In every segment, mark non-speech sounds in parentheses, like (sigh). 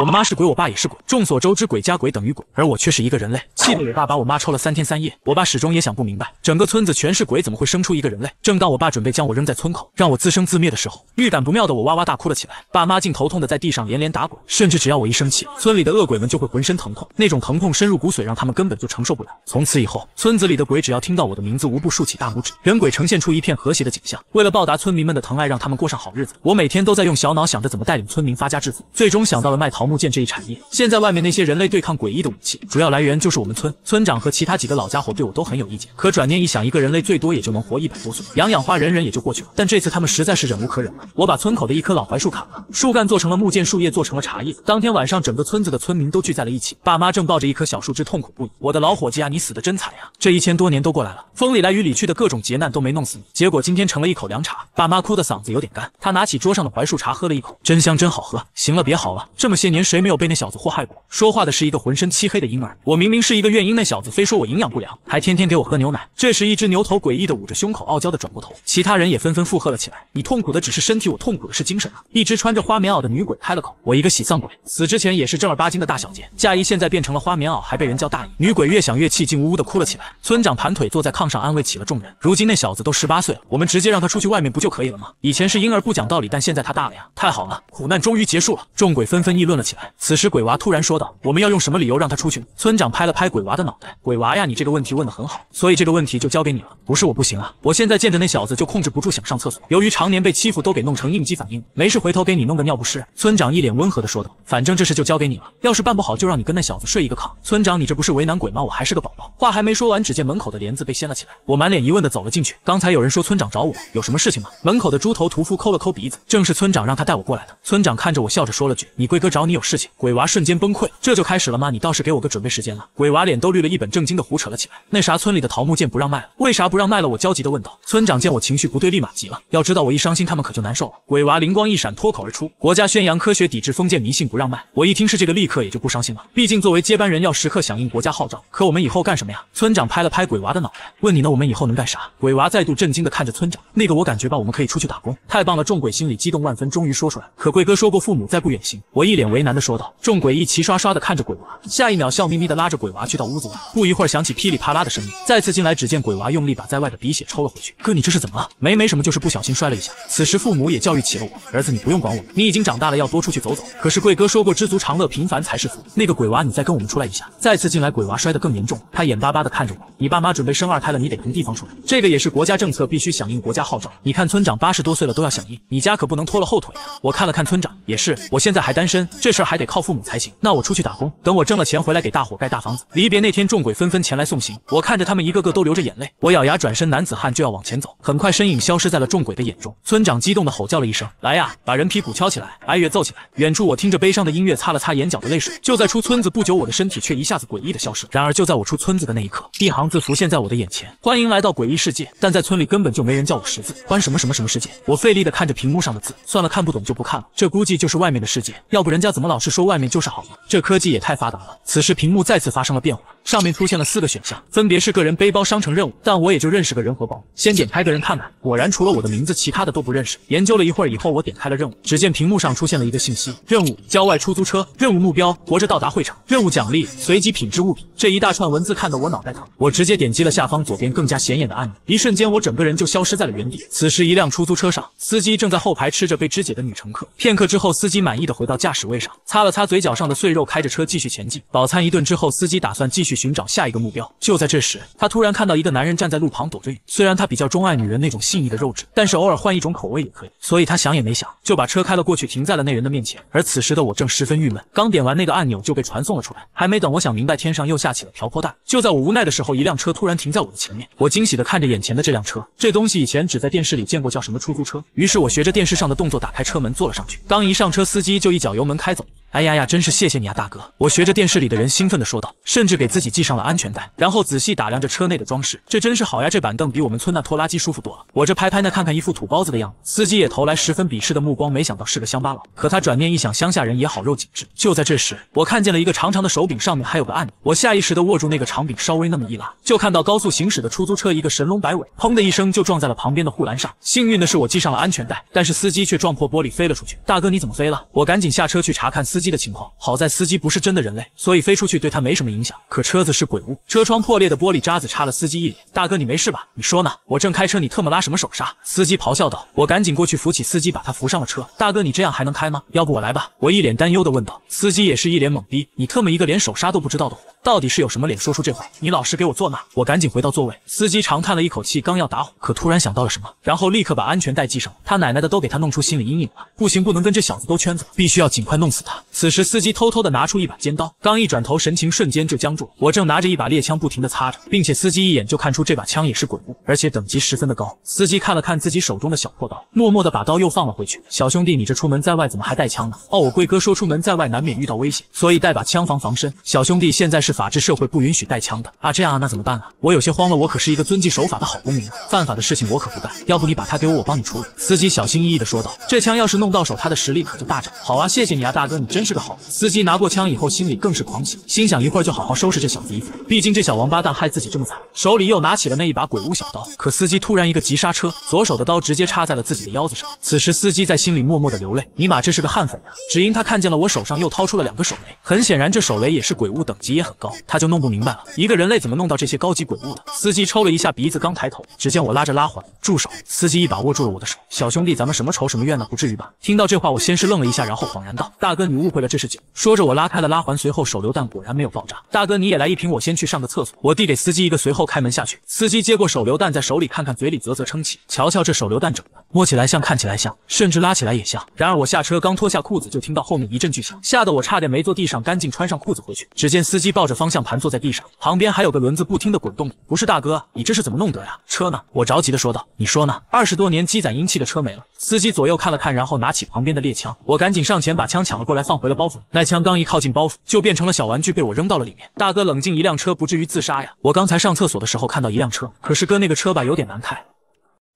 我妈是鬼，我爸也是鬼。众所周知，鬼加鬼等于鬼，而我却是一个人类，气得我爸把我妈抽了三天三夜。我爸始终也想不明白，整个村子全是鬼，怎么会生出一个人类？正当我爸准备将我扔在村口，让我自生自灭的时候，预感不妙的我哇哇大哭了起来。爸妈竟头痛的在地上连连打滚，甚至只要我一生气，村里的恶鬼们就会浑身疼痛，那种疼痛深入骨髓，让他们根本就承受不了。从此以后，村子里的鬼只要听到我的名字，无不竖起大拇指，人鬼呈现出一片和谐的景象。为了报答村民们的疼爱，让他们过上好日子，我每天都在用小脑想着怎么带领村民发家致富，最终想到了卖桃。木剑这一产业，现在外面那些人类对抗诡异的武器，主要来源就是我们村。村长和其他几个老家伙对我都很有意见。可转念一想，一个人类最多也就能活一百多岁，养养花，忍忍也就过去了。但这次他们实在是忍无可忍了。我把村口的一棵老槐树砍了，树干做成了木剑，树叶做成了茶叶。当天晚上，整个村子的村民都聚在了一起。爸妈正抱着一棵小树枝，痛苦不已。我的老伙计啊，你死的真惨呀！这一千多年都过来了，风里来雨里去的各种劫难都没弄死你，结果今天成了一口凉茶。爸妈哭的嗓子有点干，他拿起桌上的槐树茶喝了一口，真香，真好喝。行了，别嚎了，这么些年。谁没有被那小子祸害过？说话的是一个浑身漆黑的婴儿。我明明是一个怨婴，那小子非说我营养不良，还天天给我喝牛奶。这时，一只牛头诡异的捂着胸口，傲娇的转过头，其他人也纷纷附和了起来。你痛苦的只是身体，我痛苦的是精神啊！一只穿着花棉袄的女鬼开了口。我一个喜丧鬼，死之前也是正儿八经的大小姐，嫁衣现在变成了花棉袄，还被人叫大爷。女鬼越想越气，竟呜呜的哭了起来。村长盘腿坐在炕上，安慰起了众人。如今那小子都十八岁了，我们直接让他出去外面不就可以了吗？以前是婴儿不讲道理，但现在他大了呀！太好了，苦难终于结束了。众鬼纷纷议论了起来。起来。此时，鬼娃突然说道：“我们要用什么理由让他出去？”村长拍了拍鬼娃的脑袋：“鬼娃呀，你这个问题问得很好，所以这个问题就交给你了。不是我不行啊，我现在见着那小子就控制不住想上厕所，由于常年被欺负都给弄成应激反应，没事回头给你弄个尿不湿。”村长一脸温和的说道：“反正这事就交给你了，要是办不好就让你跟那小子睡一个炕。”村长，你这不是为难鬼吗？我还是个宝宝。话还没说完，只见门口的帘子被掀了起来，我满脸疑问的走了进去。刚才有人说村长找我，有什么事情吗？门口的猪头屠夫抠了抠鼻子，正是村长让他带我过来的。村长看着我笑着说了句：“你贵哥找你有。”事情，鬼娃瞬间崩溃，这就开始了吗？你倒是给我个准备时间了。鬼娃脸都绿了，一本正经的胡扯了起来。那啥，村里的桃木剑不让卖了，为啥不让卖了？我焦急的问道。村长见我情绪不对，立马急了。要知道我一伤心，他们可就难受了。鬼娃灵光一闪，脱口而出：国家宣扬科学，抵制封建迷信，不让卖。我一听是这个，立刻也就不伤心了。毕竟作为接班人，要时刻响应国家号召。可我们以后干什么呀？村长拍了拍鬼娃的脑袋，问你呢，我们以后能干啥？鬼娃再度震惊的看着村长，那个我感觉吧，我们可以出去打工，太棒了！众鬼心里激动万分，终于说出来。可贵哥说过，父母再不远行。我一脸为难。男的说道，众诡异齐刷刷的看着鬼娃，下一秒笑眯眯的拉着鬼娃去到屋子外，不一会儿响起噼里啪啦的声音，再次进来，只见鬼娃用力把在外的鼻血抽了回去。哥，你这是怎么了？没没什么，就是不小心摔了一下。此时父母也教育起了我，儿子你不用管我，你已经长大了，要多出去走走。可是贵哥说过知足常乐，平凡才是福。那个鬼娃，你再跟我们出来一下。再次进来，鬼娃摔得更严重，他眼巴巴的看着我，你爸妈准备生二胎了，你得腾地方出来，这个也是国家政策，必须响应国家号召。你看村长八十多岁了都要响应，你家可不能拖了后腿啊。我看了看村长，也是，我现在还单身，这。这事还得靠父母才行。那我出去打工，等我挣了钱回来，给大伙盖大房子。离别那天，众鬼纷纷前来送行，我看着他们一个个都流着眼泪，我咬牙转身，男子汉就要往前走。很快身影消失在了众鬼的眼中。村长激动的吼叫了一声：“来呀，把人皮鼓敲起来，哀乐奏起来。”远处我听着悲伤的音乐，擦了擦眼角的泪水。就在出村子不久，我的身体却一下子诡异的消失。然而就在我出村子的那一刻，一行字浮现在我的眼前：“欢迎来到诡异世界。”但在村里根本就没人叫我识字，欢什么什么什么世界？我费力的看着屏幕上的字，算了，看不懂就不看了。这估计就是外面的世界，要不人家怎？怎么老是说外面就是好呢？这科技也太发达了！此时屏幕再次发生了变化。上面出现了四个选项，分别是个人背包、商城任务。但我也就认识个人和包。先点开个人看看，果然除了我的名字，其他的都不认识。研究了一会儿以后，我点开了任务，只见屏幕上出现了一个信息：任务，郊外出租车。任务目标：活着到达会场。任务奖励：随机品质物品。这一大串文字看得我脑袋疼。我直接点击了下方左边更加显眼的按钮，一瞬间我整个人就消失在了原地。此时一辆出租车上，司机正在后排吃着被肢解的女乘客。片刻之后，司机满意的回到驾驶位上，擦了擦嘴角上的碎肉，开着车继续前进。饱餐一顿之后，司机打算继续。去寻找下一个目标。就在这时，他突然看到一个男人站在路旁躲着雨。虽然他比较钟爱女人那种细腻的肉质，但是偶尔换一种口味也可以。所以他想也没想就把车开了过去，停在了那人的面前。而此时的我正十分郁闷，刚点完那个按钮就被传送了出来。还没等我想明白，天上又下起了瓢泼大雨。就在我无奈的时候，一辆车突然停在我的前面。我惊喜地看着眼前的这辆车，这东西以前只在电视里见过，叫什么出租车？于是我学着电视上的动作，打开车门坐了上去。刚一上车，司机就一脚油门开走了。哎呀呀，真是谢谢你啊，大哥！我学着电视里的人兴奋地说道，甚至给自己系上了安全带，然后仔细打量着车内的装饰，这真是好呀，这板凳比我们村那拖拉机舒服多了。我这拍拍那看看，一副土包子的样子。司机也投来十分鄙视的目光，没想到是个乡巴佬。可他转念一想，乡下人也好肉紧致。就在这时，我看见了一个长长的手柄，上面还有个按钮。我下意识地握住那个长柄，稍微那么一拉，就看到高速行驶的出租车一个神龙摆尾，砰的一声就撞在了旁边的护栏上。幸运的是我系上了安全带，但是司机却撞破玻璃飞了出去。大哥你怎么飞了？我赶紧下车去查看司。司机的情况，好在司机不是真的人类，所以飞出去对他没什么影响。可车子是鬼屋，车窗破裂的玻璃渣子插了司机一脸。大哥，你没事吧？你说呢？我正开车，你特么拉什么手刹？司机咆哮道。我赶紧过去扶起司机，把他扶上了车。大哥，你这样还能开吗？要不我来吧？我一脸担忧的问道。司机也是一脸懵逼，你特么一个连手刹都不知道的货。到底是有什么脸说出这话？你老实给我坐那！我赶紧回到座位。司机长叹了一口气，刚要打火，可突然想到了什么，然后立刻把安全带系上。他奶奶的，都给他弄出心理阴影了！不行，不能跟这小子兜圈子，必须要尽快弄死他。此时，司机偷偷的拿出一把尖刀，刚一转头，神情瞬间就僵住了。我正拿着一把猎枪，不停的擦着，并且司机一眼就看出这把枪也是鬼物，而且等级十分的高。司机看了看自己手中的小破刀，默默的把刀又放了回去。小兄弟，你这出门在外怎么还带枪呢？哦，我贵哥说出门在外难免遇到危险，所以带把枪防防身。小兄弟，现在是。法治社会不允许带枪的啊，这样啊，那怎么办啊？我有些慌了，我可是一个遵纪守法的好公民啊，犯法的事情我可不干。要不你把他给我，我帮你处理。司机小心翼翼的说道，这枪要是弄到手，他的实力可就大涨。好啊，谢谢你啊，大哥，你真是个好人。司机拿过枪以后，心里更是狂喜，心想一会儿就好好收拾这小子一顿，毕竟这小王八蛋害自己这么惨。手里又拿起了那一把鬼屋小刀，可司机突然一个急刹车，左手的刀直接插在了自己的腰子上。此时司机在心里默默的流泪，尼玛，这是个悍匪啊！只因他看见了我手上又掏出了两个手雷，很显然这手雷也是鬼屋，等级也很。高，他就弄不明白了，一个人类怎么弄到这些高级鬼物的？司机抽了一下鼻子，刚抬头，只见我拉着拉环，住手！司机一把握住了我的手，小兄弟，咱们什么仇什么怨呢？不至于吧？听到这话，我先是愣了一下，然后恍然道：大哥，你误会了，这是酒。说着，我拉开了拉环，随后手榴弹果然没有爆炸。大哥，你也来一瓶，我先去上个厕所。我递给司机一个，随后开门下去。司机接过手榴弹，在手里看看，嘴里啧啧称奇，瞧瞧这手榴弹整的，摸起来像，看起来像，甚至拉起来也像。然而我下车刚脱下裤子，就听到后面一阵巨响，吓得我差点没坐地上，赶紧穿上裤子回去。只见司机抱着。方向盘坐在地上，旁边还有个轮子不停的滚动。不是大哥，你这是怎么弄得呀？车呢？我着急的说道。你说呢？二十多年积攒阴气的车没了。司机左右看了看，然后拿起旁边的猎枪。我赶紧上前把枪抢了过来，放回了包袱那枪刚一靠近包袱，就变成了小玩具，被我扔到了里面。大哥，冷静，一辆车不至于自杀呀。我刚才上厕所的时候看到一辆车，可是哥那个车吧有点难开。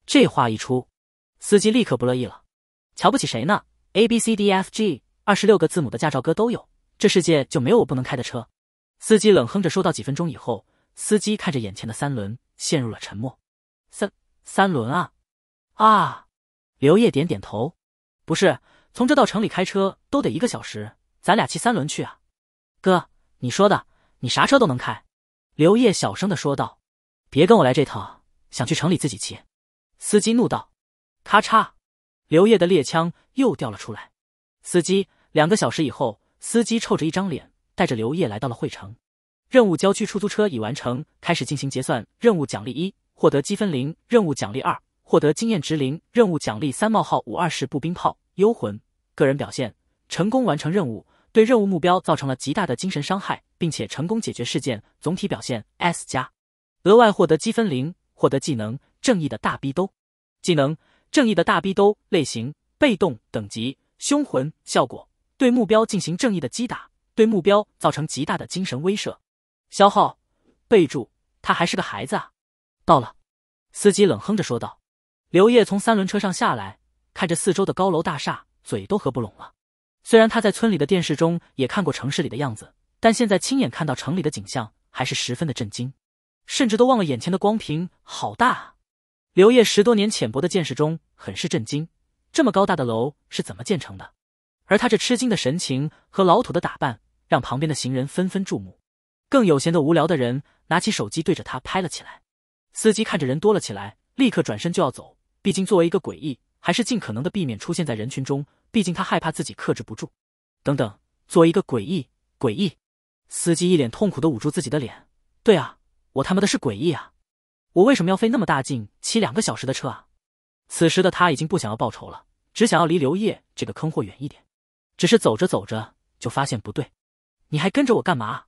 这话一出，司机立刻不乐意了。瞧不起谁呢？A B C D F G，二十六个字母的驾照哥都有，这世界就没有我不能开的车。司机冷哼着说道：“几分钟以后，司机看着眼前的三轮，陷入了沉默。”“三三轮啊！”啊！刘烨点点头：“不是，从这到城里开车都得一个小时，咱俩骑三轮去啊！”“哥，你说的，你啥车都能开。”刘烨小声的说道。“别跟我来这套，想去城里自己骑。”司机怒道。“咔嚓！”刘烨的猎枪又掉了出来。司机两个小时以后，司机臭着一张脸。带着刘烨来到了会城，任务：郊区出租车已完成，开始进行结算。任务奖励一：获得积分零；任务奖励二：获得经验值零；任务奖励三：冒号五二式步兵炮幽魂。个人表现：成功完成任务，对任务目标造成了极大的精神伤害，并且成功解决事件。总体表现：S 加。额外获得积分零，获得技能：正义的大逼兜。技能：正义的大逼兜，类型：被动，等级：凶魂，效果：对目标进行正义的击打。对目标造成极大的精神威慑，消耗。备注：他还是个孩子啊。到了，司机冷哼着说道。刘烨从三轮车上下来，看着四周的高楼大厦，嘴都合不拢了。虽然他在村里的电视中也看过城市里的样子，但现在亲眼看到城里的景象，还是十分的震惊，甚至都忘了眼前的光屏好大啊！刘烨十多年浅薄的见识中，很是震惊：这么高大的楼是怎么建成的？而他这吃惊的神情和老土的打扮。让旁边的行人纷纷注目，更有闲的无聊的人拿起手机对着他拍了起来。司机看着人多了起来，立刻转身就要走。毕竟作为一个诡异，还是尽可能的避免出现在人群中。毕竟他害怕自己克制不住。等等，作为一个诡异，诡异！司机一脸痛苦的捂住自己的脸。对啊，我他妈的是诡异啊！我为什么要费那么大劲骑两个小时的车啊？此时的他已经不想要报仇了，只想要离刘烨这个坑货远一点。只是走着走着就发现不对。你还跟着我干嘛？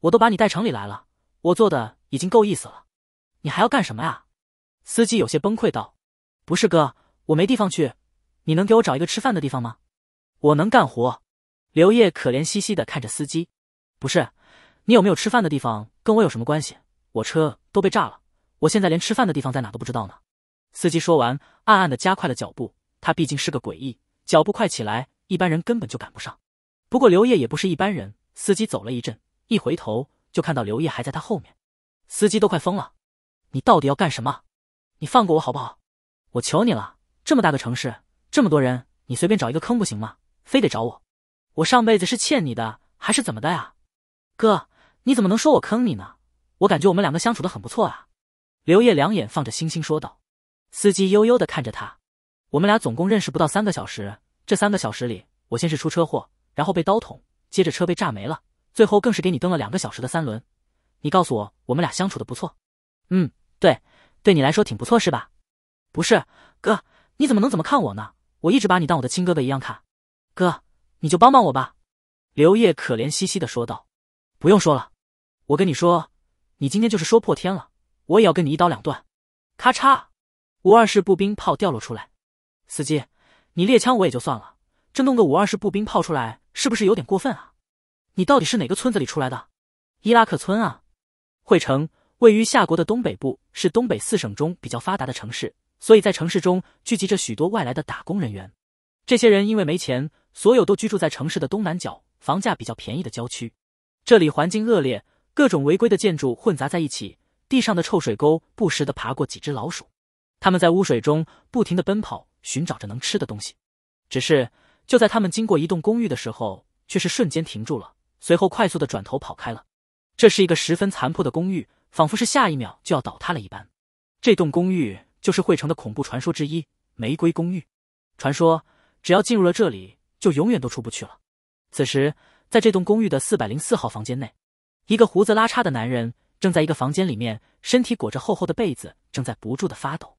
我都把你带城里来了，我做的已经够意思了，你还要干什么啊？司机有些崩溃道：“不是哥，我没地方去，你能给我找一个吃饭的地方吗？我能干活。”刘烨可怜兮兮的看着司机：“不是，你有没有吃饭的地方跟我有什么关系？我车都被炸了，我现在连吃饭的地方在哪都不知道呢。”司机说完，暗暗的加快了脚步。他毕竟是个诡异，脚步快起来，一般人根本就赶不上。不过刘烨也不是一般人。司机走了一阵，一回头就看到刘烨还在他后面，司机都快疯了，你到底要干什么？你放过我好不好？我求你了！这么大个城市，这么多人，你随便找一个坑不行吗？非得找我？我上辈子是欠你的还是怎么的呀？哥，你怎么能说我坑你呢？我感觉我们两个相处的很不错啊。刘烨两眼放着星星说道。司机悠悠的看着他，我们俩总共认识不到三个小时，这三个小时里，我先是出车祸，然后被刀捅。接着车被炸没了，最后更是给你蹬了两个小时的三轮。你告诉我，我们俩相处的不错？嗯，对，对你来说挺不错是吧？不是，哥，你怎么能怎么看我呢？我一直把你当我的亲哥哥一样看。哥，你就帮帮我吧。刘烨可怜兮兮的说道：“不用说了，我跟你说，你今天就是说破天了，我也要跟你一刀两断。”咔嚓，五二式步兵炮掉落出来。司机，你猎枪我也就算了，这弄个五二式步兵炮出来。是不是有点过分啊？你到底是哪个村子里出来的？伊拉克村啊？惠城位于夏国的东北部，是东北四省中比较发达的城市，所以在城市中聚集着许多外来的打工人员。这些人因为没钱，所有都居住在城市的东南角，房价比较便宜的郊区。这里环境恶劣，各种违规的建筑混杂在一起，地上的臭水沟不时的爬过几只老鼠。他们在污水中不停的奔跑，寻找着能吃的东西。只是。就在他们经过一栋公寓的时候，却是瞬间停住了，随后快速的转头跑开了。这是一个十分残破的公寓，仿佛是下一秒就要倒塌了一般。这栋公寓就是惠城的恐怖传说之一——玫瑰公寓。传说只要进入了这里，就永远都出不去了。此时，在这栋公寓的四百零四号房间内，一个胡子拉碴的男人正在一个房间里面，身体裹着厚厚的被子，正在不住的发抖。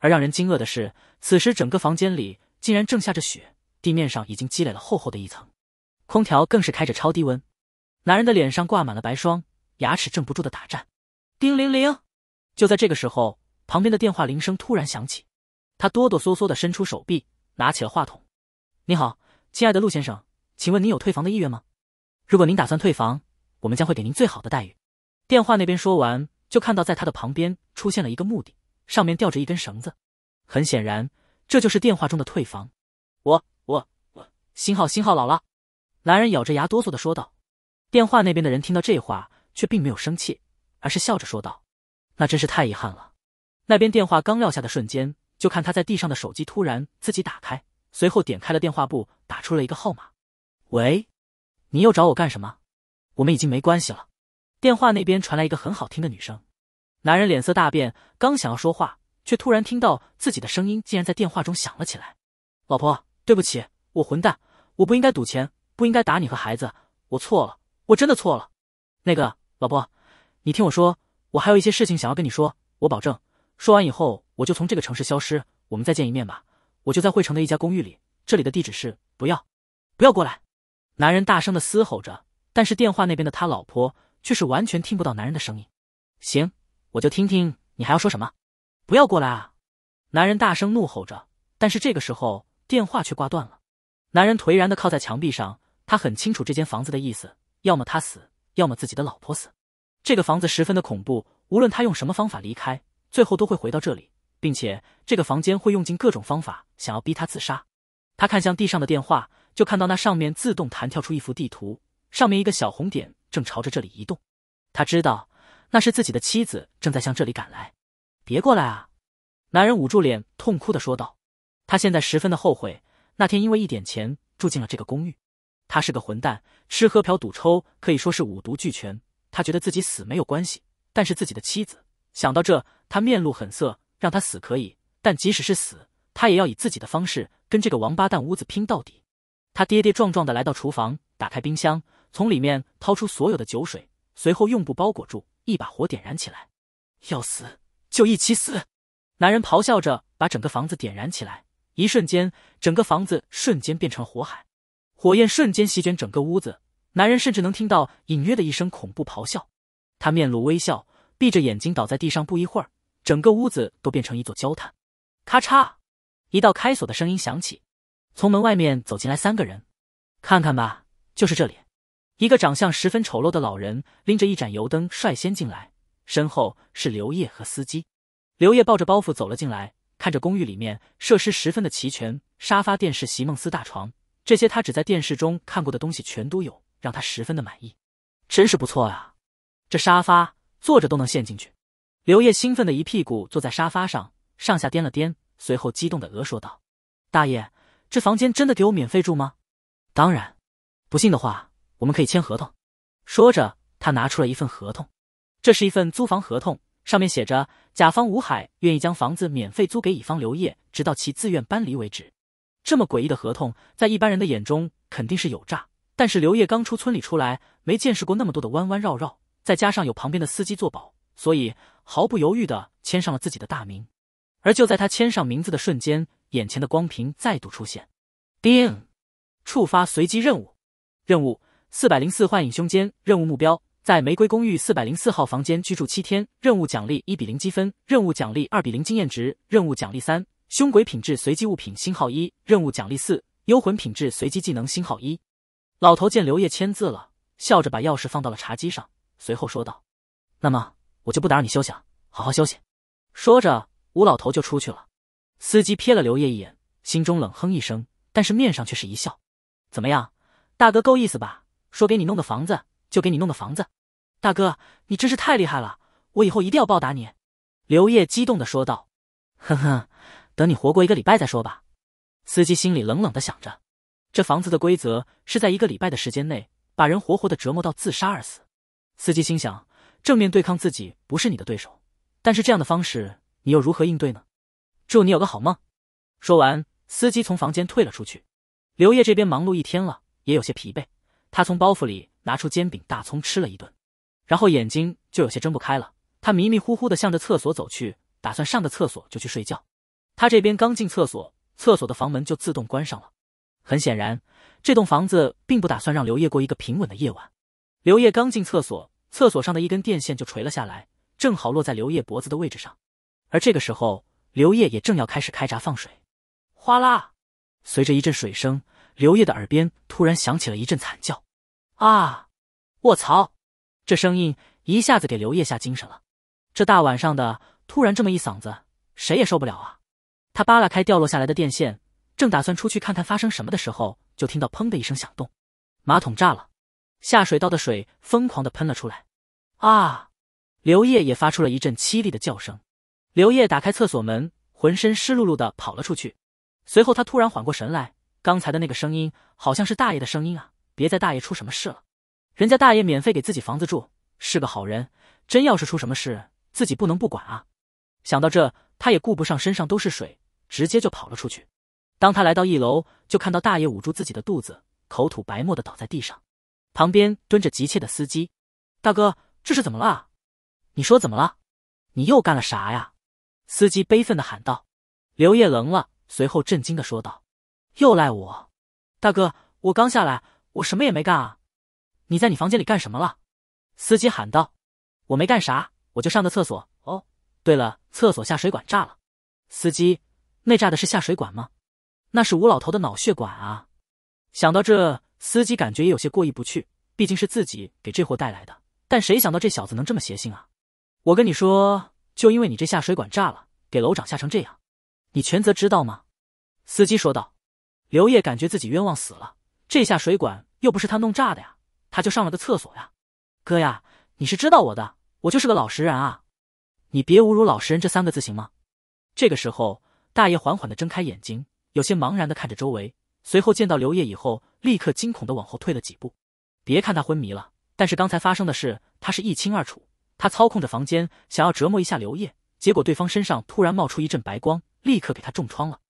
而让人惊愕的是，此时整个房间里竟然正下着雪。地面上已经积累了厚厚的一层，空调更是开着超低温。男人的脸上挂满了白霜，牙齿正不住的打颤。叮铃铃！就在这个时候，旁边的电话铃声突然响起。他哆哆嗦嗦的伸出手臂，拿起了话筒。“你好，亲爱的陆先生，请问您有退房的意愿吗？如果您打算退房，我们将会给您最好的待遇。”电话那边说完，就看到在他的旁边出现了一个墓地，上面吊着一根绳子。很显然，这就是电话中的退房。我。新号新号老了，男人咬着牙哆嗦的说道。电话那边的人听到这话，却并没有生气，而是笑着说道：“那真是太遗憾了。”那边电话刚撂下的瞬间，就看他在地上的手机突然自己打开，随后点开了电话簿，打出了一个号码：“喂，你又找我干什么？我们已经没关系了。”电话那边传来一个很好听的女声。男人脸色大变，刚想要说话，却突然听到自己的声音竟然在电话中响了起来：“老婆，对不起，我混蛋。”我不应该赌钱，不应该打你和孩子，我错了，我真的错了。那个老婆，你听我说，我还有一些事情想要跟你说，我保证。说完以后，我就从这个城市消失。我们再见一面吧，我就在惠城的一家公寓里，这里的地址是。不要，不要过来！男人大声的嘶吼着，但是电话那边的他老婆却是完全听不到男人的声音。行，我就听听你还要说什么。不要过来啊！男人大声怒吼着，但是这个时候电话却挂断了。男人颓然的靠在墙壁上，他很清楚这间房子的意思：要么他死，要么自己的老婆死。这个房子十分的恐怖，无论他用什么方法离开，最后都会回到这里，并且这个房间会用尽各种方法想要逼他自杀。他看向地上的电话，就看到那上面自动弹跳出一幅地图，上面一个小红点正朝着这里移动。他知道那是自己的妻子正在向这里赶来。别过来啊！男人捂住脸，痛哭的说道。他现在十分的后悔。那天因为一点钱住进了这个公寓，他是个混蛋，吃喝嫖赌抽可以说是五毒俱全。他觉得自己死没有关系，但是自己的妻子，想到这，他面露狠色。让他死可以，但即使是死，他也要以自己的方式跟这个王八蛋屋子拼到底。他跌跌撞撞的来到厨房，打开冰箱，从里面掏出所有的酒水，随后用布包裹住，一把火点燃起来。要死就一起死！男人咆哮着，把整个房子点燃起来。一瞬间，整个房子瞬间变成了火海，火焰瞬间席卷整个屋子。男人甚至能听到隐约的一声恐怖咆哮。他面露微笑，闭着眼睛倒在地上。不一会儿，整个屋子都变成一座焦炭。咔嚓，一道开锁的声音响起，从门外面走进来三个人。看看吧，就是这里。一个长相十分丑陋的老人拎着一盏油灯率先进来，身后是刘烨和司机。刘烨抱着包袱走了进来。看着公寓里面设施十分的齐全，沙发、电视、席梦思大床，这些他只在电视中看过的东西全都有，让他十分的满意，真是不错呀！这沙发坐着都能陷进去。刘烨兴奋的一屁股坐在沙发上，上下颠了颠，随后激动的额说道：“大爷，这房间真的给我免费住吗？”“当然，不信的话，我们可以签合同。”说着，他拿出了一份合同，这是一份租房合同。上面写着，甲方吴海愿意将房子免费租给乙方刘烨，直到其自愿搬离为止。这么诡异的合同，在一般人的眼中肯定是有诈。但是刘烨刚出村里出来，没见识过那么多的弯弯绕绕，再加上有旁边的司机作保，所以毫不犹豫的签上了自己的大名。而就在他签上名字的瞬间，眼前的光屏再度出现，叮，触发随机任务，任务四百零四幻影胸间，任务目标。在玫瑰公寓四百零四号房间居住七天，任务奖励一比零积分，任务奖励二比零经验值，任务奖励三凶鬼品质随机物品星号一，任务奖励四幽魂品质随机技能星号一。老头见刘烨签字了，笑着把钥匙放到了茶几上，随后说道：“那么我就不打扰你休息了，好好休息。”说着，吴老头就出去了。司机瞥了刘烨一眼，心中冷哼一声，但是面上却是一笑：“怎么样，大哥够意思吧？说给你弄个房子，就给你弄个房子。”大哥，你真是太厉害了！我以后一定要报答你。”刘烨激动的说道。“呵呵，等你活过一个礼拜再说吧。”司机心里冷冷的想着。这房子的规则是在一个礼拜的时间内把人活活的折磨到自杀而死。司机心想，正面对抗自己不是你的对手，但是这样的方式你又如何应对呢？祝你有个好梦。”说完，司机从房间退了出去。刘烨这边忙碌一天了，也有些疲惫，他从包袱里拿出煎饼、大葱吃了一顿。然后眼睛就有些睁不开了，他迷迷糊糊的向着厕所走去，打算上个厕所就去睡觉。他这边刚进厕所，厕所的房门就自动关上了。很显然，这栋房子并不打算让刘烨过一个平稳的夜晚。刘烨刚进厕所，厕所上的一根电线就垂了下来，正好落在刘烨脖子的位置上。而这个时候，刘烨也正要开始开闸放水，哗啦！随着一阵水声，刘烨的耳边突然响起了一阵惨叫：“啊！卧槽！”这声音一下子给刘烨吓精神了，这大晚上的突然这么一嗓子，谁也受不了啊！他扒拉开掉落下来的电线，正打算出去看看发生什么的时候，就听到砰的一声响动，马桶炸了，下水道的水疯狂的喷了出来。啊！刘烨也发出了一阵凄厉的叫声。刘烨打开厕所门，浑身湿漉漉的跑了出去。随后他突然缓过神来，刚才的那个声音好像是大爷的声音啊！别在大爷出什么事了。人家大爷免费给自己房子住，是个好人。真要是出什么事，自己不能不管啊！想到这，他也顾不上身上都是水，直接就跑了出去。当他来到一楼，就看到大爷捂住自己的肚子，口吐白沫的倒在地上，旁边蹲着急切的司机。大哥，这是怎么了？你说怎么了？你又干了啥呀？司机悲愤的喊道。刘烨愣了，随后震惊的说道：“又赖我？大哥，我刚下来，我什么也没干啊！”你在你房间里干什么了？司机喊道：“我没干啥，我就上个厕所。哦，对了，厕所下水管炸了。”司机，那炸的是下水管吗？那是吴老头的脑血管啊！想到这，司机感觉也有些过意不去，毕竟是自己给这货带来的。但谁想到这小子能这么邪性啊！我跟你说，就因为你这下水管炸了，给楼长吓成这样，你全责知道吗？司机说道。刘烨感觉自己冤枉死了，这下水管又不是他弄炸的呀！他就上了个厕所呀，哥呀，你是知道我的，我就是个老实人啊，你别侮辱老实人这三个字行吗？这个时候，大爷缓缓的睁开眼睛，有些茫然的看着周围，随后见到刘烨以后，立刻惊恐的往后退了几步。别看他昏迷了，但是刚才发生的事，他是一清二楚。他操控着房间，想要折磨一下刘烨，结果对方身上突然冒出一阵白光，立刻给他重创了。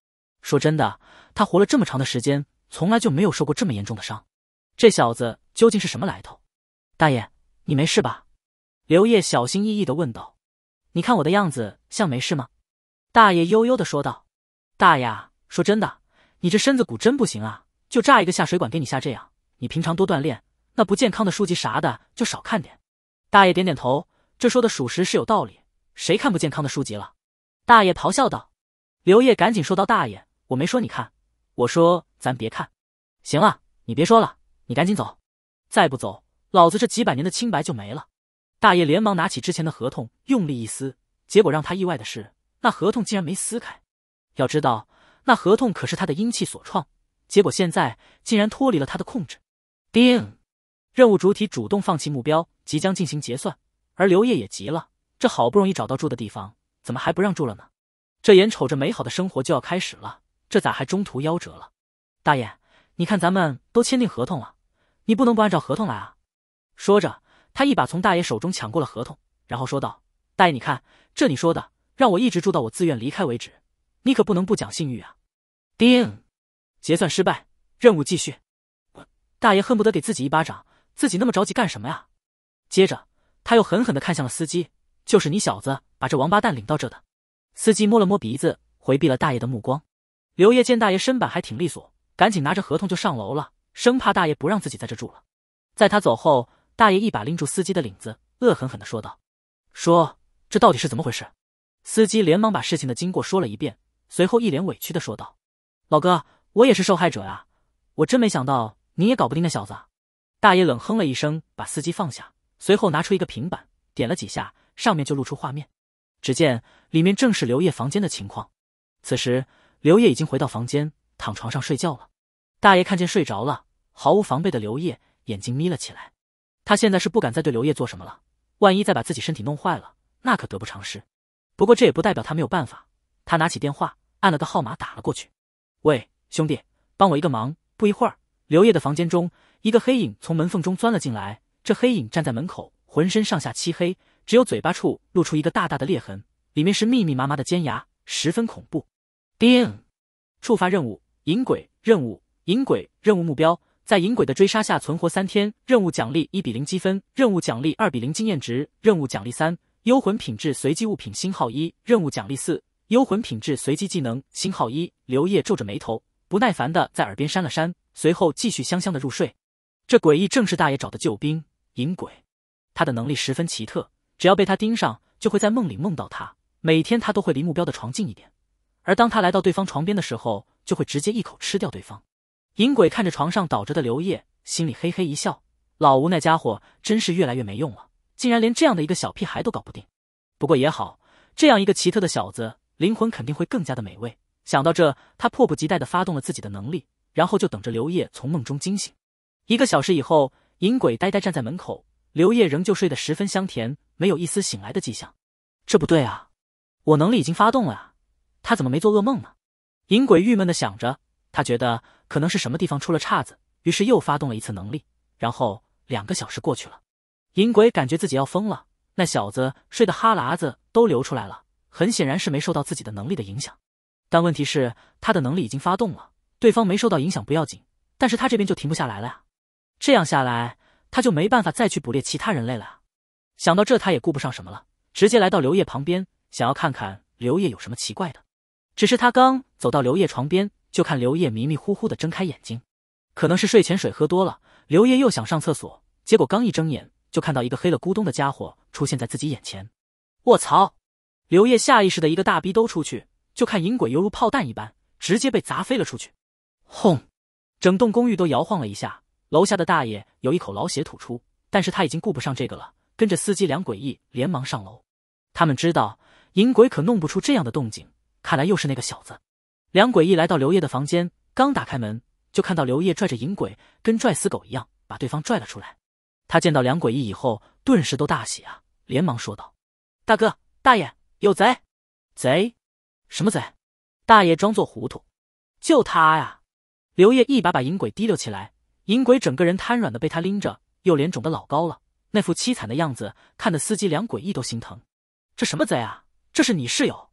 说真的，他活了这么长的时间，从来就没有受过这么严重的伤。这小子。究竟是什么来头？大爷，你没事吧？刘烨小心翼翼的问道。“你看我的样子像没事吗？”大爷悠悠的说道。“大爷，说真的，你这身子骨真不行啊！就炸一个下水管给你下这样，你平常多锻炼，那不健康的书籍啥的就少看点。”大爷点点头，这说的属实是有道理。谁看不健康的书籍了？大爷咆哮道。刘烨赶紧说道：“大爷，我没说你看，我说咱别看。行了，你别说了，你赶紧走。”再不走，老子这几百年的清白就没了！大爷连忙拿起之前的合同，用力一撕，结果让他意外的是，那合同竟然没撕开。要知道，那合同可是他的阴气所创，结果现在竟然脱离了他的控制。叮，任务主体主动放弃目标，即将进行结算。而刘烨也急了，这好不容易找到住的地方，怎么还不让住了呢？这眼瞅着美好的生活就要开始了，这咋还中途夭折了？大爷，你看咱们都签订合同了。你不能不按照合同来啊！说着，他一把从大爷手中抢过了合同，然后说道：“大爷，你看这你说的，让我一直住到我自愿离开为止，你可不能不讲信誉啊！”叮，结算失败，任务继续。大爷恨不得给自己一巴掌，自己那么着急干什么呀？接着，他又狠狠地看向了司机，就是你小子把这王八蛋领到这的。司机摸了摸鼻子，回避了大爷的目光。刘烨见大爷身板还挺利索，赶紧拿着合同就上楼了。生怕大爷不让自己在这住了，在他走后，大爷一把拎住司机的领子，恶狠狠地说道：“说这到底是怎么回事？”司机连忙把事情的经过说了一遍，随后一脸委屈地说道：“老哥，我也是受害者啊，我真没想到你也搞不定那小子。”大爷冷哼了一声，把司机放下，随后拿出一个平板，点了几下，上面就露出画面。只见里面正是刘烨房间的情况。此时，刘烨已经回到房间，躺床上睡觉了。大爷看见睡着了。毫无防备的刘烨眼睛眯了起来，他现在是不敢再对刘烨做什么了，万一再把自己身体弄坏了，那可得不偿失。不过这也不代表他没有办法，他拿起电话按了个号码打了过去。喂，兄弟，帮我一个忙。不一会儿，刘烨的房间中，一个黑影从门缝中钻了进来。这黑影站在门口，浑身上下漆黑，只有嘴巴处露出一个大大的裂痕，里面是密密麻麻的尖牙，十分恐怖。叮，触发任务，引鬼任务，引鬼任务目标。在银鬼的追杀下存活三天，任务奖励一比零积分；任务奖励二比零经验值；任务奖励三幽魂品质随机物品星号一；任务奖励四幽魂品质随机技能星号一。刘烨皱着眉头，不耐烦的在耳边扇了扇，随后继续香香的入睡。这诡异正是大爷找的救兵——银鬼。他的能力十分奇特，只要被他盯上，就会在梦里梦到他。每天他都会离目标的床近一点，而当他来到对方床边的时候，就会直接一口吃掉对方。银鬼看着床上倒着的刘烨，心里嘿嘿一笑。老吴那家伙真是越来越没用了，竟然连这样的一个小屁孩都搞不定。不过也好，这样一个奇特的小子，灵魂肯定会更加的美味。想到这，他迫不及待的发动了自己的能力，然后就等着刘烨从梦中惊醒。一个小时以后，银鬼呆呆站在门口，刘烨仍旧睡得十分香甜，没有一丝醒来的迹象。这不对啊，我能力已经发动了啊，他怎么没做噩梦呢？银鬼郁闷的想着。他觉得可能是什么地方出了岔子，于是又发动了一次能力。然后两个小时过去了，银鬼感觉自己要疯了。那小子睡得哈喇子都流出来了，很显然是没受到自己的能力的影响。但问题是他的能力已经发动了，对方没受到影响不要紧，但是他这边就停不下来了呀。这样下来他就没办法再去捕猎其他人类了。想到这，他也顾不上什么了，直接来到刘烨旁边，想要看看刘烨有什么奇怪的。只是他刚走到刘烨床边。就看刘烨迷迷糊糊的睁开眼睛，可能是睡前水喝多了，刘烨又想上厕所，结果刚一睁眼就看到一个黑了咕咚的家伙出现在自己眼前。卧槽！刘烨下意识的一个大逼兜出去，就看淫鬼犹如炮弹一般，直接被砸飞了出去。轰！整栋公寓都摇晃了一下，楼下的大爷有一口老血吐出，但是他已经顾不上这个了，跟着司机梁诡异连忙上楼。他们知道淫鬼可弄不出这样的动静，看来又是那个小子。两鬼一来到刘烨的房间，刚打开门，就看到刘烨拽着银鬼，跟拽死狗一样，把对方拽了出来。他见到两鬼一以后，顿时都大喜啊，连忙说道：“大哥，大爷，有贼！贼？什么贼？”大爷装作糊涂：“就他呀！”刘烨一把把银鬼提溜起来，银鬼整个人瘫软的被他拎着，右脸肿的老高了，那副凄惨的样子，看得司机两诡异都心疼。这什么贼啊？这是你室友？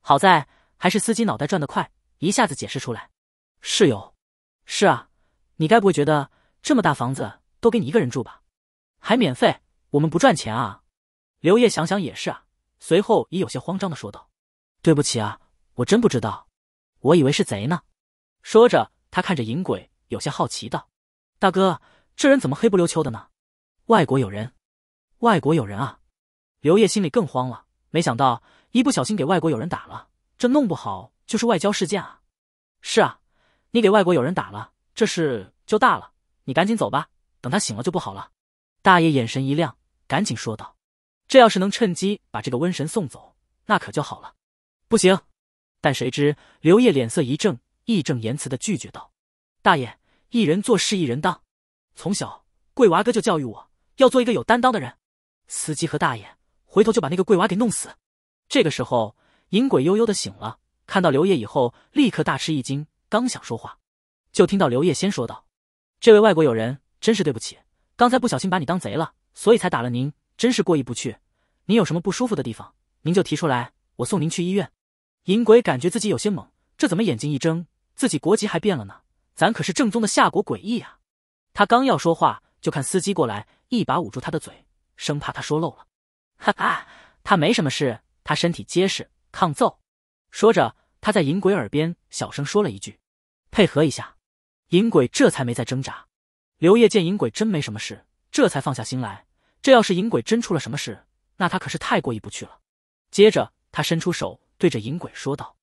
好在还是司机脑袋转得快。一下子解释出来，室友，是啊，你该不会觉得这么大房子都给你一个人住吧？还免费，我们不赚钱啊！刘烨想想也是啊，随后也有些慌张的说道：“对不起啊，我真不知道，我以为是贼呢。”说着，他看着淫鬼，有些好奇道：“大哥，这人怎么黑不溜秋的呢？”外国有人，外国有人啊！刘烨心里更慌了，没想到一不小心给外国友人打了，这弄不好……就是外交事件啊！是啊，你给外国友人打了，这事就大了。你赶紧走吧，等他醒了就不好了。大爷眼神一亮，赶紧说道：“这要是能趁机把这个瘟神送走，那可就好了。”不行！但谁知刘烨脸色一正，义正言辞的拒绝道：“大爷，一人做事一人当。从小桂娃哥就教育我，要做一个有担当的人。司机和大爷，回头就把那个桂娃给弄死。”这个时候，银鬼悠悠的醒了。看到刘烨以后，立刻大吃一惊，刚想说话，就听到刘烨先说道：“这位外国友人，真是对不起，刚才不小心把你当贼了，所以才打了您，真是过意不去。您有什么不舒服的地方，您就提出来，我送您去医院。”淫鬼感觉自己有些懵，这怎么眼睛一睁，自己国籍还变了呢？咱可是正宗的夏国诡异呀！他刚要说话，就看司机过来，一把捂住他的嘴，生怕他说漏了。哈哈，他没什么事，他身体结实，抗揍。说着。他在银鬼耳边小声说了一句：“配合一下。”银鬼这才没再挣扎。刘烨见银鬼真没什么事，这才放下心来。这要是银鬼真出了什么事，那他可是太过意不去了。接着，他伸出手对着银鬼说道：“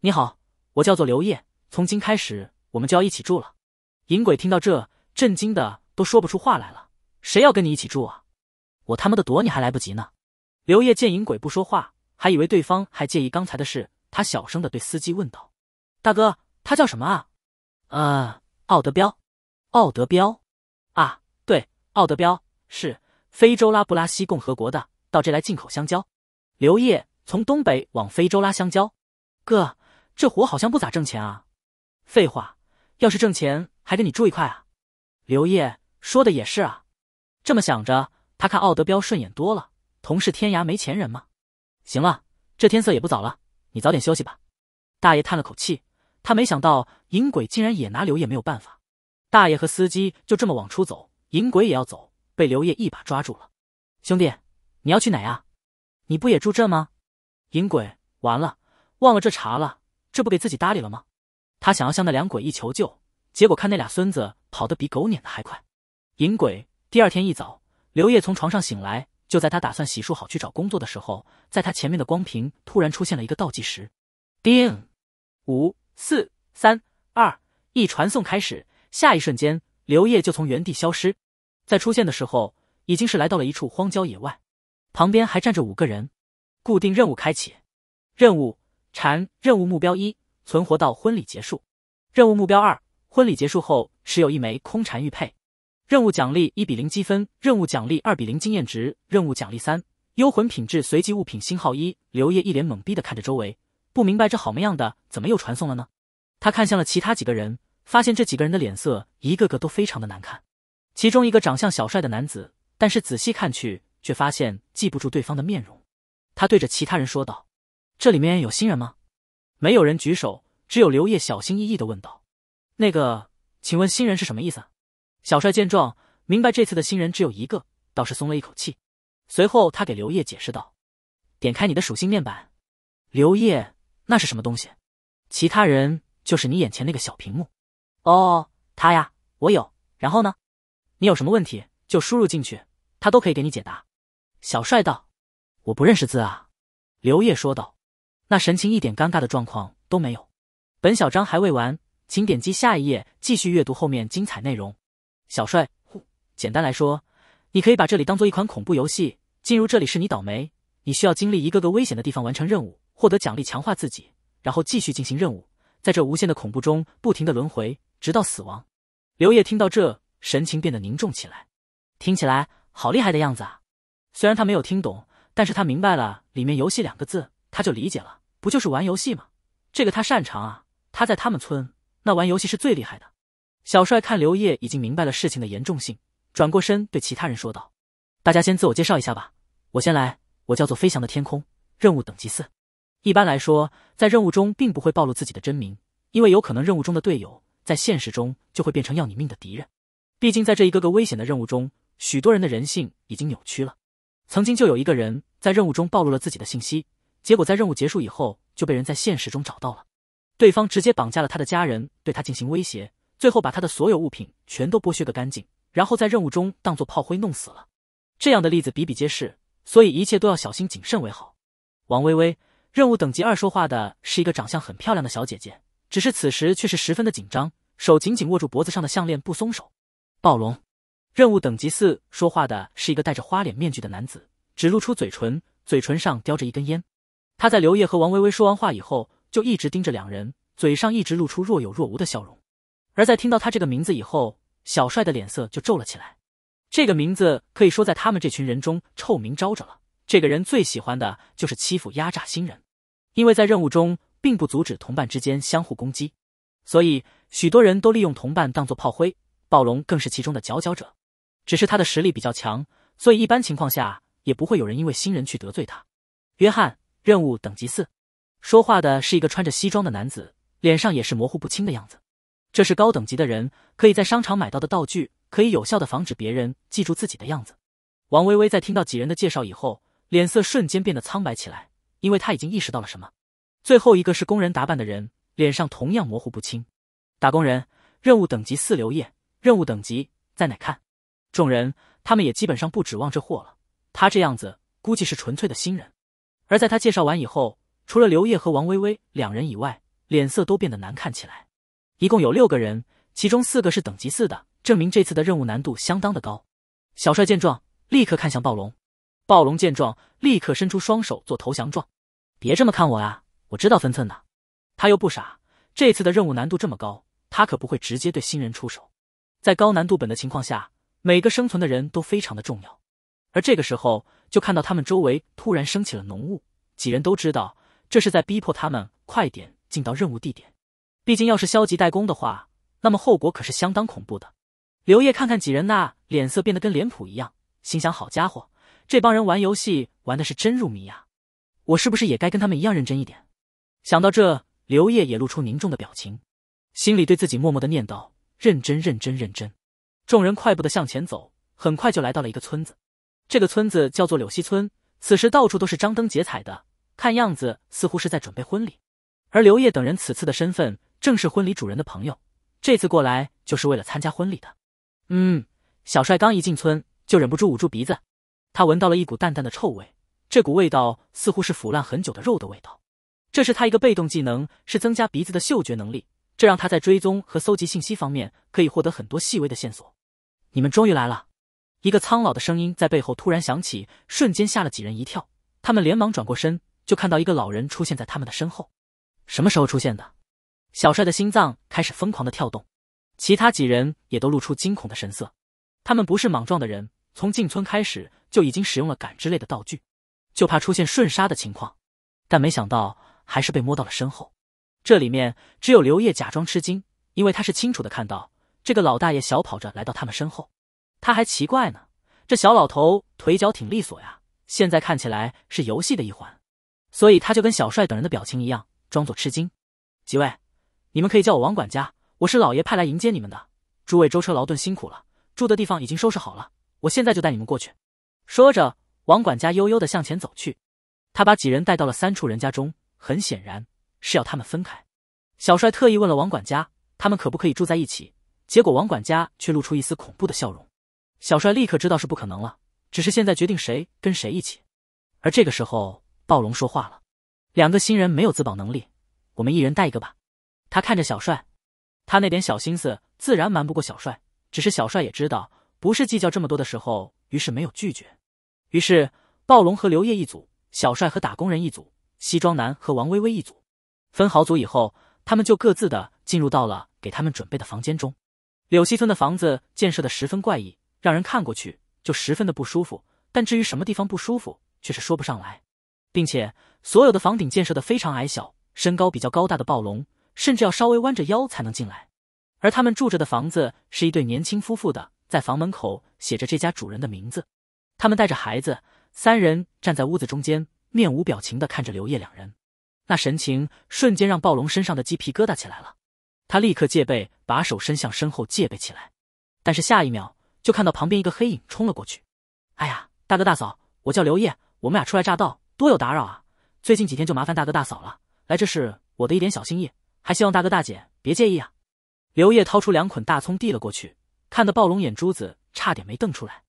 你好，我叫做刘烨，从今开始我们就要一起住了。”银鬼听到这，震惊的都说不出话来了：“谁要跟你一起住啊？我他妈的躲你还来不及呢！”刘烨见银鬼不说话，还以为对方还介意刚才的事。他小声的对司机问道：“大哥，他叫什么啊？”“呃，奥德彪。”“奥德彪。”“啊，对，奥德彪是非洲拉布拉西共和国的，到这来进口香蕉。”刘烨从东北往非洲拉香蕉，哥，这活好像不咋挣钱啊？废话，要是挣钱还跟你住一块啊？刘烨说的也是啊。这么想着，他看奥德彪顺眼多了，同是天涯没钱人嘛。行了，这天色也不早了。你早点休息吧，大爷叹了口气，他没想到银鬼竟然也拿刘烨没有办法。大爷和司机就这么往出走，银鬼也要走，被刘烨一把抓住了。兄弟，你要去哪啊？你不也住这吗？银鬼完了，忘了这茬了，这不给自己搭理了吗？他想要向那两鬼一求救，结果看那俩孙子跑得比狗撵的还快。银鬼第二天一早，刘烨从床上醒来。就在他打算洗漱好去找工作的时候，在他前面的光屏突然出现了一个倒计时，丁，五四三二一，传送开始。下一瞬间，刘烨就从原地消失，在出现的时候，已经是来到了一处荒郊野外，旁边还站着五个人。固定任务开启，任务蝉，任务目标一：存活到婚礼结束；任务目标二：婚礼结束后持有一枚空蝉玉佩。任务奖励一比零积分，任务奖励二比零经验值，任务奖励三幽魂品质随机物品星号一。刘烨一脸懵逼的看着周围，不明白这好没样的，怎么又传送了呢？他看向了其他几个人，发现这几个人的脸色一个个都非常的难看。其中一个长相小帅的男子，但是仔细看去，却发现记不住对方的面容。他对着其他人说道：“这里面有新人吗？”没有人举手，只有刘烨小心翼翼的问道：“那个，请问新人是什么意思？”小帅见状，明白这次的新人只有一个，倒是松了一口气。随后，他给刘烨解释道：“点开你的属性面板，刘烨，那是什么东西？其他人就是你眼前那个小屏幕。哦，他呀，我有。然后呢？你有什么问题就输入进去，他都可以给你解答。”小帅道：“我不认识字啊。”刘烨说道，那神情一点尴尬的状况都没有。本小章还未完，请点击下一页继续阅读后面精彩内容。小帅，简单来说，你可以把这里当做一款恐怖游戏。进入这里是你倒霉，你需要经历一个个危险的地方，完成任务，获得奖励，强化自己，然后继续进行任务，在这无限的恐怖中不停的轮回，直到死亡。刘烨听到这，神情变得凝重起来。听起来好厉害的样子啊！虽然他没有听懂，但是他明白了里面“游戏”两个字，他就理解了，不就是玩游戏吗？这个他擅长啊！他在他们村，那玩游戏是最厉害的。小帅看刘烨已经明白了事情的严重性，转过身对其他人说道：“大家先自我介绍一下吧，我先来。我叫做飞翔的天空，任务等级四。一般来说，在任务中并不会暴露自己的真名，因为有可能任务中的队友在现实中就会变成要你命的敌人。毕竟在这一个个危险的任务中，许多人的人性已经扭曲了。曾经就有一个人在任务中暴露了自己的信息，结果在任务结束以后就被人在现实中找到了，对方直接绑架了他的家人，对他进行威胁。”最后把他的所有物品全都剥削个干净，然后在任务中当做炮灰弄死了。这样的例子比比皆是，所以一切都要小心谨慎为好。王薇薇，任务等级二，说话的是一个长相很漂亮的小姐姐，只是此时却是十分的紧张，手紧紧握住脖子上的项链不松手。暴龙，任务等级四，说话的是一个戴着花脸面具的男子，只露出嘴唇，嘴唇上叼着一根烟。他在刘烨和王薇薇说完话以后，就一直盯着两人，嘴上一直露出若有若无的笑容。而在听到他这个名字以后，小帅的脸色就皱了起来。这个名字可以说在他们这群人中臭名昭着了。这个人最喜欢的就是欺负压榨新人，因为在任务中并不阻止同伴之间相互攻击，所以许多人都利用同伴当做炮灰。暴龙更是其中的佼佼者，只是他的实力比较强，所以一般情况下也不会有人因为新人去得罪他。约翰，任务等级四。说话的是一个穿着西装的男子，脸上也是模糊不清的样子。这是高等级的人可以在商场买到的道具，可以有效的防止别人记住自己的样子。王薇薇在听到几人的介绍以后，脸色瞬间变得苍白起来，因为她已经意识到了什么。最后一个是工人打扮的人，脸上同样模糊不清。打工人任务等级四，刘烨任务等级在哪看？众人他们也基本上不指望这货了，他这样子估计是纯粹的新人。而在他介绍完以后，除了刘烨和王薇薇两人以外，脸色都变得难看起来。一共有六个人，其中四个是等级四的，证明这次的任务难度相当的高。小帅见状，立刻看向暴龙，暴龙见状，立刻伸出双手做投降状。别这么看我啊，我知道分寸的。他又不傻，这次的任务难度这么高，他可不会直接对新人出手。在高难度本的情况下，每个生存的人都非常的重要。而这个时候，就看到他们周围突然升起了浓雾，几人都知道这是在逼迫他们快点进到任务地点。毕竟，要是消极怠工的话，那么后果可是相当恐怖的。刘烨看看几人那脸色变得跟脸谱一样，心想：好家伙，这帮人玩游戏玩的是真入迷呀！我是不是也该跟他们一样认真一点？想到这，刘烨也露出凝重的表情，心里对自己默默的念叨：认真，认真，认真。众人快步的向前走，很快就来到了一个村子。这个村子叫做柳溪村，此时到处都是张灯结彩的，看样子似乎是在准备婚礼。而刘烨等人此次的身份。正是婚礼主人的朋友，这次过来就是为了参加婚礼的。嗯，小帅刚一进村就忍不住捂住鼻子，他闻到了一股淡淡的臭味，这股味道似乎是腐烂很久的肉的味道。这是他一个被动技能，是增加鼻子的嗅觉能力，这让他在追踪和搜集信息方面可以获得很多细微的线索。你们终于来了！一个苍老的声音在背后突然响起，瞬间吓了几人一跳，他们连忙转过身，就看到一个老人出现在他们的身后。什么时候出现的？小帅的心脏开始疯狂的跳动，其他几人也都露出惊恐的神色。他们不是莽撞的人，从进村开始就已经使用了感知类的道具，就怕出现瞬杀的情况。但没想到还是被摸到了身后。这里面只有刘烨假装吃惊，因为他是清楚的看到这个老大爷小跑着来到他们身后。他还奇怪呢，这小老头腿脚挺利索呀，现在看起来是游戏的一环，所以他就跟小帅等人的表情一样，装作吃惊。几位。你们可以叫我王管家，我是老爷派来迎接你们的。诸位舟车劳顿辛苦了，住的地方已经收拾好了，我现在就带你们过去。说着，王管家悠悠的向前走去，他把几人带到了三处人家中，很显然是要他们分开。小帅特意问了王管家，他们可不可以住在一起？结果王管家却露出一丝恐怖的笑容，小帅立刻知道是不可能了，只是现在决定谁跟谁一起。而这个时候，暴龙说话了：“两个新人没有自保能力，我们一人带一个吧。”他看着小帅，他那点小心思自然瞒不过小帅。只是小帅也知道不是计较这么多的时候，于是没有拒绝。于是暴龙和刘烨一组，小帅和打工人一组，西装男和王薇薇一组。分好组以后，他们就各自的进入到了给他们准备的房间中。柳溪村的房子建设的十分怪异，让人看过去就十分的不舒服。但至于什么地方不舒服，却是说不上来。并且所有的房顶建设的非常矮小，身高比较高大的暴龙。甚至要稍微弯着腰才能进来，而他们住着的房子是一对年轻夫妇的，在房门口写着这家主人的名字。他们带着孩子，三人站在屋子中间，面无表情的看着刘烨两人，那神情瞬间让暴龙身上的鸡皮疙瘩起来了。他立刻戒备，把手伸向身后戒备起来，但是下一秒就看到旁边一个黑影冲了过去。哎呀，大哥大嫂，我叫刘烨，我们俩初来乍到，多有打扰啊！最近几天就麻烦大哥大嫂了。来，这是我的一点小心意。还希望大哥大姐别介意啊！刘烨掏出两捆大葱递了过去，看得暴龙眼珠子差点没瞪出来。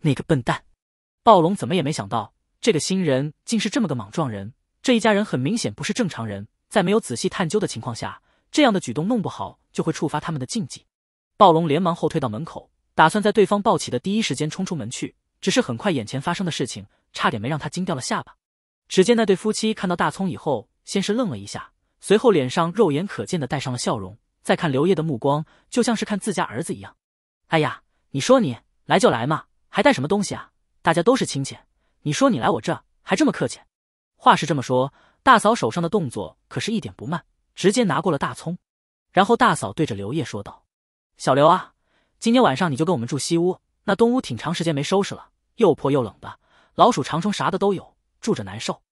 那个笨蛋！暴龙怎么也没想到，这个新人竟是这么个莽撞人。这一家人很明显不是正常人，在没有仔细探究的情况下，这样的举动弄不好就会触发他们的禁忌。暴龙连忙后退到门口，打算在对方抱起的第一时间冲出门去。只是很快，眼前发生的事情差点没让他惊掉了下巴。只见那对夫妻看到大葱以后，先是愣了一下。随后脸上肉眼可见的带上了笑容，再看刘烨的目光就像是看自家儿子一样。哎呀，你说你来就来嘛，还带什么东西啊？大家都是亲戚，你说你来我这还这么客气？话是这么说，大嫂手上的动作可是一点不慢，直接拿过了大葱。然后大嫂对着刘烨说道：“小刘啊，今天晚上你就跟我们住西屋，那东屋挺长时间没收拾了，又破又冷的，老鼠、长虫啥的都有，住着难受。”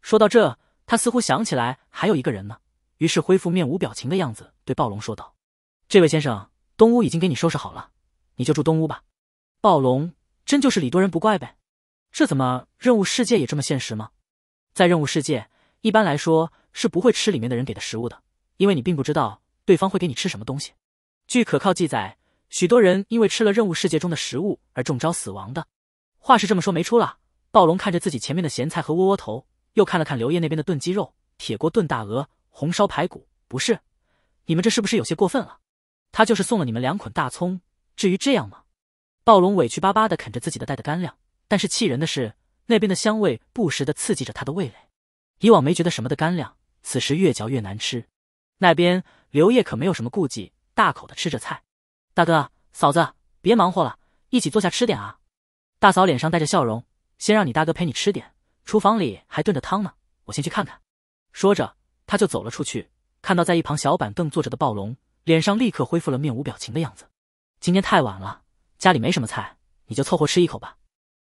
说到这。他似乎想起来还有一个人呢，于是恢复面无表情的样子，对暴龙说道：“这位先生，东屋已经给你收拾好了，你就住东屋吧。”暴龙真就是礼多人不怪呗，这怎么任务世界也这么现实吗？在任务世界，一般来说是不会吃里面的人给的食物的，因为你并不知道对方会给你吃什么东西。据可靠记载，许多人因为吃了任务世界中的食物而中招死亡的。话是这么说没出了，暴龙看着自己前面的咸菜和窝窝头。又看了看刘烨那边的炖鸡肉、铁锅炖大鹅、红烧排骨，不是，你们这是不是有些过分了？他就是送了你们两捆大葱，至于这样吗？暴龙委屈巴巴的啃着自己的带的干粮，但是气人的是，那边的香味不时的刺激着他的味蕾，以往没觉得什么的干粮，此时越嚼越难吃。那边刘烨可没有什么顾忌，大口的吃着菜。大哥嫂子别忙活了，一起坐下吃点啊！大嫂脸上带着笑容，先让你大哥陪你吃点。厨房里还炖着汤呢，我先去看看。说着，他就走了出去，看到在一旁小板凳坐着的暴龙，脸上立刻恢复了面无表情的样子。今天太晚了，家里没什么菜，你就凑合吃一口吧。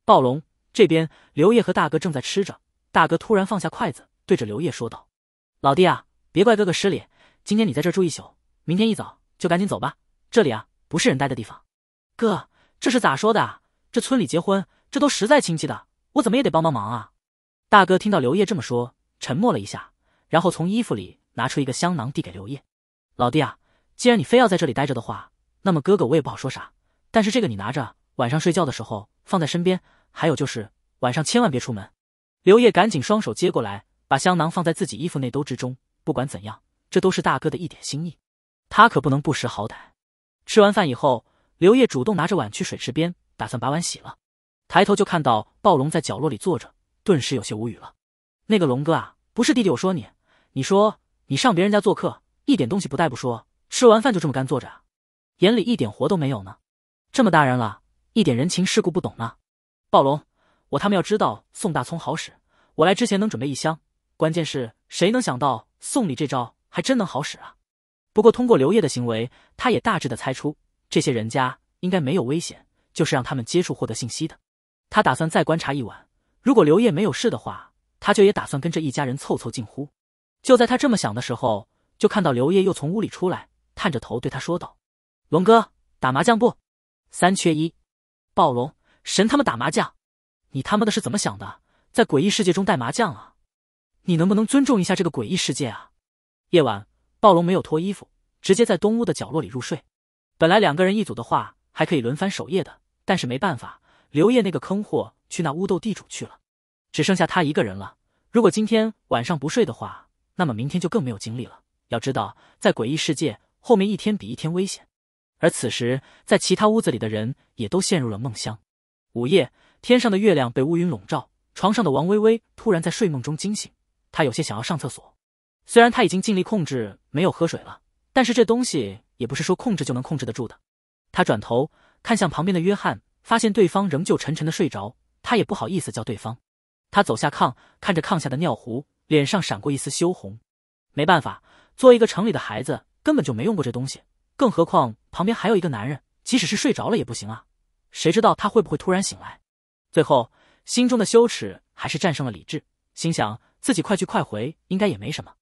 暴龙这边，刘烨和大哥正在吃着，大哥突然放下筷子，对着刘烨说道：“老弟啊，别怪哥哥失礼，今天你在这住一宿，明天一早就赶紧走吧。这里啊，不是人待的地方。哥，这是咋说的？这村里结婚，这都实在亲戚的，我怎么也得帮帮忙啊。”大哥听到刘烨这么说，沉默了一下，然后从衣服里拿出一个香囊递给刘烨：“老弟啊，既然你非要在这里待着的话，那么哥哥我也不好说啥。但是这个你拿着，晚上睡觉的时候放在身边。还有就是晚上千万别出门。”刘烨赶紧双手接过来，把香囊放在自己衣服内兜之中。不管怎样，这都是大哥的一点心意，他可不能不识好歹。吃完饭以后，刘烨主动拿着碗去水池边，打算把碗洗了。抬头就看到暴龙在角落里坐着。顿时有些无语了。那个龙哥啊，不是弟弟，我说你，你说你上别人家做客，一点东西不带不说，吃完饭就这么干坐着，眼里一点活都没有呢。这么大人了，一点人情世故不懂呢。暴龙，我他妈要知道送大葱好使，我来之前能准备一箱。关键是谁能想到送礼这招还真能好使啊！不过通过刘烨的行为，他也大致的猜出这些人家应该没有危险，就是让他们接触获得信息的。他打算再观察一晚。如果刘烨没有事的话，他就也打算跟这一家人凑凑近乎。就在他这么想的时候，就看到刘烨又从屋里出来，探着头对他说道：“龙哥，打麻将不？三缺一，暴龙，神他妈打麻将，你他妈的是怎么想的？在诡异世界中带麻将啊？你能不能尊重一下这个诡异世界啊？”夜晚，暴龙没有脱衣服，直接在东屋的角落里入睡。本来两个人一组的话，还可以轮番守夜的，但是没办法，刘烨那个坑货。去那屋斗地主去了，只剩下他一个人了。如果今天晚上不睡的话，那么明天就更没有精力了。要知道，在诡异世界，后面一天比一天危险。而此时，在其他屋子里的人也都陷入了梦乡。午夜，天上的月亮被乌云笼罩。床上的王薇薇突然在睡梦中惊醒，她有些想要上厕所。虽然她已经尽力控制，没有喝水了，但是这东西也不是说控制就能控制得住的。她转头看向旁边的约翰，发现对方仍旧沉沉的睡着。他也不好意思叫对方，他走下炕，看着炕下的尿壶，脸上闪过一丝羞红。没办法，作为一个城里的孩子根本就没用过这东西，更何况旁边还有一个男人，即使是睡着了也不行啊！谁知道他会不会突然醒来？最后，心中的羞耻还是战胜了理智，心想自己快去快回，应该也没什么。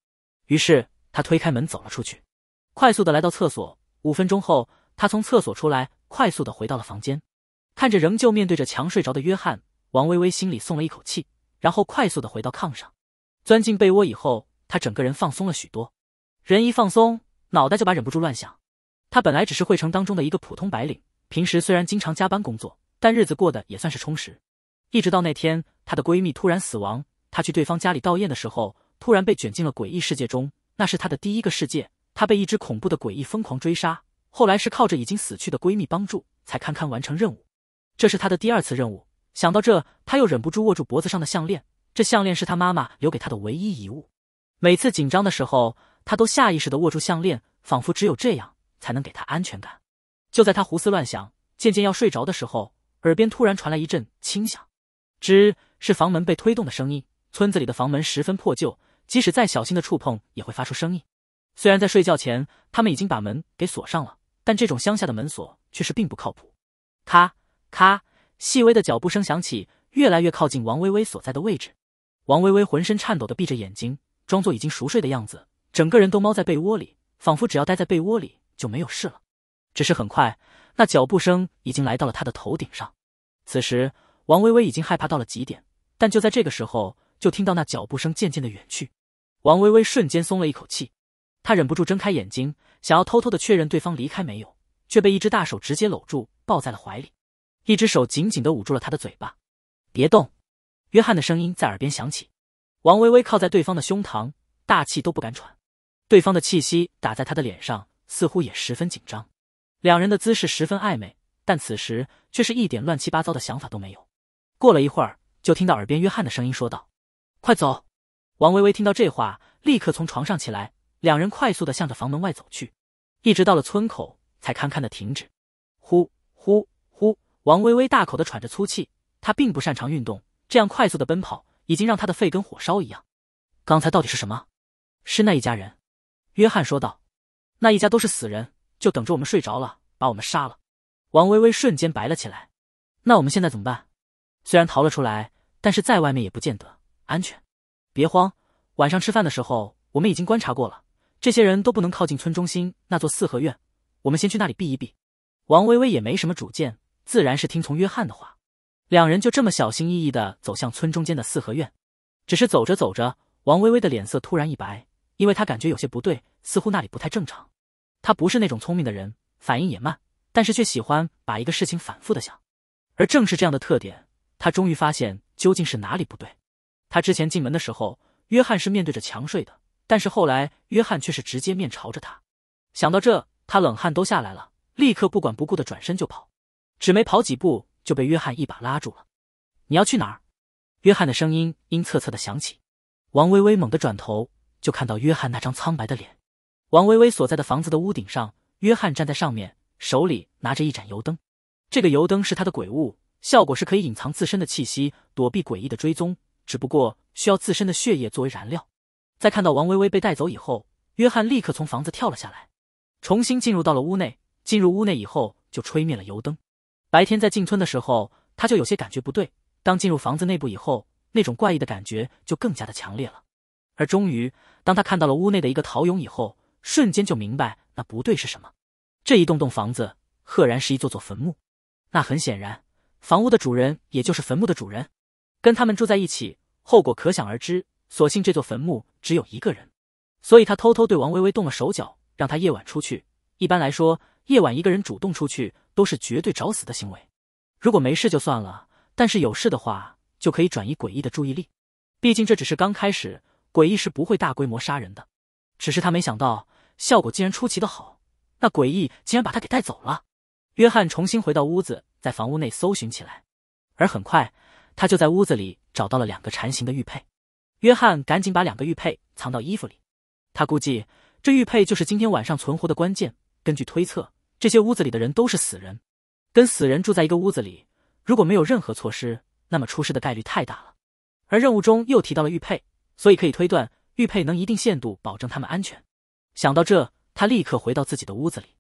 于是他推开门走了出去，快速的来到厕所，五分钟后，他从厕所出来，快速的回到了房间，看着仍旧面对着墙睡着的约翰。王微微心里松了一口气，然后快速的回到炕上，钻进被窝以后，她整个人放松了许多。人一放松，脑袋就把忍不住乱想。她本来只是会城当中的一个普通白领，平时虽然经常加班工作，但日子过得也算是充实。一直到那天，她的闺蜜突然死亡，她去对方家里悼唁的时候，突然被卷进了诡异世界中。那是她的第一个世界，她被一只恐怖的诡异疯狂追杀。后来是靠着已经死去的闺蜜帮助，才堪堪完成任务。这是她的第二次任务。想到这，他又忍不住握住脖子上的项链。这项链是他妈妈留给他的唯一遗物。每次紧张的时候，他都下意识的握住项链，仿佛只有这样才能给他安全感。就在他胡思乱想，渐渐要睡着的时候，耳边突然传来一阵轻响，吱，是房门被推动的声音。村子里的房门十分破旧，即使再小心的触碰也会发出声音。虽然在睡觉前他们已经把门给锁上了，但这种乡下的门锁却是并不靠谱。咔咔。细微的脚步声响起，越来越靠近王薇薇所在的位置。王薇薇浑身颤抖的闭着眼睛，装作已经熟睡的样子，整个人都猫在被窝里，仿佛只要待在被窝里就没有事了。只是很快，那脚步声已经来到了她的头顶上。此时，王薇薇已经害怕到了极点，但就在这个时候，就听到那脚步声渐渐的远去。王薇薇瞬间松了一口气，她忍不住睁开眼睛，想要偷偷的确认对方离开没有，却被一只大手直接搂住，抱在了怀里。一只手紧紧地捂住了他的嘴巴，别动！约翰的声音在耳边响起。王微微靠在对方的胸膛，大气都不敢喘。对方的气息打在他的脸上，似乎也十分紧张。两人的姿势十分暧昧，但此时却是一点乱七八糟的想法都没有。过了一会儿，就听到耳边约翰的声音说道：“快走！”王微微听到这话，立刻从床上起来，两人快速地向着房门外走去，一直到了村口才堪堪的停止。呼。王微微大口的喘着粗气，她并不擅长运动，这样快速的奔跑已经让她的肺跟火烧一样。刚才到底是什么？是那一家人？约翰说道。那一家都是死人，就等着我们睡着了把我们杀了。王微微瞬间白了起来。那我们现在怎么办？虽然逃了出来，但是在外面也不见得安全。别慌，晚上吃饭的时候我们已经观察过了，这些人都不能靠近村中心那座四合院。我们先去那里避一避。王微微也没什么主见。自然是听从约翰的话，两人就这么小心翼翼的走向村中间的四合院。只是走着走着，王微微的脸色突然一白，因为她感觉有些不对，似乎那里不太正常。她不是那种聪明的人，反应也慢，但是却喜欢把一个事情反复的想。而正是这样的特点，她终于发现究竟是哪里不对。她之前进门的时候，约翰是面对着墙睡的，但是后来约翰却是直接面朝着他。想到这，他冷汗都下来了，立刻不管不顾的转身就跑。只没跑几步，就被约翰一把拉住了。你要去哪儿？约翰的声音阴恻恻的响起。王薇薇猛地转头，就看到约翰那张苍白的脸。王薇薇所在的房子的屋顶上，约翰站在上面，手里拿着一盏油灯。这个油灯是他的鬼物，效果是可以隐藏自身的气息，躲避诡异的追踪，只不过需要自身的血液作为燃料。在看到王薇薇被带走以后，约翰立刻从房子跳了下来，重新进入到了屋内。进入屋内以后，就吹灭了油灯。白天在进村的时候，他就有些感觉不对。当进入房子内部以后，那种怪异的感觉就更加的强烈了。而终于，当他看到了屋内的一个陶俑以后，瞬间就明白那不对是什么。这一栋栋房子，赫然是一座座坟墓。那很显然，房屋的主人也就是坟墓的主人，跟他们住在一起，后果可想而知。所幸这座坟墓只有一个人，所以他偷偷对王薇薇动了手脚，让她夜晚出去。一般来说，夜晚一个人主动出去。都是绝对找死的行为，如果没事就算了，但是有事的话就可以转移诡异的注意力。毕竟这只是刚开始，诡异是不会大规模杀人的。只是他没想到效果竟然出奇的好，那诡异竟然把他给带走了。约翰重新回到屋子，在房屋内搜寻起来，而很快他就在屋子里找到了两个蝉形的玉佩。约翰赶紧把两个玉佩藏到衣服里，他估计这玉佩就是今天晚上存活的关键。根据推测。这些屋子里的人都是死人，跟死人住在一个屋子里，如果没有任何措施，那么出事的概率太大了。而任务中又提到了玉佩，所以可以推断玉佩能一定限度保证他们安全。想到这，他立刻回到自己的屋子里。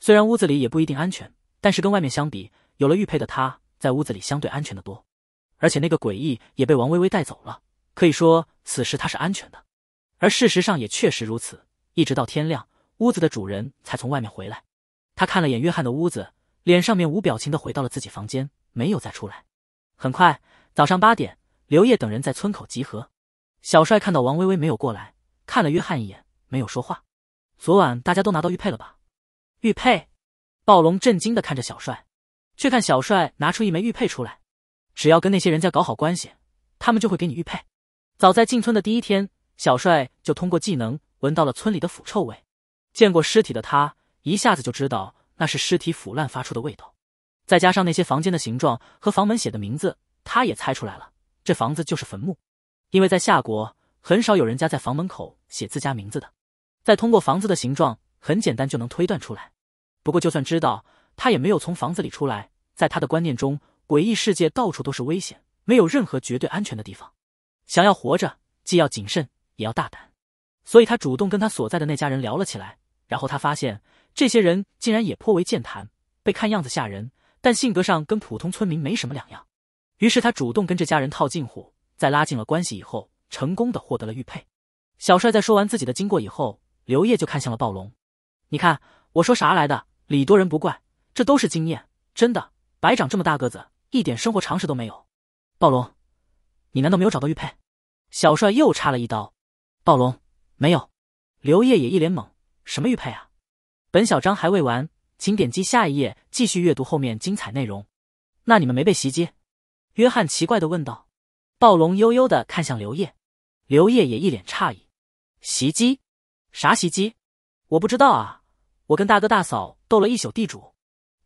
虽然屋子里也不一定安全，但是跟外面相比，有了玉佩的他，在屋子里相对安全的多。而且那个诡异也被王薇薇带走了，可以说此时他是安全的。而事实上也确实如此，一直到天亮，屋子的主人才从外面回来。他看了眼约翰的屋子，脸上面无表情的回到了自己房间，没有再出来。很快，早上八点，刘烨等人在村口集合。小帅看到王薇薇没有过来，看了约翰一眼，没有说话。昨晚大家都拿到玉佩了吧？玉佩？暴龙震惊的看着小帅，却看小帅拿出一枚玉佩出来。只要跟那些人家搞好关系，他们就会给你玉佩。早在进村的第一天，小帅就通过技能闻到了村里的腐臭味，见过尸体的他。一下子就知道那是尸体腐烂发出的味道，再加上那些房间的形状和房门写的名字，他也猜出来了，这房子就是坟墓。因为在夏国，很少有人家在房门口写自家名字的。再通过房子的形状，很简单就能推断出来。不过就算知道，他也没有从房子里出来。在他的观念中，诡异世界到处都是危险，没有任何绝对安全的地方。想要活着，既要谨慎也要大胆。所以他主动跟他所在的那家人聊了起来，然后他发现。这些人竟然也颇为健谈，被看样子吓人，但性格上跟普通村民没什么两样。于是他主动跟这家人套近乎，在拉近了关系以后，成功的获得了玉佩。小帅在说完自己的经过以后，刘烨就看向了暴龙：“你看我说啥来的？礼多人不怪，这都是经验，真的白长这么大个子，一点生活常识都没有。”暴龙，你难道没有找到玉佩？小帅又插了一刀：“暴龙没有。”刘烨也一脸懵：“什么玉佩啊？”本小章还未完，请点击下一页继续阅读后面精彩内容。那你们没被袭击？约翰奇怪的问道。暴龙悠悠的看向刘烨，刘烨也一脸诧异。袭击？啥袭击？我不知道啊。我跟大哥大嫂斗了一宿地主。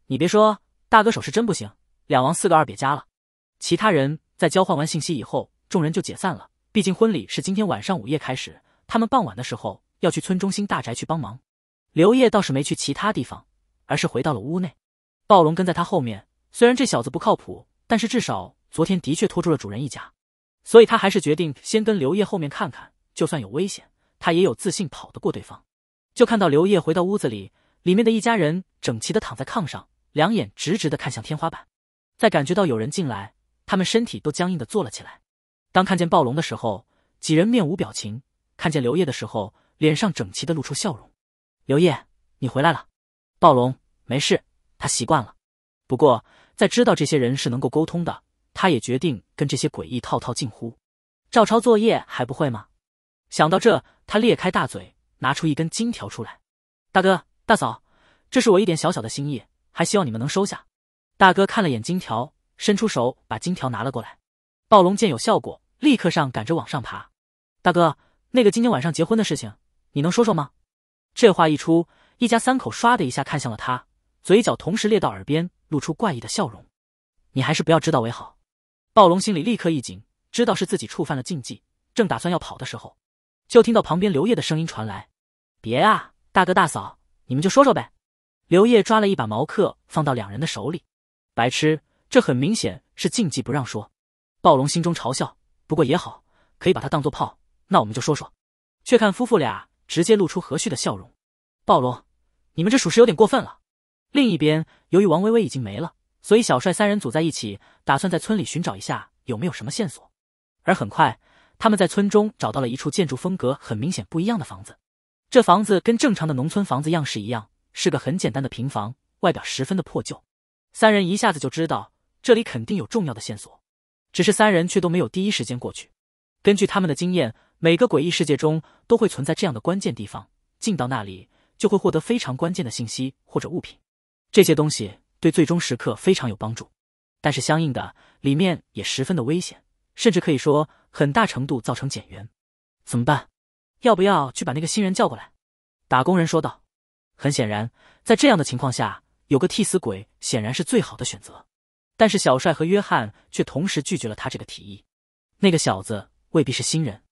你别说，大哥手是真不行，两王四个二别加了。其他人在交换完信息以后，众人就解散了。毕竟婚礼是今天晚上午夜开始，他们傍晚的时候要去村中心大宅去帮忙。刘烨倒是没去其他地方，而是回到了屋内。暴龙跟在他后面，虽然这小子不靠谱，但是至少昨天的确拖住了主人一家，所以他还是决定先跟刘烨后面看看。就算有危险，他也有自信跑得过对方。就看到刘烨回到屋子里，里面的一家人整齐的躺在炕上，两眼直直的看向天花板。在感觉到有人进来，他们身体都僵硬的坐了起来。当看见暴龙的时候，几人面无表情；看见刘烨的时候，脸上整齐的露出笑容。刘烨，你回来了。暴龙没事，他习惯了。不过在知道这些人是能够沟通的，他也决定跟这些诡异套套近乎。照抄作业还不会吗？想到这，他裂开大嘴，拿出一根金条出来。大哥，大嫂，这是我一点小小的心意，还希望你们能收下。大哥看了眼金条，伸出手把金条拿了过来。暴龙见有效果，立刻上赶着往上爬。大哥，那个今天晚上结婚的事情，你能说说吗？这话一出，一家三口唰的一下看向了他，嘴角同时裂到耳边，露出怪异的笑容。你还是不要知道为好。暴龙心里立刻一紧，知道是自己触犯了禁忌，正打算要跑的时候，就听到旁边刘烨的声音传来：“别啊，大哥大嫂，你们就说说呗。”刘烨抓了一把毛克放到两人的手里。白痴，这很明显是禁忌不让说。暴龙心中嘲笑，不过也好，可以把他当做炮。那我们就说说。却看夫妇俩。直接露出和煦的笑容，暴龙，你们这属实有点过分了。另一边，由于王薇薇已经没了，所以小帅三人组在一起，打算在村里寻找一下有没有什么线索。而很快，他们在村中找到了一处建筑风格很明显不一样的房子。这房子跟正常的农村房子样式一样，是个很简单的平房，外表十分的破旧。三人一下子就知道这里肯定有重要的线索，只是三人却都没有第一时间过去。根据他们的经验。每个诡异世界中都会存在这样的关键地方，进到那里就会获得非常关键的信息或者物品，这些东西对最终时刻非常有帮助。但是相应的，里面也十分的危险，甚至可以说很大程度造成减员。怎么办？要不要去把那个新人叫过来？打工人说道。很显然，在这样的情况下，有个替死鬼显然是最好的选择。但是小帅和约翰却同时拒绝了他这个提议。那个小子未必是新人。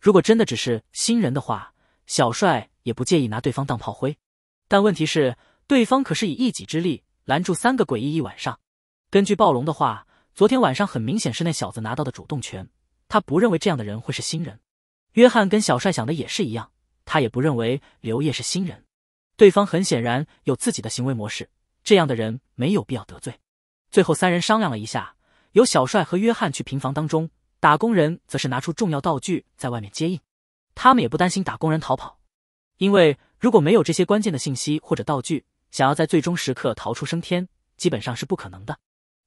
如果真的只是新人的话，小帅也不介意拿对方当炮灰。但问题是，对方可是以一己之力拦住三个诡异一晚上。根据暴龙的话，昨天晚上很明显是那小子拿到的主动权。他不认为这样的人会是新人。约翰跟小帅想的也是一样，他也不认为刘烨是新人。对方很显然有自己的行为模式，这样的人没有必要得罪。最后三人商量了一下，由小帅和约翰去平房当中。打工人则是拿出重要道具在外面接应，他们也不担心打工人逃跑，因为如果没有这些关键的信息或者道具，想要在最终时刻逃出升天，基本上是不可能的。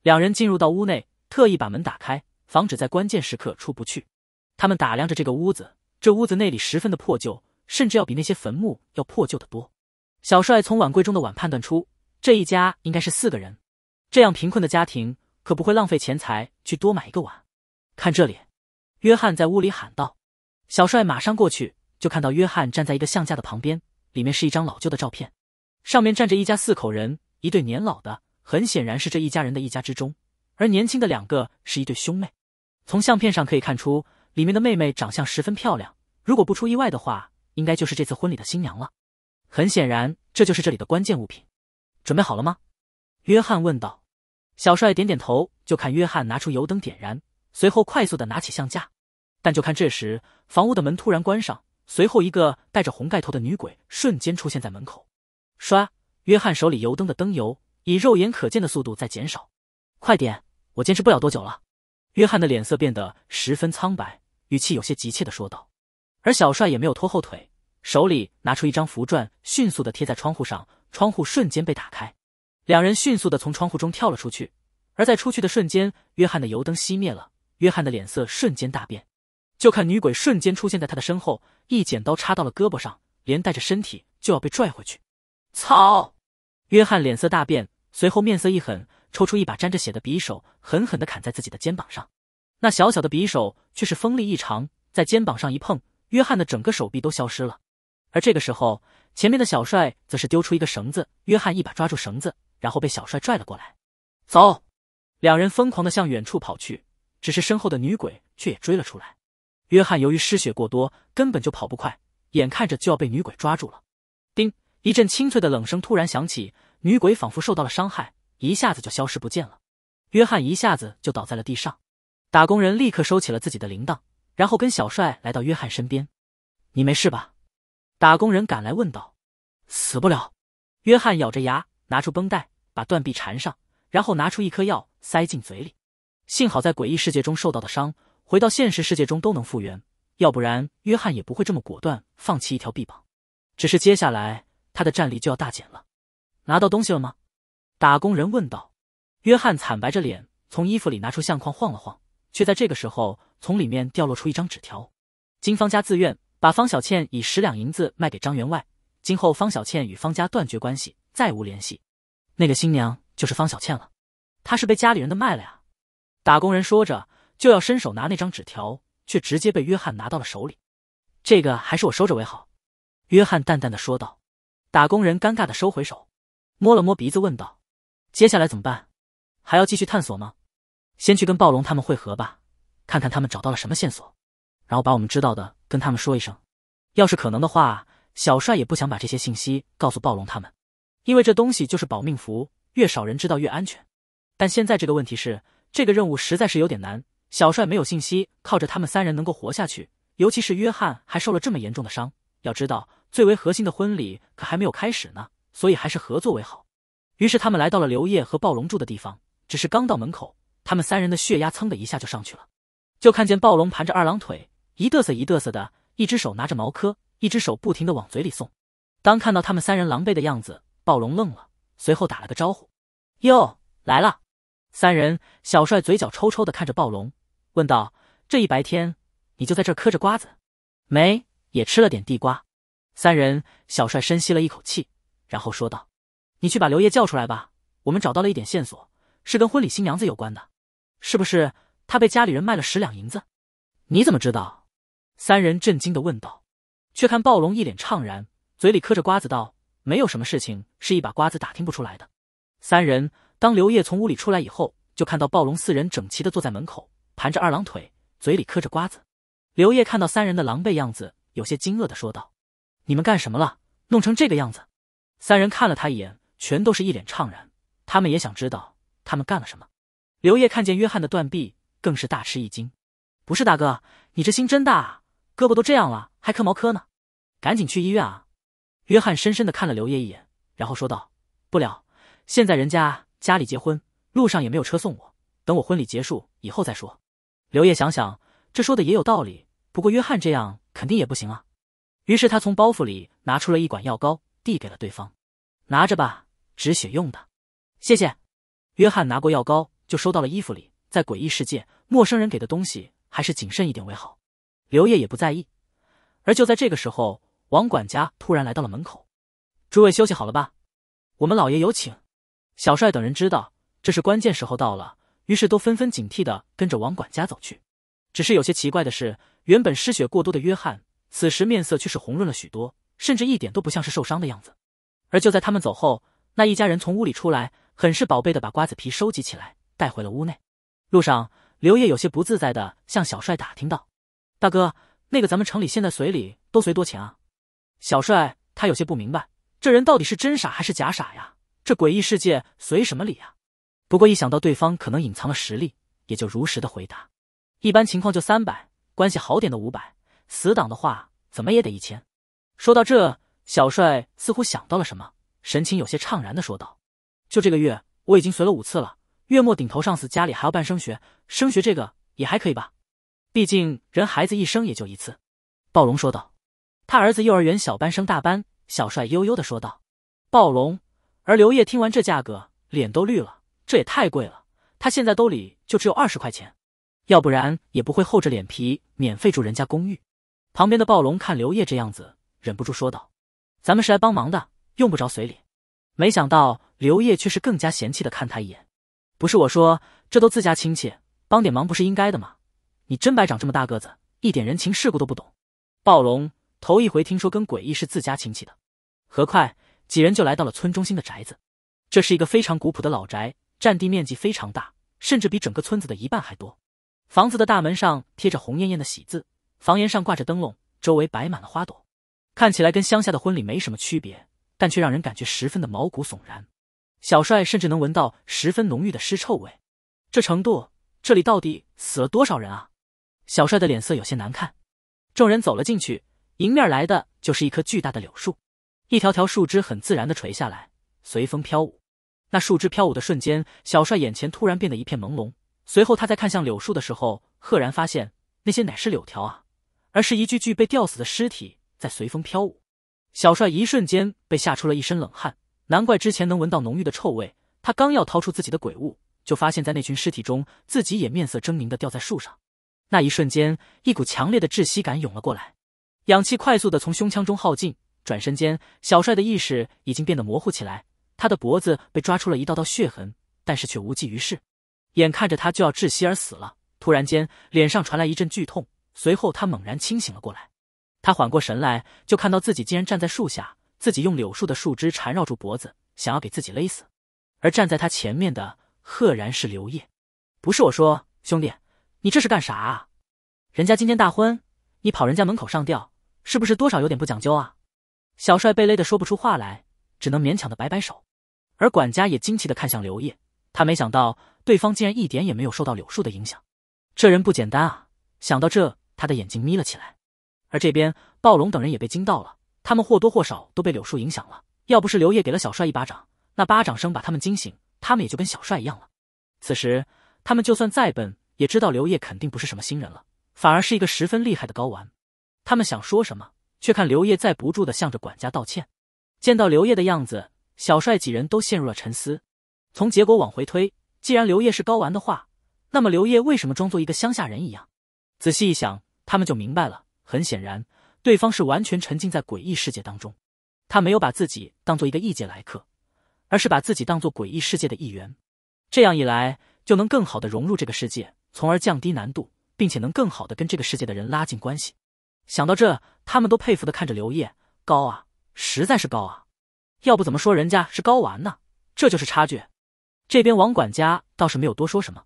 两人进入到屋内，特意把门打开，防止在关键时刻出不去。他们打量着这个屋子，这屋子内里十分的破旧，甚至要比那些坟墓要破旧的多。小帅从碗柜中的碗判断出，这一家应该是四个人，这样贫困的家庭可不会浪费钱财去多买一个碗。看这里，约翰在屋里喊道：“小帅，马上过去！”就看到约翰站在一个相架的旁边，里面是一张老旧的照片，上面站着一家四口人，一对年老的，很显然是这一家人的一家之中，而年轻的两个是一对兄妹。从相片上可以看出，里面的妹妹长相十分漂亮，如果不出意外的话，应该就是这次婚礼的新娘了。很显然，这就是这里的关键物品。准备好了吗？约翰问道。小帅点点头，就看约翰拿出油灯点燃。随后快速的拿起相架，但就看这时，房屋的门突然关上，随后一个戴着红盖头的女鬼瞬间出现在门口。唰，约翰手里油灯的灯油以肉眼可见的速度在减少。快点，我坚持不了多久了。约翰的脸色变得十分苍白，语气有些急切的说道。而小帅也没有拖后腿，手里拿出一张符篆，迅速的贴在窗户上，窗户瞬间被打开，两人迅速的从窗户中跳了出去。而在出去的瞬间，约翰的油灯熄灭了。约翰的脸色瞬间大变，就看女鬼瞬间出现在他的身后，一剪刀插到了胳膊上，连带着身体就要被拽回去。操！约翰脸色大变，随后面色一狠，抽出一把沾着血的匕首，狠狠地砍在自己的肩膀上。那小小的匕首却是锋利异常，在肩膀上一碰，约翰的整个手臂都消失了。而这个时候，前面的小帅则是丢出一个绳子，约翰一把抓住绳子，然后被小帅拽了过来，走。两人疯狂地向远处跑去。只是身后的女鬼却也追了出来。约翰由于失血过多，根本就跑不快，眼看着就要被女鬼抓住了。叮！一阵清脆的冷声突然响起，女鬼仿佛受到了伤害，一下子就消失不见了。约翰一下子就倒在了地上。打工人立刻收起了自己的铃铛，然后跟小帅来到约翰身边：“你没事吧？”打工人赶来问道。“死不了。”约翰咬着牙，拿出绷带把断臂缠上，然后拿出一颗药塞进嘴里。幸好在诡异世界中受到的伤，回到现实世界中都能复原，要不然约翰也不会这么果断放弃一条臂膀。只是接下来他的战力就要大减了。拿到东西了吗？打工人问道。约翰惨白着脸，从衣服里拿出相框晃了晃，却在这个时候从里面掉落出一张纸条。金方家自愿把方小倩以十两银子卖给张员外，今后方小倩与方家断绝关系，再无联系。那个新娘就是方小倩了，她是被家里人的卖了呀。打工人说着就要伸手拿那张纸条，却直接被约翰拿到了手里。这个还是我收着为好。”约翰淡淡的说道。打工人尴尬的收回手，摸了摸鼻子，问道：“接下来怎么办？还要继续探索吗？先去跟暴龙他们会合吧，看看他们找到了什么线索，然后把我们知道的跟他们说一声。要是可能的话，小帅也不想把这些信息告诉暴龙他们，因为这东西就是保命符，越少人知道越安全。但现在这个问题是……这个任务实在是有点难，小帅没有信息，靠着他们三人能够活下去。尤其是约翰还受了这么严重的伤，要知道最为核心的婚礼可还没有开始呢，所以还是合作为好。于是他们来到了刘烨和暴龙住的地方，只是刚到门口，他们三人的血压蹭的一下就上去了。就看见暴龙盘着二郎腿，一嘚瑟一嘚瑟的，一只手拿着毛科，一只手不停的往嘴里送。当看到他们三人狼狈的样子，暴龙愣了，随后打了个招呼：“哟，来了。”三人，小帅嘴角抽抽的看着暴龙，问道：“这一白天，你就在这嗑着瓜子？没，也吃了点地瓜。”三人，小帅深吸了一口气，然后说道：“你去把刘烨叫出来吧，我们找到了一点线索，是跟婚礼新娘子有关的，是不是？他被家里人卖了十两银子？你怎么知道？”三人震惊的问道，却看暴龙一脸怅然，嘴里嗑着瓜子道：“没有什么事情是一把瓜子打听不出来的。”三人。当刘烨从屋里出来以后，就看到暴龙四人整齐的坐在门口，盘着二郎腿，嘴里嗑着瓜子。刘烨看到三人的狼狈样子，有些惊愕的说道：“你们干什么了？弄成这个样子？”三人看了他一眼，全都是一脸怅然。他们也想知道他们干了什么。刘烨看见约翰的断臂，更是大吃一惊：“不是大哥，你这心真大，啊！胳膊都这样了，还嗑毛嗑呢？赶紧去医院啊！”约翰深深的看了刘烨一眼，然后说道：“不了，现在人家……”家里结婚，路上也没有车送我，等我婚礼结束以后再说。刘烨想想，这说的也有道理，不过约翰这样肯定也不行啊。于是他从包袱里拿出了一管药膏，递给了对方：“拿着吧，止血用的，谢谢。”约翰拿过药膏，就收到了衣服里。在诡异世界，陌生人给的东西还是谨慎一点为好。刘烨也不在意。而就在这个时候，王管家突然来到了门口：“诸位休息好了吧？我们老爷有请。”小帅等人知道这是关键时候到了，于是都纷纷警惕的跟着王管家走去。只是有些奇怪的是，原本失血过多的约翰，此时面色却是红润了许多，甚至一点都不像是受伤的样子。而就在他们走后，那一家人从屋里出来，很是宝贝的把瓜子皮收集起来，带回了屋内。路上，刘烨有些不自在的向小帅打听道：“大哥，那个咱们城里现在随礼都随多钱啊？”小帅他有些不明白，这人到底是真傻还是假傻呀？这诡异世界随什么礼啊？不过一想到对方可能隐藏了实力，也就如实的回答。一般情况就三百，关系好点的五百，死党的话怎么也得一千。说到这，小帅似乎想到了什么，神情有些怅然的说道：“就这个月我已经随了五次了，月末顶头上司家里还要办升学，升学这个也还可以吧？毕竟人孩子一生也就一次。”暴龙说道。他儿子幼儿园小班升大班，小帅悠悠的说道。暴龙。而刘烨听完这价格，脸都绿了，这也太贵了。他现在兜里就只有二十块钱，要不然也不会厚着脸皮免费住人家公寓。旁边的暴龙看刘烨这样子，忍不住说道：“咱们是来帮忙的，用不着随礼。”没想到刘烨却是更加嫌弃的看他一眼：“不是我说，这都自家亲戚，帮点忙不是应该的吗？你真白长这么大个子，一点人情世故都不懂。”暴龙头一回听说跟诡异是自家亲戚的，何快？几人就来到了村中心的宅子，这是一个非常古朴的老宅，占地面积非常大，甚至比整个村子的一半还多。房子的大门上贴着红艳艳的喜字，房檐上挂着灯笼，周围摆满了花朵，看起来跟乡下的婚礼没什么区别，但却让人感觉十分的毛骨悚然。小帅甚至能闻到十分浓郁的尸臭味，这程度，这里到底死了多少人啊？小帅的脸色有些难看。众人走了进去，迎面来的就是一棵巨大的柳树。一条条树枝很自然的垂下来，随风飘舞。那树枝飘舞的瞬间，小帅眼前突然变得一片朦胧。随后，他在看向柳树的时候，赫然发现那些乃是柳条啊，而是一具具被吊死的尸体在随风飘舞。小帅一瞬间被吓出了一身冷汗，难怪之前能闻到浓郁的臭味。他刚要掏出自己的鬼物，就发现，在那群尸体中，自己也面色狰狞的吊在树上。那一瞬间，一股强烈的窒息感涌了过来，氧气快速的从胸腔中耗尽。转身间，小帅的意识已经变得模糊起来。他的脖子被抓出了一道道血痕，但是却无济于事。眼看着他就要窒息而死了，突然间脸上传来一阵剧痛，随后他猛然清醒了过来。他缓过神来，就看到自己竟然站在树下，自己用柳树的树枝缠绕住脖子，想要给自己勒死。而站在他前面的，赫然是刘烨。不是我说，兄弟，你这是干啥啊？人家今天大婚，你跑人家门口上吊，是不是多少有点不讲究啊？小帅被勒得说不出话来，只能勉强的摆摆手，而管家也惊奇的看向刘烨，他没想到对方竟然一点也没有受到柳树的影响，这人不简单啊！想到这，他的眼睛眯了起来。而这边暴龙等人也被惊到了，他们或多或少都被柳树影响了，要不是刘烨给了小帅一巴掌，那巴掌声把他们惊醒，他们也就跟小帅一样了。此时他们就算再笨，也知道刘烨肯定不是什么新人了，反而是一个十分厉害的高玩。他们想说什么？却看刘烨在不住的向着管家道歉。见到刘烨的样子，小帅几人都陷入了沉思。从结果往回推，既然刘烨是高玩的话，那么刘烨为什么装作一个乡下人一样？仔细一想，他们就明白了。很显然，对方是完全沉浸在诡异世界当中，他没有把自己当做一个异界来客，而是把自己当做诡异世界的一员。这样一来，就能更好的融入这个世界，从而降低难度，并且能更好的跟这个世界的人拉近关系。想到这，他们都佩服的看着刘烨，高啊，实在是高啊！要不怎么说人家是高玩呢？这就是差距。这边王管家倒是没有多说什么，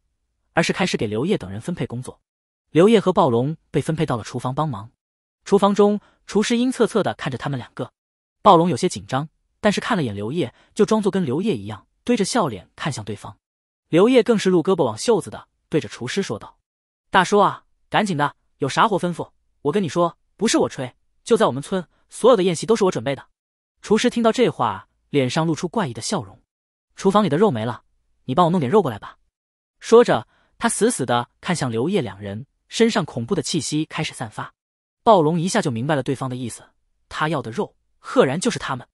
而是开始给刘烨等人分配工作。刘烨和暴龙被分配到了厨房帮忙。厨房中，厨师阴恻恻的看着他们两个，暴龙有些紧张，但是看了眼刘烨，就装作跟刘烨一样，堆着笑脸看向对方。刘烨更是露胳膊往袖子的，对着厨师说道：“大叔啊，赶紧的，有啥活吩咐？”我跟你说，不是我吹，就在我们村，所有的宴席都是我准备的。厨师听到这话，脸上露出怪异的笑容。厨房里的肉没了，你帮我弄点肉过来吧。说着，他死死的看向刘烨两人，身上恐怖的气息开始散发。暴龙一下就明白了对方的意思，他要的肉，赫然就是他们。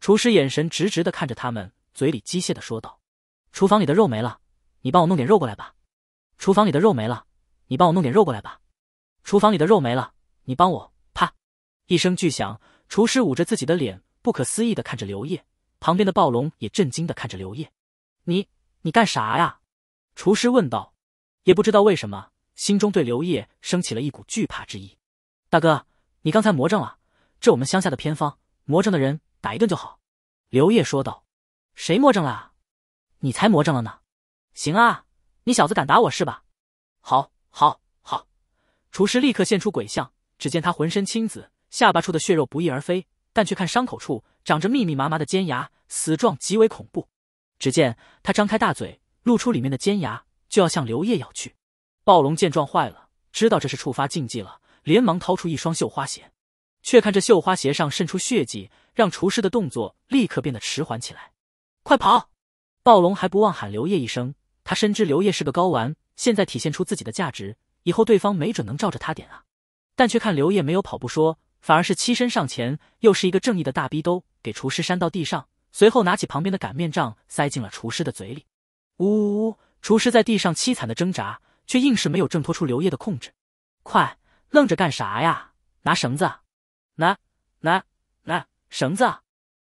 厨师眼神直直的看着他们，嘴里机械的说道：“厨房里的肉没了，你帮我弄点肉过来吧。厨房里的肉没了，你帮我弄点肉过来吧。厨房里的肉没了。”你帮我！啪！一声巨响，厨师捂着自己的脸，不可思议的看着刘烨。旁边的暴龙也震惊的看着刘烨：“你你干啥呀？”厨师问道。也不知道为什么，心中对刘烨升起了一股惧怕之意。“大哥，你刚才魔怔了？这我们乡下的偏方，魔怔的人打一顿就好。”刘烨说道。“谁魔怔了？你才魔怔了呢！行啊，你小子敢打我是吧？好，好，好！”厨师立刻现出鬼相。只见他浑身青紫，下巴处的血肉不翼而飞，但却看伤口处长着密密麻麻的尖牙，死状极为恐怖。只见他张开大嘴，露出里面的尖牙，就要向刘烨咬去。暴龙见状坏了，知道这是触发禁忌了，连忙掏出一双绣花鞋，却看这绣花鞋上渗出血迹，让厨师的动作立刻变得迟缓起来。快跑！暴龙还不忘喊刘烨一声，他深知刘烨是个睾丸，现在体现出自己的价值，以后对方没准能照着他点啊。但却看刘烨没有跑不说，反而是栖身上前，又是一个正义的大逼兜，给厨师扇到地上。随后拿起旁边的擀面杖，塞进了厨师的嘴里。呜呜呜！厨师在地上凄惨的挣扎，却硬是没有挣脱出刘烨的控制。快，愣着干啥呀？拿绳子！拿拿拿绳子啊！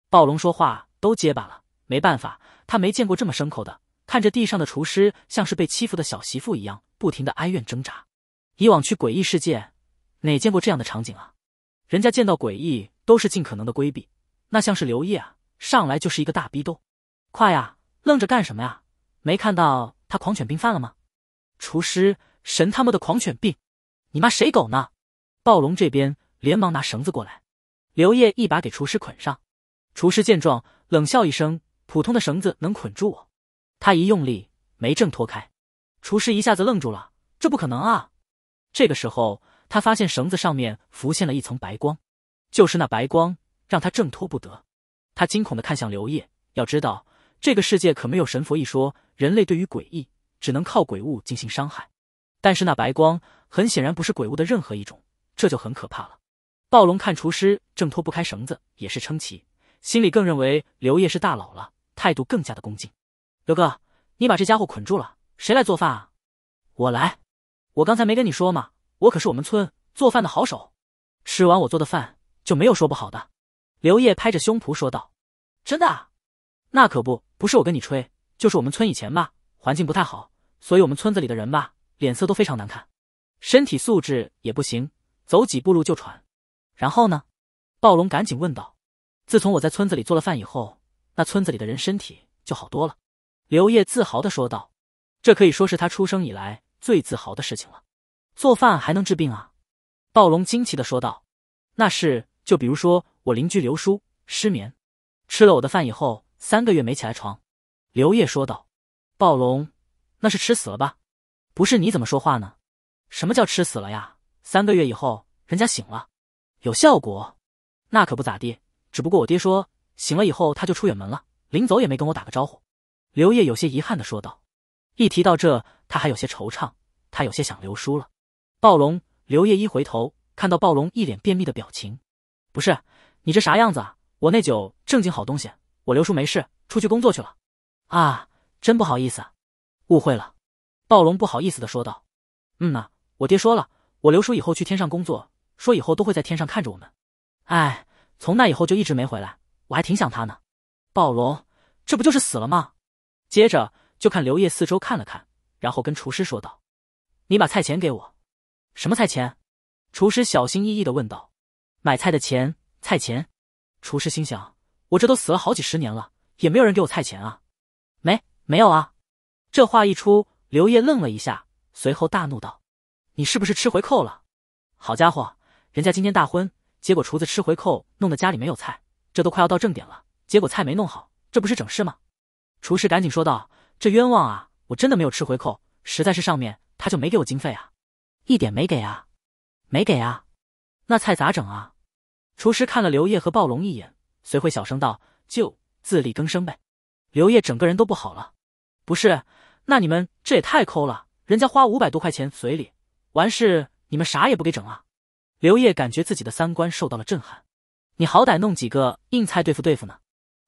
暴龙说话都结巴了，没办法，他没见过这么牲口的。看着地上的厨师，像是被欺负的小媳妇一样，不停的哀怨挣扎。以往去诡异事件。哪见过这样的场景啊？人家见到诡异都是尽可能的规避，那像是刘烨啊，上来就是一个大逼兜，快呀，愣着干什么呀？没看到他狂犬病犯了吗？厨师，神他妈的狂犬病！你骂谁狗呢？暴龙这边连忙拿绳子过来，刘烨一把给厨师捆上。厨师见状冷笑一声：“普通的绳子能捆住我？”他一用力，没挣脱开。厨师一下子愣住了：“这不可能啊！”这个时候。他发现绳子上面浮现了一层白光，就是那白光让他挣脱不得。他惊恐的看向刘烨，要知道这个世界可没有神佛一说，人类对于诡异只能靠鬼物进行伤害。但是那白光很显然不是鬼物的任何一种，这就很可怕了。暴龙看厨师挣脱不开绳子，也是称奇，心里更认为刘烨是大佬了，态度更加的恭敬。刘哥，你把这家伙捆住了，谁来做饭啊？我来，我刚才没跟你说吗？我可是我们村做饭的好手，吃完我做的饭就没有说不好的。刘烨拍着胸脯说道：“真的，啊？那可不，不是我跟你吹，就是我们村以前吧，环境不太好，所以我们村子里的人吧，脸色都非常难看，身体素质也不行，走几步路就喘。然后呢？”暴龙赶紧问道：“自从我在村子里做了饭以后，那村子里的人身体就好多了。”刘烨自豪的说道：“这可以说是他出生以来最自豪的事情了。”做饭还能治病啊！暴龙惊奇的说道：“那是，就比如说我邻居刘叔失眠，吃了我的饭以后，三个月没起来床。”刘烨说道：“暴龙，那是吃死了吧？不是，你怎么说话呢？什么叫吃死了呀？三个月以后，人家醒了，有效果，那可不咋地。只不过我爹说醒了以后他就出远门了，临走也没跟我打个招呼。”刘烨有些遗憾的说道。一提到这，他还有些惆怅，他有些想刘叔了。暴龙刘烨一回头，看到暴龙一脸便秘的表情，不是你这啥样子啊？我那酒正经好东西，我刘叔没事，出去工作去了，啊，真不好意思，误会了。暴龙不好意思的说道。嗯呐，我爹说了，我刘叔以后去天上工作，说以后都会在天上看着我们。哎，从那以后就一直没回来，我还挺想他呢。暴龙，这不就是死了吗？接着就看刘烨四周看了看，然后跟厨师说道：“你把菜钱给我。”什么菜钱？厨师小心翼翼的问道。买菜的钱？菜钱？厨师心想，我这都死了好几十年了，也没有人给我菜钱啊。没，没有啊。这话一出，刘烨愣了一下，随后大怒道：“你是不是吃回扣了？好家伙，人家今天大婚，结果厨子吃回扣，弄得家里没有菜。这都快要到正点了，结果菜没弄好，这不是整事吗？”厨师赶紧说道：“这冤枉啊！我真的没有吃回扣，实在是上面他就没给我经费啊。”一点没给啊，没给啊，那菜咋整啊？厨师看了刘烨和暴龙一眼，随会小声道：“就自力更生呗。”刘烨整个人都不好了。不是，那你们这也太抠了！人家花五百多块钱随礼，完事你们啥也不给整啊？刘烨感觉自己的三观受到了震撼。你好歹弄几个硬菜对付对付呢？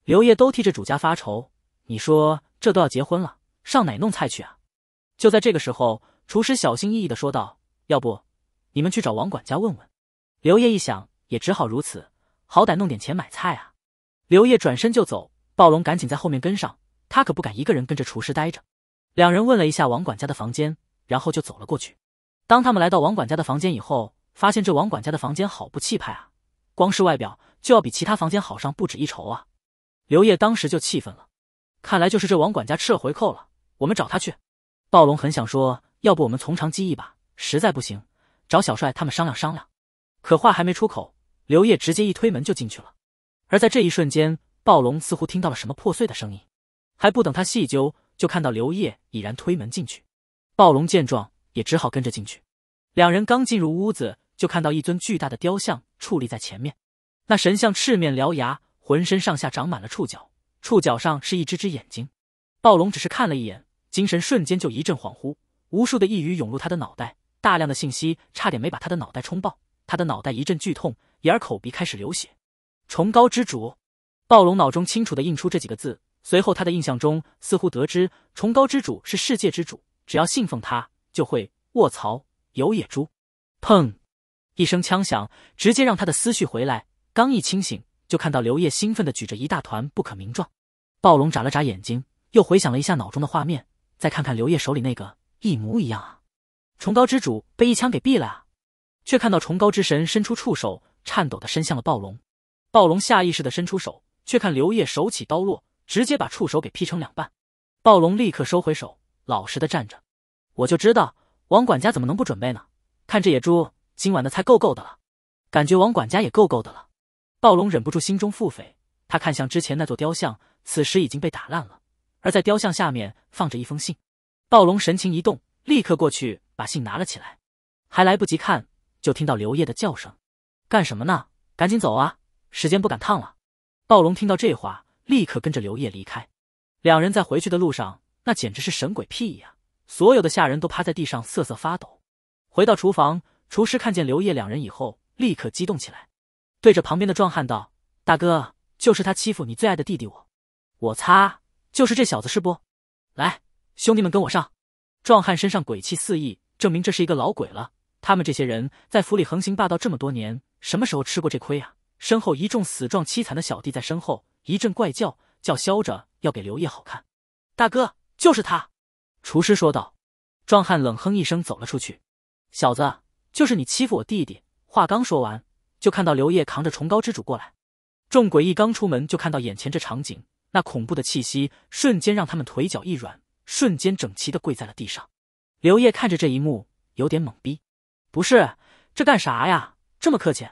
刘烨都替这主家发愁。你说这都要结婚了，上哪弄菜去啊？就在这个时候，厨师小心翼翼的说道。要不，你们去找王管家问问。刘烨一想，也只好如此，好歹弄点钱买菜啊。刘烨转身就走，暴龙赶紧在后面跟上，他可不敢一个人跟着厨师待着。两人问了一下王管家的房间，然后就走了过去。当他们来到王管家的房间以后，发现这王管家的房间好不气派啊，光是外表就要比其他房间好上不止一筹啊。刘烨当时就气愤了，看来就是这王管家吃了回扣了，我们找他去。暴龙很想说，要不我们从长计议吧。实在不行，找小帅他们商量商量。可话还没出口，刘烨直接一推门就进去了。而在这一瞬间，暴龙似乎听到了什么破碎的声音，还不等他细究，就看到刘烨已然推门进去。暴龙见状，也只好跟着进去。两人刚进入屋子，就看到一尊巨大的雕像矗立在前面。那神像赤面獠牙，浑身上下长满了触角，触角上是一只只眼睛。暴龙只是看了一眼，精神瞬间就一阵恍惚，无数的异语涌入他的脑袋。大量的信息差点没把他的脑袋冲爆，他的脑袋一阵剧痛，眼、耳、口、鼻开始流血。崇高之主，暴龙脑中清楚的印出这几个字。随后他的印象中似乎得知，崇高之主是世界之主，只要信奉他就会。卧槽，有野猪！砰！一声枪响，直接让他的思绪回来。刚一清醒，就看到刘烨兴奋的举着一大团不可名状。暴龙眨了眨眼睛，又回想了一下脑中的画面，再看看刘烨手里那个，一模一样啊。崇高之主被一枪给毙了啊！却看到崇高之神伸出触手，颤抖的伸向了暴龙。暴龙下意识的伸出手，却看刘烨手起刀落，直接把触手给劈成两半。暴龙立刻收回手，老实的站着。我就知道王管家怎么能不准备呢？看这野猪，今晚的菜够够的了。感觉王管家也够够的了。暴龙忍不住心中腹诽。他看向之前那座雕像，此时已经被打烂了。而在雕像下面放着一封信。暴龙神情一动，立刻过去。把信拿了起来，还来不及看，就听到刘烨的叫声：“干什么呢？赶紧走啊！时间不赶趟了。”暴龙听到这话，立刻跟着刘烨离开。两人在回去的路上，那简直是神鬼屁呀！所有的下人都趴在地上瑟瑟发抖。回到厨房，厨师看见刘烨两人以后，立刻激动起来，对着旁边的壮汉道：“大哥，就是他欺负你最爱的弟弟我！我擦，就是这小子是不？来，兄弟们跟我上！”壮汉身上鬼气四溢。证明这是一个老鬼了。他们这些人在府里横行霸道这么多年，什么时候吃过这亏啊？身后一众死状凄惨的小弟在身后一阵怪叫，叫嚣着要给刘烨好看。大哥，就是他。”厨师说道。壮汉冷哼一声，走了出去。“小子，就是你欺负我弟弟！”话刚说完，就看到刘烨扛着崇高之主过来。众诡异刚出门，就看到眼前这场景，那恐怖的气息瞬间让他们腿脚一软，瞬间整齐的跪在了地上。刘烨看着这一幕，有点懵逼，不是这干啥呀？这么客气？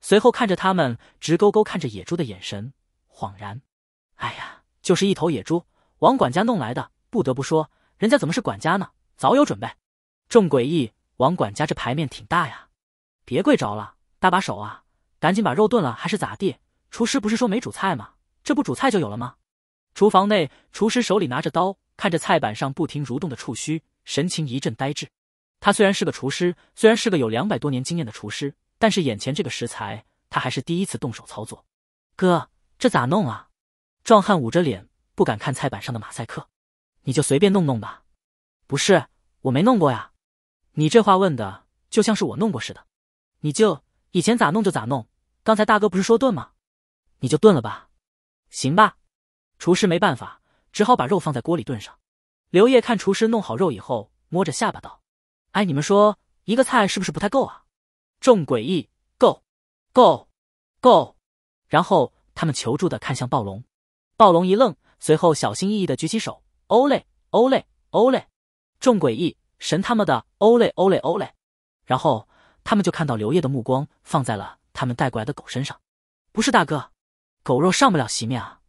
随后看着他们直勾勾看着野猪的眼神，恍然，哎呀，就是一头野猪，王管家弄来的。不得不说，人家怎么是管家呢？早有准备。众诡异，王管家这牌面挺大呀！别跪着了，搭把手啊！赶紧把肉炖了，还是咋地？厨师不是说没煮菜吗？这不煮菜就有了吗？厨房内，厨师手里拿着刀，看着菜板上不停蠕动的触须。神情一阵呆滞，他虽然是个厨师，虽然是个有两百多年经验的厨师，但是眼前这个食材，他还是第一次动手操作。哥，这咋弄啊？壮汉捂着脸，不敢看菜板上的马赛克。你就随便弄弄吧。不是，我没弄过呀。你这话问的，就像是我弄过似的。你就以前咋弄就咋弄。刚才大哥不是说炖吗？你就炖了吧。行吧。厨师没办法，只好把肉放在锅里炖上。刘烨看厨师弄好肉以后，摸着下巴道：“哎，你们说一个菜是不是不太够啊？”众诡异够，够，够，然后他们求助的看向暴龙，暴龙一愣，随后小心翼翼的举起手，欧嘞，欧嘞，欧嘞。”众诡异神他妈的欧嘞欧嘞欧嘞，然后他们就看到刘烨的目光放在了他们带过来的狗身上，不是大哥，狗肉上不了席面啊！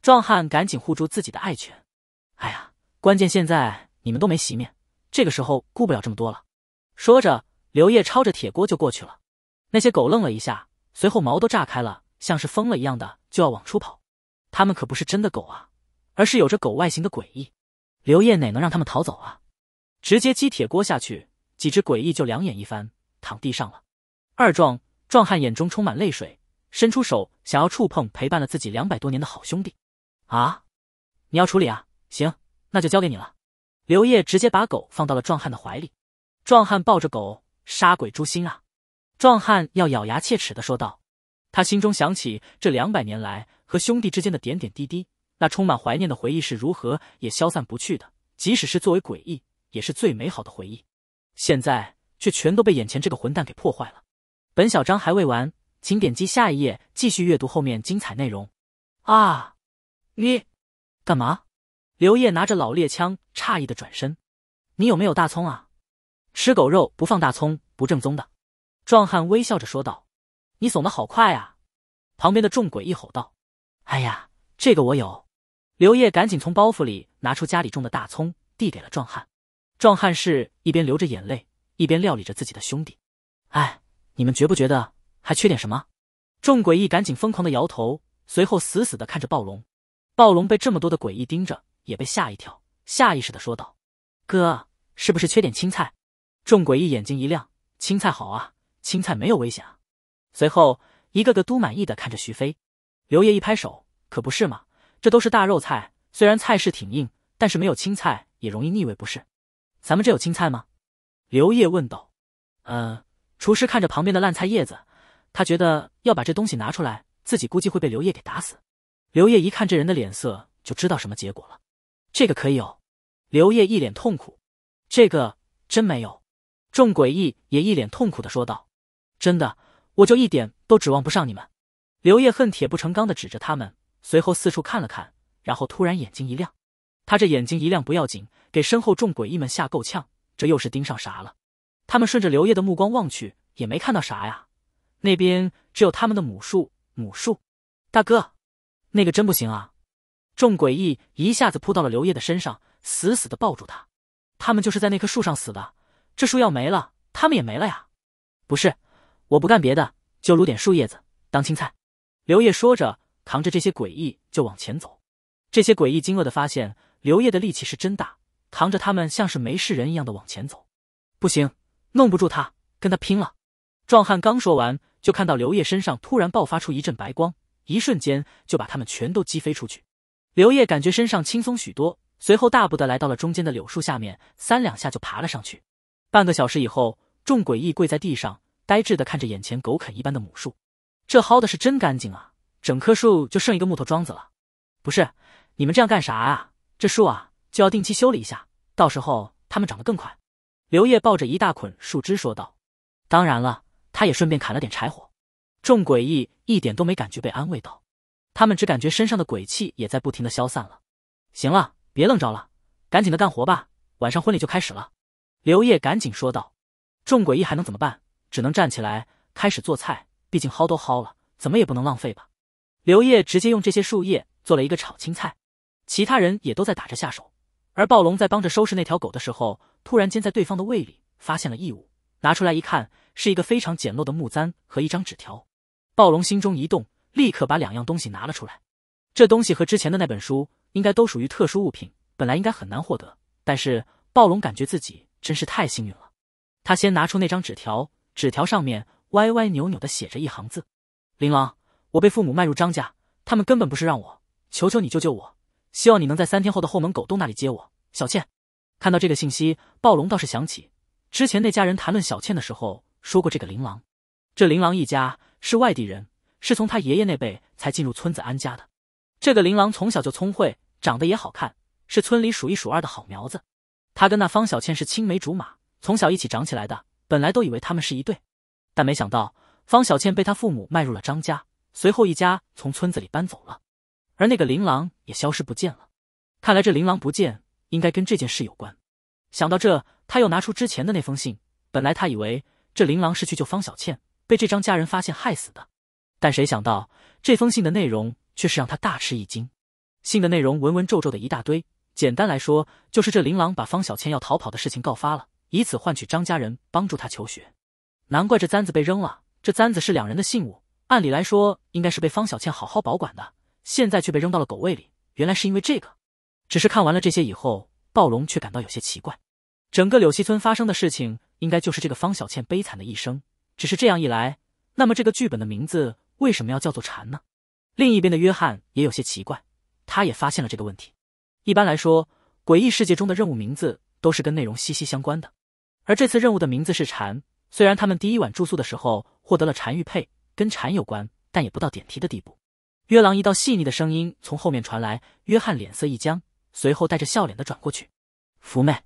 壮汉赶紧护住自己的爱犬，哎呀！关键现在你们都没席面，这个时候顾不了这么多了。说着，刘烨抄着铁锅就过去了。那些狗愣了一下，随后毛都炸开了，像是疯了一样的就要往出跑。他们可不是真的狗啊，而是有着狗外形的诡异。刘烨哪能让他们逃走啊？直接击铁锅下去，几只诡异就两眼一翻，躺地上了。二壮壮汉眼中充满泪水，伸出手想要触碰陪伴了自己两百多年的好兄弟。啊，你要处理啊？行。那就交给你了，刘烨直接把狗放到了壮汉的怀里，壮汉抱着狗，杀鬼诛心啊！壮汉要咬牙切齿的说道，他心中想起这两百年来和兄弟之间的点点滴滴，那充满怀念的回忆是如何也消散不去的，即使是作为诡异，也是最美好的回忆，现在却全都被眼前这个混蛋给破坏了。本小章还未完，请点击下一页继续阅读后面精彩内容。啊，你干嘛？刘烨拿着老猎枪，诧异的转身：“你有没有大葱啊？吃狗肉不放大葱，不正宗的。”壮汉微笑着说道：“你怂的好快啊！”旁边的众鬼一吼道：“哎呀，这个我有！”刘烨赶紧从包袱里拿出家里种的大葱，递给了壮汉。壮汉是一边流着眼泪，一边料理着自己的兄弟。“哎，你们觉不觉得还缺点什么？”众诡异赶紧疯狂的摇头，随后死死的看着暴龙。暴龙被这么多的诡异盯着。也被吓一跳，下意识的说道：“哥，是不是缺点青菜？”众诡异眼睛一亮：“青菜好啊，青菜没有危险啊。”随后一个个都满意的看着徐飞。刘烨一拍手：“可不是嘛，这都是大肉菜，虽然菜是挺硬，但是没有青菜也容易腻味，不是？咱们这有青菜吗？”刘烨问道。嗯，厨师看着旁边的烂菜叶子，他觉得要把这东西拿出来，自己估计会被刘烨给打死。刘烨一看这人的脸色，就知道什么结果了。这个可以有，刘烨一脸痛苦，这个真没有。众诡异也一脸痛苦的说道：“真的，我就一点都指望不上你们。”刘烨恨铁不成钢的指着他们，随后四处看了看，然后突然眼睛一亮。他这眼睛一亮不要紧，给身后众诡异们吓够呛。这又是盯上啥了？他们顺着刘烨的目光望去，也没看到啥呀。那边只有他们的母树，母树，大哥，那个真不行啊。众诡异一下子扑到了刘烨的身上，死死的抱住他。他们就是在那棵树上死的，这树要没了，他们也没了呀！不是，我不干别的，就撸点树叶子当青菜。刘烨说着，扛着这些诡异就往前走。这些诡异惊愕的发现，刘烨的力气是真大，扛着他们像是没事人一样的往前走。不行，弄不住他，跟他拼了！壮汉刚说完，就看到刘烨身上突然爆发出一阵白光，一瞬间就把他们全都击飞出去。刘烨感觉身上轻松许多，随后大步的来到了中间的柳树下面，三两下就爬了上去。半个小时以后，众诡异跪在地上，呆滞的看着眼前狗啃一般的母树，这薅的是真干净啊，整棵树就剩一个木头桩子了。不是，你们这样干啥啊？这树啊就要定期修理一下，到时候它们长得更快。刘烨抱着一大捆树枝说道。当然了，他也顺便砍了点柴火。众诡异一点都没感觉被安慰到。他们只感觉身上的鬼气也在不停的消散了。行了，别愣着了，赶紧的干活吧，晚上婚礼就开始了。刘烨赶紧说道。众鬼异还能怎么办？只能站起来开始做菜，毕竟薅都薅了，怎么也不能浪费吧。刘烨直接用这些树叶做了一个炒青菜，其他人也都在打着下手。而暴龙在帮着收拾那条狗的时候，突然间在对方的胃里发现了异物，拿出来一看，是一个非常简陋的木簪和一张纸条。暴龙心中一动。立刻把两样东西拿了出来，这东西和之前的那本书应该都属于特殊物品，本来应该很难获得，但是暴龙感觉自己真是太幸运了。他先拿出那张纸条，纸条上面歪歪扭扭的写着一行字：“琳琅，我被父母卖入张家，他们根本不是让我求求你救救我，希望你能在三天后的后门狗洞那里接我。”小倩看到这个信息，暴龙倒是想起之前那家人谈论小倩的时候说过这个琳琅，这琳琅一家是外地人。是从他爷爷那辈才进入村子安家的。这个琳琅从小就聪慧，长得也好看，是村里数一数二的好苗子。他跟那方小倩是青梅竹马，从小一起长起来的。本来都以为他们是一对，但没想到方小倩被他父母卖入了张家，随后一家从村子里搬走了，而那个琳琅也消失不见了。看来这琳琅不见，应该跟这件事有关。想到这，他又拿出之前的那封信。本来他以为这琳琅是去救方小倩，被这张家人发现害死的。但谁想到，这封信的内容却是让他大吃一惊。信的内容文文皱皱的一大堆，简单来说，就是这琳琅把方小倩要逃跑的事情告发了，以此换取张家人帮助他求学。难怪这簪子被扔了，这簪子是两人的信物，按理来说应该是被方小倩好好保管的，现在却被扔到了狗胃里。原来是因为这个。只是看完了这些以后，暴龙却感到有些奇怪。整个柳溪村发生的事情，应该就是这个方小倩悲惨的一生。只是这样一来，那么这个剧本的名字……为什么要叫做蝉呢？另一边的约翰也有些奇怪，他也发现了这个问题。一般来说，诡异世界中的任务名字都是跟内容息息相关的，而这次任务的名字是蝉。虽然他们第一晚住宿的时候获得了蝉玉佩，跟蝉有关，但也不到点题的地步。约郎一道细腻的声音从后面传来，约翰脸色一僵，随后带着笑脸的转过去。福妹，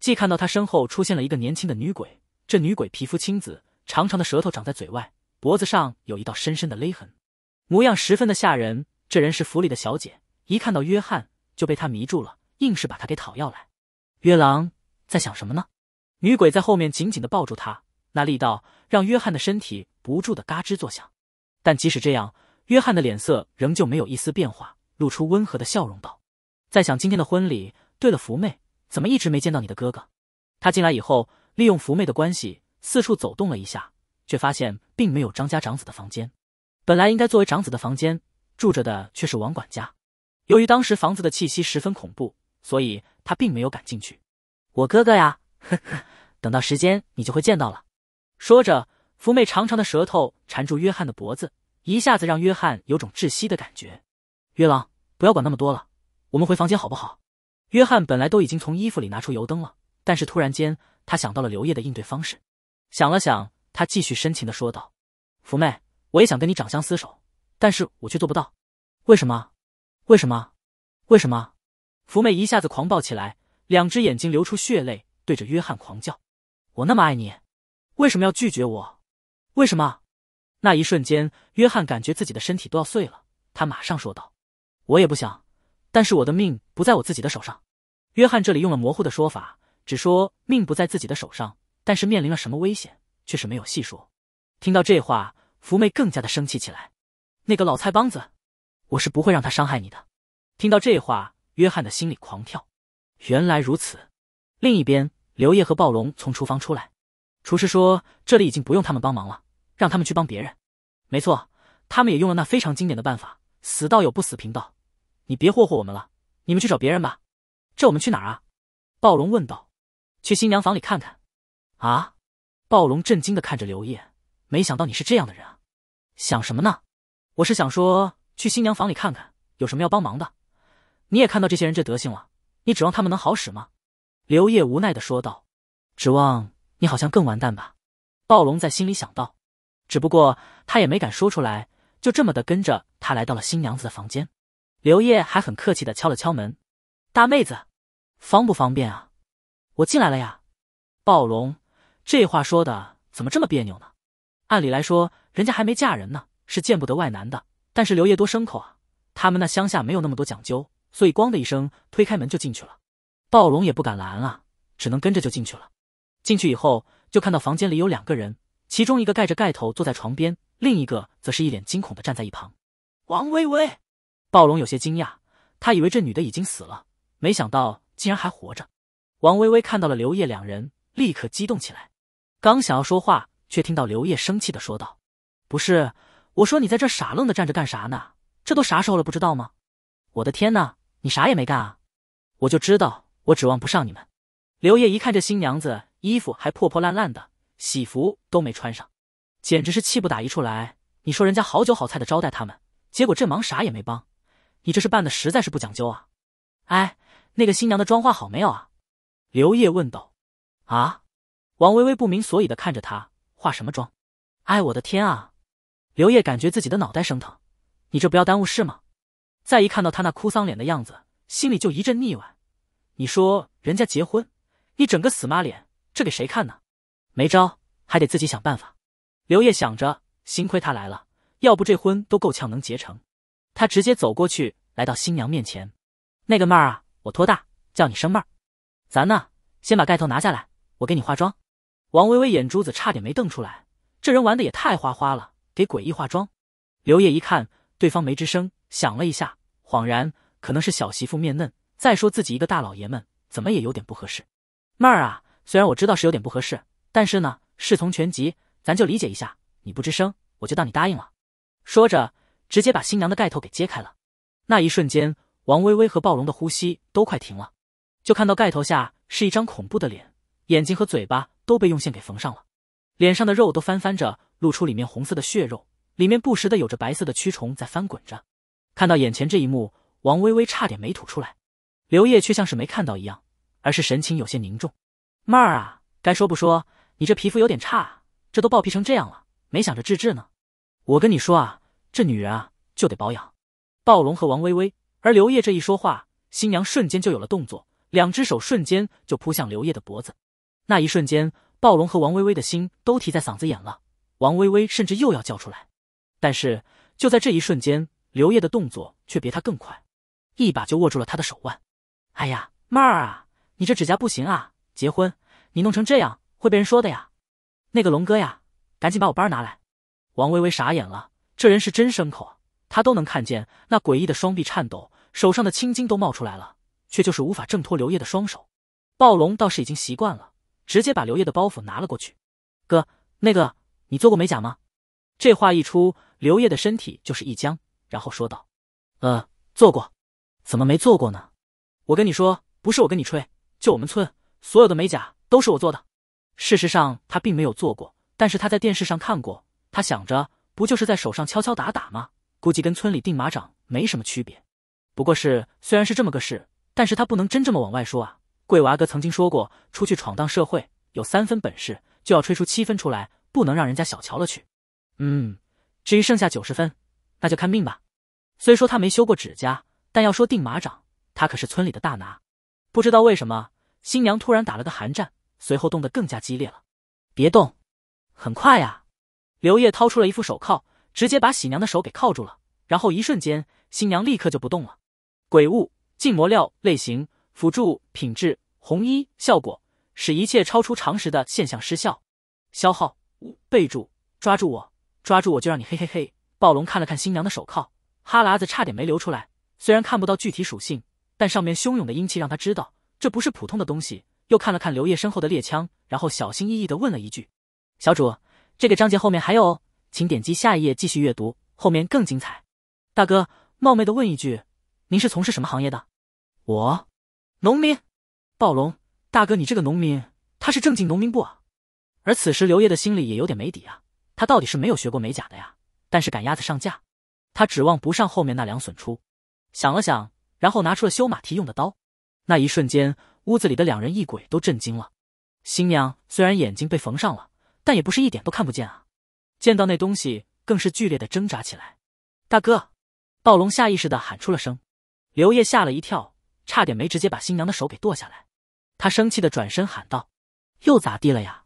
既看到他身后出现了一个年轻的女鬼，这女鬼皮肤青紫，长长的舌头长在嘴外。脖子上有一道深深的勒痕，模样十分的吓人。这人是府里的小姐，一看到约翰就被他迷住了，硬是把他给讨要来。约郎在想什么呢？女鬼在后面紧紧的抱住他，那力道让约翰的身体不住的嘎吱作响。但即使这样，约翰的脸色仍旧没有一丝变化，露出温和的笑容道：“在想今天的婚礼。对了，福妹怎么一直没见到你的哥哥？他进来以后，利用福妹的关系四处走动了一下，却发现。”并没有张家长子的房间，本来应该作为长子的房间住着的却是王管家。由于当时房子的气息十分恐怖，所以他并没有敢进去。我哥哥呀，呵呵，等到时间你就会见到了。说着，福妹长长的舌头缠住约翰的脖子，一下子让约翰有种窒息的感觉。约郎，不要管那么多了，我们回房间好不好？约翰本来都已经从衣服里拿出油灯了，但是突然间他想到了刘烨的应对方式，想了想。他继续深情的说道：“福妹，我也想跟你长相厮守，但是我却做不到。为什么？为什么？为什么？”福妹一下子狂暴起来，两只眼睛流出血泪，对着约翰狂叫：“我那么爱你，为什么要拒绝我？为什么？”那一瞬间，约翰感觉自己的身体都要碎了。他马上说道：“我也不想，但是我的命不在我自己的手上。”约翰这里用了模糊的说法，只说命不在自己的手上，但是面临了什么危险。却是没有细说。听到这话，福妹更加的生气起来。那个老菜帮子，我是不会让他伤害你的。听到这话，约翰的心里狂跳。原来如此。另一边，刘烨和暴龙从厨房出来。厨师说：“这里已经不用他们帮忙了，让他们去帮别人。”没错，他们也用了那非常经典的办法。死道友不死贫道。你别霍霍我们了，你们去找别人吧。这我们去哪儿啊？暴龙问道。去新娘房里看看。啊？暴龙震惊的看着刘烨，没想到你是这样的人啊！想什么呢？我是想说去新娘房里看看，有什么要帮忙的。你也看到这些人这德行了，你指望他们能好使吗？刘烨无奈的说道。指望你好像更完蛋吧，暴龙在心里想到，只不过他也没敢说出来，就这么的跟着他来到了新娘子的房间。刘烨还很客气的敲了敲门：“大妹子，方不方便啊？我进来了呀。”暴龙。这话说的怎么这么别扭呢？按理来说，人家还没嫁人呢，是见不得外男的。但是刘烨多牲口啊，他们那乡下没有那么多讲究，所以咣的一声推开门就进去了。暴龙也不敢拦啊，只能跟着就进去了。进去以后，就看到房间里有两个人，其中一个盖着盖头坐在床边，另一个则是一脸惊恐的站在一旁。王薇薇，暴龙有些惊讶，他以为这女的已经死了，没想到竟然还活着。王薇薇看到了刘烨两人，立刻激动起来。刚想要说话，却听到刘烨生气的说道：“不是，我说你在这傻愣的站着干啥呢？这都啥时候了不知道吗？我的天哪，你啥也没干啊！我就知道我指望不上你们。”刘烨一看这新娘子衣服还破破烂烂的，喜服都没穿上，简直是气不打一处来。你说人家好酒好菜的招待他们，结果这忙啥也没帮，你这是办的实在是不讲究啊！哎，那个新娘的妆化好没有啊？”刘烨问道。“啊？”王微微不明所以的看着他，化什么妆？哎，我的天啊！刘烨感觉自己的脑袋生疼，你这不要耽误事吗？再一看到他那哭丧脸的样子，心里就一阵腻歪。你说人家结婚，你整个死妈脸，这给谁看呢？没招，还得自己想办法。刘烨想着，幸亏他来了，要不这婚都够呛能结成。他直接走过去，来到新娘面前，那个妹儿啊，我托大叫你生妹，儿，咱呢先把盖头拿下来，我给你化妆。王薇薇眼珠子差点没瞪出来，这人玩的也太花花了，给诡异化妆。刘烨一看对方没吱声，想了一下，恍然，可能是小媳妇面嫩，再说自己一个大老爷们，怎么也有点不合适。妹儿啊，虽然我知道是有点不合适，但是呢，事从全集，咱就理解一下。你不吱声，我就当你答应了。说着，直接把新娘的盖头给揭开了。那一瞬间，王薇薇和暴龙的呼吸都快停了，就看到盖头下是一张恐怖的脸，眼睛和嘴巴。都被用线给缝上了，脸上的肉都翻翻着，露出里面红色的血肉，里面不时的有着白色的蛆虫在翻滚着。看到眼前这一幕，王微微差点没吐出来。刘烨却像是没看到一样，而是神情有些凝重。妹儿啊，该说不说，你这皮肤有点差啊，这都爆皮成这样了，没想着治治呢。我跟你说啊，这女人啊就得保养。暴龙和王微微，而刘烨这一说话，新娘瞬间就有了动作，两只手瞬间就扑向刘烨的脖子。那一瞬间，暴龙和王薇薇的心都提在嗓子眼了。王薇薇甚至又要叫出来，但是就在这一瞬间，刘烨的动作却比他更快，一把就握住了他的手腕。哎呀，妹儿啊，你这指甲不行啊！结婚你弄成这样会被人说的呀。那个龙哥呀，赶紧把我班拿来。王薇薇傻眼了，这人是真牲口，他都能看见那诡异的双臂颤抖，手上的青筋都冒出来了，却就是无法挣脱刘烨的双手。暴龙倒是已经习惯了。直接把刘烨的包袱拿了过去，哥，那个你做过美甲吗？这话一出，刘烨的身体就是一僵，然后说道：“呃，做过，怎么没做过呢？我跟你说，不是我跟你吹，就我们村所有的美甲都是我做的。事实上，他并没有做过，但是他在电视上看过。他想着，不就是在手上敲敲打打吗？估计跟村里钉马掌没什么区别。不过，是虽然是这么个事，但是他不能真这么往外说啊。”桂娃哥曾经说过，出去闯荡社会，有三分本事就要吹出七分出来，不能让人家小瞧了去。嗯，至于剩下九十分，那就看命吧。虽说他没修过指甲，但要说定马掌，他可是村里的大拿。不知道为什么，新娘突然打了个寒战，随后动得更加激烈了。别动！很快啊！刘烨掏出了一副手铐，直接把喜娘的手给铐住了。然后一瞬间，新娘立刻就不动了。鬼物禁魔料类型，辅助品质。红衣效果使一切超出常识的现象失效，消耗五。备注：抓住我，抓住我就让你嘿嘿嘿。暴龙看了看新娘的手铐，哈喇子差点没流出来。虽然看不到具体属性，但上面汹涌的阴气让他知道这不是普通的东西。又看了看刘烨身后的猎枪，然后小心翼翼的问了一句：“小主，这个章节后面还有哦，请点击下一页继续阅读，后面更精彩。”大哥，冒昧的问一句，您是从事什么行业的？我，农民。暴龙大哥，你这个农民，他是正经农民不啊？而此时刘烨的心里也有点没底啊，他到底是没有学过美甲的呀。但是赶鸭子上架，他指望不上后面那两损出。想了想，然后拿出了修马蹄用的刀。那一瞬间，屋子里的两人一鬼都震惊了。新娘虽然眼睛被缝上了，但也不是一点都看不见啊。见到那东西，更是剧烈的挣扎起来。大哥，暴龙下意识的喊出了声。刘烨吓了一跳，差点没直接把新娘的手给剁下来。他生气的转身喊道：“又咋地了呀？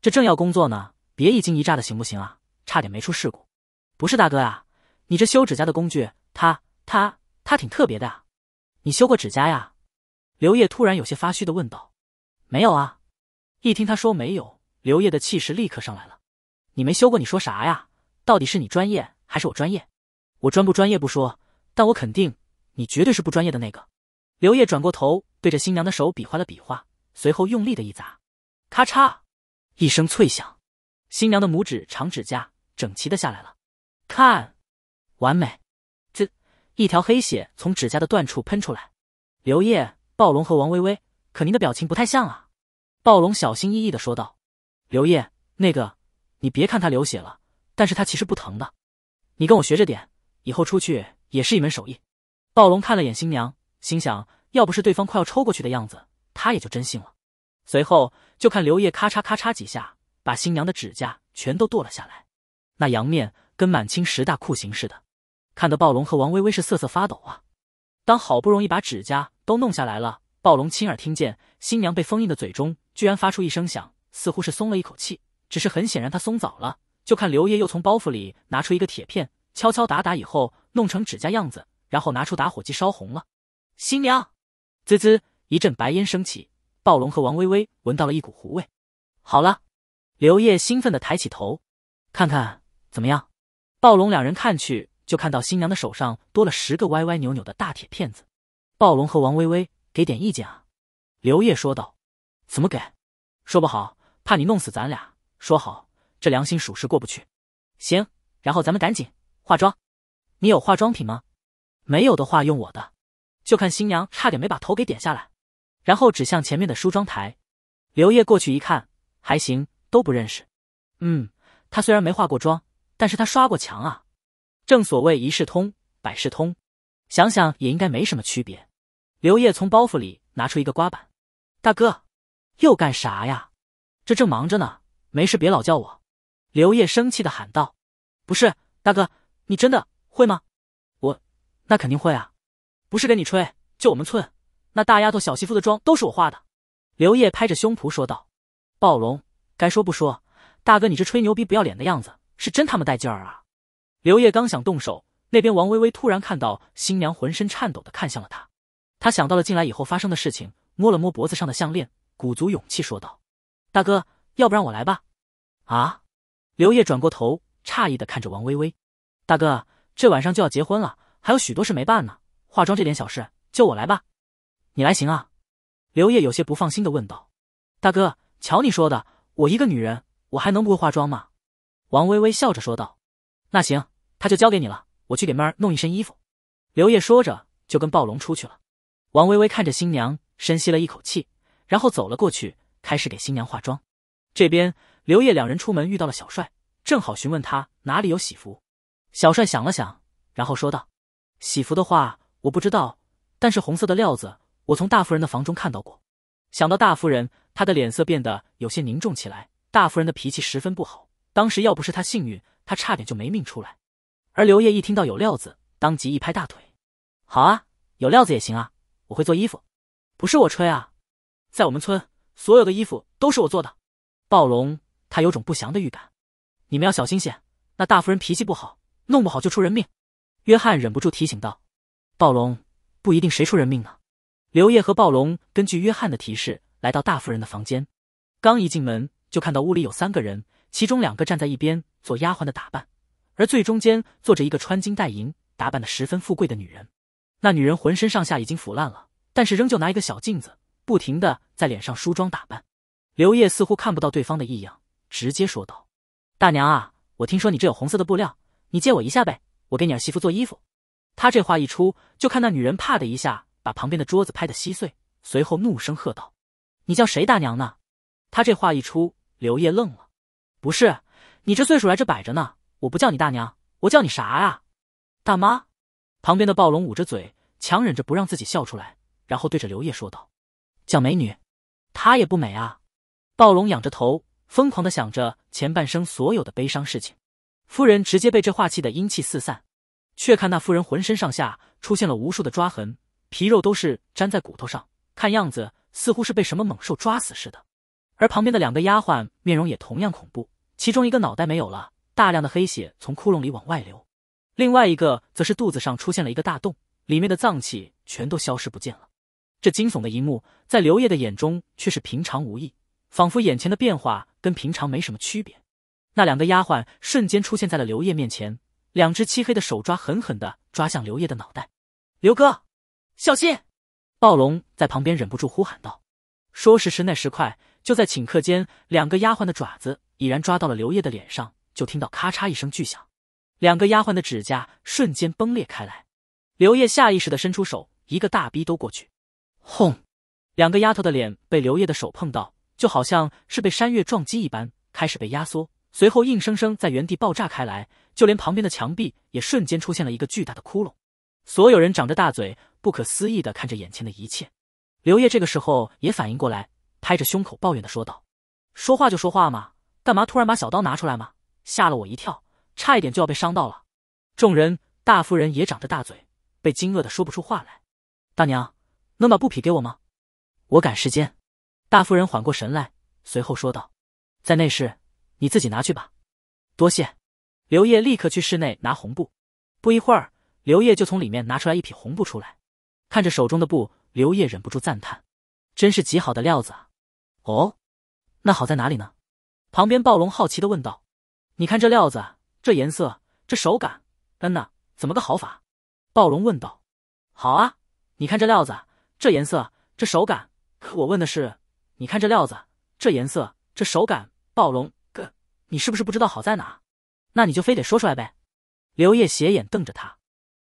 这正要工作呢，别一惊一乍的，行不行啊？差点没出事故。”“不是大哥啊，你这修指甲的工具，他、他、他挺特别的啊。你修过指甲呀？”刘烨突然有些发虚的问道。“没有啊。”一听他说没有，刘烨的气势立刻上来了。“你没修过，你说啥呀？到底是你专业还是我专业？我专不专业不说，但我肯定你绝对是不专业的那个。”刘烨转过头。对着新娘的手比划了比划，随后用力的一砸，咔嚓一声脆响，新娘的拇指长指甲整齐的下来了，看，完美，这一条黑血从指甲的断处喷出来。刘烨、暴龙和王薇薇，可您的表情不太像啊。暴龙小心翼翼的说道：“刘烨，那个，你别看他流血了，但是他其实不疼的，你跟我学着点，以后出去也是一门手艺。”暴龙看了眼新娘，心想。要不是对方快要抽过去的样子，他也就真信了。随后就看刘烨咔嚓咔嚓几下，把新娘的指甲全都剁了下来，那阳面跟满清十大酷刑似的，看得暴龙和王薇薇是瑟瑟发抖啊。当好不容易把指甲都弄下来了，暴龙亲耳听见新娘被封印的嘴中居然发出一声响，似乎是松了一口气。只是很显然他松早了，就看刘烨又从包袱里拿出一个铁片，敲敲打打以后弄成指甲样子，然后拿出打火机烧红了新娘。滋滋，一阵白烟升起，暴龙和王薇薇闻到了一股糊味。好了，刘烨兴奋的抬起头，看看怎么样。暴龙两人看去，就看到新娘的手上多了十个歪歪扭扭的大铁片子。暴龙和王薇薇给点意见啊！刘烨说道。怎么给？说不好，怕你弄死咱俩。说好，这良心属实过不去。行，然后咱们赶紧化妆。你有化妆品吗？没有的话用我的。就看新娘差点没把头给点下来，然后指向前面的梳妆台。刘烨过去一看，还行，都不认识。嗯，他虽然没化过妆，但是他刷过墙啊。正所谓一视通百事通，想想也应该没什么区别。刘烨从包袱里拿出一个刮板，大哥，又干啥呀？这正忙着呢，没事别老叫我。刘烨生气的喊道：“不是，大哥，你真的会吗？我，那肯定会啊。”不是跟你吹，就我们村，那大丫头、小媳妇的妆都是我画的。刘烨拍着胸脯说道：“暴龙，该说不说，大哥你这吹牛逼不要脸的样子是真他妈带劲儿啊！”刘烨刚想动手，那边王薇薇突然看到新娘浑身颤抖的看向了他，他想到了进来以后发生的事情，摸了摸脖子上的项链，鼓足勇气说道：“大哥，要不然我来吧？”啊！刘烨转过头，诧异的看着王薇薇：“大哥，这晚上就要结婚了，还有许多事没办呢。”化妆这点小事就我来吧，你来行啊？刘烨有些不放心的问道。大哥，瞧你说的，我一个女人，我还能不会化妆吗？王微微笑着说道。那行，他就交给你了，我去给妹儿弄一身衣服。刘烨说着就跟暴龙出去了。王微微看着新娘，深吸了一口气，然后走了过去，开始给新娘化妆。这边刘烨两人出门遇到了小帅，正好询问他哪里有喜服。小帅想了想，然后说道：喜服的话。我不知道，但是红色的料子我从大夫人的房中看到过。想到大夫人，她的脸色变得有些凝重起来。大夫人的脾气十分不好，当时要不是他幸运，他差点就没命出来。而刘烨一听到有料子，当即一拍大腿：“好啊，有料子也行啊，我会做衣服，不是我吹啊，在我们村所有的衣服都是我做的。”暴龙他有种不祥的预感，你们要小心些，那大夫人脾气不好，弄不好就出人命。约翰忍不住提醒道。暴龙不一定谁出人命呢。刘烨和暴龙根据约翰的提示来到大夫人的房间，刚一进门就看到屋里有三个人，其中两个站在一边做丫鬟的打扮，而最中间坐着一个穿金戴银、打扮的十分富贵的女人。那女人浑身上下已经腐烂了，但是仍旧拿一个小镜子，不停的在脸上梳妆打扮。刘烨似乎看不到对方的异样，直接说道：“大娘啊，我听说你这有红色的布料，你借我一下呗，我给你儿媳妇做衣服。”他这话一出，就看那女人啪的一下把旁边的桌子拍得稀碎，随后怒声喝道：“你叫谁大娘呢？”他这话一出，刘烨愣了：“不是，你这岁数来这摆着呢，我不叫你大娘，我叫你啥呀？大妈？”旁边的暴龙捂着嘴，强忍着不让自己笑出来，然后对着刘烨说道：“叫美女，她也不美啊。”暴龙仰着头，疯狂的想着前半生所有的悲伤事情。夫人直接被这话气的阴气四散。却看那妇人浑身上下出现了无数的抓痕，皮肉都是粘在骨头上，看样子似乎是被什么猛兽抓死似的。而旁边的两个丫鬟面容也同样恐怖，其中一个脑袋没有了，大量的黑血从窟窿里往外流；另外一个则是肚子上出现了一个大洞，里面的脏器全都消失不见了。这惊悚的一幕在刘烨的眼中却是平常无异，仿佛眼前的变化跟平常没什么区别。那两个丫鬟瞬间出现在了刘烨面前。两只漆黑的手抓狠狠的抓向刘烨的脑袋，刘哥，小心！暴龙在旁边忍不住呼喊道。说时迟，那时快，就在顷刻间，两个丫鬟的爪子已然抓到了刘烨的脸上，就听到咔嚓一声巨响，两个丫鬟的指甲瞬间崩裂开来。刘烨下意识的伸出手，一个大逼兜过去，轰！两个丫头的脸被刘烨的手碰到，就好像是被山岳撞击一般，开始被压缩。随后硬生生在原地爆炸开来，就连旁边的墙壁也瞬间出现了一个巨大的窟窿。所有人长着大嘴，不可思议的看着眼前的一切。刘烨这个时候也反应过来，拍着胸口抱怨的说道：“说话就说话嘛，干嘛突然把小刀拿出来嘛？吓了我一跳，差一点就要被伤到了。”众人大夫人也长着大嘴，被惊愕的说不出话来。“大娘，能把布匹给我吗？我赶时间。”大夫人缓过神来，随后说道：“在内室。”你自己拿去吧，多谢。刘烨立刻去室内拿红布，不一会儿，刘烨就从里面拿出来一匹红布出来。看着手中的布，刘烨忍不住赞叹：“真是极好的料子啊！”哦，那好在哪里呢？旁边暴龙好奇的问道：“你看这料子，这颜色，这手感，嗯呐，怎么个好法？”暴龙问道：“好啊，你看这料子，这颜色，这手感。可我问的是，你看这料子，这颜色，这手感。”暴龙。你是不是不知道好在哪？那你就非得说出来呗！刘烨斜眼瞪着他，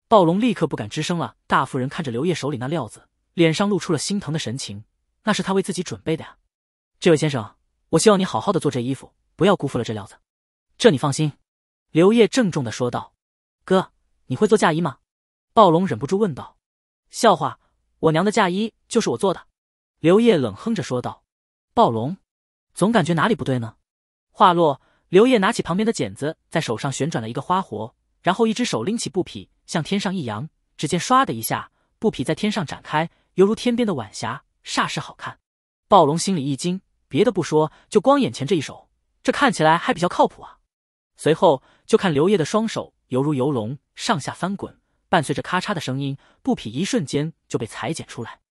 暴龙立刻不敢吱声了。大夫人看着刘烨手里那料子，脸上露出了心疼的神情，那是他为自己准备的呀。这位先生，我希望你好好的做这衣服，不要辜负了这料子。这你放心，刘烨郑重的说道。哥，你会做嫁衣吗？暴龙忍不住问道。笑话，我娘的嫁衣就是我做的。刘烨冷哼着说道。暴龙，总感觉哪里不对呢。话落。刘烨拿起旁边的剪子，在手上旋转了一个花活，然后一只手拎起布匹，向天上一扬，只见唰的一下，布匹在天上展开，犹如天边的晚霞，煞是好看。暴龙心里一惊，别的不说，就光眼前这一手，这看起来还比较靠谱啊。随后就看刘烨的双手犹如游龙，上下翻滚，伴随着咔嚓的声音，布匹一瞬间就被裁剪出来。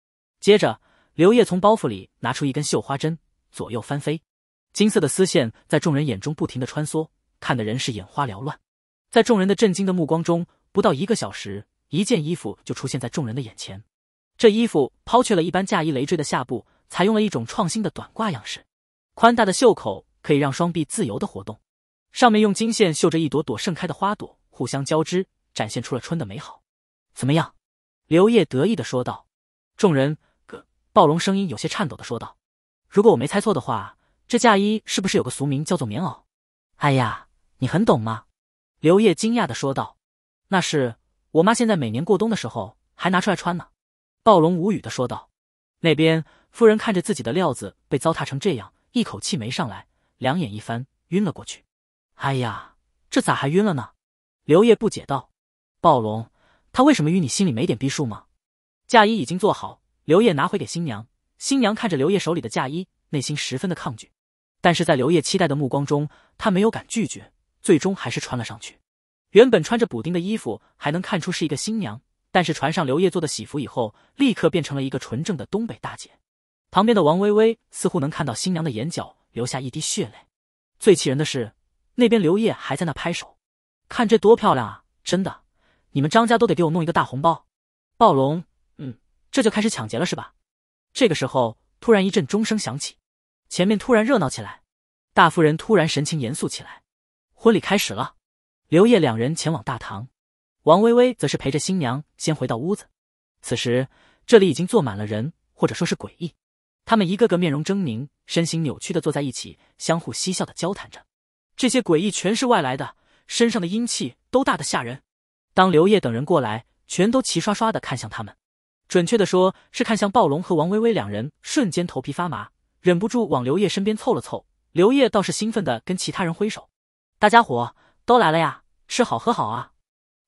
接着，刘烨从包袱里拿出一根绣花针，左右翻飞。金色的丝线在众人眼中不停的穿梭，看的人是眼花缭乱。在众人的震惊的目光中，不到一个小时，一件衣服就出现在众人的眼前。这衣服抛却了一般嫁衣累赘的下部，采用了一种创新的短褂样式，宽大的袖口可以让双臂自由的活动。上面用金线绣着一朵朵盛开的花朵，互相交织，展现出了春的美好。怎么样？刘烨得意的说道。众人，个暴龙声音有些颤抖的说道：“如果我没猜错的话。”这嫁衣是不是有个俗名叫做棉袄？哎呀，你很懂吗？刘烨惊讶的说道。那是我妈现在每年过冬的时候还拿出来穿呢。暴龙无语的说道。那边夫人看着自己的料子被糟蹋成这样，一口气没上来，两眼一翻晕了过去。哎呀，这咋还晕了呢？刘烨不解道。暴龙，他为什么晕？你心里没点逼数吗？嫁衣已经做好，刘烨拿回给新娘。新娘看着刘烨手里的嫁衣，内心十分的抗拒。但是在刘烨期待的目光中，他没有敢拒绝，最终还是穿了上去。原本穿着补丁的衣服还能看出是一个新娘，但是穿上刘烨做的喜服以后，立刻变成了一个纯正的东北大姐。旁边的王薇薇似乎能看到新娘的眼角流下一滴血泪。最气人的是，那边刘烨还在那拍手，看这多漂亮啊！真的，你们张家都得给我弄一个大红包。暴龙，嗯，这就开始抢劫了是吧？这个时候突然一阵钟声响起。前面突然热闹起来，大夫人突然神情严肃起来。婚礼开始了，刘烨两人前往大堂，王薇薇则是陪着新娘先回到屋子。此时，这里已经坐满了人，或者说是诡异。他们一个个面容狰狞，身形扭曲的坐在一起，相互嬉笑的交谈着。这些诡异全是外来的，身上的阴气都大得吓人。当刘烨等人过来，全都齐刷刷的看向他们，准确的说是看向暴龙和王薇薇两人，瞬间头皮发麻。忍不住往刘烨身边凑了凑，刘烨倒是兴奋的跟其他人挥手：“大家伙都来了呀，吃好喝好啊！”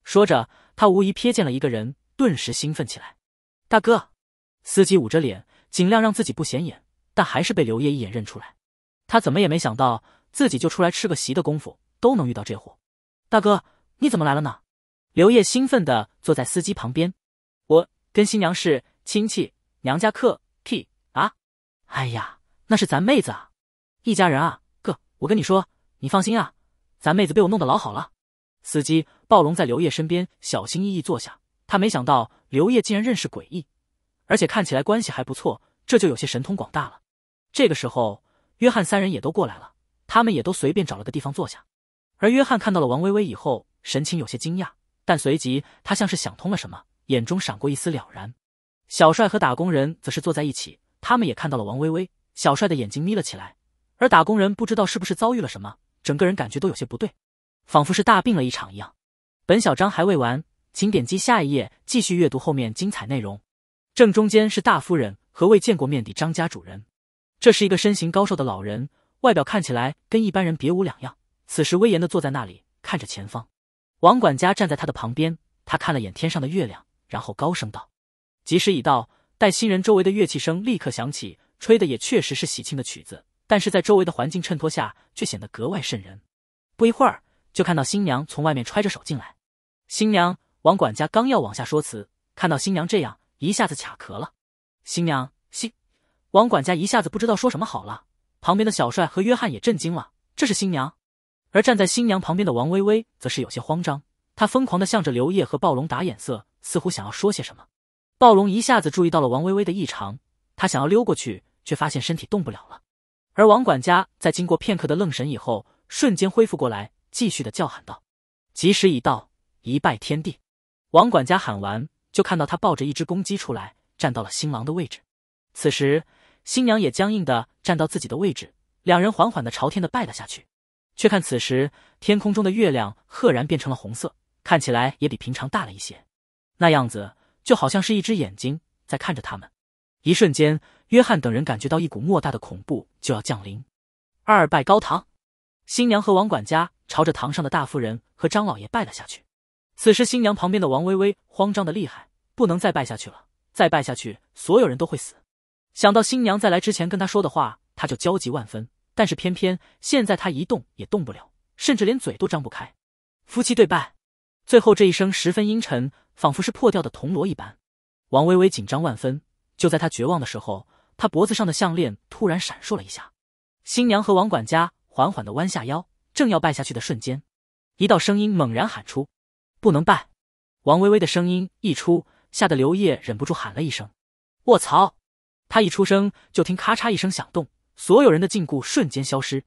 说着，他无疑瞥见了一个人，顿时兴奋起来：“大哥！”司机捂着脸，尽量让自己不显眼，但还是被刘烨一眼认出来。他怎么也没想到，自己就出来吃个席的功夫，都能遇到这货。“大哥，你怎么来了呢？”刘烨兴奋的坐在司机旁边：“我跟新娘是亲戚，娘家客，屁啊！”哎呀！那是咱妹子啊，一家人啊，哥，我跟你说，你放心啊，咱妹子被我弄得老好了。司机暴龙在刘烨身边小心翼翼坐下，他没想到刘烨竟然认识诡异，而且看起来关系还不错，这就有些神通广大了。这个时候，约翰三人也都过来了，他们也都随便找了个地方坐下。而约翰看到了王薇薇以后，神情有些惊讶，但随即他像是想通了什么，眼中闪过一丝了然。小帅和打工人则是坐在一起，他们也看到了王薇薇，小帅的眼睛眯了起来，而打工人不知道是不是遭遇了什么，整个人感觉都有些不对，仿佛是大病了一场一样。本小章还未完，请点击下一页继续阅读后面精彩内容。正中间是大夫人和未见过面的张家主人，这是一个身形高瘦的老人，外表看起来跟一般人别无两样，此时威严的坐在那里看着前方。王管家站在他的旁边，他看了眼天上的月亮，然后高声道：“吉时已到，待新人。”周围的乐器声立刻响起。吹的也确实是喜庆的曲子，但是在周围的环境衬托下，却显得格外瘆人。不一会儿，就看到新娘从外面揣着手进来。新娘王管家刚要往下说辞，看到新娘这样，一下子卡壳了。新娘新王管家一下子不知道说什么好了。旁边的小帅和约翰也震惊了，这是新娘。而站在新娘旁边的王薇薇则是有些慌张，她疯狂地向着刘烨和暴龙打眼色，似乎想要说些什么。暴龙一下子注意到了王薇薇的异常，他想要溜过去。却发现身体动不了了，而王管家在经过片刻的愣神以后，瞬间恢复过来，继续的叫喊道：“吉时已到，一拜天地。”王管家喊完，就看到他抱着一只公鸡出来，站到了新郎的位置。此时，新娘也僵硬的站到自己的位置，两人缓缓的朝天的拜了下去。却看此时天空中的月亮赫然变成了红色，看起来也比平常大了一些，那样子就好像是一只眼睛在看着他们。一瞬间。约翰等人感觉到一股莫大的恐怖就要降临，二拜高堂，新娘和王管家朝着堂上的大夫人和张老爷拜了下去。此时，新娘旁边的王薇薇慌张的厉害，不能再拜下去了，再拜下去所有人都会死。想到新娘在来之前跟他说的话，他就焦急万分。但是偏偏现在他一动也动不了，甚至连嘴都张不开。夫妻对拜，最后这一声十分阴沉，仿佛是破掉的铜锣一般。王薇薇紧张万分，就在他绝望的时候。他脖子上的项链突然闪烁了一下，新娘和王管家缓缓的弯下腰，正要拜下去的瞬间，一道声音猛然喊出：“不能拜！”王微微的声音一出，吓得刘烨忍不住喊了一声：“卧槽！”他一出声，就听咔嚓一声响动，所有人的禁锢瞬间消失。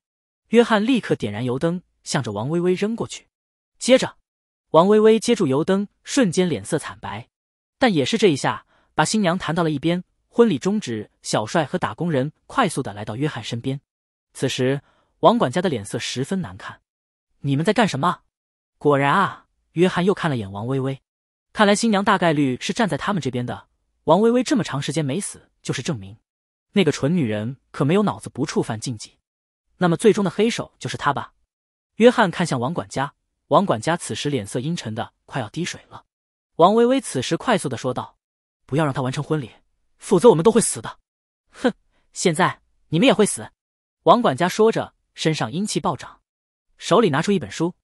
约翰立刻点燃油灯，向着王微微扔过去，接着，王微微接住油灯，瞬间脸色惨白，但也是这一下把新娘弹到了一边。婚礼终止，小帅和打工人快速的来到约翰身边。此时，王管家的脸色十分难看。你们在干什么？果然啊！约翰又看了眼王薇薇，看来新娘大概率是站在他们这边的。王薇薇这么长时间没死，就是证明。那个蠢女人可没有脑子，不触犯禁忌。那么最终的黑手就是她吧？约翰看向王管家，王管家此时脸色阴沉的快要滴水了。王薇薇此时快速的说道：“不要让她完成婚礼。”否则我们都会死的。哼，现在你们也会死。王管家说着，身上阴气暴涨，手里拿出一本书，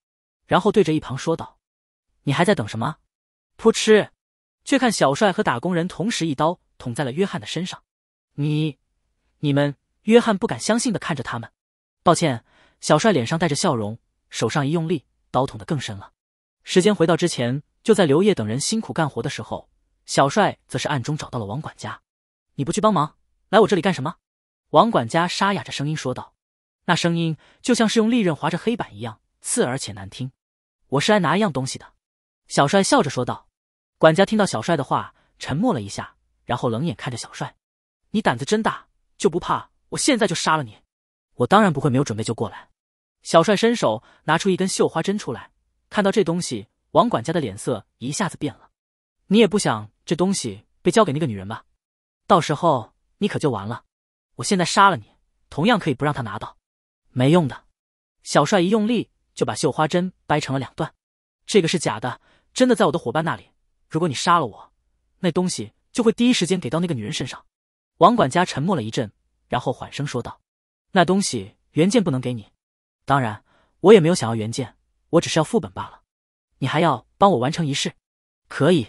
然后对着一旁说道：“你还在等什么？”扑哧，却看小帅和打工人同时一刀捅在了约翰的身上。你、你们，约翰不敢相信的看着他们。抱歉，小帅脸上带着笑容，手上一用力，刀捅的更深了。时间回到之前，就在刘烨等人辛苦干活的时候，小帅则是暗中找到了王管家。你不去帮忙，来我这里干什么？王管家沙哑着声音说道，那声音就像是用利刃划着黑板一样刺耳且难听。我是来拿一样东西的，小帅笑着说道。管家听到小帅的话，沉默了一下，然后冷眼看着小帅：“你胆子真大，就不怕我现在就杀了你？”“我当然不会没有准备就过来。”小帅伸手拿出一根绣花针出来，看到这东西，王管家的脸色一下子变了。“你也不想这东西被交给那个女人吧？”到时候你可就完了！我现在杀了你，同样可以不让他拿到。没用的，小帅一用力就把绣花针掰成了两段。这个是假的，真的在我的伙伴那里。如果你杀了我，那东西就会第一时间给到那个女人身上。王管家沉默了一阵，然后缓声说道：“那东西原件不能给你，当然我也没有想要原件，我只是要副本罢了。你还要帮我完成仪式？”“可以。”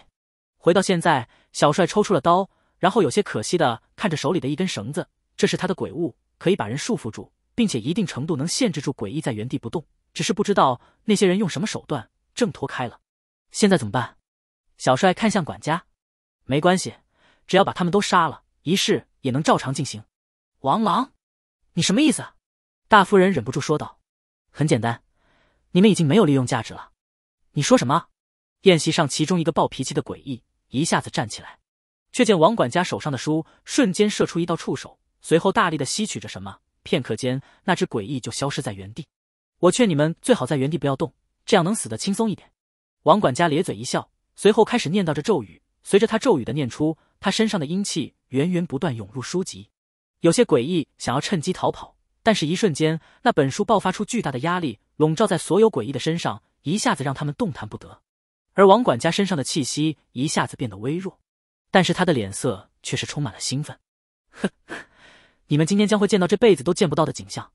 回到现在，小帅抽出了刀。然后有些可惜的看着手里的一根绳子，这是他的鬼物，可以把人束缚住，并且一定程度能限制住诡异在原地不动。只是不知道那些人用什么手段挣脱开了，现在怎么办？小帅看向管家，没关系，只要把他们都杀了，仪式也能照常进行。王狼，你什么意思？大夫人忍不住说道。很简单，你们已经没有利用价值了。你说什么？宴席上其中一个暴脾气的诡异一下子站起来。却见王管家手上的书瞬间射出一道触手，随后大力的吸取着什么。片刻间，那只诡异就消失在原地。我劝你们最好在原地不要动，这样能死得轻松一点。王管家咧嘴一笑，随后开始念叨着咒语。随着他咒语的念出，他身上的阴气源源不断涌入书籍。有些诡异想要趁机逃跑，但是一瞬间，那本书爆发出巨大的压力，笼罩在所有诡异的身上，一下子让他们动弹不得。而王管家身上的气息一下子变得微弱。但是他的脸色却是充满了兴奋。哼，你们今天将会见到这辈子都见不到的景象，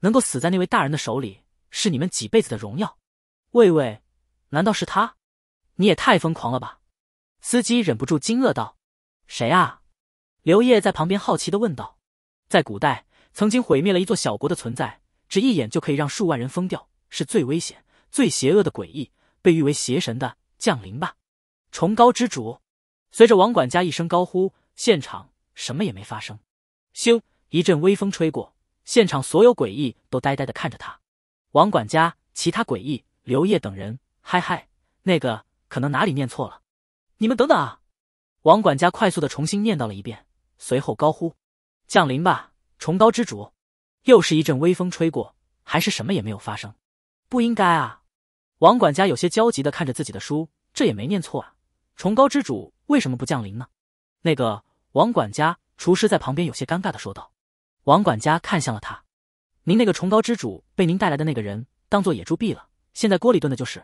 能够死在那位大人的手里是你们几辈子的荣耀。喂喂，难道是他？你也太疯狂了吧！司机忍不住惊愕道。谁啊？刘烨在旁边好奇的问道。在古代，曾经毁灭了一座小国的存在，只一眼就可以让数万人疯掉，是最危险、最邪恶的诡异，被誉为邪神的降临吧？崇高之主。随着王管家一声高呼，现场什么也没发生。咻，一阵微风吹过，现场所有诡异都呆呆的看着他。王管家，其他诡异，刘烨等人，嗨嗨，那个可能哪里念错了？你们等等啊！王管家快速的重新念叨了一遍，随后高呼：“降临吧，崇高之主！”又是一阵微风吹过，还是什么也没有发生。不应该啊！王管家有些焦急的看着自己的书，这也没念错啊。崇高之主为什么不降临呢？那个王管家厨师在旁边有些尴尬的说道。王管家看向了他：“您那个崇高之主被您带来的那个人当做野猪毙了，现在锅里炖的就是。”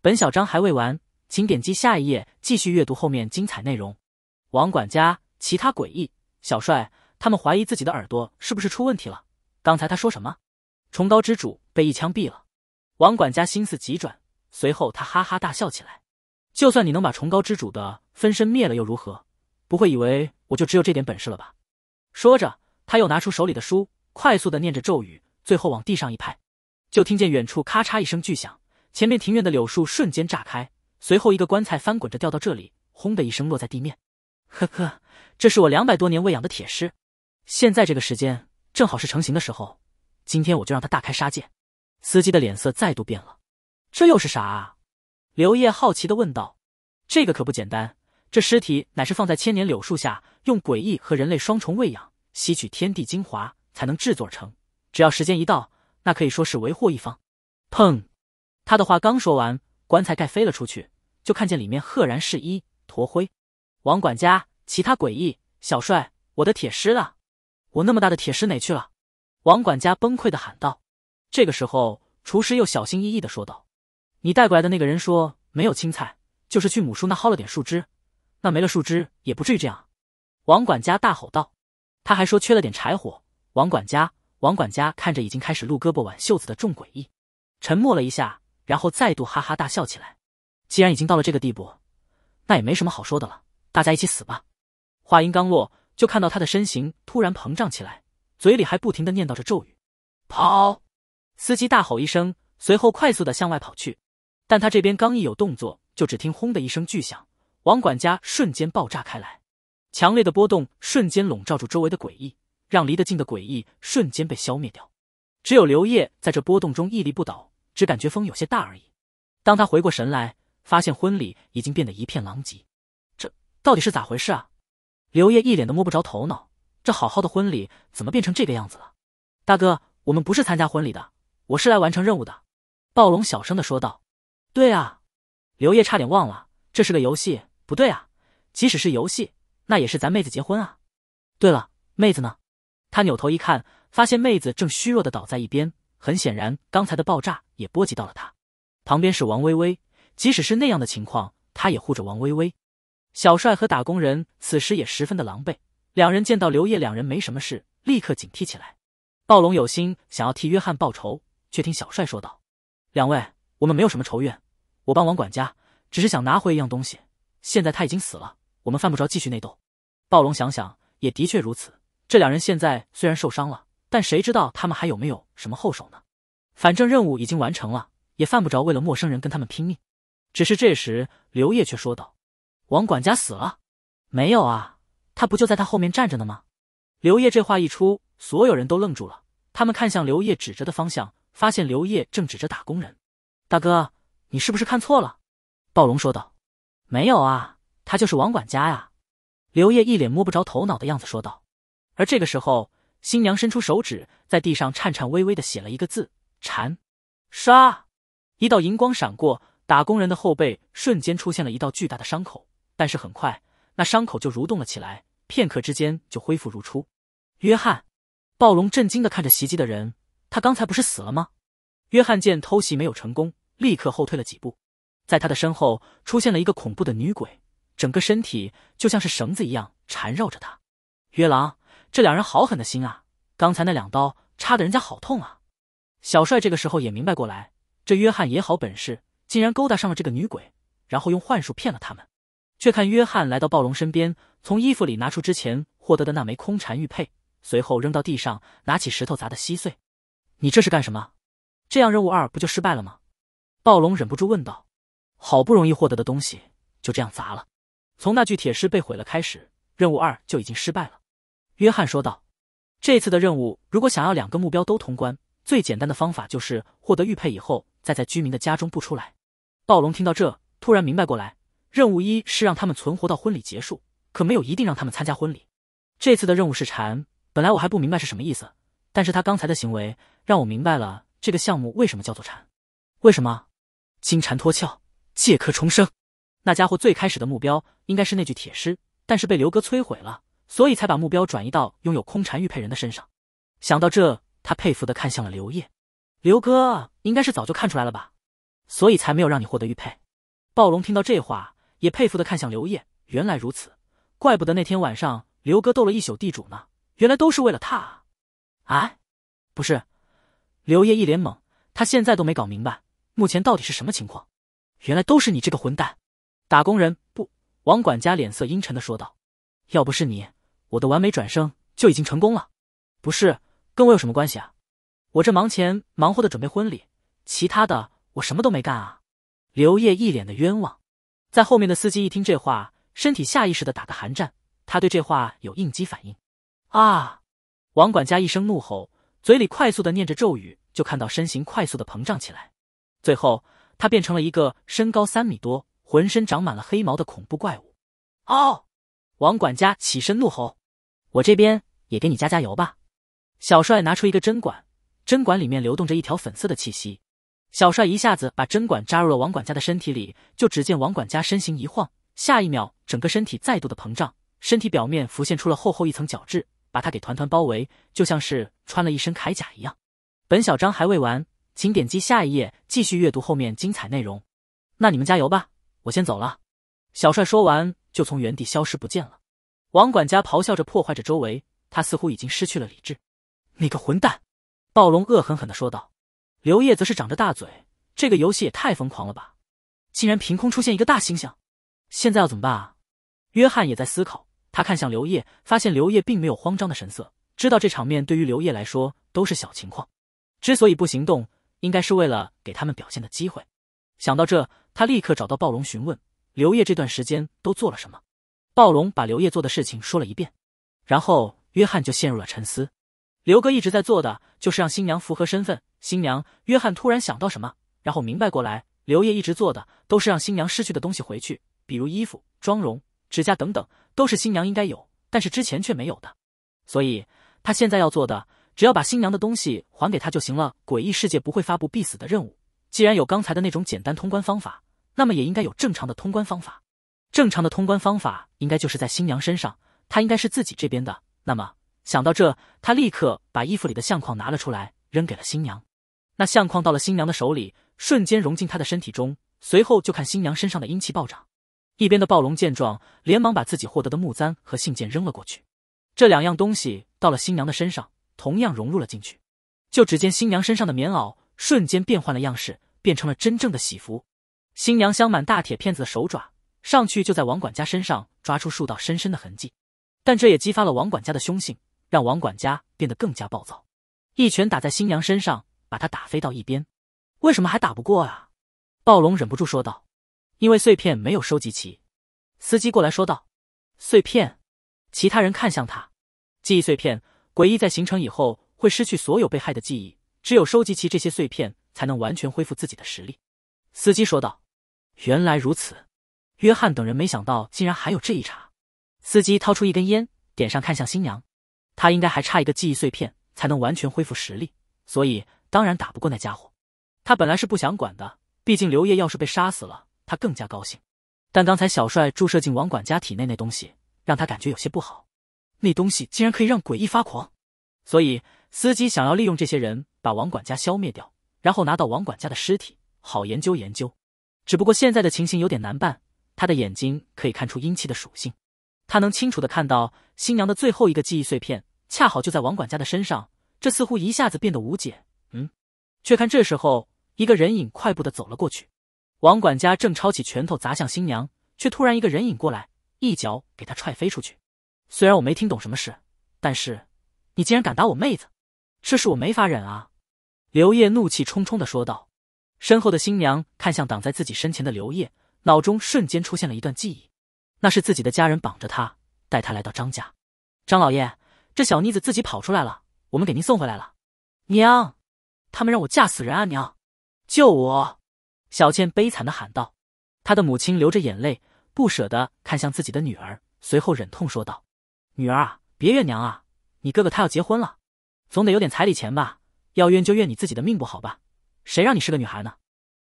本小章还未完，请点击下一页继续阅读后面精彩内容。王管家，其他诡异，小帅他们怀疑自己的耳朵是不是出问题了？刚才他说什么？崇高之主被一枪毙了。王管家心思急转，随后他哈哈大笑起来。就算你能把崇高之主的分身灭了又如何？不会以为我就只有这点本事了吧？说着，他又拿出手里的书，快速的念着咒语，最后往地上一拍，就听见远处咔嚓一声巨响，前面庭院的柳树瞬间炸开，随后一个棺材翻滚着掉到这里，轰的一声落在地面。呵呵，这是我两百多年喂养的铁狮，现在这个时间正好是成型的时候，今天我就让他大开杀戒。司机的脸色再度变了，这又是啥？刘烨好奇的问道：“这个可不简单，这尸体乃是放在千年柳树下，用诡异和人类双重喂养，吸取天地精华才能制作成。只要时间一到，那可以说是为祸一方。”砰！他的话刚说完，棺材盖飞了出去，就看见里面赫然是一坨灰。王管家，其他诡异，小帅，我的铁尸呢？我那么大的铁尸哪去了？王管家崩溃的喊道。这个时候，厨师又小心翼翼的说道。你带过来的那个人说没有青菜，就是去母树那薅了点树枝，那没了树枝也不至于这样。王管家大吼道，他还说缺了点柴火。王管家，王管家看着已经开始露胳膊挽袖子的众诡异，沉默了一下，然后再度哈哈大笑起来。既然已经到了这个地步，那也没什么好说的了，大家一起死吧！话音刚落，就看到他的身形突然膨胀起来，嘴里还不停的念叨着咒语。跑！司机大吼一声，随后快速的向外跑去。但他这边刚一有动作，就只听“轰”的一声巨响，王管家瞬间爆炸开来，强烈的波动瞬间笼罩住周围的诡异，让离得近的诡异瞬间被消灭掉。只有刘烨在这波动中屹立不倒，只感觉风有些大而已。当他回过神来，发现婚礼已经变得一片狼藉，这到底是咋回事啊？刘烨一脸的摸不着头脑，这好好的婚礼怎么变成这个样子了？大哥，我们不是参加婚礼的，我是来完成任务的。”暴龙小声的说道。对啊，刘烨差点忘了，这是个游戏。不对啊，即使是游戏，那也是咱妹子结婚啊。对了，妹子呢？他扭头一看，发现妹子正虚弱的倒在一边，很显然刚才的爆炸也波及到了他。旁边是王薇薇，即使是那样的情况，他也护着王薇薇。小帅和打工人此时也十分的狼狈，两人见到刘烨两人没什么事，立刻警惕起来。暴龙有心想要替约翰报仇，却听小帅说道：“两位。”我们没有什么仇怨，我帮王管家只是想拿回一样东西。现在他已经死了，我们犯不着继续内斗。暴龙想想也的确如此，这两人现在虽然受伤了，但谁知道他们还有没有什么后手呢？反正任务已经完成了，也犯不着为了陌生人跟他们拼命。只是这时，刘烨却说道：“王管家死了没有啊？他不就在他后面站着呢吗？”刘烨这话一出，所有人都愣住了，他们看向刘烨指着的方向，发现刘烨正指着打工人。大哥，你是不是看错了？暴龙说道：“没有啊，他就是王管家呀。”刘烨一脸摸不着头脑的样子说道。而这个时候，新娘伸出手指，在地上颤颤巍巍的写了一个字：“蝉。”杀。”一道银光闪过，打工人的后背瞬间出现了一道巨大的伤口，但是很快那伤口就蠕动了起来，片刻之间就恢复如初。约翰，暴龙震惊的看着袭击的人，他刚才不是死了吗？约翰见偷袭没有成功。立刻后退了几步，在他的身后出现了一个恐怖的女鬼，整个身体就像是绳子一样缠绕着他。约郎，这两人好狠的心啊！刚才那两刀插的人家好痛啊！小帅这个时候也明白过来，这约翰也好本事，竟然勾搭上了这个女鬼，然后用幻术骗了他们。却看约翰来到暴龙身边，从衣服里拿出之前获得的那枚空蝉玉佩，随后扔到地上，拿起石头砸得稀碎。你这是干什么？这样任务二不就失败了吗？暴龙忍不住问道：“好不容易获得的东西就这样砸了？从那具铁尸被毁了开始，任务二就已经失败了。”约翰说道：“这次的任务，如果想要两个目标都通关，最简单的方法就是获得玉佩以后，再在居民的家中不出来。”暴龙听到这，突然明白过来：任务一是让他们存活到婚礼结束，可没有一定让他们参加婚礼。这次的任务是禅，本来我还不明白是什么意思，但是他刚才的行为让我明白了这个项目为什么叫做禅，为什么？金蝉脱壳，借壳重生。那家伙最开始的目标应该是那具铁尸，但是被刘哥摧毁了，所以才把目标转移到拥有空蝉玉佩人的身上。想到这，他佩服的看向了刘烨。刘哥应该是早就看出来了吧，所以才没有让你获得玉佩。暴龙听到这话，也佩服的看向刘烨。原来如此，怪不得那天晚上刘哥斗了一宿地主呢，原来都是为了他。哎，不是，刘烨一脸懵，他现在都没搞明白。目前到底是什么情况？原来都是你这个混蛋！打工人不？王管家脸色阴沉的说道：“要不是你，我的完美转生就已经成功了。”不是，跟我有什么关系啊？我这忙前忙后的准备婚礼，其他的我什么都没干啊！刘烨一脸的冤枉。在后面的司机一听这话，身体下意识的打个寒战，他对这话有应激反应啊！王管家一声怒吼，嘴里快速的念着咒语，就看到身形快速的膨胀起来。最后，他变成了一个身高三米多、浑身长满了黑毛的恐怖怪物。哦，王管家起身怒吼：“我这边也给你加加油吧！”小帅拿出一个针管，针管里面流动着一条粉色的气息。小帅一下子把针管扎入了王管家的身体里，就只见王管家身形一晃，下一秒整个身体再度的膨胀，身体表面浮现出了厚厚一层角质，把他给团团包围，就像是穿了一身铠甲一样。本小章还未完。请点击下一页继续阅读后面精彩内容。那你们加油吧，我先走了。小帅说完就从原地消失不见了。王管家咆哮着破坏着周围，他似乎已经失去了理智。你个混蛋！暴龙恶狠狠地说道。刘烨则是长着大嘴，这个游戏也太疯狂了吧！竟然凭空出现一个大猩猩，现在要怎么办啊？约翰也在思考。他看向刘烨，发现刘烨并没有慌张的神色，知道这场面对于刘烨来说都是小情况。之所以不行动。应该是为了给他们表现的机会。想到这，他立刻找到暴龙询问刘烨这段时间都做了什么。暴龙把刘烨做的事情说了一遍，然后约翰就陷入了沉思。刘哥一直在做的就是让新娘符合身份。新娘，约翰突然想到什么，然后明白过来，刘烨一直做的都是让新娘失去的东西回去，比如衣服、妆容、指甲等等，都是新娘应该有，但是之前却没有的。所以，他现在要做的。只要把新娘的东西还给她就行了。诡异世界不会发布必死的任务，既然有刚才的那种简单通关方法，那么也应该有正常的通关方法。正常的通关方法应该就是在新娘身上，她应该是自己这边的。那么想到这，他立刻把衣服里的相框拿了出来，扔给了新娘。那相框到了新娘的手里，瞬间融进她的身体中，随后就看新娘身上的阴气暴涨。一边的暴龙见状，连忙把自己获得的木簪和信件扔了过去。这两样东西到了新娘的身上。同样融入了进去，就只见新娘身上的棉袄瞬间变换了样式，变成了真正的喜服。新娘镶满大铁片子的手爪上去，就在王管家身上抓出数道深深的痕迹。但这也激发了王管家的凶性，让王管家变得更加暴躁，一拳打在新娘身上，把她打飞到一边。为什么还打不过啊？暴龙忍不住说道：“因为碎片没有收集齐。”司机过来说道：“碎片。”其他人看向他，记忆碎片。诡异在形成以后会失去所有被害的记忆，只有收集齐这些碎片，才能完全恢复自己的实力。司机说道：“原来如此。”约翰等人没想到竟然还有这一茬。司机掏出一根烟，点上，看向新娘。他应该还差一个记忆碎片才能完全恢复实力，所以当然打不过那家伙。他本来是不想管的，毕竟刘烨要是被杀死了，他更加高兴。但刚才小帅注射进王管家体内那东西，让他感觉有些不好。那东西竟然可以让诡异发狂，所以司机想要利用这些人把王管家消灭掉，然后拿到王管家的尸体，好研究研究。只不过现在的情形有点难办，他的眼睛可以看出阴气的属性，他能清楚的看到新娘的最后一个记忆碎片，恰好就在王管家的身上，这似乎一下子变得无解。嗯，却看这时候一个人影快步的走了过去，王管家正抄起拳头砸向新娘，却突然一个人影过来，一脚给他踹飞出去。虽然我没听懂什么事，但是你竟然敢打我妹子，这事我没法忍啊！”刘烨怒气冲冲的说道。身后的新娘看向挡在自己身前的刘烨，脑中瞬间出现了一段记忆，那是自己的家人绑着他，带他来到张家。张老爷，这小妮子自己跑出来了，我们给您送回来了。娘，他们让我嫁死人啊！娘，救我！”小倩悲惨的喊道。她的母亲流着眼泪，不舍的看向自己的女儿，随后忍痛说道。女儿啊，别怨娘啊！你哥哥他要结婚了，总得有点彩礼钱吧？要怨就怨你自己的命不好吧！谁让你是个女孩呢？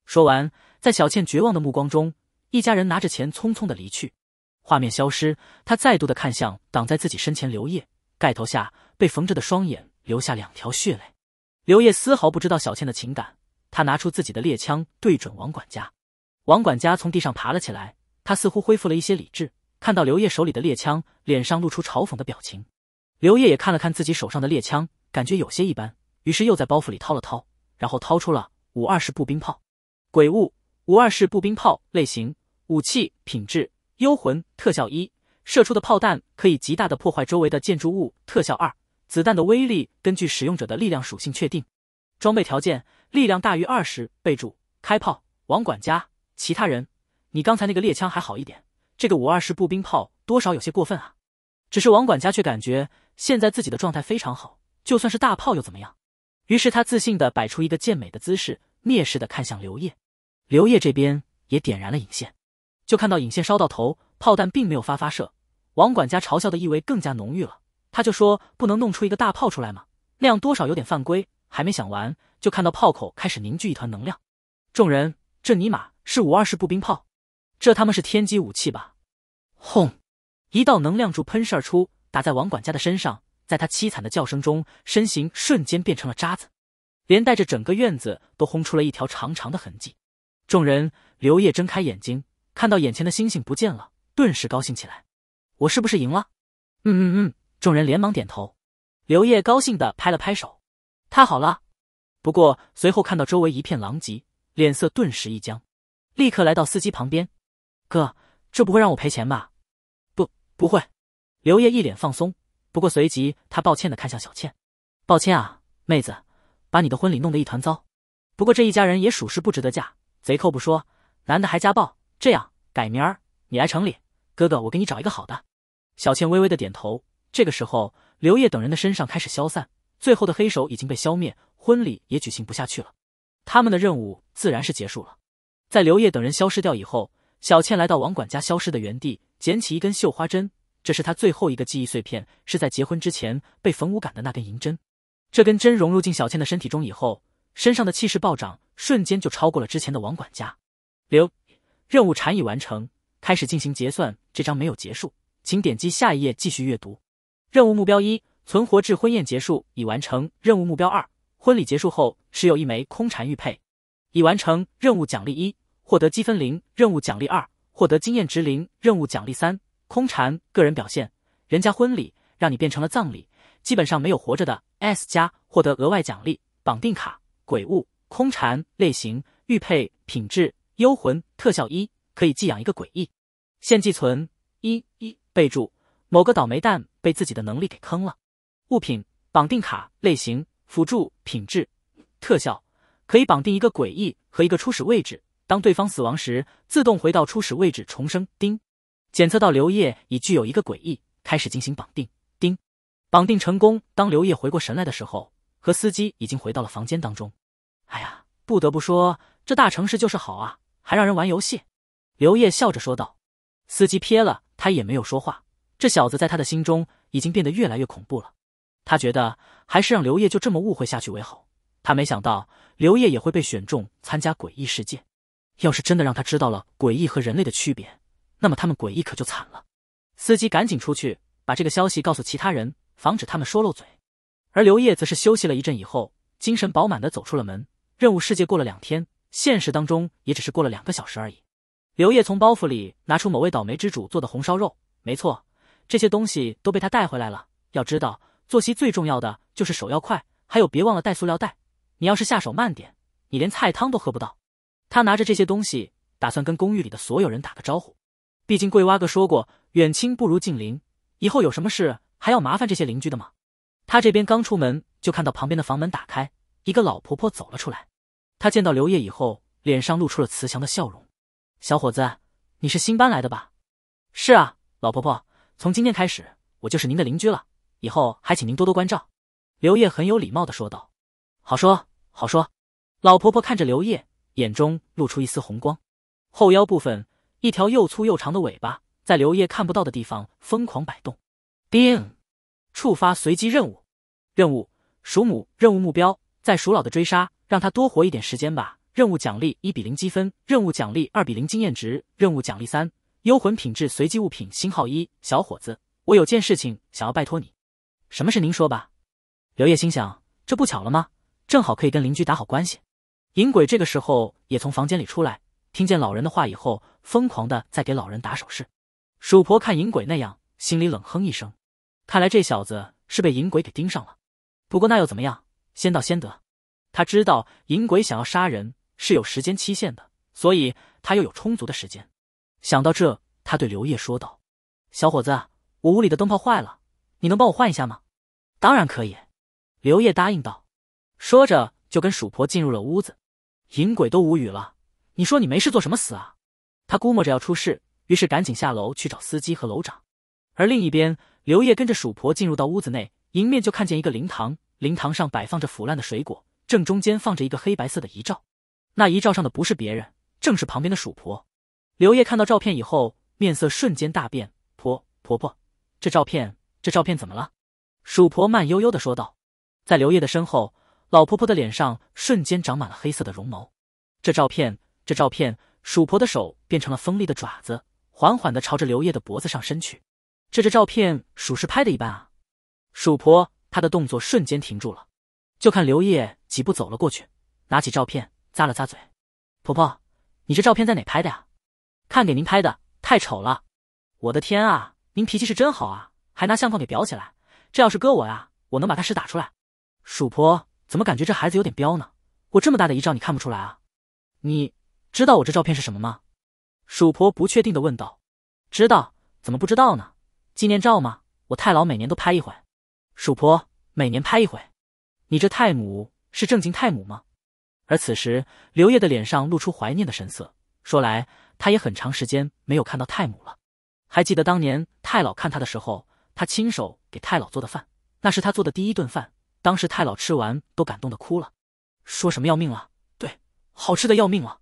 说完，在小倩绝望的目光中，一家人拿着钱匆匆的离去。画面消失，他再度的看向挡在自己身前刘烨，盖头下被缝着的双眼留下两条血泪。刘烨丝毫不知道小倩的情感，他拿出自己的猎枪对准王管家。王管家从地上爬了起来，他似乎恢复了一些理智。看到刘烨手里的猎枪，脸上露出嘲讽的表情。刘烨也看了看自己手上的猎枪，感觉有些一般，于是又在包袱里掏了掏，然后掏出了五二式步兵炮。鬼物五二式步兵炮类型武器品质幽魂特效一：射出的炮弹可以极大的破坏周围的建筑物。特效二：子弹的威力根据使用者的力量属性确定。装备条件：力量大于二十。备注：开炮。王管家，其他人，你刚才那个猎枪还好一点。这个五二式步兵炮多少有些过分啊！只是王管家却感觉现在自己的状态非常好，就算是大炮又怎么样？于是他自信的摆出一个健美的姿势，蔑视的看向刘烨。刘烨这边也点燃了引线，就看到引线烧到头，炮弹并没有发发射。王管家嘲笑的意味更加浓郁了，他就说：“不能弄出一个大炮出来吗？那样多少有点犯规。”还没想完，就看到炮口开始凝聚一团能量。众人，这尼玛是五二式步兵炮？这他妈是天机武器吧？轰！一道能量柱喷射出，打在王管家的身上，在他凄惨的叫声中，身形瞬间变成了渣子，连带着整个院子都轰出了一条长长的痕迹。众人，刘烨睁开眼睛，看到眼前的星星不见了，顿时高兴起来：“我是不是赢了？”“嗯嗯嗯！”众人连忙点头。刘烨高兴的拍了拍手：“太好了！”不过随后看到周围一片狼藉，脸色顿时一僵，立刻来到司机旁边：“哥，这不会让我赔钱吧？”不会，刘烨一脸放松，不过随即他抱歉的看向小倩，抱歉啊，妹子，把你的婚礼弄得一团糟。不过这一家人也属实不值得嫁，贼寇不说，男的还家暴。这样，改明儿你来城里，哥哥我给你找一个好的。小倩微微的点头。这个时候，刘烨等人的身上开始消散，最后的黑手已经被消灭，婚礼也举行不下去了。他们的任务自然是结束了。在刘烨等人消失掉以后。小倩来到王管家消失的原地，捡起一根绣花针。这是她最后一个记忆碎片，是在结婚之前被冯五赶的那根银针。这根针融入进小倩的身体中以后，身上的气势暴涨，瞬间就超过了之前的王管家。刘，任务缠已完成，开始进行结算。这章没有结束，请点击下一页继续阅读。任务目标一：存活至婚宴结束，已完成。任务目标二：婚礼结束后持有一枚空禅玉佩，已完成。任务奖励一。获得积分零，任务奖励二；获得经验值零，任务奖励三。空蝉个人表现，人家婚礼让你变成了葬礼，基本上没有活着的。S 加获得额外奖励。绑定卡，鬼物，空蝉类型，玉佩品质，幽魂特效一，可以寄养一个诡异。现寄存一一备注，某个倒霉蛋被自己的能力给坑了。物品绑定卡类型辅助品质，特效可以绑定一个诡异和一个初始位置。当对方死亡时，自动回到初始位置重生。丁，检测到刘烨已具有一个诡异，开始进行绑定。丁，绑定成功。当刘烨回过神来的时候，和司机已经回到了房间当中。哎呀，不得不说，这大城市就是好啊，还让人玩游戏。刘烨笑着说道。司机瞥了他，也没有说话。这小子在他的心中已经变得越来越恐怖了。他觉得还是让刘烨就这么误会下去为好。他没想到刘烨也会被选中参加诡异事件。要是真的让他知道了诡异和人类的区别，那么他们诡异可就惨了。司机赶紧出去把这个消息告诉其他人，防止他们说漏嘴。而刘烨则是休息了一阵以后，精神饱满地走出了门。任务世界过了两天，现实当中也只是过了两个小时而已。刘烨从包袱里拿出某位倒霉之主做的红烧肉，没错，这些东西都被他带回来了。要知道，作息最重要的就是手要快，还有别忘了带塑料袋。你要是下手慢点，你连菜汤都喝不到。他拿着这些东西，打算跟公寓里的所有人打个招呼。毕竟桂蛙哥说过，远亲不如近邻，以后有什么事还要麻烦这些邻居的吗？他这边刚出门，就看到旁边的房门打开，一个老婆婆走了出来。他见到刘烨以后，脸上露出了慈祥的笑容。小伙子，你是新搬来的吧？是啊，老婆婆，从今天开始，我就是您的邻居了，以后还请您多多关照。刘烨很有礼貌的说道：“好说好说。”老婆婆看着刘烨。眼中露出一丝红光，后腰部分一条又粗又长的尾巴在刘烨看不到的地方疯狂摆动。叮，触发随机任务，任务鼠母，任务目标在鼠老的追杀，让他多活一点时间吧。任务奖励一比零积分，任务奖励二比零经验值，任务奖励三幽魂品质随机物品星号一。小伙子，我有件事情想要拜托你，什么事您说吧。刘烨心想，这不巧了吗？正好可以跟邻居打好关系。淫鬼这个时候也从房间里出来，听见老人的话以后，疯狂的在给老人打手势。鼠婆看淫鬼那样，心里冷哼一声，看来这小子是被淫鬼给盯上了。不过那又怎么样？先到先得。他知道淫鬼想要杀人是有时间期限的，所以他又有充足的时间。想到这，他对刘烨说道：“小伙子，我屋里的灯泡坏了，你能帮我换一下吗？”“当然可以。”刘烨答应道，说着就跟鼠婆进入了屋子。淫鬼都无语了，你说你没事做什么死啊？他估摸着要出事，于是赶紧下楼去找司机和楼长。而另一边，刘烨跟着鼠婆进入到屋子内，迎面就看见一个灵堂，灵堂上摆放着腐烂的水果，正中间放着一个黑白色的遗照。那遗照上的不是别人，正是旁边的鼠婆。刘烨看到照片以后，面色瞬间大变：“婆婆婆，这照片，这照片怎么了？”鼠婆慢悠悠地说道，在刘烨的身后。老婆婆的脸上瞬间长满了黑色的绒毛，这照片，这照片，鼠婆的手变成了锋利的爪子，缓缓的朝着刘烨的脖子上伸去。这这照片属实拍的一般啊。鼠婆，她的动作瞬间停住了，就看刘烨几步走了过去，拿起照片，咂了咂嘴。婆婆，你这照片在哪拍的呀？看给您拍的太丑了。我的天啊，您脾气是真好啊，还拿相框给裱起来。这要是搁我呀，我能把他屎打出来。鼠婆。怎么感觉这孩子有点彪呢？我这么大的遗照你看不出来啊？你知道我这照片是什么吗？鼠婆不确定的问道。知道，怎么不知道呢？纪念照吗？我太老每年都拍一回。鼠婆每年拍一回。你这太母是正经太母吗？而此时，刘烨的脸上露出怀念的神色，说来他也很长时间没有看到太母了。还记得当年太老看他的时候，他亲手给太老做的饭，那是他做的第一顿饭。当时太老吃完都感动的哭了，说什么要命了，对，好吃的要命了。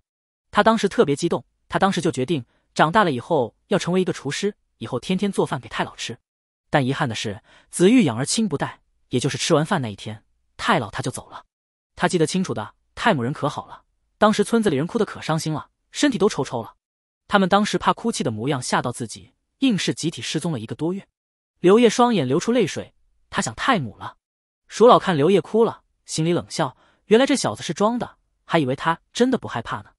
他当时特别激动，他当时就决定长大了以后要成为一个厨师，以后天天做饭给太老吃。但遗憾的是，子欲养而亲不待。也就是吃完饭那一天，太老他就走了。他记得清楚的，太母人可好了，当时村子里人哭得可伤心了，身体都抽抽了。他们当时怕哭泣的模样吓到自己，硬是集体失踪了一个多月。刘烨双眼流出泪水，他想太母了。鼠老看刘烨哭了，心里冷笑，原来这小子是装的，还以为他真的不害怕呢。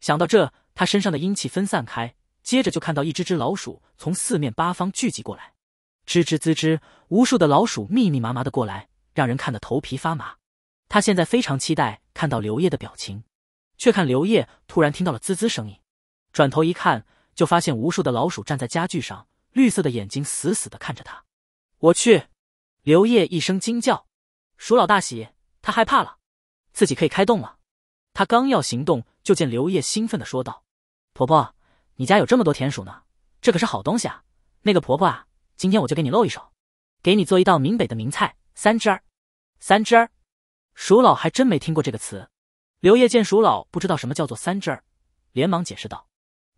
想到这，他身上的阴气分散开，接着就看到一只只老鼠从四面八方聚集过来，吱吱吱吱，无数的老鼠密密麻麻的过来，让人看得头皮发麻。他现在非常期待看到刘烨的表情，却看刘烨突然听到了滋滋声音，转头一看，就发现无数的老鼠站在家具上，绿色的眼睛死死的看着他。我去！刘烨一声惊叫。鼠老大喜，他害怕了，自己可以开动了。他刚要行动，就见刘烨兴奋地说道：“婆婆，你家有这么多田鼠呢，这可是好东西啊！那个婆婆啊，今天我就给你露一手，给你做一道闽北的名菜——三吱儿。三吱儿。”鼠老还真没听过这个词。刘烨见鼠老不知道什么叫做三吱儿，连忙解释道：“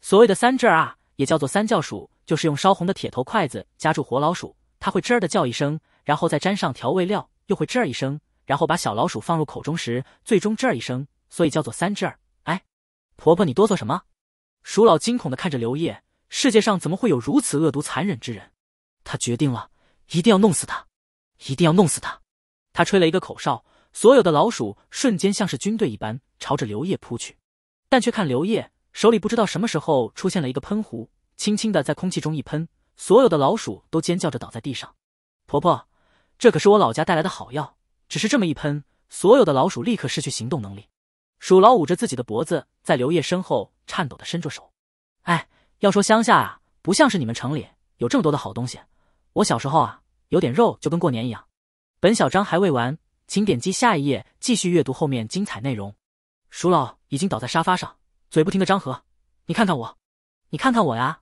所谓的三吱儿啊，也叫做三叫鼠，就是用烧红的铁头筷子夹住活老鼠，它会吱儿的叫一声，然后再沾上调味料。”又会吱儿一声，然后把小老鼠放入口中时，最终吱儿一声，所以叫做三吱儿。哎，婆婆，你哆嗦什么？鼠老惊恐的看着刘烨，世界上怎么会有如此恶毒残忍之人？他决定了，一定要弄死他，一定要弄死他。他吹了一个口哨，所有的老鼠瞬间像是军队一般朝着刘烨扑去，但却看刘烨手里不知道什么时候出现了一个喷壶，轻轻的在空气中一喷，所有的老鼠都尖叫着倒在地上。婆婆。这可是我老家带来的好药，只是这么一喷，所有的老鼠立刻失去行动能力。鼠老捂着自己的脖子，在刘烨身后颤抖的伸着手。哎，要说乡下啊，不像是你们城里有这么多的好东西。我小时候啊，有点肉就跟过年一样。本小章还未完，请点击下一页继续阅读后面精彩内容。鼠老已经倒在沙发上，嘴不停的张合，你看看我，你看看我呀。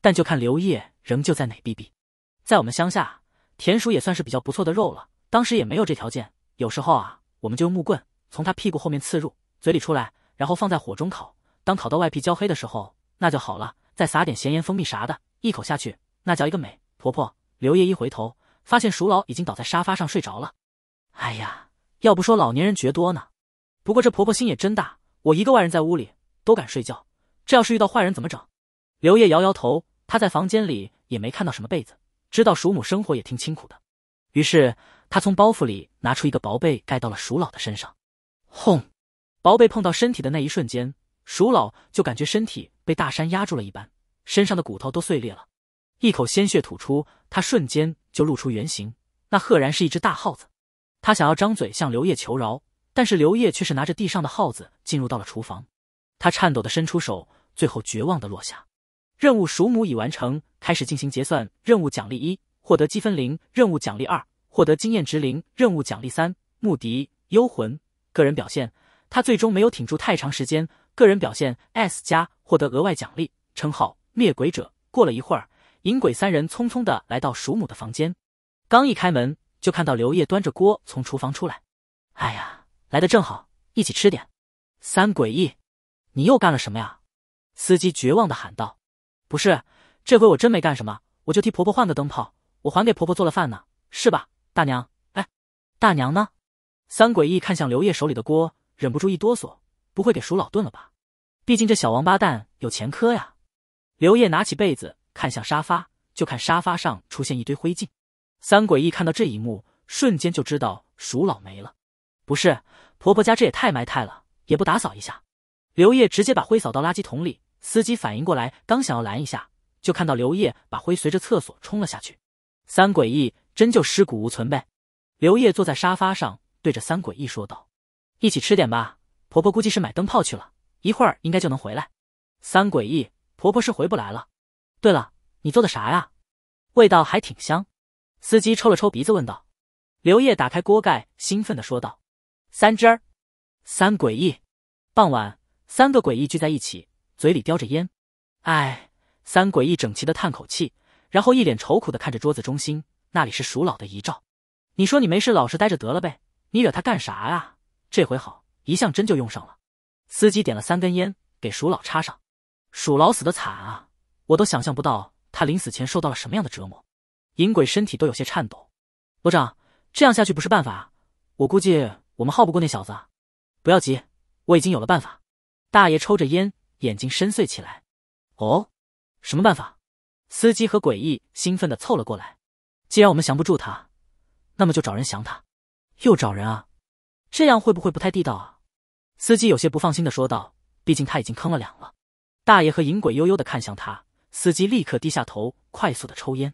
但就看刘烨仍旧在哪逼逼。在我们乡下。田鼠也算是比较不错的肉了，当时也没有这条件。有时候啊，我们就用木棍从它屁股后面刺入，嘴里出来，然后放在火中烤。当烤到外皮焦黑的时候，那就好了。再撒点咸盐、蜂蜜啥的，一口下去，那叫一个美。婆婆刘烨一回头，发现鼠老已经倒在沙发上睡着了。哎呀，要不说老年人绝多呢。不过这婆婆心也真大，我一个外人在屋里都敢睡觉，这要是遇到坏人怎么整？刘烨摇摇头，他在房间里也没看到什么被子。知道鼠母生活也挺清苦的，于是他从包袱里拿出一个薄被盖到了鼠老的身上。轰！薄被碰到身体的那一瞬间，鼠老就感觉身体被大山压住了一般，身上的骨头都碎裂了，一口鲜血吐出，他瞬间就露出原形，那赫然是一只大耗子。他想要张嘴向刘烨求饶，但是刘烨却是拿着地上的耗子进入到了厨房。他颤抖的伸出手，最后绝望的落下。任务鼠母已完成，开始进行结算。任务奖励一：获得积分零；任务奖励二：获得经验值零；任务奖励三：穆迪幽魂。个人表现：他最终没有挺住太长时间。个人表现 S 加，获得额外奖励。称号：灭鬼者。过了一会儿，引鬼三人匆匆的来到鼠母的房间，刚一开门，就看到刘烨端着锅从厨房出来。哎呀，来的正好，一起吃点。三诡异，你又干了什么呀？司机绝望的喊道。不是，这回我真没干什么，我就替婆婆换个灯泡，我还给婆婆做了饭呢，是吧，大娘？哎，大娘呢？三鬼异看向刘烨手里的锅，忍不住一哆嗦，不会给鼠老炖了吧？毕竟这小王八蛋有前科呀。刘烨拿起被子看向沙发，就看沙发上出现一堆灰烬。三鬼异看到这一幕，瞬间就知道鼠老没了。不是，婆婆家这也太埋汰了，也不打扫一下。刘烨直接把灰扫到垃圾桶里。司机反应过来，刚想要拦一下，就看到刘烨把灰随着厕所冲了下去。三诡异真就尸骨无存呗。刘烨坐在沙发上，对着三诡异说道：“一起吃点吧，婆婆估计是买灯泡去了一会儿，应该就能回来。”三诡异，婆婆是回不来了。对了，你做的啥呀？味道还挺香。司机抽了抽鼻子问道。刘烨打开锅盖，兴奋的说道：“三汁儿。”三诡异，傍晚，三个诡异聚在一起。嘴里叼着烟，哎，三鬼一整齐的叹口气，然后一脸愁苦的看着桌子中心，那里是鼠老的遗照。你说你没事老实待着得了呗，你惹他干啥啊？这回好，一向真就用上了。司机点了三根烟，给鼠老插上。鼠老死的惨啊，我都想象不到他临死前受到了什么样的折磨。银鬼身体都有些颤抖。罗长，这样下去不是办法我估计我们耗不过那小子。不要急，我已经有了办法。大爷抽着烟。眼睛深邃起来，哦，什么办法？司机和诡异兴奋地凑了过来。既然我们降不住他，那么就找人降他。又找人啊？这样会不会不太地道啊？司机有些不放心地说道。毕竟他已经坑了两了。大爷和银鬼悠悠地看向他，司机立刻低下头，快速地抽烟。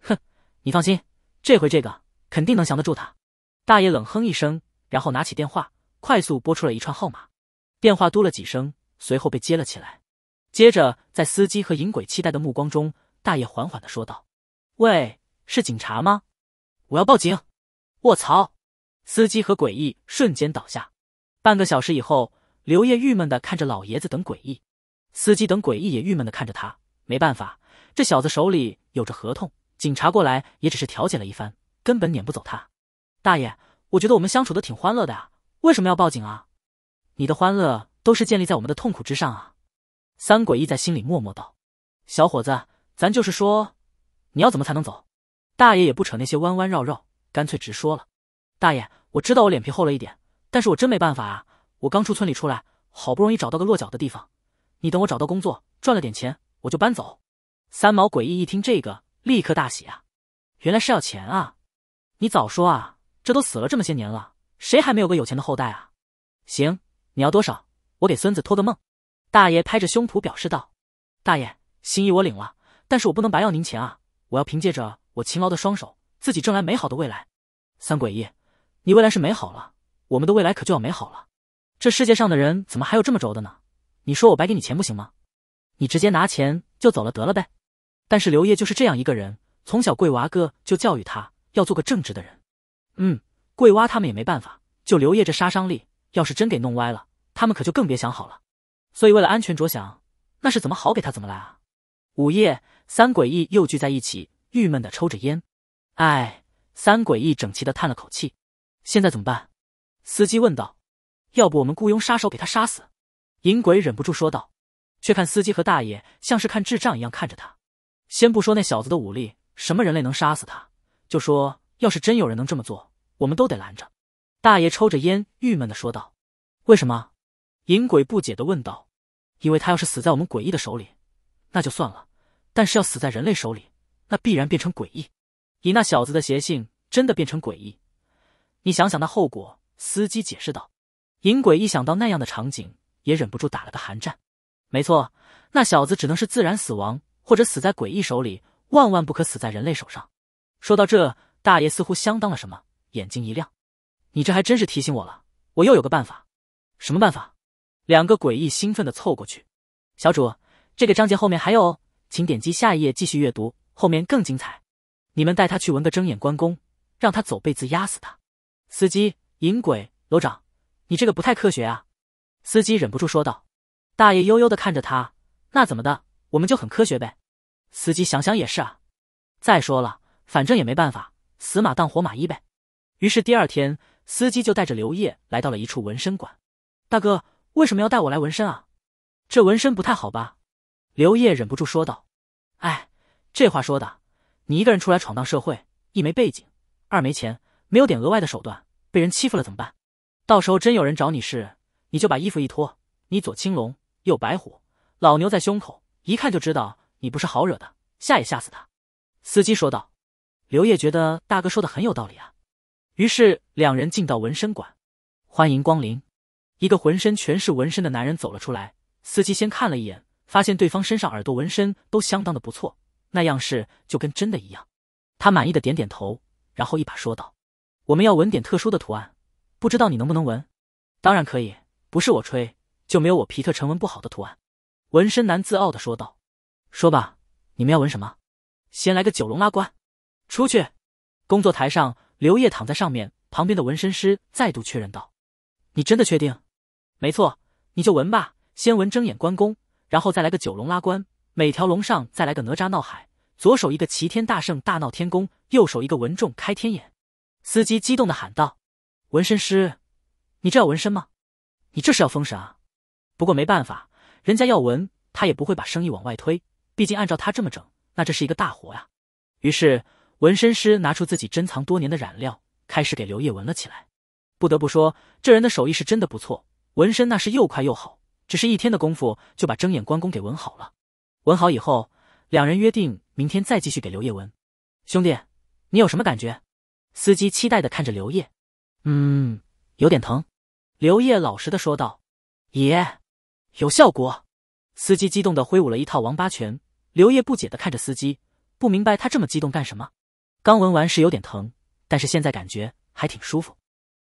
哼，你放心，这回这个肯定能降得住他。大爷冷哼一声，然后拿起电话，快速拨出了一串号码。电话嘟了几声。随后被接了起来，接着在司机和引鬼期待的目光中，大爷缓缓的说道：“喂，是警察吗？我要报警！”卧槽！司机和诡异瞬间倒下。半个小时以后，刘烨郁闷的看着老爷子等诡异，司机等诡异也郁闷的看着他。没办法，这小子手里有着合同，警察过来也只是调解了一番，根本撵不走他。大爷，我觉得我们相处的挺欢乐的啊，为什么要报警啊？你的欢乐。都是建立在我们的痛苦之上啊！三诡异在心里默默道：“小伙子，咱就是说，你要怎么才能走？大爷也不扯那些弯弯绕绕，干脆直说了。大爷，我知道我脸皮厚了一点，但是我真没办法啊！我刚出村里出来，好不容易找到个落脚的地方。你等我找到工作，赚了点钱，我就搬走。”三毛诡异一听这个，立刻大喜啊！原来是要钱啊！你早说啊！这都死了这么些年了，谁还没有个有钱的后代啊？行，你要多少？我给孙子托个梦，大爷拍着胸脯表示道：“大爷，心意我领了，但是我不能白要您钱啊！我要凭借着我勤劳的双手，自己挣来美好的未来。”三鬼爷，你未来是美好了，我们的未来可就要美好了。这世界上的人怎么还有这么轴的呢？你说我白给你钱不行吗？你直接拿钱就走了得了呗。但是刘烨就是这样一个人，从小桂娃哥就教育他要做个正直的人。嗯，桂娃他们也没办法，就刘烨这杀伤力，要是真给弄歪了。他们可就更别想好了，所以为了安全着想，那是怎么好给他怎么来啊！午夜，三诡异又聚在一起，郁闷的抽着烟。唉，三诡异整齐的叹了口气。现在怎么办？司机问道。要不我们雇佣杀手给他杀死？银鬼忍不住说道。却看司机和大爷像是看智障一样看着他。先不说那小子的武力，什么人类能杀死他？就说要是真有人能这么做，我们都得拦着。大爷抽着烟，郁闷的说道。为什么？引鬼不解的问道：“因为他要是死在我们诡异的手里，那就算了；但是要死在人类手里，那必然变成诡异。以那小子的邪性，真的变成诡异，你想想那后果。”司机解释道。引鬼一想到那样的场景，也忍不住打了个寒战。没错，那小子只能是自然死亡，或者死在诡异手里，万万不可死在人类手上。说到这，大爷似乎相当了什么，眼睛一亮：“你这还真是提醒我了，我又有个办法。什么办法？”两个诡异兴奋的凑过去，小主，这个章节后面还有哦，请点击下一页继续阅读，后面更精彩。你们带他去纹个睁眼关公，让他走背字压死他。司机，淫鬼，楼长，你这个不太科学啊！司机忍不住说道。大爷悠悠的看着他，那怎么的？我们就很科学呗。司机想想也是啊，再说了，反正也没办法，死马当活马医呗。于是第二天，司机就带着刘烨来到了一处纹身馆，大哥。为什么要带我来纹身啊？这纹身不太好吧？刘烨忍不住说道。哎，这话说的，你一个人出来闯荡社会，一没背景，二没钱，没有点额外的手段，被人欺负了怎么办？到时候真有人找你事，你就把衣服一脱，你左青龙右白虎，老牛在胸口，一看就知道你不是好惹的，吓也吓死他。司机说道。刘烨觉得大哥说的很有道理啊，于是两人进到纹身馆，欢迎光临。一个浑身全是纹身的男人走了出来。司机先看了一眼，发现对方身上耳朵纹身都相当的不错，那样式就跟真的一样。他满意的点点头，然后一把说道：“我们要纹点特殊的图案，不知道你能不能纹？”“当然可以，不是我吹，就没有我皮特成纹不好的图案。”纹身男自傲的说道。“说吧，你们要纹什么？先来个九龙拉棺。”“出去。”工作台上，刘烨躺在上面，旁边的纹身师再度确认道：“你真的确定？”没错，你就纹吧，先纹睁眼关公，然后再来个九龙拉棺，每条龙上再来个哪吒闹海，左手一个齐天大圣大闹天宫，右手一个文仲开天眼。司机激动的喊道：“纹身师，你这要纹身吗？你这是要封神啊！”不过没办法，人家要纹，他也不会把生意往外推。毕竟按照他这么整，那这是一个大活呀。于是纹身师拿出自己珍藏多年的染料，开始给刘烨纹了起来。不得不说，这人的手艺是真的不错。纹身那是又快又好，只是一天的功夫就把睁眼关公给纹好了。纹好以后，两人约定明天再继续给刘烨纹。兄弟，你有什么感觉？司机期待的看着刘烨。嗯，有点疼。刘烨老实的说道。爷，有效果！司机激动的挥舞了一套王八拳。刘烨不解的看着司机，不明白他这么激动干什么。刚纹完是有点疼，但是现在感觉还挺舒服。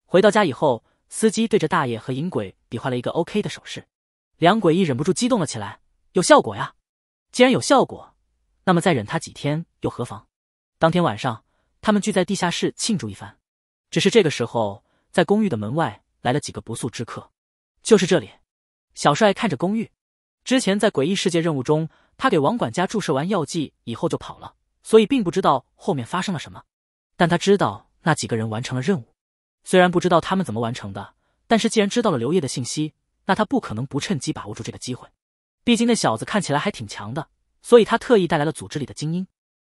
回到家以后，司机对着大爷和银鬼。比划了一个 OK 的手势，两诡异忍不住激动了起来。有效果呀！既然有效果，那么再忍他几天又何妨？当天晚上，他们聚在地下室庆祝一番。只是这个时候，在公寓的门外来了几个不速之客。就是这里。小帅看着公寓，之前在诡异世界任务中，他给王管家注射完药剂以后就跑了，所以并不知道后面发生了什么。但他知道那几个人完成了任务，虽然不知道他们怎么完成的。但是既然知道了刘烨的信息，那他不可能不趁机把握住这个机会。毕竟那小子看起来还挺强的，所以他特意带来了组织里的精英，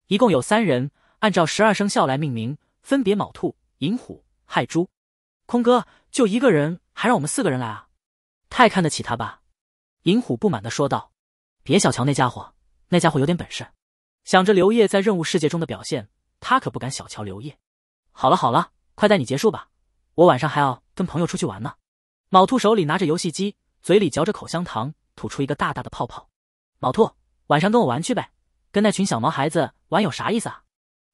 一共有三人，按照十二生肖来命名，分别卯兔、寅虎、亥猪。空哥就一个人，还让我们四个人来啊？太看得起他吧？寅虎不满的说道：“别小瞧那家伙，那家伙有点本事。”想着刘烨在任务世界中的表现，他可不敢小瞧刘烨。好了好了，快带你结束吧，我晚上还要。跟朋友出去玩呢，卯兔手里拿着游戏机，嘴里嚼着口香糖，吐出一个大大的泡泡。卯兔晚上跟我玩去呗，跟那群小毛孩子玩有啥意思啊？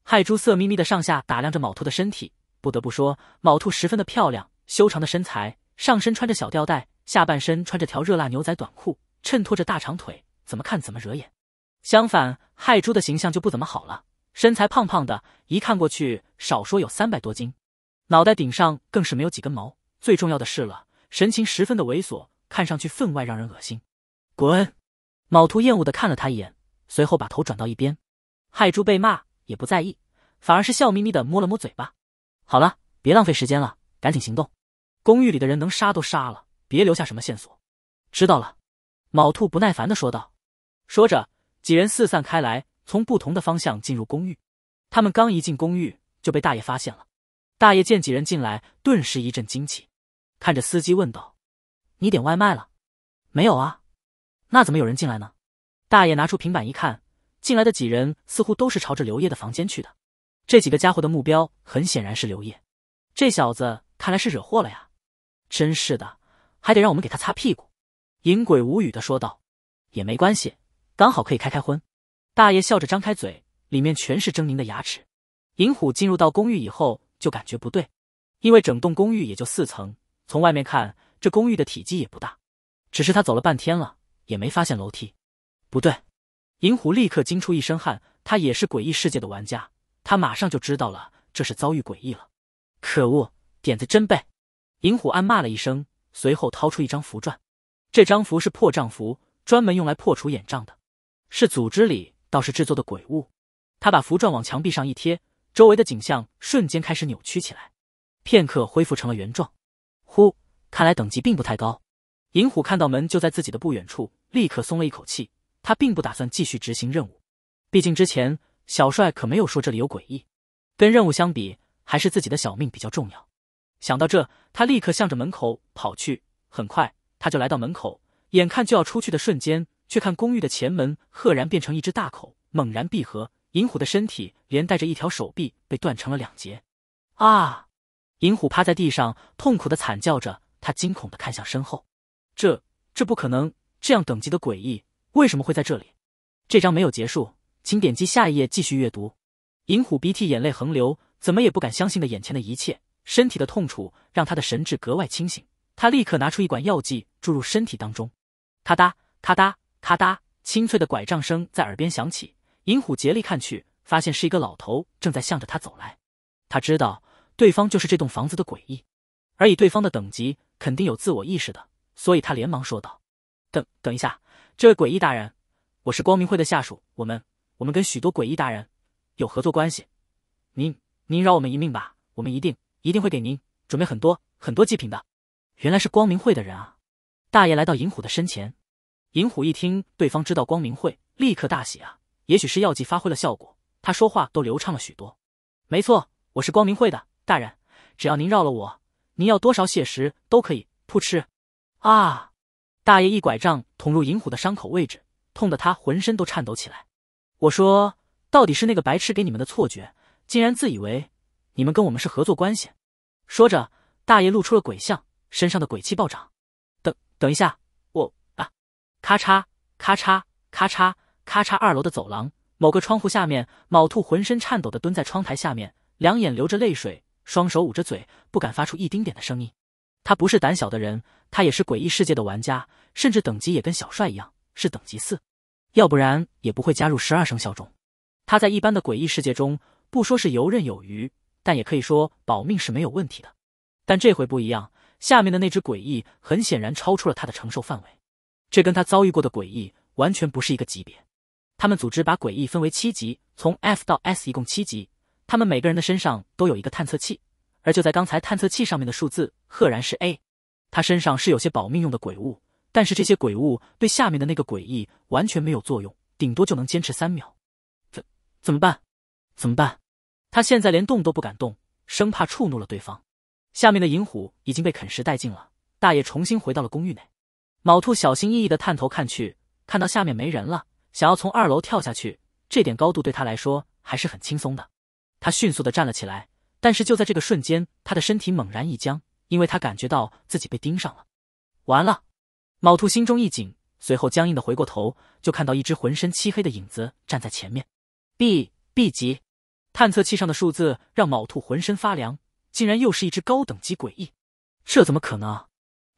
亥猪色眯眯的上下打量着卯兔的身体，不得不说，卯兔十分的漂亮，修长的身材，上身穿着小吊带，下半身穿着条热辣牛仔短裤，衬托着大长腿，怎么看怎么惹眼。相反，亥猪的形象就不怎么好了，身材胖胖的，一看过去少说有三百多斤，脑袋顶上更是没有几根毛。最重要的是了，神情十分的猥琐，看上去分外让人恶心。滚！卯兔厌恶的看了他一眼，随后把头转到一边。亥猪被骂也不在意，反而是笑眯眯的摸了摸嘴巴。好了，别浪费时间了，赶紧行动。公寓里的人能杀都杀了，别留下什么线索。知道了。卯兔不耐烦的说道。说着，几人四散开来，从不同的方向进入公寓。他们刚一进公寓，就被大爷发现了。大爷见几人进来，顿时一阵惊奇。看着司机问道：“你点外卖了？没有啊？那怎么有人进来呢？”大爷拿出平板一看，进来的几人似乎都是朝着刘烨的房间去的。这几个家伙的目标很显然是刘烨，这小子看来是惹祸了呀！真是的，还得让我们给他擦屁股。”银鬼无语的说道：“也没关系，刚好可以开开荤。”大爷笑着张开嘴，里面全是狰狞的牙齿。银虎进入到公寓以后就感觉不对，因为整栋公寓也就四层。从外面看，这公寓的体积也不大，只是他走了半天了，也没发现楼梯。不对，银虎立刻惊出一身汗。他也是诡异世界的玩家，他马上就知道了，这是遭遇诡异了。可恶，点子真背！银虎暗骂了一声，随后掏出一张符篆。这张符是破障符，专门用来破除眼障的，是组织里道士制作的鬼物。他把符篆往墙壁上一贴，周围的景象瞬间开始扭曲起来，片刻恢复成了原状。呼，看来等级并不太高。银虎看到门就在自己的不远处，立刻松了一口气。他并不打算继续执行任务，毕竟之前小帅可没有说这里有诡异。跟任务相比，还是自己的小命比较重要。想到这，他立刻向着门口跑去。很快，他就来到门口，眼看就要出去的瞬间，却看公寓的前门赫然变成一只大口，猛然闭合。银虎的身体连带着一条手臂被断成了两截。啊！银虎趴在地上，痛苦的惨叫着，他惊恐的看向身后，这这不可能！这样等级的诡异为什么会在这里？这章没有结束，请点击下一页继续阅读。银虎鼻涕眼泪横流，怎么也不敢相信的眼前的一切，身体的痛楚让他的神智格外清醒，他立刻拿出一管药剂注入身体当中，咔嗒咔嗒咔嗒，清脆的拐杖声在耳边响起，银虎竭力看去，发现是一个老头正在向着他走来，他知道。对方就是这栋房子的诡异，而以对方的等级，肯定有自我意识的，所以他连忙说道：“等等一下，这位诡异大人，我是光明会的下属，我们我们跟许多诡异大人有合作关系，您您饶我们一命吧，我们一定一定会给您准备很多很多祭品的。”原来是光明会的人啊！大爷来到银虎的身前，银虎一听对方知道光明会，立刻大喜啊！也许是药剂发挥了效果，他说话都流畅了许多。没错，我是光明会的。大人，只要您饶了我，您要多少血石都可以。噗嗤！啊！大爷一拐杖捅入银虎的伤口位置，痛得他浑身都颤抖起来。我说，到底是那个白痴给你们的错觉，竟然自以为你们跟我们是合作关系。说着，大爷露出了鬼相，身上的鬼气暴涨。等，等一下，我啊！咔嚓，咔嚓，咔嚓，咔嚓。二楼的走廊某个窗户下面，卯兔浑身颤抖的蹲在窗台下面，两眼流着泪水。双手捂着嘴，不敢发出一丁点的声音。他不是胆小的人，他也是诡异世界的玩家，甚至等级也跟小帅一样，是等级四，要不然也不会加入十二生肖中。他在一般的诡异世界中，不说是游刃有余，但也可以说保命是没有问题的。但这回不一样，下面的那只诡异很显然超出了他的承受范围，这跟他遭遇过的诡异完全不是一个级别。他们组织把诡异分为七级，从 F 到 S，一共七级。他们每个人的身上都有一个探测器，而就在刚才，探测器上面的数字赫然是 A。他身上是有些保命用的鬼物，但是这些鬼物对下面的那个诡异完全没有作用，顶多就能坚持三秒。怎怎么办？怎么办？他现在连动都不敢动，生怕触怒了对方。下面的银虎已经被啃食殆尽了。大爷重新回到了公寓内，卯兔小心翼翼的探头看去，看到下面没人了，想要从二楼跳下去，这点高度对他来说还是很轻松的。他迅速的站了起来，但是就在这个瞬间，他的身体猛然一僵，因为他感觉到自己被盯上了。完了！卯兔心中一紧，随后僵硬的回过头，就看到一只浑身漆黑的影子站在前面。B B 级探测器上的数字让卯兔浑身发凉，竟然又是一只高等级诡异！这怎么可能？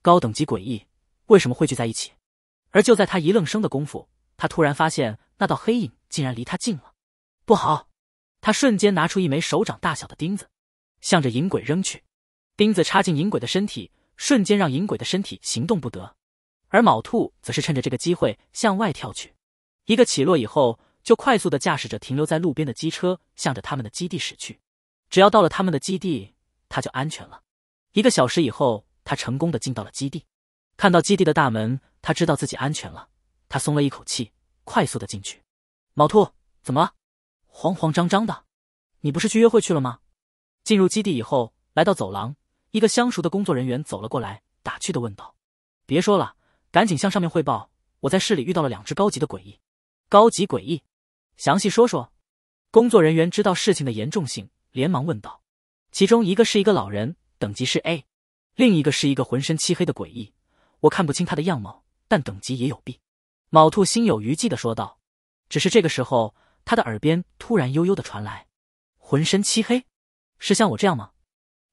高等级诡异为什么汇聚在一起？而就在他一愣生的功夫，他突然发现那道黑影竟然离他近了。不好！他瞬间拿出一枚手掌大小的钉子，向着银鬼扔去，钉子插进银鬼的身体，瞬间让银鬼的身体行动不得。而卯兔则是趁着这个机会向外跳去，一个起落以后，就快速的驾驶着停留在路边的机车，向着他们的基地驶去。只要到了他们的基地，他就安全了。一个小时以后，他成功的进到了基地，看到基地的大门，他知道自己安全了，他松了一口气，快速的进去。卯兔，怎么了？慌慌张张的，你不是去约会去了吗？进入基地以后，来到走廊，一个相熟的工作人员走了过来，打趣的问道：“别说了，赶紧向上面汇报。”我在市里遇到了两只高级的诡异，高级诡异，详细说说。工作人员知道事情的严重性，连忙问道：“其中一个是一个老人，等级是 A，另一个是一个浑身漆黑的诡异，我看不清他的样貌，但等级也有 B。”卯兔心有余悸的说道：“只是这个时候。”他的耳边突然悠悠的传来，浑身漆黑，是像我这样吗？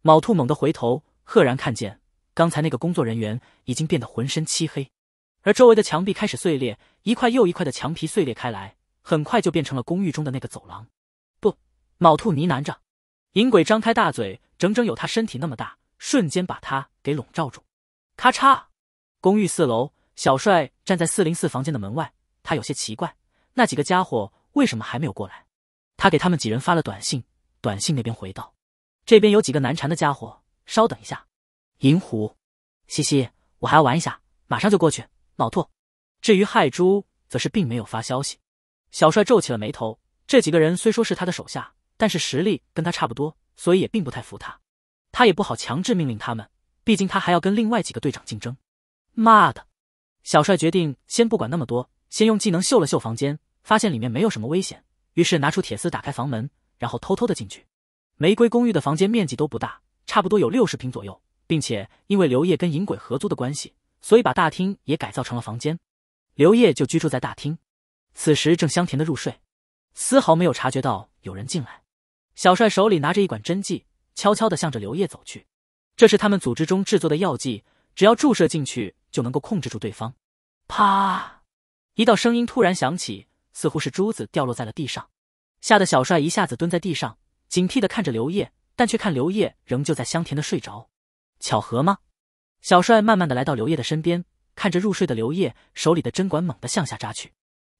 卯兔猛地回头，赫然看见刚才那个工作人员已经变得浑身漆黑，而周围的墙壁开始碎裂，一块又一块的墙皮碎裂开来，很快就变成了公寓中的那个走廊。不，卯兔呢喃着，银鬼张开大嘴，整整有他身体那么大，瞬间把他给笼罩住。咔嚓！公寓四楼，小帅站在四零四房间的门外，他有些奇怪，那几个家伙。为什么还没有过来？他给他们几人发了短信，短信那边回道：“这边有几个难缠的家伙，稍等一下。”银狐，西西，我还要玩一下，马上就过去。老兔，至于亥猪，则是并没有发消息。小帅皱起了眉头，这几个人虽说是他的手下，但是实力跟他差不多，所以也并不太服他。他也不好强制命令他们，毕竟他还要跟另外几个队长竞争。妈的！小帅决定先不管那么多，先用技能嗅了嗅房间。发现里面没有什么危险，于是拿出铁丝打开房门，然后偷偷的进去。玫瑰公寓的房间面积都不大，差不多有六十平左右，并且因为刘烨跟淫鬼合租的关系，所以把大厅也改造成了房间。刘烨就居住在大厅，此时正香甜的入睡，丝毫没有察觉到有人进来。小帅手里拿着一管针剂，悄悄的向着刘烨走去。这是他们组织中制作的药剂，只要注射进去就能够控制住对方。啪！一道声音突然响起。似乎是珠子掉落在了地上，吓得小帅一下子蹲在地上，警惕的看着刘烨，但却看刘烨仍旧在香甜的睡着。巧合吗？小帅慢慢的来到刘烨的身边，看着入睡的刘烨，手里的针管猛地向下扎去。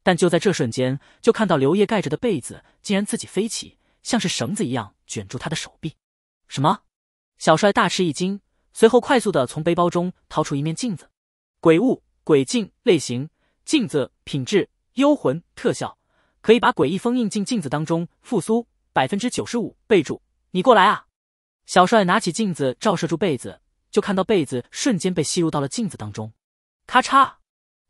但就在这瞬间，就看到刘烨盖着的被子竟然自己飞起，像是绳子一样卷住他的手臂。什么？小帅大吃一惊，随后快速的从背包中掏出一面镜子。鬼物鬼镜类型镜子品质。幽魂特效可以把诡异封印进镜子当中，复苏百分之九十五。备注：你过来啊！小帅拿起镜子照射住被子，就看到被子瞬间被吸入到了镜子当中。咔嚓！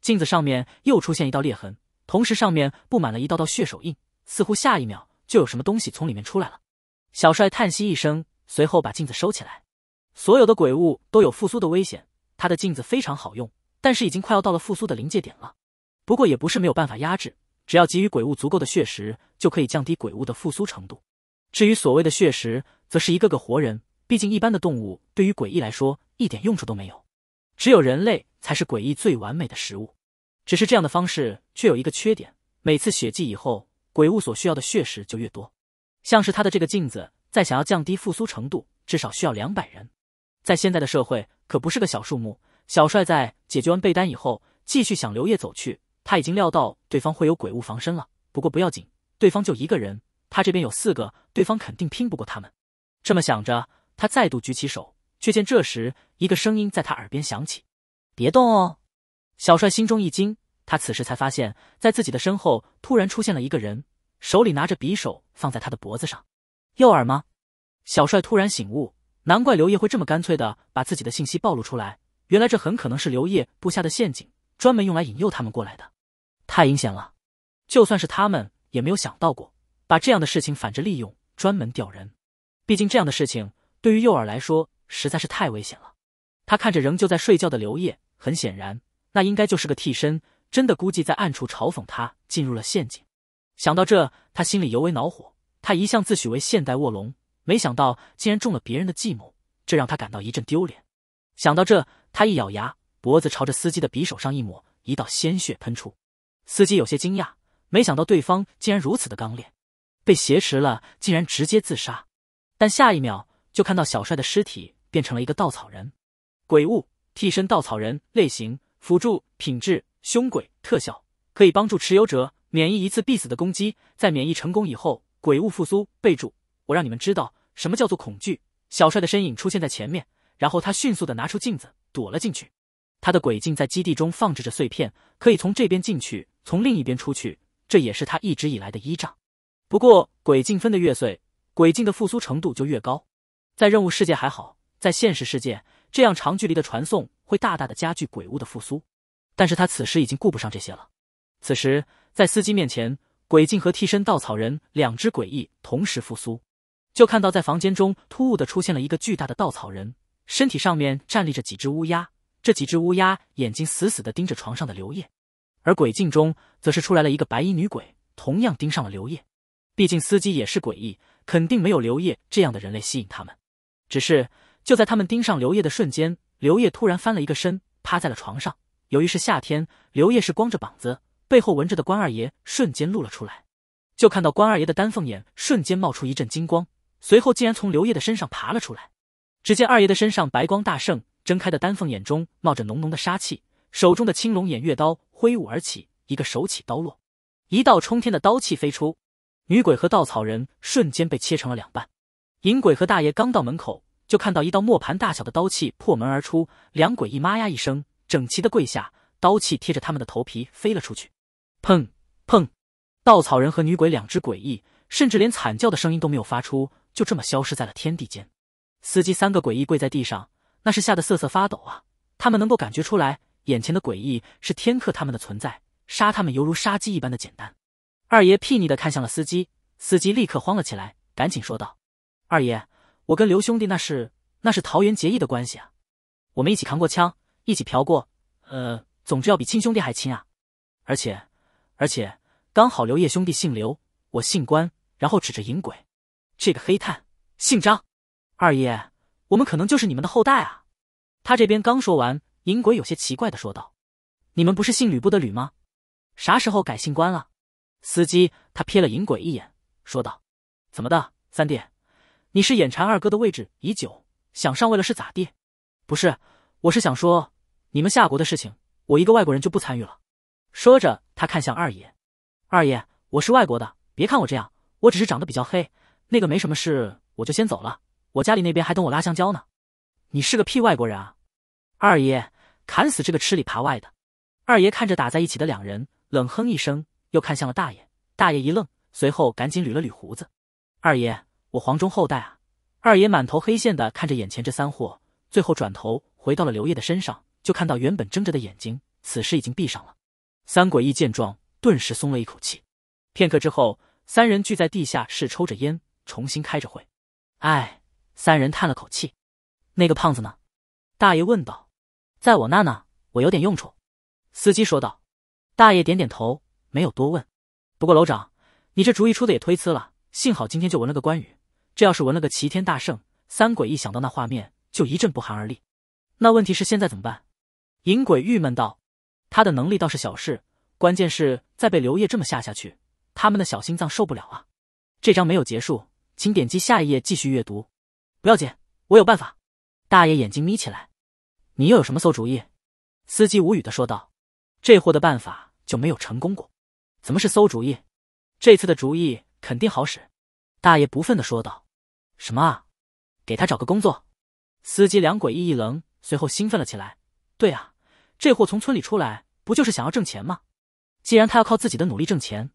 镜子上面又出现一道裂痕，同时上面布满了一道道血手印，似乎下一秒就有什么东西从里面出来了。小帅叹息一声，随后把镜子收起来。所有的鬼物都有复苏的危险，他的镜子非常好用，但是已经快要到了复苏的临界点了。不过也不是没有办法压制，只要给予鬼物足够的血食，就可以降低鬼物的复苏程度。至于所谓的血食，则是一个个活人。毕竟一般的动物对于诡异来说一点用处都没有，只有人类才是诡异最完美的食物。只是这样的方式却有一个缺点：每次血祭以后，鬼物所需要的血食就越多。像是他的这个镜子，再想要降低复苏程度，至少需要两百人。在现在的社会，可不是个小数目。小帅在解决完被单以后，继续向刘烨走去。他已经料到对方会有鬼物防身了，不过不要紧，对方就一个人，他这边有四个，对方肯定拼不过他们。这么想着，他再度举起手，却见这时一个声音在他耳边响起：“别动哦。”小帅心中一惊，他此时才发现，在自己的身后突然出现了一个人，手里拿着匕首放在他的脖子上。诱饵吗？小帅突然醒悟，难怪刘烨会这么干脆的把自己的信息暴露出来，原来这很可能是刘烨布下的陷阱，专门用来引诱他们过来的。太阴险了，就算是他们也没有想到过把这样的事情反着利用，专门钓人。毕竟这样的事情对于诱饵来说实在是太危险了。他看着仍旧在睡觉的刘烨，很显然那应该就是个替身，真的估计在暗处嘲讽他进入了陷阱。想到这，他心里尤为恼火。他一向自诩为现代卧龙，没想到竟然中了别人的计谋，这让他感到一阵丢脸。想到这，他一咬牙，脖子朝着司机的匕首上一抹，一道鲜血喷出。司机有些惊讶，没想到对方竟然如此的刚烈，被挟持了竟然直接自杀。但下一秒就看到小帅的尸体变成了一个稻草人。鬼物替身稻草人类型辅助品质凶鬼特效可以帮助持有者免疫一次必死的攻击，在免疫成功以后，鬼物复苏。备注：我让你们知道什么叫做恐惧。小帅的身影出现在前面，然后他迅速的拿出镜子躲了进去。他的鬼镜在基地中放置着碎片，可以从这边进去。从另一边出去，这也是他一直以来的依仗。不过，鬼境分的越碎，鬼境的复苏程度就越高。在任务世界还好，在现实世界，这样长距离的传送会大大的加剧鬼物的复苏。但是他此时已经顾不上这些了。此时，在司机面前，鬼镜和替身稻草人两只诡异同时复苏，就看到在房间中突兀的出现了一个巨大的稻草人，身体上面站立着几只乌鸦，这几只乌鸦眼睛死死的盯着床上的刘烨。而鬼镜中，则是出来了一个白衣女鬼，同样盯上了刘烨。毕竟司机也是诡异，肯定没有刘烨这样的人类吸引他们。只是就在他们盯上刘烨的瞬间，刘烨突然翻了一个身，趴在了床上。由于是夏天，刘烨是光着膀子，背后纹着的关二爷瞬间露了出来。就看到关二爷的丹凤眼瞬间冒出一阵金光，随后竟然从刘烨的身上爬了出来。只见二爷的身上白光大盛，睁开的丹凤眼中冒着浓浓的杀气，手中的青龙偃月刀。挥舞而起，一个手起刀落，一道冲天的刀气飞出，女鬼和稻草人瞬间被切成了两半。银鬼和大爷刚到门口，就看到一道磨盘大小的刀气破门而出，两鬼一妈呀一声，整齐的跪下，刀气贴着他们的头皮飞了出去，砰砰！稻草人和女鬼两只诡异，甚至连惨叫的声音都没有发出，就这么消失在了天地间。司机三个诡异跪在地上，那是吓得瑟瑟发抖啊！他们能够感觉出来。眼前的诡异是天克他们的存在，杀他们犹如杀鸡一般的简单。二爷睥睨的看向了司机，司机立刻慌了起来，赶紧说道：“二爷，我跟刘兄弟那是那是桃园结义的关系啊，我们一起扛过枪，一起嫖过，呃，总之要比亲兄弟还亲啊。而且，而且刚好刘烨兄弟姓刘，我姓关，然后指着银鬼，这个黑炭姓张，二爷，我们可能就是你们的后代啊。”他这边刚说完。银鬼有些奇怪的说道：“你们不是姓吕布的吕吗？啥时候改姓关了？”司机他瞥了银鬼一眼，说道：“怎么的，三弟？你是眼馋二哥的位置已久，想上位了是咋地？不是，我是想说，你们夏国的事情，我一个外国人就不参与了。”说着，他看向二爷：“二爷，我是外国的，别看我这样，我只是长得比较黑。那个没什么事，我就先走了，我家里那边还等我拉香蕉呢。”“你是个屁外国人啊，二爷！”砍死这个吃里扒外的！二爷看着打在一起的两人，冷哼一声，又看向了大爷。大爷一愣，随后赶紧捋了捋胡子。二爷，我黄忠后代啊！二爷满头黑线的看着眼前这三货，最后转头回到了刘烨的身上，就看到原本睁着的眼睛，此时已经闭上了。三诡异见状，顿时松了一口气。片刻之后，三人聚在地下室抽着烟，重新开着会。唉，三人叹了口气。那个胖子呢？大爷问道。在我那呢，我有点用处。”司机说道。大爷点点头，没有多问。不过楼长，你这主意出的也推次了。幸好今天就闻了个关羽，这要是闻了个齐天大圣，三鬼一想到那画面就一阵不寒而栗。那问题是现在怎么办？银鬼郁闷道：“他的能力倒是小事，关键是再被刘烨这么下下去，他们的小心脏受不了啊。”这章没有结束，请点击下一页继续阅读。不要紧，我有办法。大爷眼睛眯起来。你又有什么馊主意？司机无语的说道：“这货的办法就没有成功过，怎么是馊主意？这次的主意肯定好使。”大爷不忿的说道：“什么啊？给他找个工作？”司机两鬼异一愣，随后兴奋了起来：“对啊，这货从村里出来，不就是想要挣钱吗？既然他要靠自己的努力挣钱，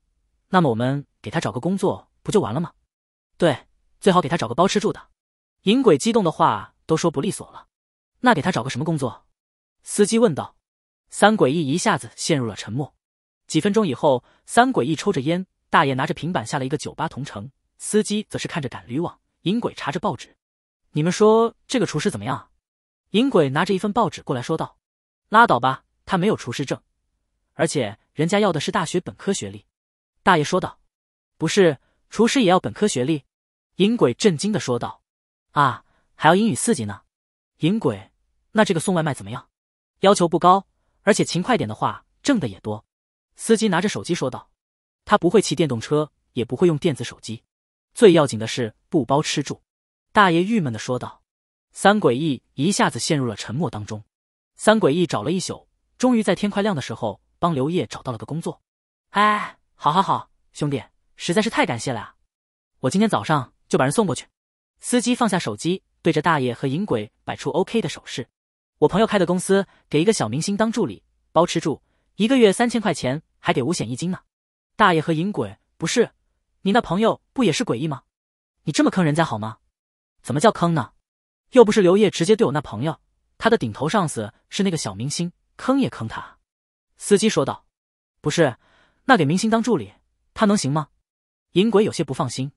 那么我们给他找个工作不就完了吗？对，最好给他找个包吃住的。”淫鬼激动的话都说不利索了。那给他找个什么工作？司机问道。三鬼一一下子陷入了沉默。几分钟以后，三鬼一抽着烟，大爷拿着平板下了一个酒吧同城，司机则是看着赶驴网，银鬼查着报纸。你们说这个厨师怎么样银鬼拿着一份报纸过来说道：“拉倒吧，他没有厨师证，而且人家要的是大学本科学历。”大爷说道：“不是，厨师也要本科学历？”银鬼震惊的说道：“啊，还要英语四级呢！”银鬼。那这个送外卖怎么样？要求不高，而且勤快点的话挣的也多。司机拿着手机说道：“他不会骑电动车，也不会用电子手机，最要紧的是不包吃住。”大爷郁闷的说道。三诡异一下子陷入了沉默当中。三诡异找了一宿，终于在天快亮的时候帮刘烨找到了个工作。哎，好好好，兄弟，实在是太感谢了啊！我今天早上就把人送过去。司机放下手机，对着大爷和银鬼摆出 OK 的手势。我朋友开的公司给一个小明星当助理，包吃住，一个月三千块钱，还给五险一金呢。大爷和银鬼不是，你那朋友不也是诡异吗？你这么坑人家好吗？怎么叫坑呢？又不是刘烨直接对我那朋友，他的顶头上司是那个小明星，坑也坑他。司机说道：“不是，那给明星当助理，他能行吗？”银鬼有些不放心：“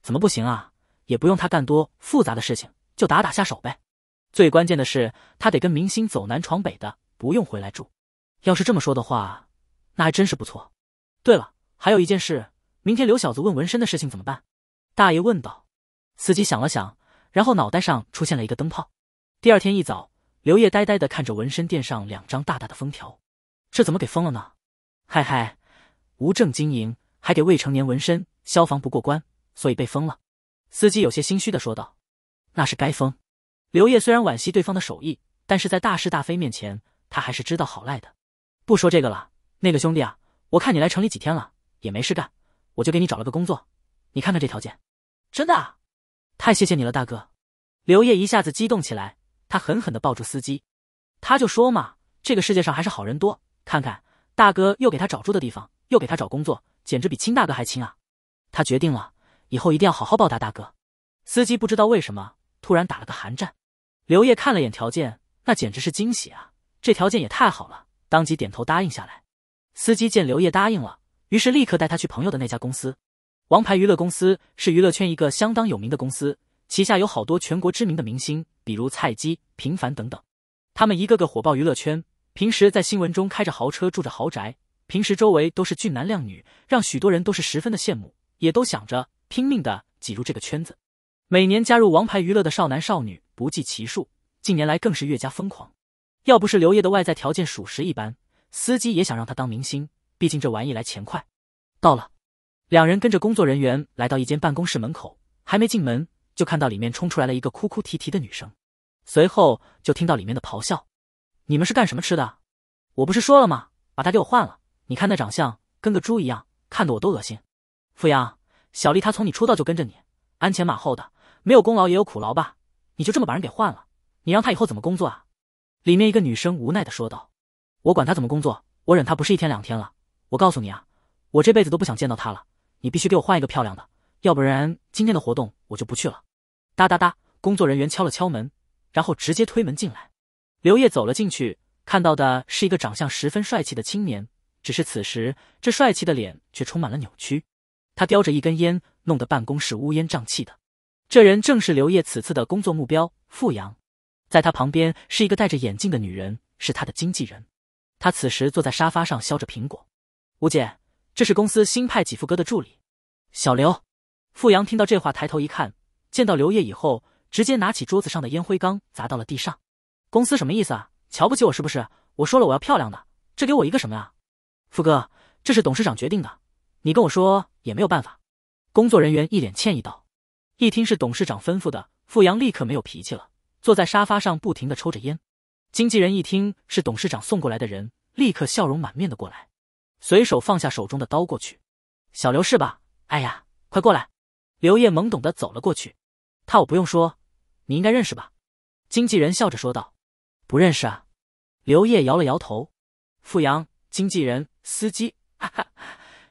怎么不行啊？也不用他干多复杂的事情，就打打下手呗。”最关键的是，他得跟明星走南闯北的，不用回来住。要是这么说的话，那还真是不错。对了，还有一件事，明天刘小子问纹身的事情怎么办？大爷问道。司机想了想，然后脑袋上出现了一个灯泡。第二天一早，刘烨呆呆的看着纹身店上两张大大的封条，这怎么给封了呢？嗨嗨，无证经营，还给未成年纹身，消防不过关，所以被封了。司机有些心虚的说道：“那是该封。”刘烨虽然惋惜对方的手艺，但是在大是大非面前，他还是知道好赖的。不说这个了，那个兄弟啊，我看你来城里几天了，也没事干，我就给你找了个工作，你看看这条件，真的，太谢谢你了，大哥！刘烨一下子激动起来，他狠狠地抱住司机，他就说嘛，这个世界上还是好人多。看看大哥又给他找住的地方，又给他找工作，简直比亲大哥还亲啊！他决定了，以后一定要好好报答大哥。司机不知道为什么突然打了个寒战。刘烨看了眼条件，那简直是惊喜啊！这条件也太好了，当即点头答应下来。司机见刘烨答应了，于是立刻带他去朋友的那家公司——王牌娱乐公司。是娱乐圈一个相当有名的公司，旗下有好多全国知名的明星，比如蔡姬、平凡等等。他们一个个火爆娱乐圈，平时在新闻中开着豪车，住着豪宅，平时周围都是俊男靓女，让许多人都是十分的羡慕，也都想着拼命的挤入这个圈子。每年加入王牌娱乐的少男少女。不计其数，近年来更是越加疯狂。要不是刘烨的外在条件属实一般，司机也想让他当明星。毕竟这玩意来钱快。到了，两人跟着工作人员来到一间办公室门口，还没进门，就看到里面冲出来了一个哭哭啼啼的女生。随后就听到里面的咆哮：“你们是干什么吃的？我不是说了吗？把他给我换了！你看那长相，跟个猪一样，看得我都恶心。”付阳，小丽她从你出道就跟着你，鞍前马后的，没有功劳也有苦劳吧？你就这么把人给换了，你让他以后怎么工作啊？里面一个女生无奈的说道：“我管他怎么工作，我忍他不是一天两天了。我告诉你啊，我这辈子都不想见到他了。你必须给我换一个漂亮的，要不然今天的活动我就不去了。”哒哒哒，工作人员敲了敲门，然后直接推门进来。刘烨走了进去，看到的是一个长相十分帅气的青年，只是此时这帅气的脸却充满了扭曲。他叼着一根烟，弄得办公室乌烟瘴气的。这人正是刘烨此次的工作目标，富阳。在他旁边是一个戴着眼镜的女人，是他的经纪人。他此时坐在沙发上削着苹果。吴姐，这是公司新派给付哥的助理，小刘。富阳听到这话，抬头一看，见到刘烨以后，直接拿起桌子上的烟灰缸砸到了地上。公司什么意思啊？瞧不起我是不是？我说了我要漂亮的，这给我一个什么啊？富哥，这是董事长决定的，你跟我说也没有办法。工作人员一脸歉意道。一听是董事长吩咐的，傅阳立刻没有脾气了，坐在沙发上不停的抽着烟。经纪人一听是董事长送过来的人，立刻笑容满面的过来，随手放下手中的刀过去。小刘是吧？哎呀，快过来！刘烨懵懂的走了过去。他我不用说，你应该认识吧？经纪人笑着说道。不认识啊？刘烨摇了摇头。傅阳，经纪人，司机，哈哈，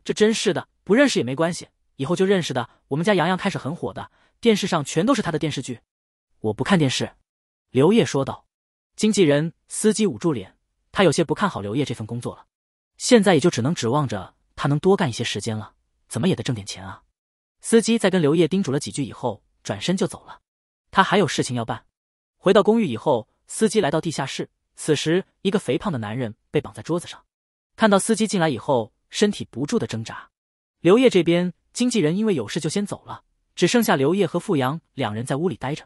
这真是的，不认识也没关系。以后就认识的，我们家洋洋开始很火的，电视上全都是他的电视剧。我不看电视。”刘烨说道。经纪人司机捂住脸，他有些不看好刘烨这份工作了。现在也就只能指望着他能多干一些时间了，怎么也得挣点钱啊！司机在跟刘烨叮嘱了几句以后，转身就走了，他还有事情要办。回到公寓以后，司机来到地下室，此时一个肥胖的男人被绑在桌子上，看到司机进来以后，身体不住的挣扎。刘烨这边。经纪人因为有事就先走了，只剩下刘烨和付阳两人在屋里待着。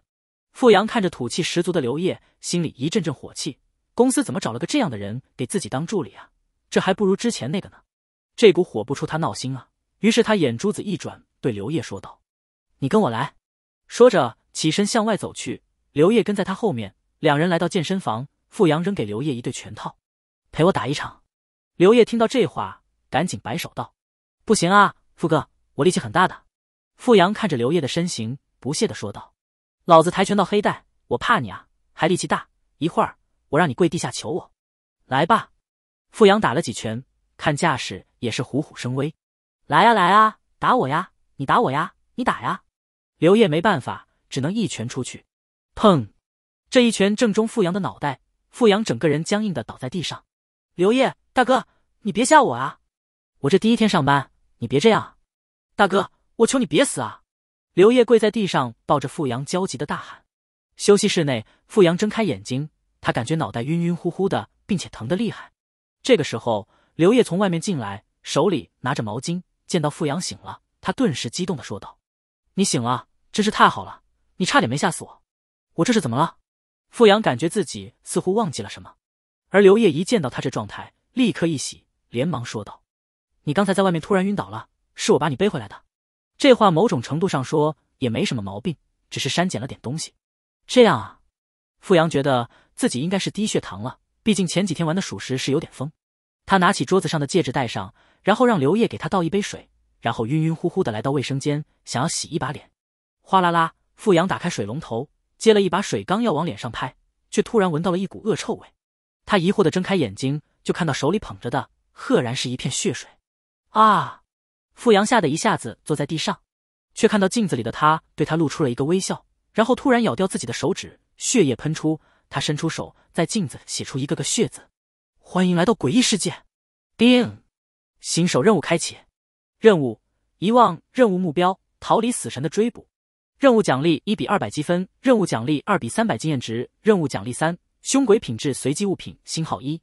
付阳看着土气十足的刘烨，心里一阵阵火气。公司怎么找了个这样的人给自己当助理啊？这还不如之前那个呢。这股火不出他闹心啊。于是他眼珠子一转，对刘烨说道：“你跟我来。”说着起身向外走去。刘烨跟在他后面，两人来到健身房。付阳扔给刘烨一对拳套：“陪我打一场。”刘烨听到这话，赶紧摆手道：“不行啊，付哥。”我力气很大的，傅阳看着刘烨的身形，不屑的说道：“老子跆拳道黑带，我怕你啊？还力气大？一会儿我让你跪地下求我，来吧！”傅阳打了几拳，看架势也是虎虎生威。来啊来啊，打我呀！你打我呀！你打呀！刘烨没办法，只能一拳出去，砰！这一拳正中傅阳的脑袋，傅阳整个人僵硬的倒在地上。刘烨大哥，你别吓我啊！我这第一天上班，你别这样啊！大哥，我求你别死啊！刘烨跪在地上，抱着傅阳焦急的大喊。休息室内，傅阳睁开眼睛，他感觉脑袋晕晕乎乎的，并且疼得厉害。这个时候，刘烨从外面进来，手里拿着毛巾。见到傅阳醒了，他顿时激动的说道：“你醒了，真是太好了！你差点没吓死我。我这是怎么了？”傅阳感觉自己似乎忘记了什么，而刘烨一见到他这状态，立刻一喜，连忙说道：“你刚才在外面突然晕倒了。”是我把你背回来的，这话某种程度上说也没什么毛病，只是删减了点东西。这样啊，富阳觉得自己应该是低血糖了，毕竟前几天玩的属实是有点疯。他拿起桌子上的戒指戴上，然后让刘烨给他倒一杯水，然后晕晕乎乎的来到卫生间，想要洗一把脸。哗啦啦，富阳打开水龙头，接了一把水，刚要往脸上拍，却突然闻到了一股恶臭味。他疑惑的睁开眼睛，就看到手里捧着的赫然是一片血水。啊！傅阳吓得一下子坐在地上，却看到镜子里的他对他露出了一个微笑，然后突然咬掉自己的手指，血液喷出。他伸出手，在镜子写出一个个血字：“欢迎来到诡异世界。”叮，新手任务开启，任务遗忘，任务目标：逃离死神的追捕。任务奖励一比二百积分，任务奖励二比三百经验值，任务奖励三凶鬼品质随机物品星号一，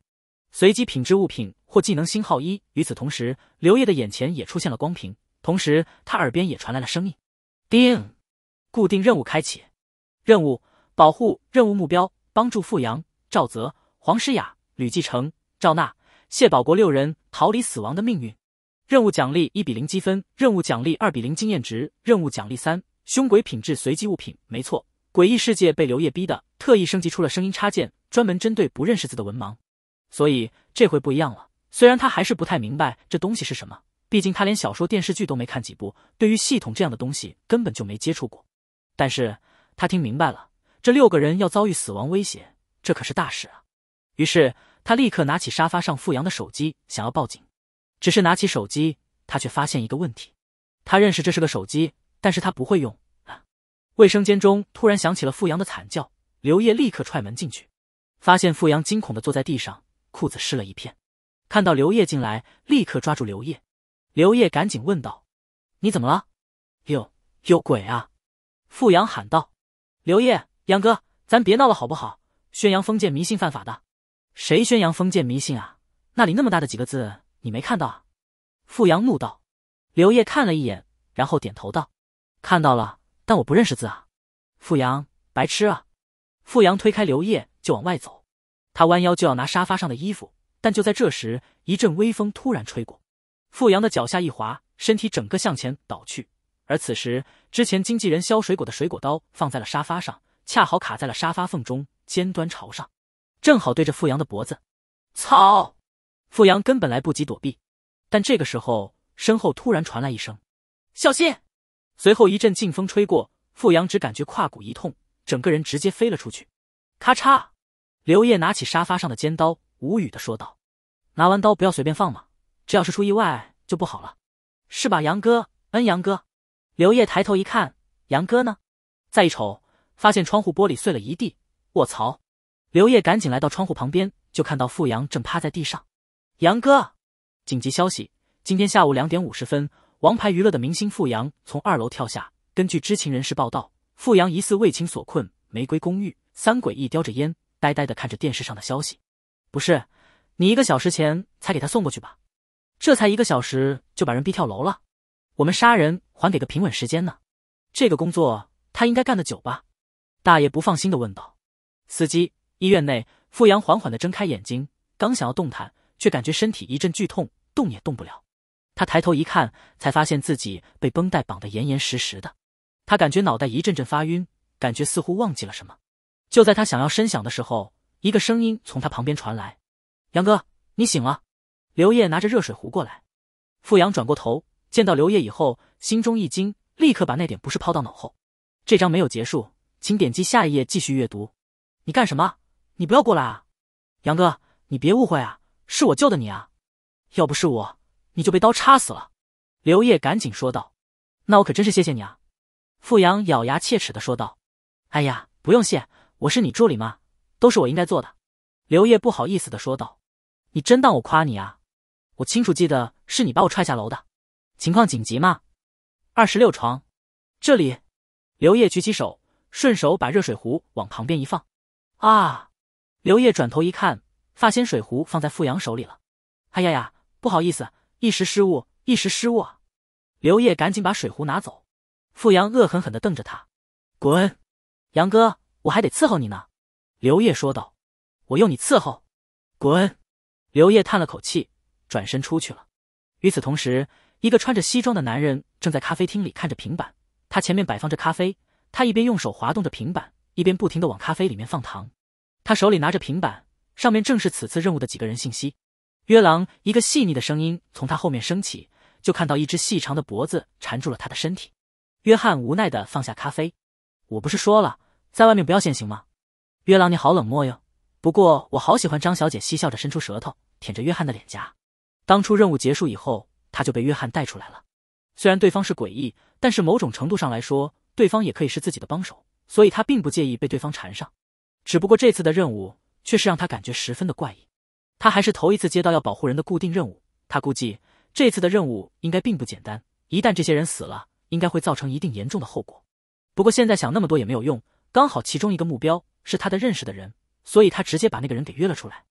随机品质物品。或技能星号一。与此同时，刘烨的眼前也出现了光屏，同时他耳边也传来了声音：叮，固定任务开启，任务保护任务目标，帮助傅阳、赵泽、黄诗雅、吕继承、赵娜、谢保国六人逃离死亡的命运。任务奖励一比零积分，任务奖励二比零经验值，任务奖励三凶鬼品质随机物品。没错，诡异世界被刘烨逼的特意升级出了声音插件，专门针对不认识字的文盲，所以这回不一样了。虽然他还是不太明白这东西是什么，毕竟他连小说、电视剧都没看几部，对于系统这样的东西根本就没接触过。但是他听明白了，这六个人要遭遇死亡威胁，这可是大事啊！于是他立刻拿起沙发上富阳的手机，想要报警。只是拿起手机，他却发现一个问题：他认识这是个手机，但是他不会用啊！卫生间中突然响起了富阳的惨叫，刘烨立刻踹门进去，发现富阳惊恐的坐在地上，裤子湿了一片。看到刘烨进来，立刻抓住刘烨。刘烨赶紧问道：“你怎么了？”“哟，有鬼啊！”傅阳喊道。“刘烨，杨哥，咱别闹了好不好？宣扬封建迷信犯法的。”“谁宣扬封建迷信啊？那里那么大的几个字，你没看到？”啊？”傅阳怒道。刘烨看了一眼，然后点头道：“看到了，但我不认识字啊。”“傅阳，白痴啊！”傅阳推开刘烨就往外走，他弯腰就要拿沙发上的衣服。但就在这时，一阵微风突然吹过，富阳的脚下一滑，身体整个向前倒去。而此时，之前经纪人削水果的水果刀放在了沙发上，恰好卡在了沙发缝中，尖端朝上，正好对着富阳的脖子。操！富阳根本来不及躲避。但这个时候，身后突然传来一声“小心”，随后一阵劲风吹过，富阳只感觉胯骨一痛，整个人直接飞了出去。咔嚓！刘烨拿起沙发上的尖刀。无语的说道：“拿完刀不要随便放嘛，这要是出意外就不好了，是吧，杨哥？恩，杨哥。”刘烨抬头一看，杨哥呢？再一瞅，发现窗户玻璃碎了一地。卧槽！刘烨赶紧来到窗户旁边，就看到傅阳正趴在地上。杨哥，紧急消息：今天下午两点五十分，王牌娱乐的明星傅阳从二楼跳下。根据知情人士报道，傅阳疑似为情所困。玫瑰公寓，三鬼一叼着烟，呆呆的看着电视上的消息。不是，你一个小时前才给他送过去吧？这才一个小时就把人逼跳楼了，我们杀人还给个平稳时间呢。这个工作他应该干得久吧？大爷不放心的问道。司机医院内，富阳缓缓的睁开眼睛，刚想要动弹，却感觉身体一阵剧痛，动也动不了。他抬头一看，才发现自己被绷带绑得严严实实的。他感觉脑袋一阵阵发晕，感觉似乎忘记了什么。就在他想要深想的时候。一个声音从他旁边传来：“杨哥，你醒了。”刘烨拿着热水壶过来。付阳转过头，见到刘烨以后，心中一惊，立刻把那点不是抛到脑后。这章没有结束，请点击下一页继续阅读。你干什么？你不要过来啊！杨哥，你别误会啊，是我救的你啊，要不是我，你就被刀插死了。刘烨赶紧说道：“那我可真是谢谢你啊。”付阳咬牙切齿的说道：“哎呀，不用谢，我是你助理嘛。”都是我应该做的，刘烨不好意思的说道：“你真当我夸你啊？我清楚记得是你把我踹下楼的，情况紧急嘛。”二十六床，这里。刘烨举起手，顺手把热水壶往旁边一放。啊！刘烨转头一看，发现水壶放在富阳手里了。哎呀呀，不好意思，一时失误，一时失误啊！刘烨赶紧把水壶拿走。富阳恶狠狠的瞪着他，滚！杨哥，我还得伺候你呢。刘烨说道：“我用你伺候，滚！”刘烨叹了口气，转身出去了。与此同时，一个穿着西装的男人正在咖啡厅里看着平板，他前面摆放着咖啡，他一边用手滑动着平板，一边不停的往咖啡里面放糖。他手里拿着平板，上面正是此次任务的几个人信息。约郎一个细腻的声音从他后面升起，就看到一只细长的脖子缠住了他的身体。约翰无奈的放下咖啡：“我不是说了，在外面不要现行吗？”月朗，你好冷漠哟。不过我好喜欢张小姐，嬉笑着伸出舌头舔着约翰的脸颊。当初任务结束以后，他就被约翰带出来了。虽然对方是诡异，但是某种程度上来说，对方也可以是自己的帮手，所以他并不介意被对方缠上。只不过这次的任务却是让他感觉十分的怪异。他还是头一次接到要保护人的固定任务，他估计这次的任务应该并不简单。一旦这些人死了，应该会造成一定严重的后果。不过现在想那么多也没有用，刚好其中一个目标。是他的认识的人，所以他直接把那个人给约了出来。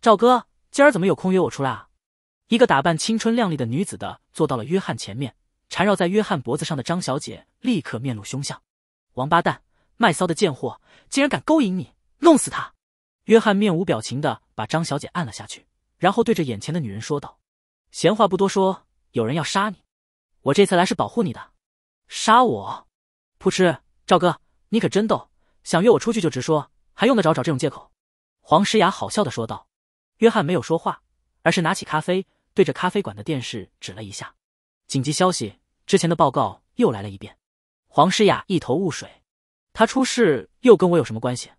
赵哥，今儿怎么有空约我出来啊？一个打扮青春靓丽的女子的坐到了约翰前面，缠绕在约翰脖子上的张小姐立刻面露凶相：“王八蛋，卖骚的贱货，竟然敢勾引你，弄死他！”约翰面无表情的把张小姐按了下去，然后对着眼前的女人说道：“闲话不多说，有人要杀你，我这次来是保护你的。杀我？噗嗤，赵哥，你可真逗。”想约我出去就直说，还用得着找这种借口？黄诗雅好笑的说道。约翰没有说话，而是拿起咖啡，对着咖啡馆的电视指了一下。紧急消息之前的报告又来了一遍。黄诗雅一头雾水，他出事又跟我有什么关系？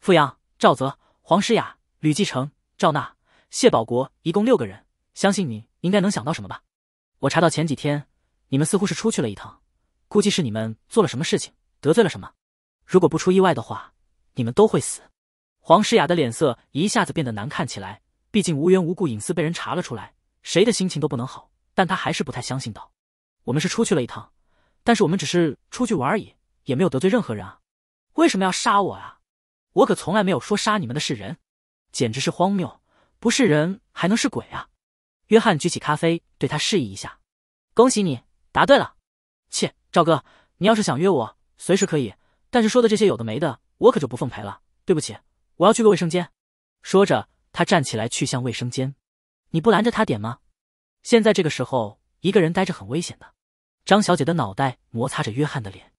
富阳、赵泽、黄诗雅、吕继成、赵娜、谢保国，一共六个人，相信你应该能想到什么吧？我查到前几天你们似乎是出去了一趟，估计是你们做了什么事情，得罪了什么。如果不出意外的话，你们都会死。黄诗雅的脸色一下子变得难看起来，毕竟无缘无故隐私被人查了出来，谁的心情都不能好。但他还是不太相信道：“我们是出去了一趟，但是我们只是出去玩而已，也没有得罪任何人啊！为什么要杀我啊？我可从来没有说杀你们的是人，简直是荒谬！不是人还能是鬼啊？”约翰举起咖啡，对他示意一下：“恭喜你答对了。”切，赵哥，你要是想约我，随时可以。但是说的这些有的没的，我可就不奉陪了。对不起，我要去个卫生间。说着，他站起来去向卫生间。你不拦着他点吗？现在这个时候，一个人待着很危险的。张小姐的脑袋摩擦着约翰的脸。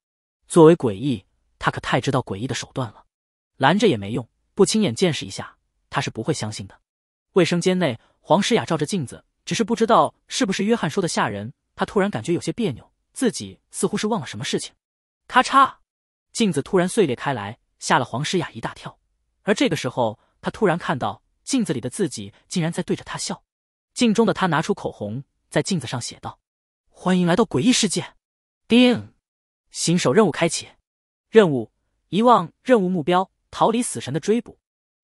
作为诡异，他可太知道诡异的手段了。拦着也没用，不亲眼见识一下，他是不会相信的。卫生间内，黄诗雅照着镜子，只是不知道是不是约翰说的吓人，她突然感觉有些别扭，自己似乎是忘了什么事情。咔嚓。镜子突然碎裂开来，吓了黄诗雅一大跳。而这个时候，她突然看到镜子里的自己竟然在对着她笑。镜中的她拿出口红，在镜子上写道：“欢迎来到诡异世界。”叮，新手任务开启，任务遗忘，任务目标：逃离死神的追捕。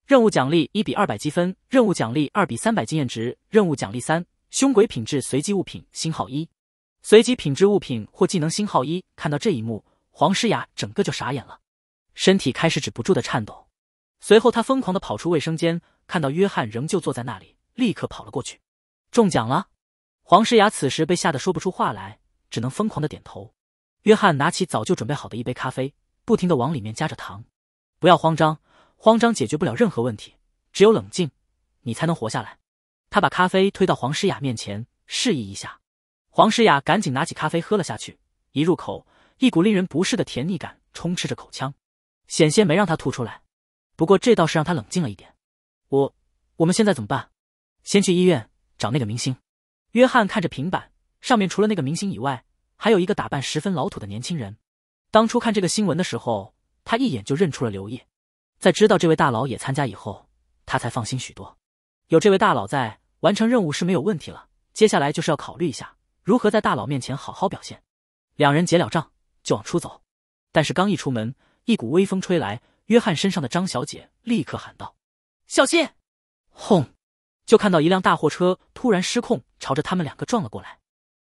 任务奖励一比二百积分，任务奖励二比三百经验值，任务奖励三凶鬼品质随机物品星号一，随机品质物品或技能星号一。看到这一幕。黄诗雅整个就傻眼了，身体开始止不住的颤抖。随后，他疯狂的跑出卫生间，看到约翰仍旧坐在那里，立刻跑了过去。中奖了！黄诗雅此时被吓得说不出话来，只能疯狂的点头。约翰拿起早就准备好的一杯咖啡，不停的往里面加着糖。不要慌张，慌张解决不了任何问题，只有冷静，你才能活下来。他把咖啡推到黄诗雅面前，示意一下。黄诗雅赶紧拿起咖啡喝了下去，一入口。一股令人不适的甜腻感充斥着口腔，险些没让他吐出来。不过这倒是让他冷静了一点。我我们现在怎么办？先去医院找那个明星。约翰看着平板上面除了那个明星以外，还有一个打扮十分老土的年轻人。当初看这个新闻的时候，他一眼就认出了刘烨。在知道这位大佬也参加以后，他才放心许多。有这位大佬在，完成任务是没有问题了。接下来就是要考虑一下如何在大佬面前好好表现。两人结了账。就往出走，但是刚一出门，一股微风吹来，约翰身上的张小姐立刻喊道：“小心！”轰！就看到一辆大货车突然失控，朝着他们两个撞了过来。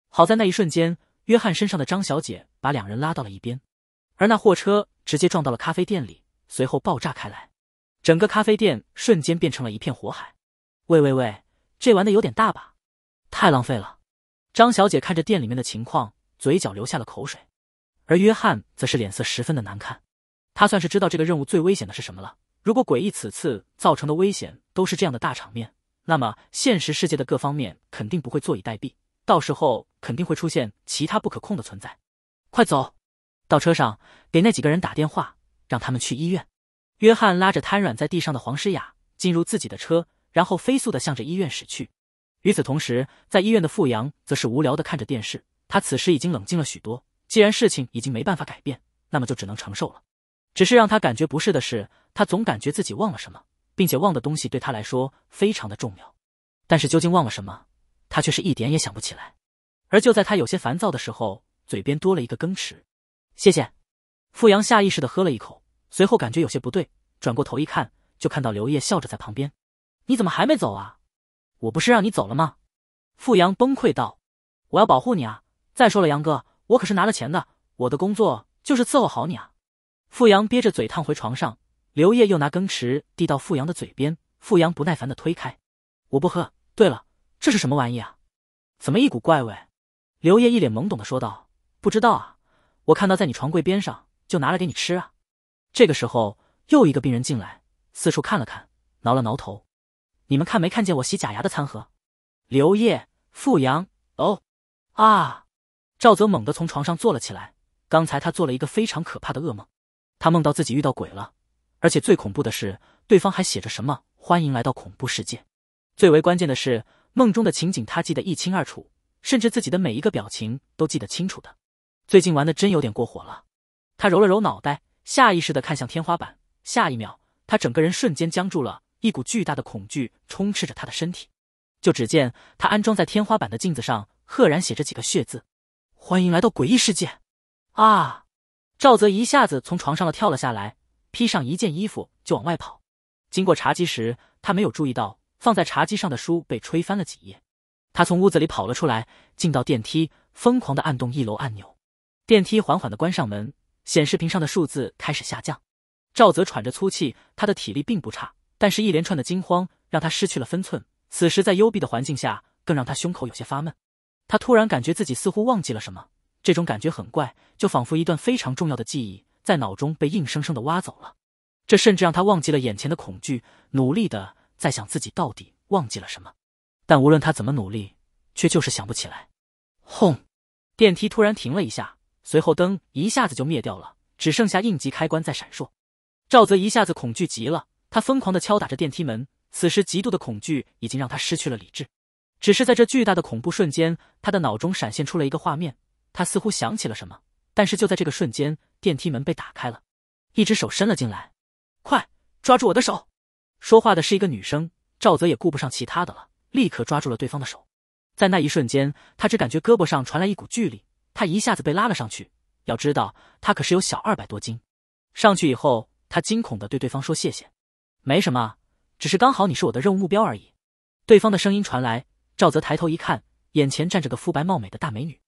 好在那一瞬间，约翰身上的张小姐把两人拉到了一边，而那货车直接撞到了咖啡店里，随后爆炸开来，整个咖啡店瞬间变成了一片火海。喂喂喂，这玩的有点大吧？太浪费了！张小姐看着店里面的情况，嘴角流下了口水。而约翰则是脸色十分的难看，他算是知道这个任务最危险的是什么了。如果诡异此次造成的危险都是这样的大场面，那么现实世界的各方面肯定不会坐以待毙，到时候肯定会出现其他不可控的存在。快走，到车上给那几个人打电话，让他们去医院。约翰拉着瘫软在地上的黄诗雅进入自己的车，然后飞速的向着医院驶去。与此同时，在医院的富阳则是无聊的看着电视，他此时已经冷静了许多。既然事情已经没办法改变，那么就只能承受了。只是让他感觉不适的是，他总感觉自己忘了什么，并且忘的东西对他来说非常的重要。但是究竟忘了什么，他却是一点也想不起来。而就在他有些烦躁的时候，嘴边多了一个羹匙。谢谢。傅阳下意识的喝了一口，随后感觉有些不对，转过头一看，就看到刘烨笑着在旁边。你怎么还没走啊？我不是让你走了吗？傅阳崩溃道：“我要保护你啊！再说了，杨哥。”我可是拿了钱的，我的工作就是伺候好你啊！富阳憋着嘴烫回床上，刘烨又拿羹匙递到富阳的嘴边，富阳不耐烦的推开，我不喝。对了，这是什么玩意啊？怎么一股怪味？刘烨一脸懵懂的说道，不知道啊，我看到在你床柜边上，就拿来给你吃啊。这个时候，又一个病人进来，四处看了看，挠了挠头，你们看没看见我洗假牙的餐盒？刘烨、富阳，哦，啊。赵泽猛地从床上坐了起来。刚才他做了一个非常可怕的噩梦，他梦到自己遇到鬼了，而且最恐怖的是，对方还写着什么“欢迎来到恐怖世界”。最为关键的是，梦中的情景他记得一清二楚，甚至自己的每一个表情都记得清楚的。最近玩的真有点过火了。他揉了揉脑袋，下意识的看向天花板，下一秒，他整个人瞬间僵住了，一股巨大的恐惧充斥着他的身体。就只见他安装在天花板的镜子上，赫然写着几个血字。欢迎来到诡异世界！啊，赵泽一下子从床上了跳了下来，披上一件衣服就往外跑。经过茶几时，他没有注意到放在茶几上的书被吹翻了几页。他从屋子里跑了出来，进到电梯，疯狂的按动一楼按钮。电梯缓缓的关上门，显示屏上的数字开始下降。赵泽喘着粗气，他的体力并不差，但是一连串的惊慌让他失去了分寸。此时在幽闭的环境下，更让他胸口有些发闷。他突然感觉自己似乎忘记了什么，这种感觉很怪，就仿佛一段非常重要的记忆在脑中被硬生生的挖走了。这甚至让他忘记了眼前的恐惧，努力的在想自己到底忘记了什么。但无论他怎么努力，却就是想不起来。轰！电梯突然停了一下，随后灯一下子就灭掉了，只剩下应急开关在闪烁。赵泽一下子恐惧极了，他疯狂的敲打着电梯门，此时极度的恐惧已经让他失去了理智。只是在这巨大的恐怖瞬间，他的脑中闪现出了一个画面，他似乎想起了什么。但是就在这个瞬间，电梯门被打开了，一只手伸了进来，快抓住我的手！说话的是一个女生。赵泽也顾不上其他的了，立刻抓住了对方的手。在那一瞬间，他只感觉胳膊上传来一股巨力，他一下子被拉了上去。要知道，他可是有小二百多斤。上去以后，他惊恐的对对方说：“谢谢，没什么，只是刚好你是我的任务目标而已。”对方的声音传来。赵泽抬头一看，眼前站着个肤白貌美的大美女，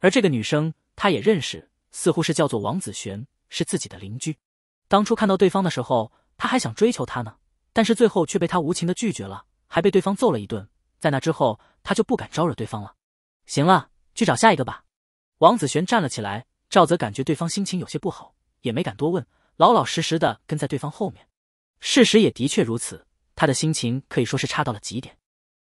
而这个女生他也认识，似乎是叫做王子璇，是自己的邻居。当初看到对方的时候，他还想追求她呢，但是最后却被她无情的拒绝了，还被对方揍了一顿。在那之后，他就不敢招惹对方了。行了，去找下一个吧。王子璇站了起来，赵泽感觉对方心情有些不好，也没敢多问，老老实实的跟在对方后面。事实也的确如此，他的心情可以说是差到了极点。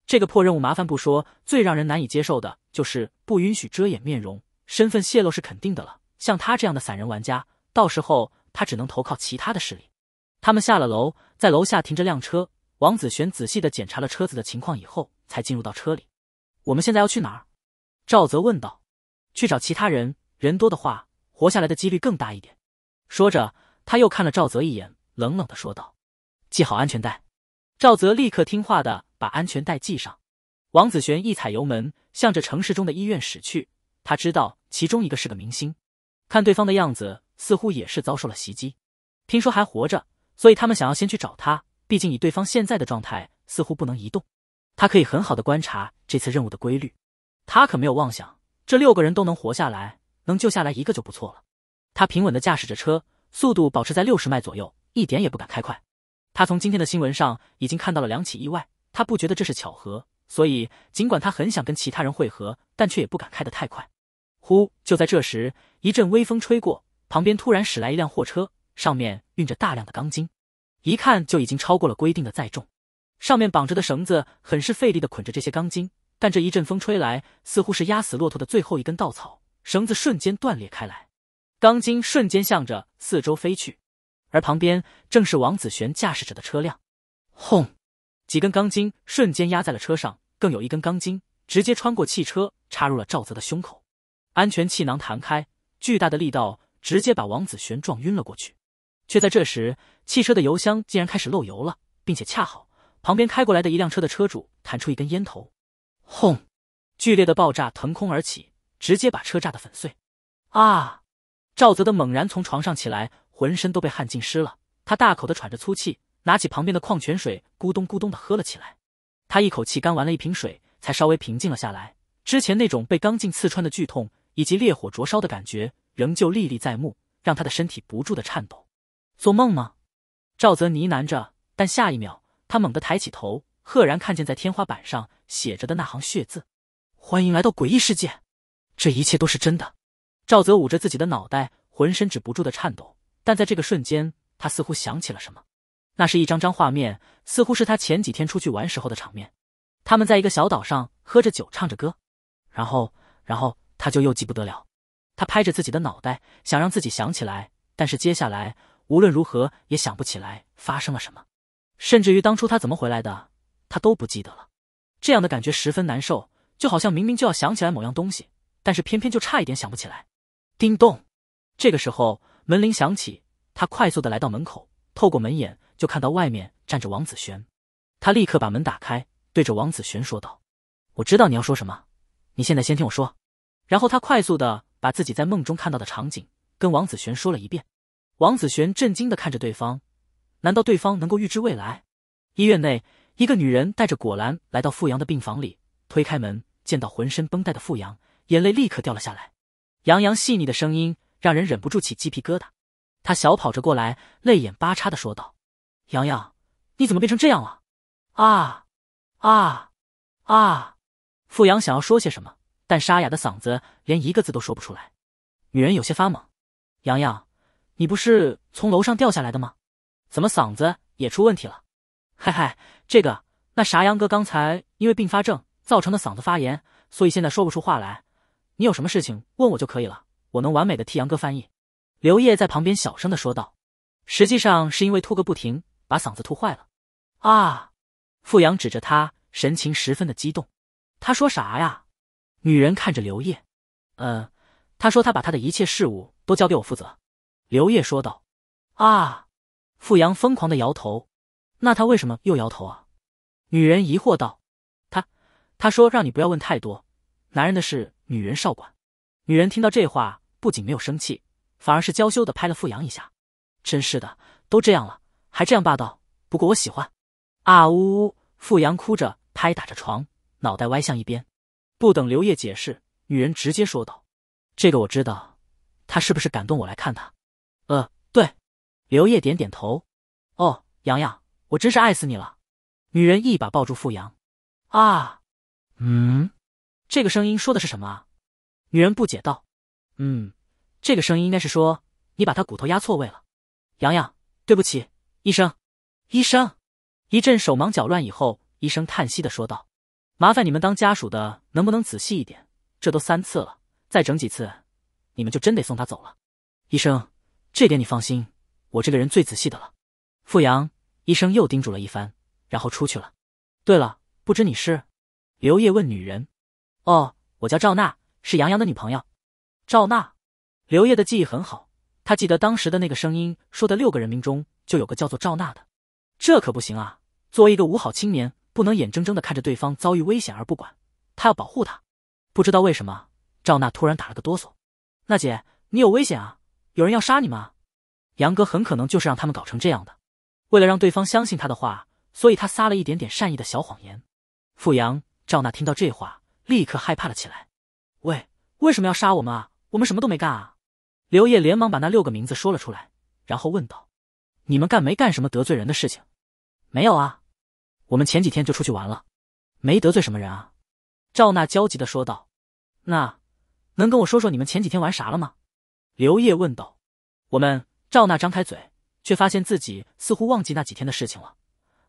这个破任务麻烦不说，最让人难以接受的就是不允许遮掩面容，身份泄露是肯定的了。像他这样的散人玩家，到时候他只能投靠其他的势力。他们下了楼，在楼下停着辆车。王子璇仔细的检查了车子的情况以后，才进入到车里。我们现在要去哪儿？赵泽问道。去找其他人，人多的话，活下来的几率更大一点。说着，他又看了赵泽一眼，冷冷的说道：“系好安全带。”赵泽立刻听话的。把安全带系上，王子璇一踩油门，向着城市中的医院驶去。他知道其中一个是个明星，看对方的样子，似乎也是遭受了袭击，听说还活着，所以他们想要先去找他。毕竟以对方现在的状态，似乎不能移动。他可以很好的观察这次任务的规律。他可没有妄想这六个人都能活下来，能救下来一个就不错了。他平稳的驾驶着车，速度保持在六十迈左右，一点也不敢开快。他从今天的新闻上已经看到了两起意外。他不觉得这是巧合，所以尽管他很想跟其他人会合，但却也不敢开得太快。呼！就在这时，一阵微风吹过，旁边突然驶来一辆货车，上面运着大量的钢筋，一看就已经超过了规定的载重。上面绑着的绳子很是费力地捆着这些钢筋，但这一阵风吹来，似乎是压死骆驼的最后一根稻草，绳子瞬间断裂开来，钢筋瞬间向着四周飞去，而旁边正是王子璇驾驶着的车辆。轰！几根钢筋瞬间压在了车上，更有一根钢筋直接穿过汽车，插入了赵泽的胸口。安全气囊弹开，巨大的力道直接把王子璇撞晕了过去。却在这时，汽车的油箱竟然开始漏油了，并且恰好旁边开过来的一辆车的车主弹出一根烟头，轰！剧烈的爆炸腾空而起，直接把车炸得粉碎。啊！赵泽的猛然从床上起来，浑身都被汗浸湿了，他大口的喘着粗气。拿起旁边的矿泉水，咕咚咕咚的喝了起来。他一口气干完了一瓶水，才稍微平静了下来。之前那种被钢筋刺穿的剧痛，以及烈火灼烧的感觉，仍旧历历在目，让他的身体不住的颤抖。做梦吗？赵泽呢喃着，但下一秒，他猛地抬起头，赫然看见在天花板上写着的那行血字：“欢迎来到诡异世界。”这一切都是真的。赵泽捂着自己的脑袋，浑身止不住的颤抖。但在这个瞬间，他似乎想起了什么。那是一张张画面，似乎是他前几天出去玩时候的场面。他们在一个小岛上喝着酒，唱着歌，然后，然后他就又记不得了。他拍着自己的脑袋，想让自己想起来，但是接下来无论如何也想不起来发生了什么，甚至于当初他怎么回来的，他都不记得了。这样的感觉十分难受，就好像明明就要想起来某样东西，但是偏偏就差一点想不起来。叮咚，这个时候门铃响起，他快速的来到门口，透过门眼。就看到外面站着王子璇，他立刻把门打开，对着王子璇说道：“我知道你要说什么，你现在先听我说。”然后他快速的把自己在梦中看到的场景跟王子璇说了一遍。王子璇震惊的看着对方，难道对方能够预知未来？医院内，一个女人带着果篮来到富阳的病房里，推开门，见到浑身绷带的富阳，眼泪立刻掉了下来。杨洋细腻的声音让人忍不住起鸡皮疙瘩，她小跑着过来，泪眼八叉的说道。阳洋，你怎么变成这样了？啊，啊，啊！富阳想要说些什么，但沙哑的嗓子连一个字都说不出来。女人有些发懵。阳洋，你不是从楼上掉下来的吗？怎么嗓子也出问题了？嘿嘿，这个那啥，杨哥刚才因为并发症造成的嗓子发炎，所以现在说不出话来。你有什么事情问我就可以了，我能完美的替杨哥翻译。刘烨在旁边小声的说道。实际上是因为吐个不停。把嗓子吐坏了，啊！傅阳指着他，神情十分的激动。他说啥呀？女人看着刘烨，嗯，他说他把他的一切事务都交给我负责。刘烨说道。啊！傅阳疯狂的摇头。那他为什么又摇头啊？女人疑惑道。他他说让你不要问太多，男人的事女人少管。女人听到这话，不仅没有生气，反而是娇羞的拍了傅阳一下。真是的，都这样了。还这样霸道，不过我喜欢。啊呜！呜！富阳哭着拍打着床，脑袋歪向一边。不等刘烨解释，女人直接说道：“这个我知道，他是不是感动我来看他？”呃，对。刘烨点点头。哦，洋洋，我真是爱死你了。女人一把抱住富阳。啊。嗯？这个声音说的是什么？啊？女人不解道。嗯，这个声音应该是说你把他骨头压错位了。洋洋，对不起。医生，医生，一阵手忙脚乱以后，医生叹息的说道：“麻烦你们当家属的，能不能仔细一点？这都三次了，再整几次，你们就真得送他走了。”医生，这点你放心，我这个人最仔细的了。”傅阳医生又叮嘱了一番，然后出去了。对了，不知你是刘烨问女人：“哦，我叫赵娜，是杨洋的女朋友。”赵娜，刘烨的记忆很好，他记得当时的那个声音说的六个人名中。就有个叫做赵娜的，这可不行啊！作为一个五好青年，不能眼睁睁的看着对方遭遇危险而不管，他要保护她。不知道为什么，赵娜突然打了个哆嗦。娜姐，你有危险啊！有人要杀你吗？杨哥很可能就是让他们搞成这样的。为了让对方相信他的话，所以他撒了一点点善意的小谎言。付阳，赵娜听到这话，立刻害怕了起来。喂，为什么要杀我们啊？我们什么都没干啊！刘烨连忙把那六个名字说了出来，然后问道。你们干没干什么得罪人的事情？没有啊，我们前几天就出去玩了，没得罪什么人啊。赵娜焦急的说道。那能跟我说说你们前几天玩啥了吗？刘烨问道。我们……赵娜张开嘴，却发现自己似乎忘记那几天的事情了。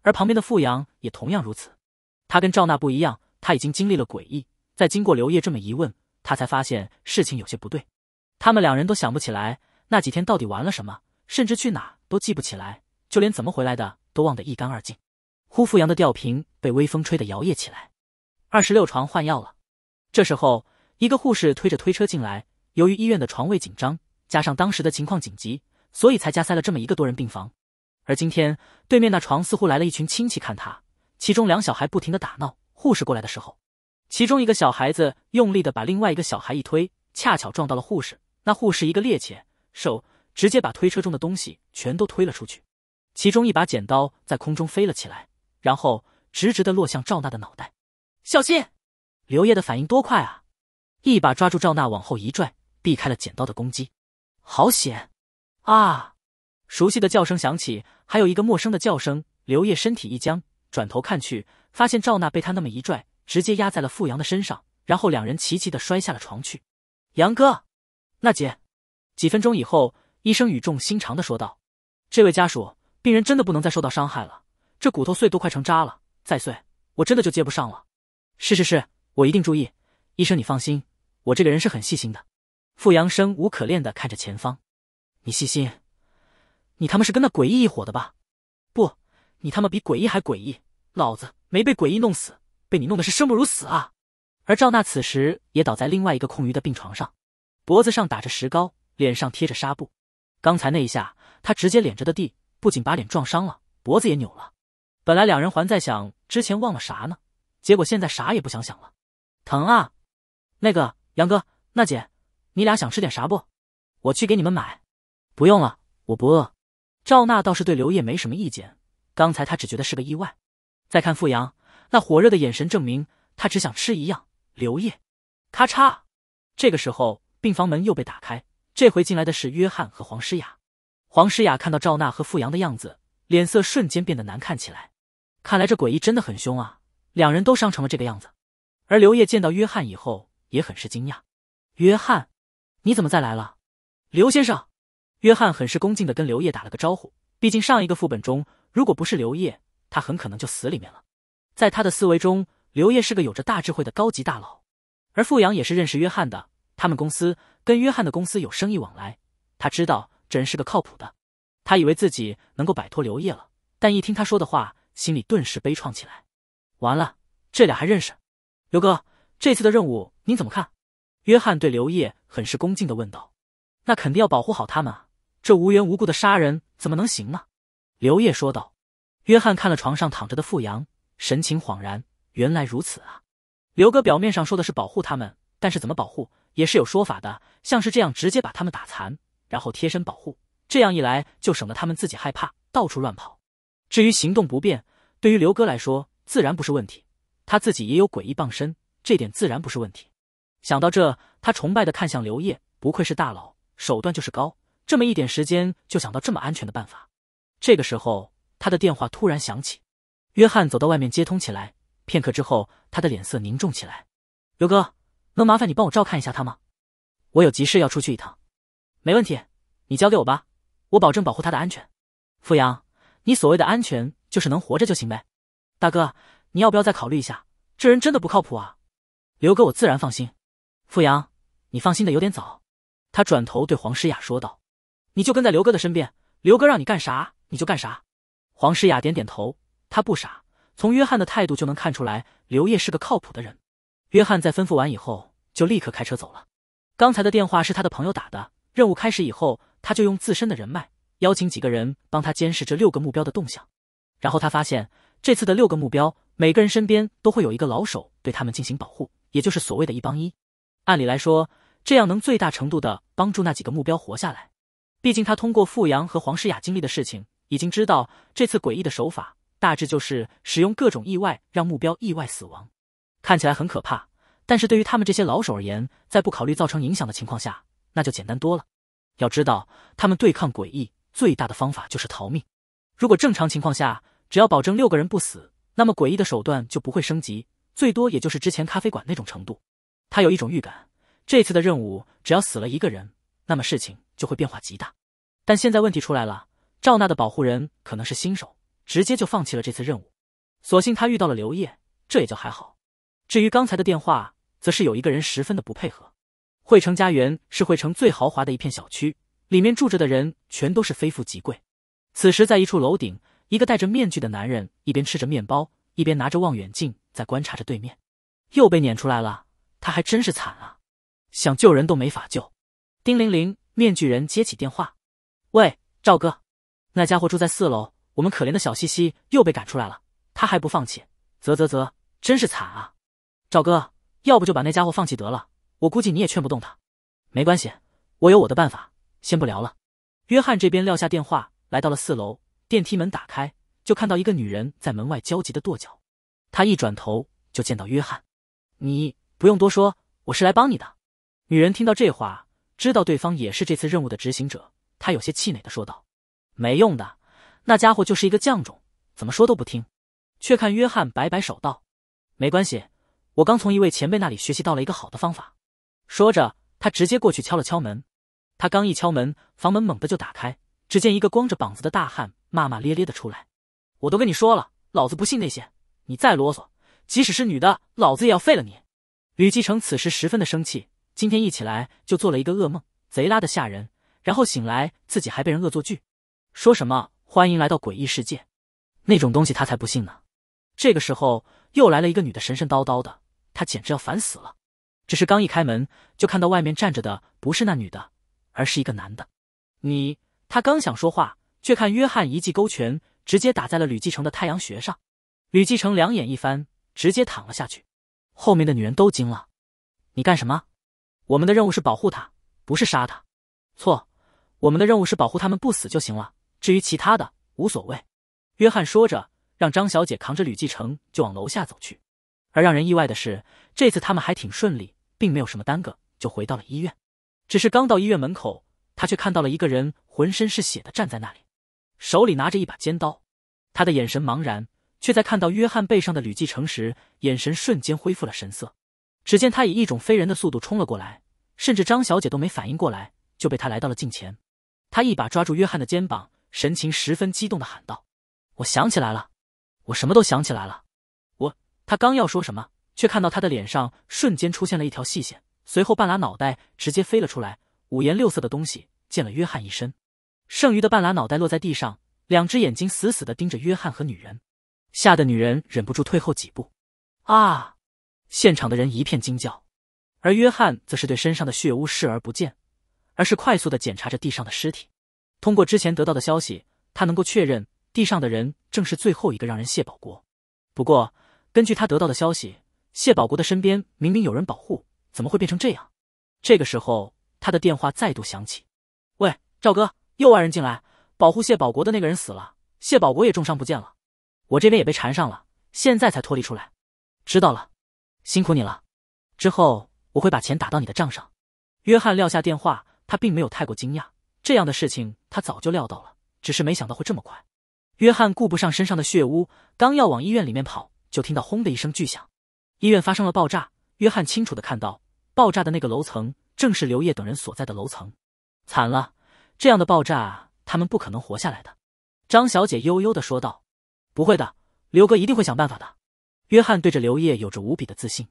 而旁边的富阳也同样如此。他跟赵娜不一样，他已经经历了诡异，在经过刘烨这么一问，他才发现事情有些不对。他们两人都想不起来那几天到底玩了什么，甚至去哪。都记不起来，就连怎么回来的都忘得一干二净。呼富阳的吊瓶被微风吹得摇曳起来。二十六床换药了。这时候，一个护士推着推车进来。由于医院的床位紧张，加上当时的情况紧急，所以才加塞了这么一个多人病房。而今天对面那床似乎来了一群亲戚看他，其中两小孩不停的打闹。护士过来的时候，其中一个小孩子用力的把另外一个小孩一推，恰巧撞到了护士。那护士一个趔趄，手。直接把推车中的东西全都推了出去，其中一把剪刀在空中飞了起来，然后直直的落向赵娜的脑袋。小心！刘烨的反应多快啊！一把抓住赵娜，往后一拽，避开了剪刀的攻击。好险！啊！熟悉的叫声响起，还有一个陌生的叫声。刘烨身体一僵，转头看去，发现赵娜被他那么一拽，直接压在了傅阳的身上，然后两人齐齐的摔下了床去。杨哥，娜姐。几分钟以后。医生语重心长的说道：“这位家属，病人真的不能再受到伤害了。这骨头碎都快成渣了，再碎我真的就接不上了。”“是是是，我一定注意。”医生，你放心，我这个人是很细心的。”傅阳生无可恋的看着前方：“你细心？你他妈是跟那诡异一伙的吧？不，你他妈比诡异还诡异！老子没被诡异弄死，被你弄的是生不如死啊！”而赵娜此时也倒在另外一个空余的病床上，脖子上打着石膏，脸上贴着纱布。刚才那一下，他直接脸着的地，不仅把脸撞伤了，脖子也扭了。本来两人还在想之前忘了啥呢，结果现在啥也不想想了，疼啊！那个杨哥、娜姐，你俩想吃点啥不？我去给你们买。不用了，我不饿。赵娜倒是对刘烨没什么意见，刚才她只觉得是个意外。再看傅阳那火热的眼神，证明他只想吃一样。刘烨，咔嚓！这个时候，病房门又被打开。这回进来的是约翰和黄诗雅。黄诗雅看到赵娜和富阳的样子，脸色瞬间变得难看起来。看来这诡异真的很凶啊！两人都伤成了这个样子。而刘烨见到约翰以后也很是惊讶：“约翰，你怎么再来了？”刘先生。约翰很是恭敬的跟刘烨打了个招呼。毕竟上一个副本中，如果不是刘烨，他很可能就死里面了。在他的思维中，刘烨是个有着大智慧的高级大佬。而富阳也是认识约翰的。他们公司跟约翰的公司有生意往来，他知道这人是个靠谱的。他以为自己能够摆脱刘烨了，但一听他说的话，心里顿时悲怆起来。完了，这俩还认识。刘哥，这次的任务您怎么看？约翰对刘烨很是恭敬的问道。那肯定要保护好他们啊，这无缘无故的杀人怎么能行呢？刘烨说道。约翰看了床上躺着的富阳，神情恍然，原来如此啊。刘哥表面上说的是保护他们，但是怎么保护？也是有说法的，像是这样直接把他们打残，然后贴身保护，这样一来就省得他们自己害怕到处乱跑。至于行动不便，对于刘哥来说自然不是问题，他自己也有诡异傍身，这点自然不是问题。想到这，他崇拜的看向刘烨，不愧是大佬，手段就是高，这么一点时间就想到这么安全的办法。这个时候，他的电话突然响起，约翰走到外面接通起来，片刻之后，他的脸色凝重起来，刘哥。能麻烦你帮我照看一下他吗？我有急事要出去一趟。没问题，你交给我吧，我保证保护他的安全。富阳，你所谓的安全就是能活着就行呗。大哥，你要不要再考虑一下？这人真的不靠谱啊。刘哥，我自然放心。富阳，你放心的有点早。他转头对黄诗雅说道：“你就跟在刘哥的身边，刘哥让你干啥你就干啥。”黄诗雅点点头，他不傻，从约翰的态度就能看出来，刘烨是个靠谱的人。约翰在吩咐完以后，就立刻开车走了。刚才的电话是他的朋友打的。任务开始以后，他就用自身的人脉邀请几个人帮他监视这六个目标的动向。然后他发现，这次的六个目标，每个人身边都会有一个老手对他们进行保护，也就是所谓的一帮一。按理来说，这样能最大程度的帮助那几个目标活下来。毕竟他通过富阳和黄诗雅经历的事情，已经知道这次诡异的手法，大致就是使用各种意外让目标意外死亡。看起来很可怕，但是对于他们这些老手而言，在不考虑造成影响的情况下，那就简单多了。要知道，他们对抗诡异最大的方法就是逃命。如果正常情况下，只要保证六个人不死，那么诡异的手段就不会升级，最多也就是之前咖啡馆那种程度。他有一种预感，这次的任务只要死了一个人，那么事情就会变化极大。但现在问题出来了，赵娜的保护人可能是新手，直接就放弃了这次任务。所幸他遇到了刘烨，这也就还好。至于刚才的电话，则是有一个人十分的不配合。汇城家园是汇城最豪华的一片小区，里面住着的人全都是非富即贵。此时，在一处楼顶，一个戴着面具的男人一边吃着面包，一边拿着望远镜在观察着对面。又被撵出来了，他还真是惨啊！想救人都没法救。叮铃铃，面具人接起电话：“喂，赵哥，那家伙住在四楼，我们可怜的小西西又被赶出来了，他还不放弃。啧啧啧，真是惨啊！”赵哥，要不就把那家伙放弃得了？我估计你也劝不动他。没关系，我有我的办法。先不聊了。约翰这边撂下电话，来到了四楼，电梯门打开，就看到一个女人在门外焦急的跺脚。他一转头就见到约翰，你不用多说，我是来帮你的。女人听到这话，知道对方也是这次任务的执行者，她有些气馁的说道：“没用的，那家伙就是一个犟种，怎么说都不听。”却看约翰摆摆手道：“没关系。”我刚从一位前辈那里学习到了一个好的方法，说着，他直接过去敲了敲门。他刚一敲门，房门猛地就打开，只见一个光着膀子的大汉骂骂咧咧的出来：“我都跟你说了，老子不信那些，你再啰嗦，即使是女的，老子也要废了你！”吕继承此时十分的生气，今天一起来就做了一个噩梦，贼拉的吓人，然后醒来自己还被人恶作剧，说什么欢迎来到诡异世界，那种东西他才不信呢。这个时候又来了一个女的，神神叨叨的。他简直要烦死了，只是刚一开门，就看到外面站着的不是那女的，而是一个男的。你，他刚想说话，却看约翰一记勾拳直接打在了吕继承的太阳穴上。吕继承两眼一翻，直接躺了下去。后面的女人都惊了：“你干什么？我们的任务是保护他，不是杀他。错，我们的任务是保护他们不死就行了，至于其他的，无所谓。”约翰说着，让张小姐扛着吕继承就往楼下走去。而让人意外的是，这次他们还挺顺利，并没有什么耽搁，就回到了医院。只是刚到医院门口，他却看到了一个人浑身是血的站在那里，手里拿着一把尖刀。他的眼神茫然，却在看到约翰背上的吕继承时，眼神瞬间恢复了神色。只见他以一种非人的速度冲了过来，甚至张小姐都没反应过来，就被他来到了近前。他一把抓住约翰的肩膀，神情十分激动地喊道：“我想起来了，我什么都想起来了。”他刚要说什么，却看到他的脸上瞬间出现了一条细线，随后半拉脑袋直接飞了出来，五颜六色的东西溅了约翰一身。剩余的半拉脑袋落在地上，两只眼睛死死地盯着约翰和女人，吓得女人忍不住退后几步。啊！现场的人一片惊叫，而约翰则是对身上的血污视而不见，而是快速地检查着地上的尸体。通过之前得到的消息，他能够确认地上的人正是最后一个让人谢宝国。不过。根据他得到的消息，谢宝国的身边明明有人保护，怎么会变成这样？这个时候，他的电话再度响起：“喂，赵哥，又外人进来，保护谢宝国的那个人死了，谢宝国也重伤不见了，我这边也被缠上了，现在才脱离出来。知道了，辛苦你了，之后我会把钱打到你的账上。”约翰撂下电话，他并没有太过惊讶，这样的事情他早就料到了，只是没想到会这么快。约翰顾不上身上的血污，刚要往医院里面跑。就听到轰的一声巨响，医院发生了爆炸。约翰清楚的看到，爆炸的那个楼层正是刘烨等人所在的楼层。惨了，这样的爆炸，他们不可能活下来的。张小姐悠悠的说道：“不会的，刘哥一定会想办法的。”约翰对着刘烨有着无比的自信。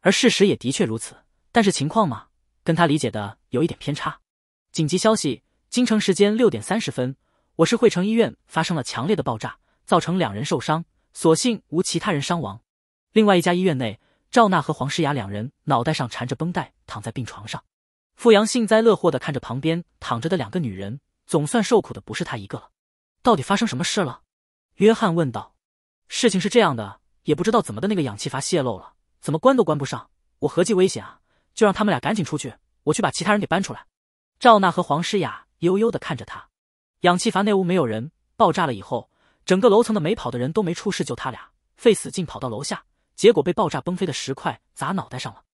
而事实也的确如此，但是情况嘛，跟他理解的有一点偏差。紧急消息：京城时间六点三十分，我市汇城医院发生了强烈的爆炸，造成两人受伤。所幸无其他人伤亡。另外一家医院内，赵娜和黄诗雅两人脑袋上缠着绷带，躺在病床上。傅阳幸灾乐祸的看着旁边躺着的两个女人，总算受苦的不是他一个了。到底发生什么事了？约翰问道。事情是这样的，也不知道怎么的，那个氧气阀泄漏了，怎么关都关不上。我合计危险啊，就让他们俩赶紧出去，我去把其他人给搬出来。赵娜和黄诗雅悠悠的看着他，氧气阀那屋没有人，爆炸了以后。整个楼层的没跑的人都没出事，就他俩费死劲跑到楼下，结果被爆炸崩飞的石块砸脑袋上了。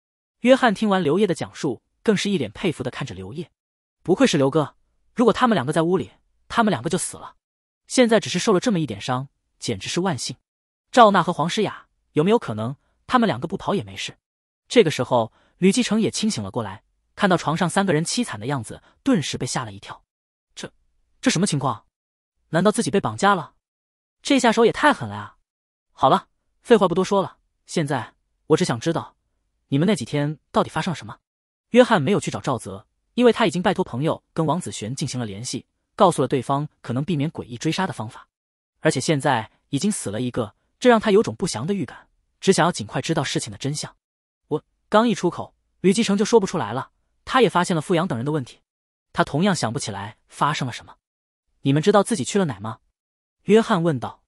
约翰听完刘烨的讲述，更是一脸佩服的看着刘烨，不愧是刘哥。如果他们两个在屋里，他们两个就死了。现在只是受了这么一点伤，简直是万幸。赵娜和黄诗雅有没有可能，他们两个不跑也没事？这个时候，吕继承也清醒了过来，看到床上三个人凄惨的样子，顿时被吓了一跳。这，这什么情况？难道自己被绑架了？这下手也太狠了啊！好了，废话不多说了，现在我只想知道，你们那几天到底发生了什么？约翰没有去找赵泽，因为他已经拜托朋友跟王子璇进行了联系，告诉了对方可能避免诡异追杀的方法。而且现在已经死了一个，这让他有种不祥的预感，只想要尽快知道事情的真相。我刚一出口，吕继承就说不出来了，他也发现了富阳等人的问题，他同样想不起来发生了什么。你们知道自己去了哪吗？约翰问道，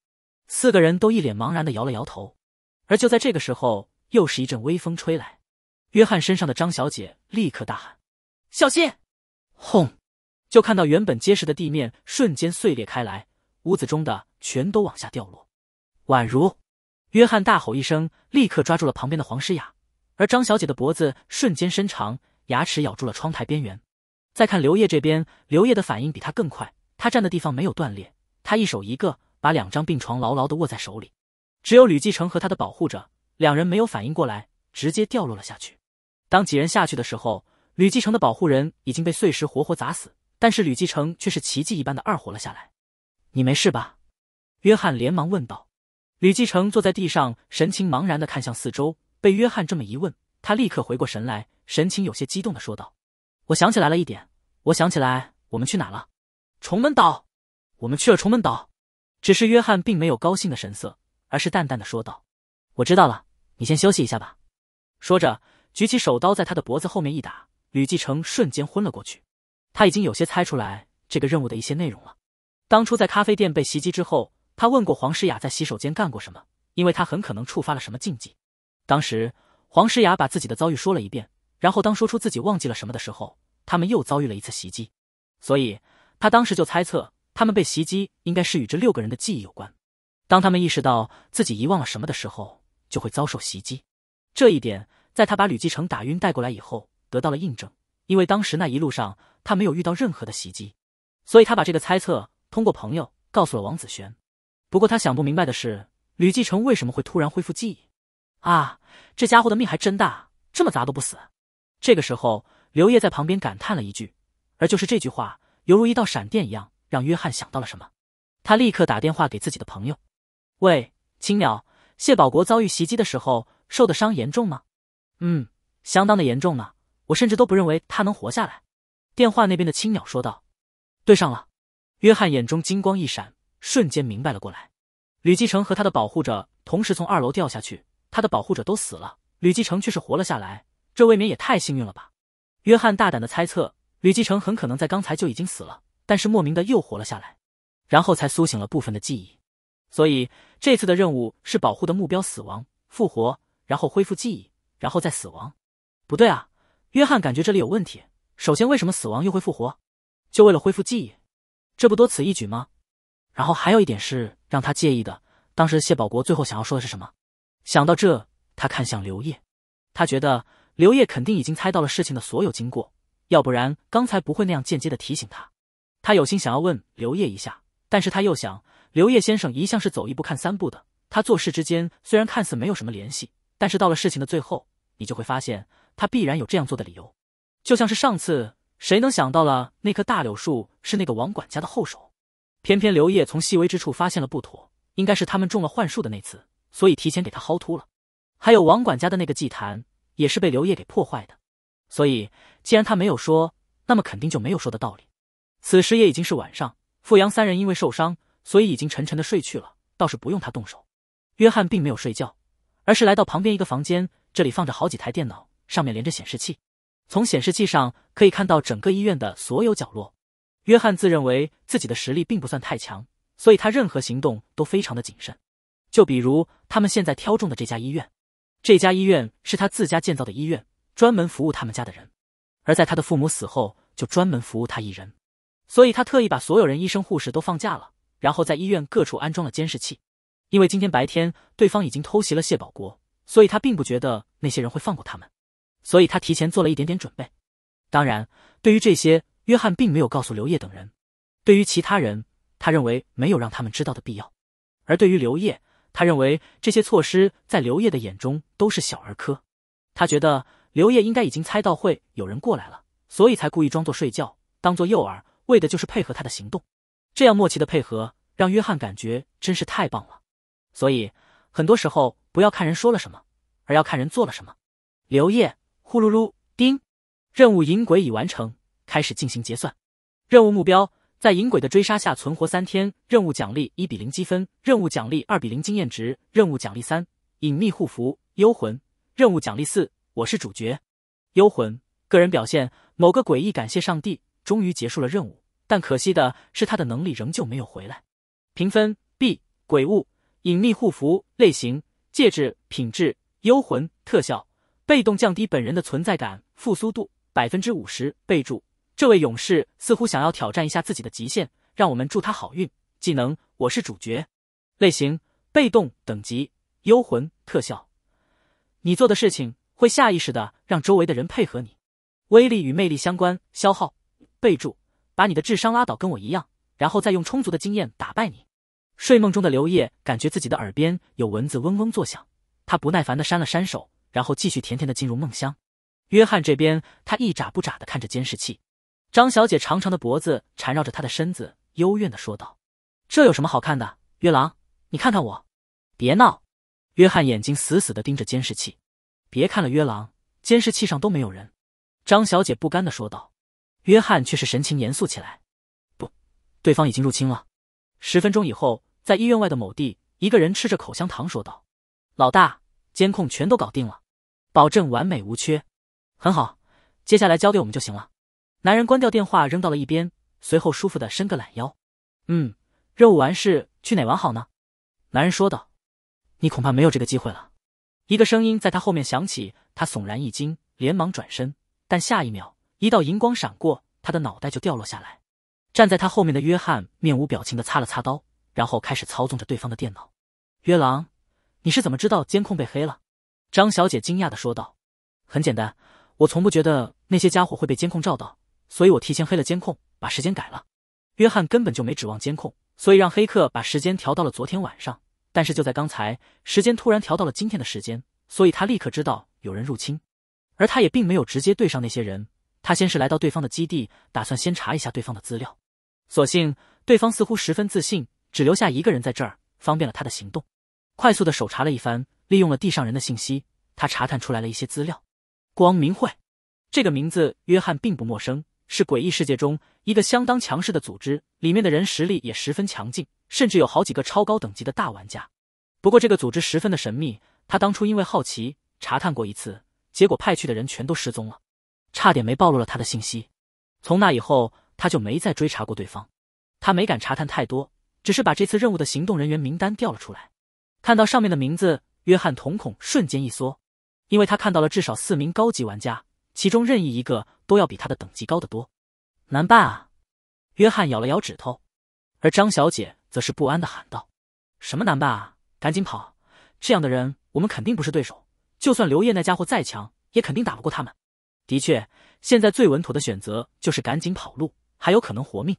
四个人都一脸茫然的摇了摇头。而就在这个时候，又是一阵微风吹来，约翰身上的张小姐立刻大喊：“小心！”轰！就看到原本结实的地面瞬间碎裂开来，屋子中的全都往下掉落，宛如……约翰大吼一声，立刻抓住了旁边的黄诗雅，而张小姐的脖子瞬间伸长，牙齿咬住了窗台边缘。再看刘烨这边，刘烨的反应比他更快，他站的地方没有断裂。他一手一个，把两张病床牢牢的握在手里。只有吕继承和他的保护者两人没有反应过来，直接掉落了下去。当几人下去的时候，吕继承的保护人已经被碎石活活砸死，但是吕继承却是奇迹一般的二活了下来。你没事吧？约翰连忙问道。吕继承坐在地上，神情茫然的看向四周。被约翰这么一问，他立刻回过神来，神情有些激动的说道：“我想起来了一点，我想起来我们去哪了？崇门岛。”我们去了崇门岛，只是约翰并没有高兴的神色，而是淡淡的说道：“我知道了，你先休息一下吧。”说着，举起手刀在他的脖子后面一打，吕继成瞬间昏了过去。他已经有些猜出来这个任务的一些内容了。当初在咖啡店被袭击之后，他问过黄诗雅在洗手间干过什么，因为他很可能触发了什么禁忌。当时黄诗雅把自己的遭遇说了一遍，然后当说出自己忘记了什么的时候，他们又遭遇了一次袭击，所以他当时就猜测。他们被袭击，应该是与这六个人的记忆有关。当他们意识到自己遗忘了什么的时候，就会遭受袭击。这一点，在他把吕继承打晕带过来以后得到了印证。因为当时那一路上他没有遇到任何的袭击，所以他把这个猜测通过朋友告诉了王子璇。不过他想不明白的是，吕继承为什么会突然恢复记忆？啊，这家伙的命还真大，这么砸都不死。这个时候，刘烨在旁边感叹了一句，而就是这句话，犹如一道闪电一样。让约翰想到了什么？他立刻打电话给自己的朋友。喂，青鸟，谢宝国遭遇袭击的时候受的伤严重吗？嗯，相当的严重呢，我甚至都不认为他能活下来。电话那边的青鸟说道。对上了。约翰眼中金光一闪，瞬间明白了过来。吕继成和他的保护者同时从二楼掉下去，他的保护者都死了，吕继成却是活了下来，这未免也太幸运了吧？约翰大胆的猜测，吕继成很可能在刚才就已经死了。但是莫名的又活了下来，然后才苏醒了部分的记忆。所以这次的任务是保护的目标死亡、复活，然后恢复记忆，然后再死亡。不对啊！约翰感觉这里有问题。首先，为什么死亡又会复活？就为了恢复记忆？这不多此一举吗？然后还有一点是让他介意的，当时谢宝国最后想要说的是什么？想到这，他看向刘烨，他觉得刘烨肯定已经猜到了事情的所有经过，要不然刚才不会那样间接的提醒他。他有心想要问刘烨一下，但是他又想，刘烨先生一向是走一步看三步的。他做事之间虽然看似没有什么联系，但是到了事情的最后，你就会发现他必然有这样做的理由。就像是上次，谁能想到了那棵大柳树是那个王管家的后手？偏偏刘烨从细微之处发现了不妥，应该是他们中了幻术的那次，所以提前给他薅秃了。还有王管家的那个祭坛也是被刘烨给破坏的，所以既然他没有说，那么肯定就没有说的道理。此时也已经是晚上，富阳三人因为受伤，所以已经沉沉的睡去了，倒是不用他动手。约翰并没有睡觉，而是来到旁边一个房间，这里放着好几台电脑，上面连着显示器。从显示器上可以看到整个医院的所有角落。约翰自认为自己的实力并不算太强，所以他任何行动都非常的谨慎。就比如他们现在挑中的这家医院，这家医院是他自家建造的医院，专门服务他们家的人。而在他的父母死后，就专门服务他一人。所以他特意把所有人、医生、护士都放假了，然后在医院各处安装了监视器。因为今天白天对方已经偷袭了谢宝国，所以他并不觉得那些人会放过他们，所以他提前做了一点点准备。当然，对于这些，约翰并没有告诉刘烨等人。对于其他人，他认为没有让他们知道的必要。而对于刘烨，他认为这些措施在刘烨的眼中都是小儿科。他觉得刘烨应该已经猜到会有人过来了，所以才故意装作睡觉，当作诱饵。为的就是配合他的行动，这样默契的配合让约翰感觉真是太棒了。所以很多时候不要看人说了什么，而要看人做了什么。刘烨，呼噜噜，叮，任务引鬼已完成，开始进行结算。任务目标在引鬼的追杀下存活三天。任务奖励一比零积分，任务奖励二比零经验值，任务奖励三隐秘护符幽魂，任务奖励四我是主角幽魂。个人表现某个诡异，感谢上帝。终于结束了任务，但可惜的是，他的能力仍旧没有回来。评分 B，鬼物，隐秘护符类型，戒指，品质幽魂，特效被动降低本人的存在感，复苏度百分之五十。备注：这位勇士似乎想要挑战一下自己的极限，让我们祝他好运。技能我是主角，类型被动，等级幽魂，特效你做的事情会下意识的让周围的人配合你，威力与魅力相关，消耗。备注：把你的智商拉倒跟我一样，然后再用充足的经验打败你。睡梦中的刘烨感觉自己的耳边有蚊子嗡嗡作响，他不耐烦的扇了扇手，然后继续甜甜的进入梦乡。约翰这边，他一眨不眨的看着监视器。张小姐长长的脖子缠绕着他的身子，幽怨的说道：“这有什么好看的，约郎，你看看我。”“别闹！”约翰眼睛死死的盯着监视器，“别看了，约郎，监视器上都没有人。”张小姐不甘的说道。约翰却是神情严肃起来。不，对方已经入侵了。十分钟以后，在医院外的某地，一个人吃着口香糖说道：“老大，监控全都搞定了，保证完美无缺。很好，接下来交给我们就行了。”男人关掉电话，扔到了一边，随后舒服的伸个懒腰。“嗯，任务完事，去哪玩好呢？”男人说道。“你恐怕没有这个机会了。”一个声音在他后面响起，他悚然一惊，连忙转身，但下一秒。一道银光闪过，他的脑袋就掉落下来。站在他后面的约翰面无表情的擦了擦刀，然后开始操纵着对方的电脑。约郎，你是怎么知道监控被黑了？张小姐惊讶的说道：“很简单，我从不觉得那些家伙会被监控照到，所以我提前黑了监控，把时间改了。约翰根本就没指望监控，所以让黑客把时间调到了昨天晚上。但是就在刚才，时间突然调到了今天的时间，所以他立刻知道有人入侵，而他也并没有直接对上那些人。”他先是来到对方的基地，打算先查一下对方的资料。所幸对方似乎十分自信，只留下一个人在这儿，方便了他的行动。快速的搜查了一番，利用了地上人的信息，他查探出来了一些资料。光明会这个名字，约翰并不陌生，是诡异世界中一个相当强势的组织，里面的人实力也十分强劲，甚至有好几个超高等级的大玩家。不过这个组织十分的神秘，他当初因为好奇查探过一次，结果派去的人全都失踪了。差点没暴露了他的信息，从那以后他就没再追查过对方，他没敢查探太多，只是把这次任务的行动人员名单调了出来。看到上面的名字，约翰瞳孔瞬间一缩，因为他看到了至少四名高级玩家，其中任意一个都要比他的等级高得多，难办啊！约翰咬了咬指头，而张小姐则是不安的喊道：“什么难办啊？赶紧跑！这样的人我们肯定不是对手，就算刘烨那家伙再强，也肯定打不过他们。”的确，现在最稳妥的选择就是赶紧跑路，还有可能活命。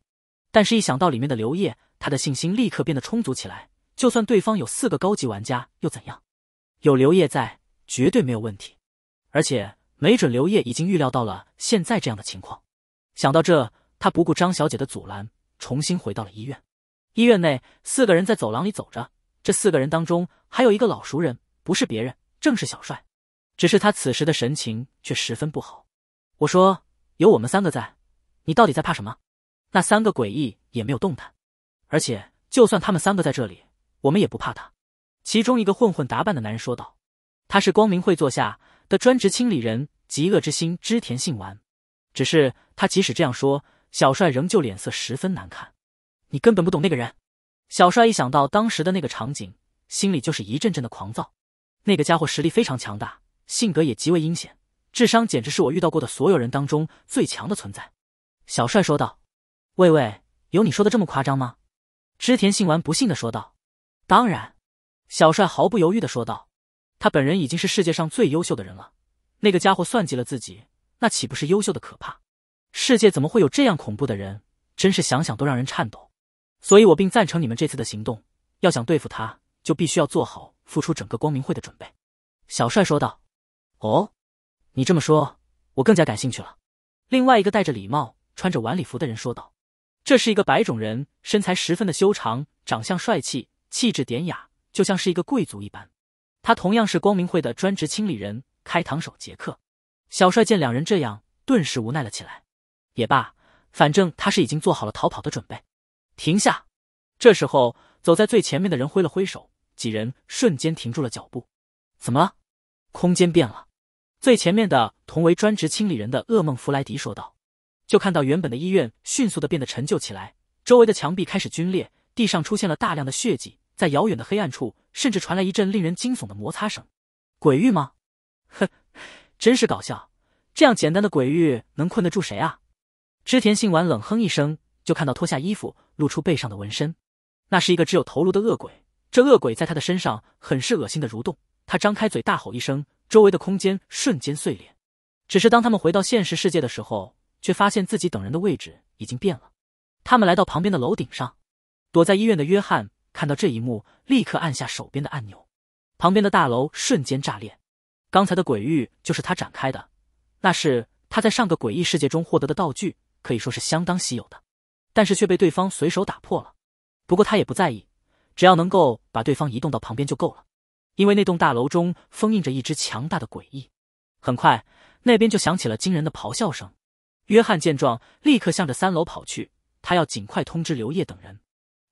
但是，一想到里面的刘烨，他的信心立刻变得充足起来。就算对方有四个高级玩家又怎样？有刘烨在，绝对没有问题。而且，没准刘烨已经预料到了现在这样的情况。想到这，他不顾张小姐的阻拦，重新回到了医院。医院内，四个人在走廊里走着。这四个人当中，还有一个老熟人，不是别人，正是小帅。只是他此时的神情却十分不好。我说：“有我们三个在，你到底在怕什么？”那三个诡异也没有动弹，而且就算他们三个在这里，我们也不怕他。”其中一个混混打扮的男人说道：“他是光明会坐下的专职清理人，极恶之心织田信丸。”只是他即使这样说，小帅仍旧脸色十分难看。你根本不懂那个人。小帅一想到当时的那个场景，心里就是一阵阵的狂躁。那个家伙实力非常强大。性格也极为阴险，智商简直是我遇到过的所有人当中最强的存在。”小帅说道。“喂喂，有你说的这么夸张吗？”织田信完不信的说道。“当然。”小帅毫不犹豫的说道，“他本人已经是世界上最优秀的人了，那个家伙算计了自己，那岂不是优秀的可怕？世界怎么会有这样恐怖的人？真是想想都让人颤抖。”所以，我并赞成你们这次的行动。要想对付他，就必须要做好付出整个光明会的准备。”小帅说道。哦，你这么说，我更加感兴趣了。另外一个戴着礼帽、穿着晚礼服的人说道：“这是一个白种人，身材十分的修长，长相帅气，气质典雅，就像是一个贵族一般。”他同样是光明会的专职清理人，开膛手杰克。小帅见两人这样，顿时无奈了起来。也罢，反正他是已经做好了逃跑的准备。停下！这时候，走在最前面的人挥了挥手，几人瞬间停住了脚步。怎么了？空间变了，最前面的同为专职清理人的噩梦弗莱迪说道：“就看到原本的医院迅速的变得陈旧起来，周围的墙壁开始龟裂，地上出现了大量的血迹，在遥远的黑暗处，甚至传来一阵令人惊悚的摩擦声。鬼域吗？哼，真是搞笑，这样简单的鬼域能困得住谁啊？”织田信完冷哼一声，就看到脱下衣服，露出背上的纹身，那是一个只有头颅的恶鬼，这恶鬼在他的身上很是恶心的蠕动。他张开嘴大吼一声，周围的空间瞬间碎裂。只是当他们回到现实世界的时候，却发现自己等人的位置已经变了。他们来到旁边的楼顶上，躲在医院的约翰看到这一幕，立刻按下手边的按钮，旁边的大楼瞬间炸裂。刚才的鬼域就是他展开的，那是他在上个诡异世界中获得的道具，可以说是相当稀有的，但是却被对方随手打破了。不过他也不在意，只要能够把对方移动到旁边就够了。因为那栋大楼中封印着一只强大的诡异，很快那边就响起了惊人的咆哮声。约翰见状，立刻向着三楼跑去，他要尽快通知刘烨等人。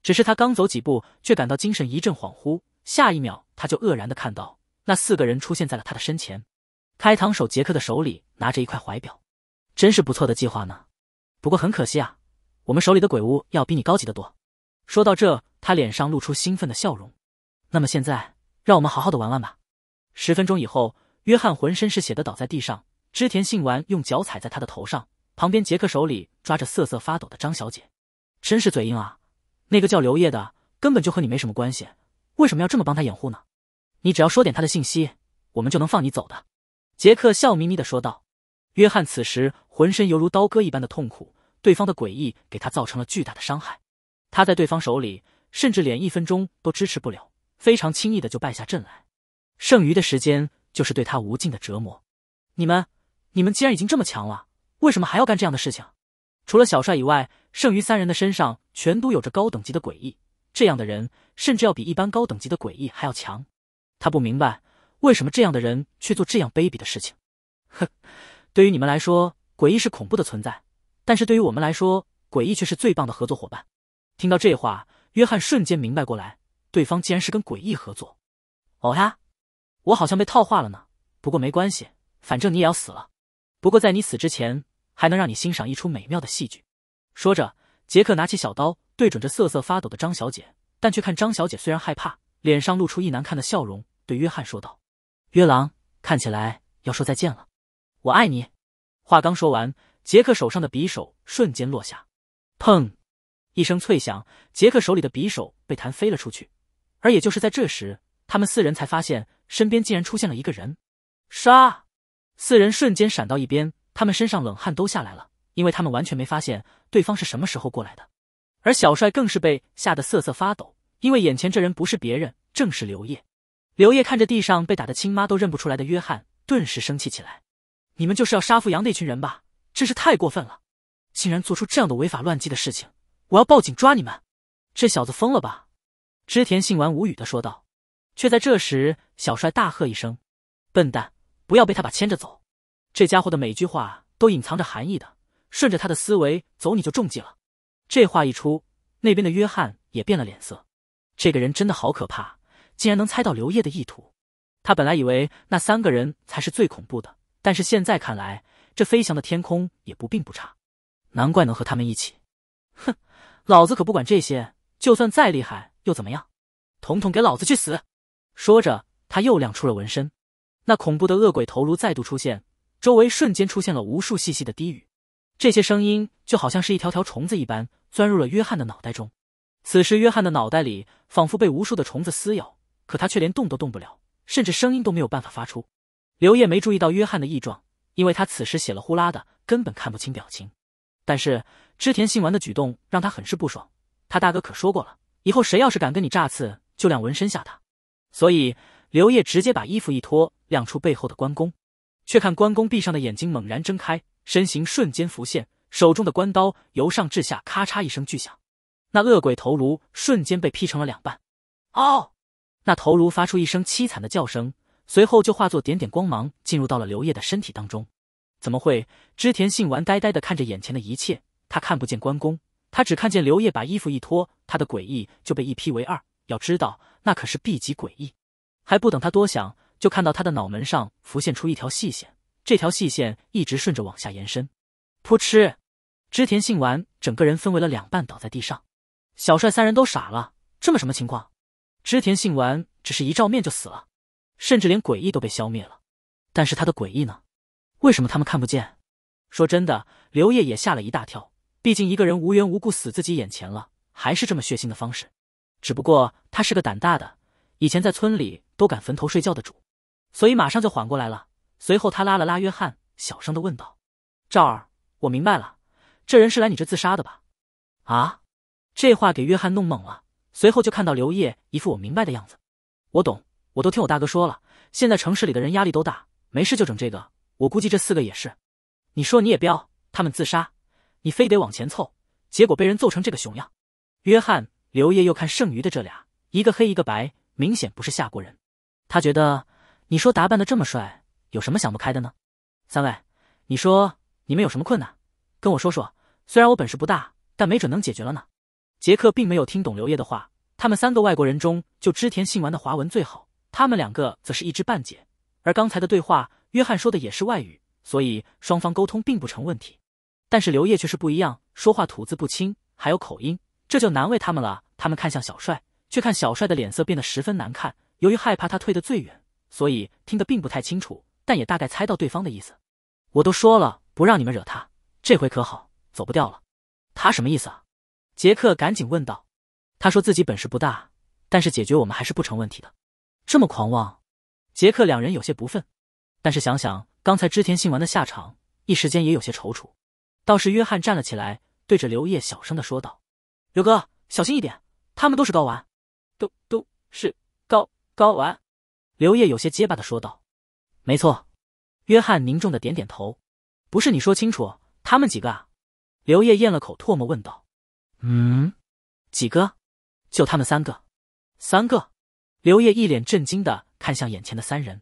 只是他刚走几步，却感到精神一阵恍惚，下一秒他就愕然的看到那四个人出现在了他的身前。开膛手杰克的手里拿着一块怀表，真是不错的计划呢。不过很可惜啊，我们手里的鬼屋要比你高级的多。说到这，他脸上露出兴奋的笑容。那么现在。让我们好好的玩玩吧。十分钟以后，约翰浑身是血的倒在地上，织田信丸用脚踩在他的头上，旁边杰克手里抓着瑟瑟发抖的张小姐。真是嘴硬啊！那个叫刘烨的，根本就和你没什么关系，为什么要这么帮他掩护呢？你只要说点他的信息，我们就能放你走的。杰克笑眯眯的说道。约翰此时浑身犹如刀割一般的痛苦，对方的诡异给他造成了巨大的伤害，他在对方手里甚至连一分钟都支持不了。非常轻易的就败下阵来，剩余的时间就是对他无尽的折磨。你们，你们既然已经这么强了，为什么还要干这样的事情？除了小帅以外，剩余三人的身上全都有着高等级的诡异，这样的人甚至要比一般高等级的诡异还要强。他不明白为什么这样的人却做这样卑鄙的事情。哼，对于你们来说，诡异是恐怖的存在，但是对于我们来说，诡异却是最棒的合作伙伴。听到这话，约翰瞬间明白过来。对方竟然是跟诡异合作，哦呀，我好像被套话了呢。不过没关系，反正你也要死了。不过在你死之前，还能让你欣赏一出美妙的戏剧。说着，杰克拿起小刀，对准着瑟瑟发抖的张小姐，但却看张小姐虽然害怕，脸上露出一难看的笑容，对约翰说道：“约郎，看起来要说再见了，我爱你。”话刚说完，杰克手上的匕首瞬间落下，砰一声脆响，杰克手里的匕首被弹飞了出去。而也就是在这时，他们四人才发现身边竟然出现了一个人。杀！四人瞬间闪到一边，他们身上冷汗都下来了，因为他们完全没发现对方是什么时候过来的。而小帅更是被吓得瑟瑟发抖，因为眼前这人不是别人，正是刘烨。刘烨看着地上被打的亲妈都认不出来的约翰，顿时生气起来：“你们就是要杀富阳那群人吧？真是太过分了，竟然做出这样的违法乱纪的事情！我要报警抓你们！这小子疯了吧？”织田信完无语的说道，却在这时，小帅大喝一声：“笨蛋，不要被他把牵着走！这家伙的每句话都隐藏着含义的，顺着他的思维走，你就中计了。”这话一出，那边的约翰也变了脸色。这个人真的好可怕，竟然能猜到刘烨的意图。他本来以为那三个人才是最恐怖的，但是现在看来，这飞翔的天空也不并不差。难怪能和他们一起。哼，老子可不管这些，就算再厉害。又怎么样？统统给老子去死！说着，他又亮出了纹身，那恐怖的恶鬼头颅再度出现，周围瞬间出现了无数细细的低语，这些声音就好像是一条条虫子一般，钻入了约翰的脑袋中。此时，约翰的脑袋里仿佛被无数的虫子撕咬，可他却连动都动不了，甚至声音都没有办法发出。刘烨没注意到约翰的异状，因为他此时写了呼啦的，根本看不清表情。但是，织田信完的举动让他很是不爽，他大哥可说过了。以后谁要是敢跟你诈刺，就亮纹身吓他。所以刘烨直接把衣服一脱，亮出背后的关公，却看关公闭上的眼睛猛然睁开，身形瞬间浮现，手中的关刀由上至下咔嚓一声巨响，那恶鬼头颅瞬间被劈成了两半。哦，那头颅发出一声凄惨的叫声，随后就化作点点光芒进入到了刘烨的身体当中。怎么会？织田信丸呆呆的看着眼前的一切，他看不见关公。他只看见刘烨把衣服一脱，他的诡异就被一劈为二。要知道，那可是 B 级诡异。还不等他多想，就看到他的脑门上浮现出一条细线，这条细线一直顺着往下延伸。噗嗤！织田信完整个人分为了两半，倒在地上。小帅三人都傻了，这么什么情况？织田信完只是一照面就死了，甚至连诡异都被消灭了。但是他的诡异呢？为什么他们看不见？说真的，刘烨也吓了一大跳。毕竟一个人无缘无故死自己眼前了，还是这么血腥的方式，只不过他是个胆大的，以前在村里都敢坟头睡觉的主，所以马上就缓过来了。随后他拉了拉约翰，小声的问道：“赵儿，我明白了，这人是来你这自杀的吧？”啊，这话给约翰弄懵了。随后就看到刘烨一副我明白的样子：“我懂，我都听我大哥说了，现在城市里的人压力都大，没事就整这个。我估计这四个也是。你说你也彪，他们自杀。”你非得往前凑，结果被人揍成这个熊样。约翰刘烨又看剩余的这俩，一个黑一个白，明显不是夏国人。他觉得你说打扮的这么帅，有什么想不开的呢？三位，你说你们有什么困难，跟我说说。虽然我本事不大，但没准能解决了呢。杰克并没有听懂刘烨的话，他们三个外国人中，就织田信完的华文最好，他们两个则是一知半解。而刚才的对话，约翰说的也是外语，所以双方沟通并不成问题。但是刘烨却是不一样，说话吐字不清，还有口音，这就难为他们了。他们看向小帅，却看小帅的脸色变得十分难看。由于害怕他退得最远，所以听得并不太清楚，但也大概猜到对方的意思。我都说了不让你们惹他，这回可好，走不掉了。他什么意思啊？杰克赶紧问道。他说自己本事不大，但是解决我们还是不成问题的。这么狂妄？杰克两人有些不忿，但是想想刚才织田信丸的下场，一时间也有些踌躇。倒是约翰站了起来，对着刘烨小声的说道：“刘哥，小心一点，他们都是睾丸，都都是高睾丸。”刘烨有些结巴的说道：“没错。”约翰凝重的点点头：“不是你说清楚，他们几个啊？”刘烨咽了口唾沫问道：“嗯，几个？就他们三个？三个？”刘烨一脸震惊的看向眼前的三人：“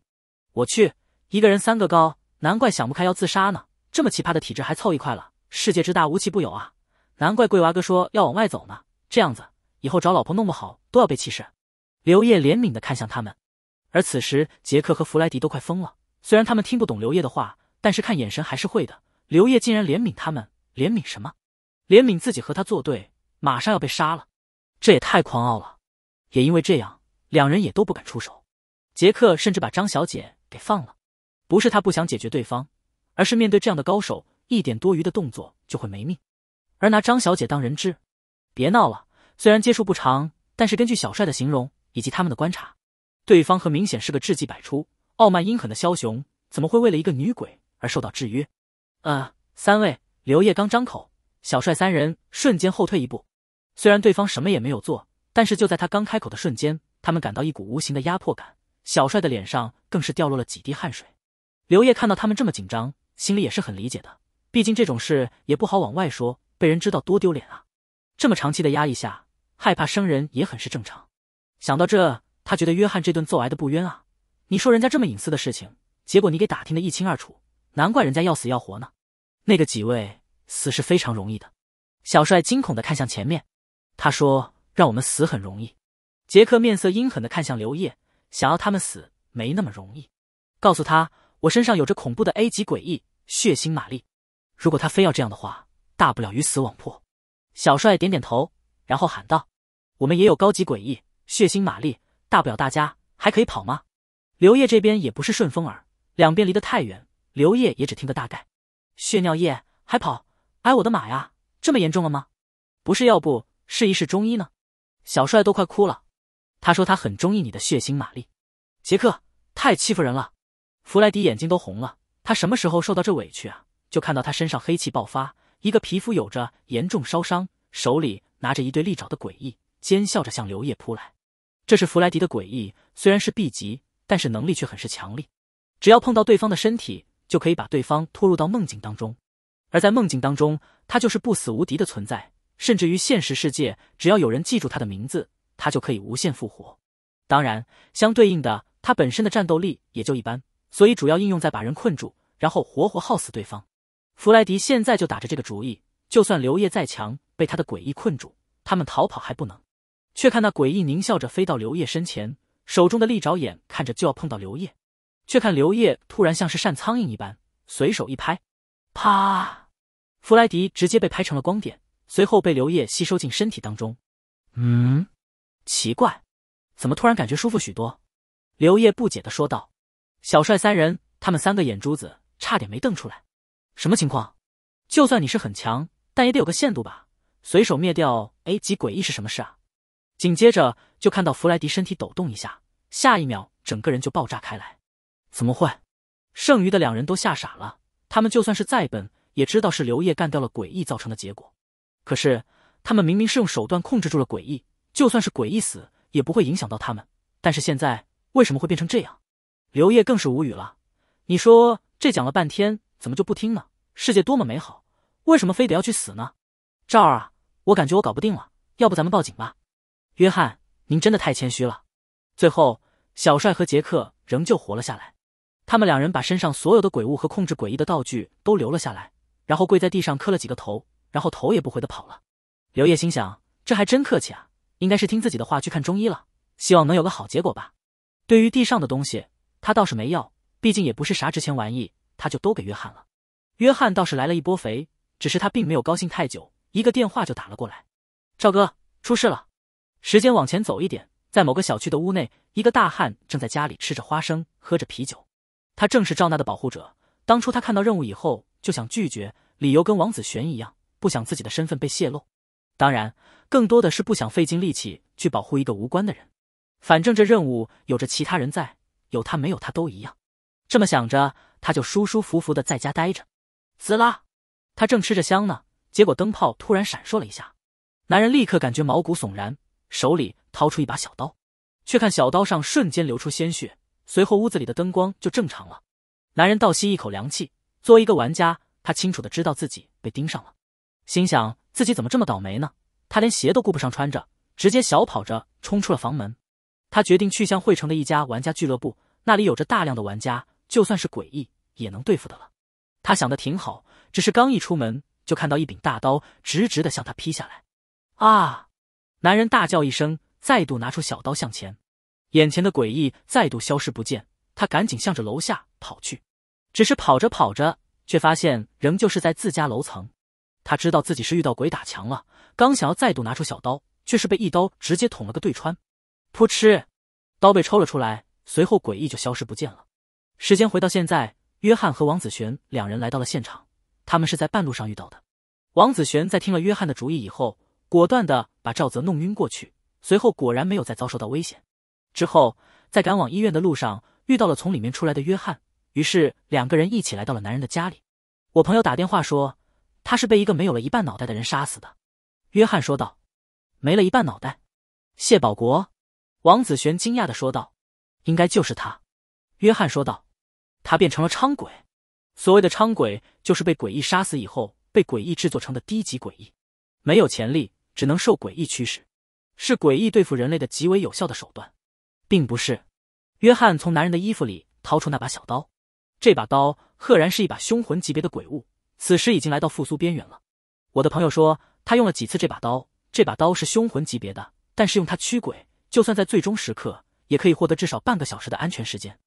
我去，一个人三个高，难怪想不开要自杀呢！这么奇葩的体质还凑一块了。”世界之大，无奇不有啊！难怪桂娃哥说要往外走呢。这样子以后找老婆弄不好都要被歧视。刘烨怜悯的看向他们，而此时杰克和弗莱迪都快疯了。虽然他们听不懂刘烨的话，但是看眼神还是会的。刘烨竟然怜悯他们，怜悯什么？怜悯自己和他作对，马上要被杀了，这也太狂傲了。也因为这样，两人也都不敢出手。杰克甚至把张小姐给放了，不是他不想解决对方，而是面对这样的高手。一点多余的动作就会没命，而拿张小姐当人质，别闹了。虽然接触不长，但是根据小帅的形容以及他们的观察，对方很明显是个智计百出、傲慢阴狠的枭雄，怎么会为了一个女鬼而受到制约？呃，三位，刘烨刚张口，小帅三人瞬间后退一步。虽然对方什么也没有做，但是就在他刚开口的瞬间，他们感到一股无形的压迫感，小帅的脸上更是掉落了几滴汗水。刘烨看到他们这么紧张，心里也是很理解的。毕竟这种事也不好往外说，被人知道多丢脸啊！这么长期的压抑下，害怕生人也很是正常。想到这，他觉得约翰这顿揍挨的不冤啊！你说人家这么隐私的事情，结果你给打听的一清二楚，难怪人家要死要活呢。那个几位死是非常容易的。小帅惊恐的看向前面，他说：“让我们死很容易。”杰克面色阴狠的看向刘烨，想要他们死没那么容易。告诉他，我身上有着恐怖的 A 级诡异血腥玛丽。如果他非要这样的话，大不了鱼死网破。小帅点点头，然后喊道：“我们也有高级诡异血腥玛丽，大不了大家还可以跑吗？”刘烨这边也不是顺风耳，两边离得太远，刘烨也只听个大概。血尿液还跑？哎，我的马呀，这么严重了吗？不是，要不试一试中医呢？小帅都快哭了。他说：“他很中意你的血腥玛丽，杰克太欺负人了。”弗莱迪眼睛都红了，他什么时候受到这委屈啊？就看到他身上黑气爆发，一个皮肤有着严重烧伤，手里拿着一对利爪的诡异，奸笑着向刘烨扑来。这是弗莱迪的诡异，虽然是 B 级，但是能力却很是强力。只要碰到对方的身体，就可以把对方拖入到梦境当中。而在梦境当中，他就是不死无敌的存在，甚至于现实世界，只要有人记住他的名字，他就可以无限复活。当然，相对应的，他本身的战斗力也就一般，所以主要应用在把人困住，然后活活耗死对方。弗莱迪现在就打着这个主意，就算刘烨再强，被他的诡异困住，他们逃跑还不能。却看那诡异狞笑着飞到刘烨身前，手中的利爪眼看着就要碰到刘烨，却看刘烨突然像是扇苍蝇一般，随手一拍，啪！弗莱迪直接被拍成了光点，随后被刘烨吸收进身体当中。嗯，奇怪，怎么突然感觉舒服许多？刘烨不解的说道。小帅三人，他们三个眼珠子差点没瞪出来。什么情况？就算你是很强，但也得有个限度吧？随手灭掉 A 级诡异是什么事啊？紧接着就看到弗莱迪身体抖动一下，下一秒整个人就爆炸开来。怎么会？剩余的两人都吓傻了。他们就算是再笨，也知道是刘烨干掉了诡异造成的结果。可是他们明明是用手段控制住了诡异，就算是诡异死，也不会影响到他们。但是现在为什么会变成这样？刘烨更是无语了。你说这讲了半天，怎么就不听呢？世界多么美好，为什么非得要去死呢？赵儿啊，我感觉我搞不定了，要不咱们报警吧？约翰，您真的太谦虚了。最后，小帅和杰克仍旧活了下来，他们两人把身上所有的鬼物和控制诡异的道具都留了下来，然后跪在地上磕了几个头，然后头也不回的跑了。刘烨心想，这还真客气啊，应该是听自己的话去看中医了，希望能有个好结果吧。对于地上的东西，他倒是没要，毕竟也不是啥值钱玩意，他就都给约翰了。约翰倒是来了一波肥，只是他并没有高兴太久，一个电话就打了过来。赵哥出事了。时间往前走一点，在某个小区的屋内，一个大汉正在家里吃着花生，喝着啤酒。他正是赵娜的保护者。当初他看到任务以后就想拒绝，理由跟王子璇一样，不想自己的身份被泄露。当然，更多的是不想费尽力气去保护一个无关的人。反正这任务有着其他人在，有他没有他都一样。这么想着，他就舒舒服服的在家待着。滋啦，他正吃着香呢，结果灯泡突然闪烁了一下，男人立刻感觉毛骨悚然，手里掏出一把小刀，却看小刀上瞬间流出鲜血，随后屋子里的灯光就正常了。男人倒吸一口凉气，作为一个玩家，他清楚的知道自己被盯上了，心想自己怎么这么倒霉呢？他连鞋都顾不上穿着，直接小跑着冲出了房门。他决定去向会城的一家玩家俱乐部，那里有着大量的玩家，就算是诡异也能对付的了。他想的挺好，只是刚一出门，就看到一柄大刀直直的向他劈下来。啊！男人大叫一声，再度拿出小刀向前。眼前的诡异再度消失不见，他赶紧向着楼下跑去。只是跑着跑着，却发现仍旧是在自家楼层。他知道自己是遇到鬼打墙了，刚想要再度拿出小刀，却是被一刀直接捅了个对穿。噗嗤！刀被抽了出来，随后诡异就消失不见了。时间回到现在。约翰和王子璇两人来到了现场，他们是在半路上遇到的。王子璇在听了约翰的主意以后，果断的把赵泽弄晕过去，随后果然没有再遭受到危险。之后，在赶往医院的路上遇到了从里面出来的约翰，于是两个人一起来到了男人的家里。我朋友打电话说，他是被一个没有了一半脑袋的人杀死的。约翰说道：“没了一半脑袋？”谢保国，王子璇惊讶的说道：“应该就是他。”约翰说道。他变成了伥鬼。所谓的伥鬼，就是被诡异杀死以后，被诡异制作成的低级诡异，没有潜力，只能受诡异驱使，是诡异对付人类的极为有效的手段，并不是。约翰从男人的衣服里掏出那把小刀，这把刀赫然是一把凶魂级别的鬼物，此时已经来到复苏边缘了。我的朋友说，他用了几次这把刀，这把刀是凶魂级别的，但是用它驱鬼，就算在最终时刻，也可以获得至少半个小时的安全时间。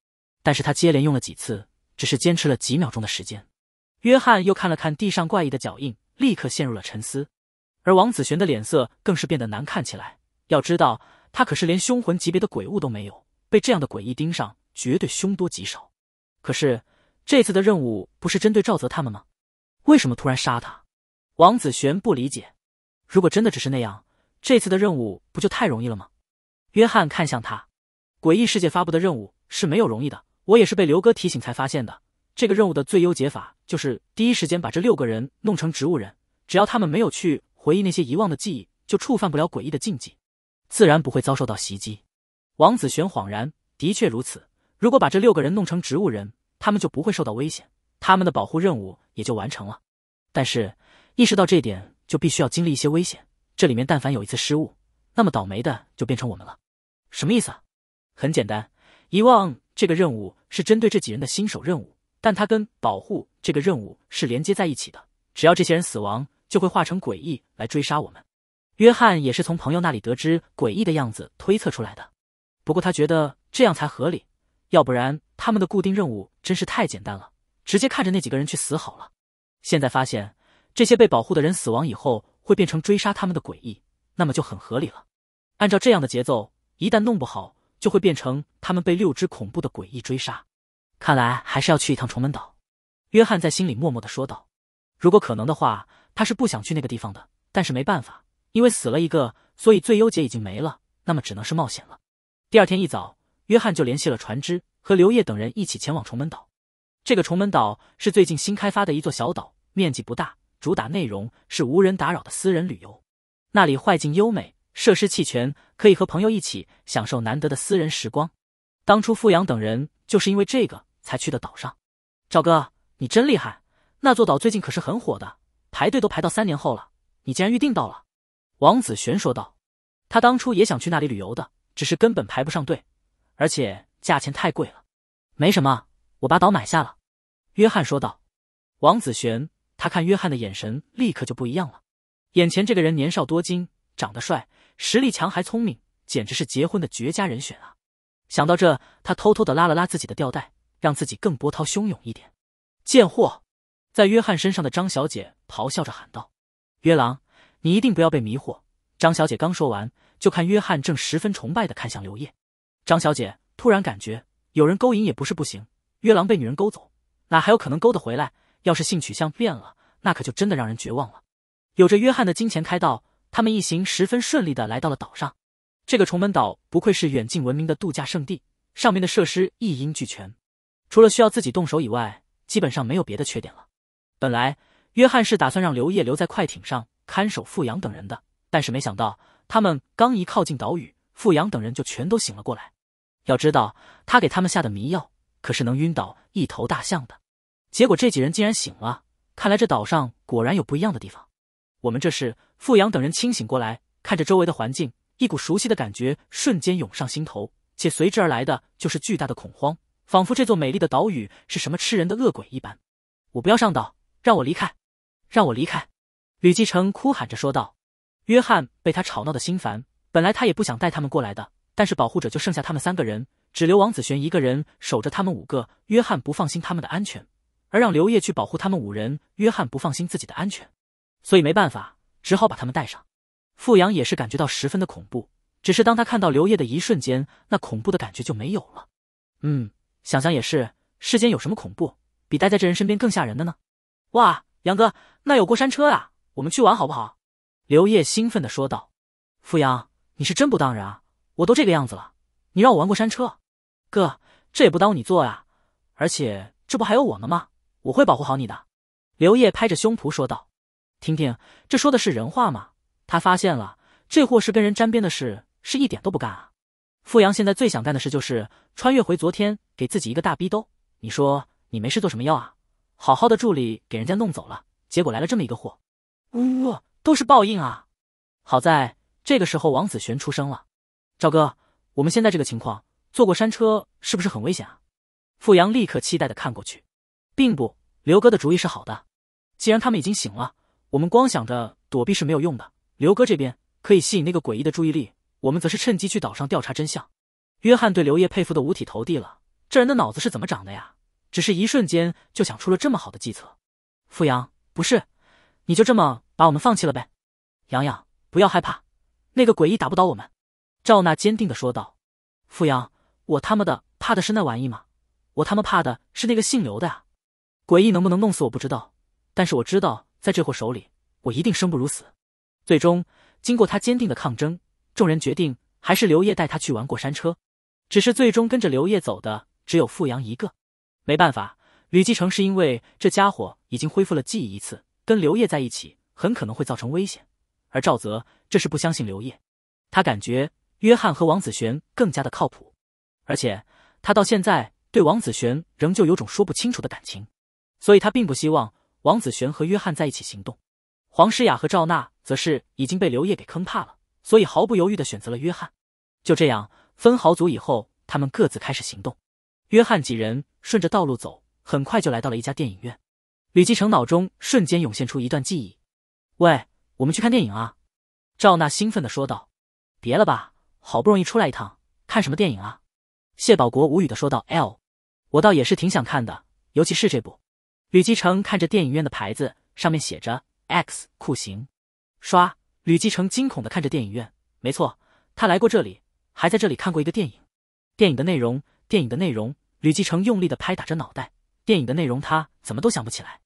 但是他接连用了几次，只是坚持了几秒钟的时间。约翰又看了看地上怪异的脚印，立刻陷入了沉思。而王子璇的脸色更是变得难看起来。要知道，他可是连凶魂级别的鬼物都没有，被这样的诡异盯上，绝对凶多吉少。可是这次的任务不是针对赵泽他们吗？为什么突然杀他？王子璇不理解。如果真的只是那样，这次的任务不就太容易了吗？约翰看向他，诡异世界发布的任务是没有容易的。我也是被刘哥提醒才发现的。这个任务的最优解法就是第一时间把这六个人弄成植物人，只要他们没有去回忆那些遗忘的记忆，就触犯不了诡异的禁忌，自然不会遭受到袭击。王子璇恍然，的确如此。如果把这六个人弄成植物人，他们就不会受到危险，他们的保护任务也就完成了。但是意识到这点，就必须要经历一些危险。这里面但凡有一次失误，那么倒霉的就变成我们了。什么意思？很简单。遗忘这个任务是针对这几人的新手任务，但它跟保护这个任务是连接在一起的。只要这些人死亡，就会化成诡异来追杀我们。约翰也是从朋友那里得知诡异的样子推测出来的，不过他觉得这样才合理。要不然他们的固定任务真是太简单了，直接看着那几个人去死好了。现在发现这些被保护的人死亡以后会变成追杀他们的诡异，那么就很合理了。按照这样的节奏，一旦弄不好。就会变成他们被六只恐怖的诡异追杀，看来还是要去一趟崇门岛。约翰在心里默默的说道。如果可能的话，他是不想去那个地方的，但是没办法，因为死了一个，所以最优解已经没了，那么只能是冒险了。第二天一早，约翰就联系了船只，和刘烨等人一起前往崇门岛。这个崇门岛是最近新开发的一座小岛，面积不大，主打内容是无人打扰的私人旅游，那里坏境优美。设施齐全，可以和朋友一起享受难得的私人时光。当初富阳等人就是因为这个才去的岛上。赵哥，你真厉害！那座岛最近可是很火的，排队都排到三年后了，你竟然预定到了。王子璇说道：“他当初也想去那里旅游的，只是根本排不上队，而且价钱太贵了。”“没什么，我把岛买下了。”约翰说道。王子璇，他看约翰的眼神立刻就不一样了。眼前这个人年少多金，长得帅。实力强还聪明，简直是结婚的绝佳人选啊！想到这，他偷偷的拉了拉自己的吊带，让自己更波涛汹涌一点。贱货，在约翰身上的张小姐咆哮着喊道：“约郎，你一定不要被迷惑！”张小姐刚说完，就看约翰正十分崇拜的看向刘烨。张小姐突然感觉有人勾引也不是不行。约郎被女人勾走，哪还有可能勾得回来？要是性取向变了，那可就真的让人绝望了。有着约翰的金钱开道。他们一行十分顺利地来到了岛上。这个崇门岛不愧是远近闻名的度假胜地，上面的设施一应俱全，除了需要自己动手以外，基本上没有别的缺点了。本来约翰是打算让刘烨留在快艇上看守富阳等人的，但是没想到他们刚一靠近岛屿，富阳等人就全都醒了过来。要知道他给他们下的迷药可是能晕倒一头大象的，结果这几人竟然醒了，看来这岛上果然有不一样的地方。我们这是。富阳等人清醒过来，看着周围的环境，一股熟悉的感觉瞬间涌上心头，且随之而来的就是巨大的恐慌，仿佛这座美丽的岛屿是什么吃人的恶鬼一般。我不要上岛，让我离开，让我离开！吕继承哭喊着说道。约翰被他吵闹的心烦，本来他也不想带他们过来的，但是保护者就剩下他们三个人，只留王子璇一个人守着他们五个。约翰不放心他们的安全，而让刘烨去保护他们五人。约翰不放心自己的安全，所以没办法。只好把他们带上。富阳也是感觉到十分的恐怖，只是当他看到刘烨的一瞬间，那恐怖的感觉就没有了。嗯，想想也是，世间有什么恐怖比待在这人身边更吓人的呢？哇，杨哥，那有过山车啊，我们去玩好不好？刘烨兴奋的说道。富阳，你是真不当人啊！我都这个样子了，你让我玩过山车？哥，这也不耽误你坐呀，而且这不还有我呢吗？我会保护好你的。刘烨拍着胸脯说道。听听这说的是人话吗？他发现了，这货是跟人沾边的事，是一点都不干啊！富阳现在最想干的事就是穿越回昨天，给自己一个大逼兜。你说你没事做什么妖啊？好好的助理给人家弄走了，结果来了这么一个货，呜呜，都是报应啊！好在这个时候王子璇出生了。赵哥，我们现在这个情况，坐过山车是不是很危险啊？富阳立刻期待的看过去，并不，刘哥的主意是好的，既然他们已经醒了。我们光想着躲避是没有用的。刘哥这边可以吸引那个诡异的注意力，我们则是趁机去岛上调查真相。约翰对刘烨佩服的五体投地了，这人的脑子是怎么长的呀？只是一瞬间就想出了这么好的计策。富阳，不是，你就这么把我们放弃了呗？阳阳，不要害怕，那个诡异打不倒我们。赵娜坚定的说道。富阳，我他妈的怕的是那玩意吗？我他妈怕的是那个姓刘的啊！诡异能不能弄死我不知道，但是我知道。在这货手里，我一定生不如死。最终，经过他坚定的抗争，众人决定还是刘烨带他去玩过山车。只是最终跟着刘烨走的只有富阳一个。没办法，吕继承是因为这家伙已经恢复了记忆一次，跟刘烨在一起很可能会造成危险。而赵泽这是不相信刘烨，他感觉约翰和王子璇更加的靠谱，而且他到现在对王子璇仍旧有种说不清楚的感情，所以他并不希望。王子璇和约翰在一起行动，黄诗雅和赵娜则是已经被刘烨给坑怕了，所以毫不犹豫的选择了约翰。就这样分好组以后，他们各自开始行动。约翰几人顺着道路走，很快就来到了一家电影院。吕继承脑中瞬间涌现出一段记忆：“喂，我们去看电影啊！”赵娜兴奋地说道。“别了吧，好不容易出来一趟，看什么电影啊？”谢保国无语地说道。“L，我倒也是挺想看的，尤其是这部。”吕继承看着电影院的牌子，上面写着 “X 酷刑”。刷！吕继承惊恐的看着电影院。没错，他来过这里，还在这里看过一个电影。电影的内容，电影的内容。吕继承用力的拍打着脑袋，电影的内容他怎么都想不起来。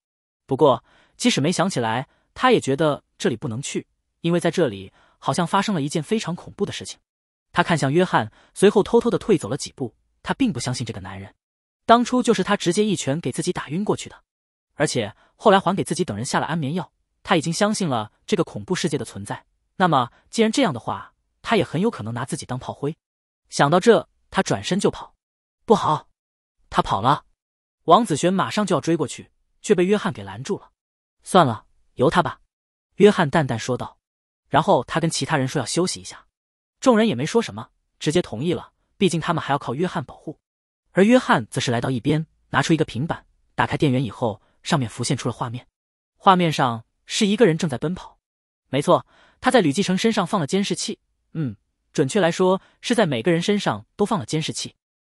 不过，即使没想起来，他也觉得这里不能去，因为在这里好像发生了一件非常恐怖的事情。他看向约翰，随后偷偷的退走了几步。他并不相信这个男人，当初就是他直接一拳给自己打晕过去的。而且后来还给自己等人下了安眠药。他已经相信了这个恐怖世界的存在。那么既然这样的话，他也很有可能拿自己当炮灰。想到这，他转身就跑。不好，他跑了！王子璇马上就要追过去，却被约翰给拦住了。算了，由他吧。约翰淡淡说道。然后他跟其他人说要休息一下，众人也没说什么，直接同意了。毕竟他们还要靠约翰保护。而约翰则是来到一边，拿出一个平板，打开电源以后。上面浮现出了画面，画面上是一个人正在奔跑。没错，他在吕继成身上放了监视器。嗯，准确来说是在每个人身上都放了监视器，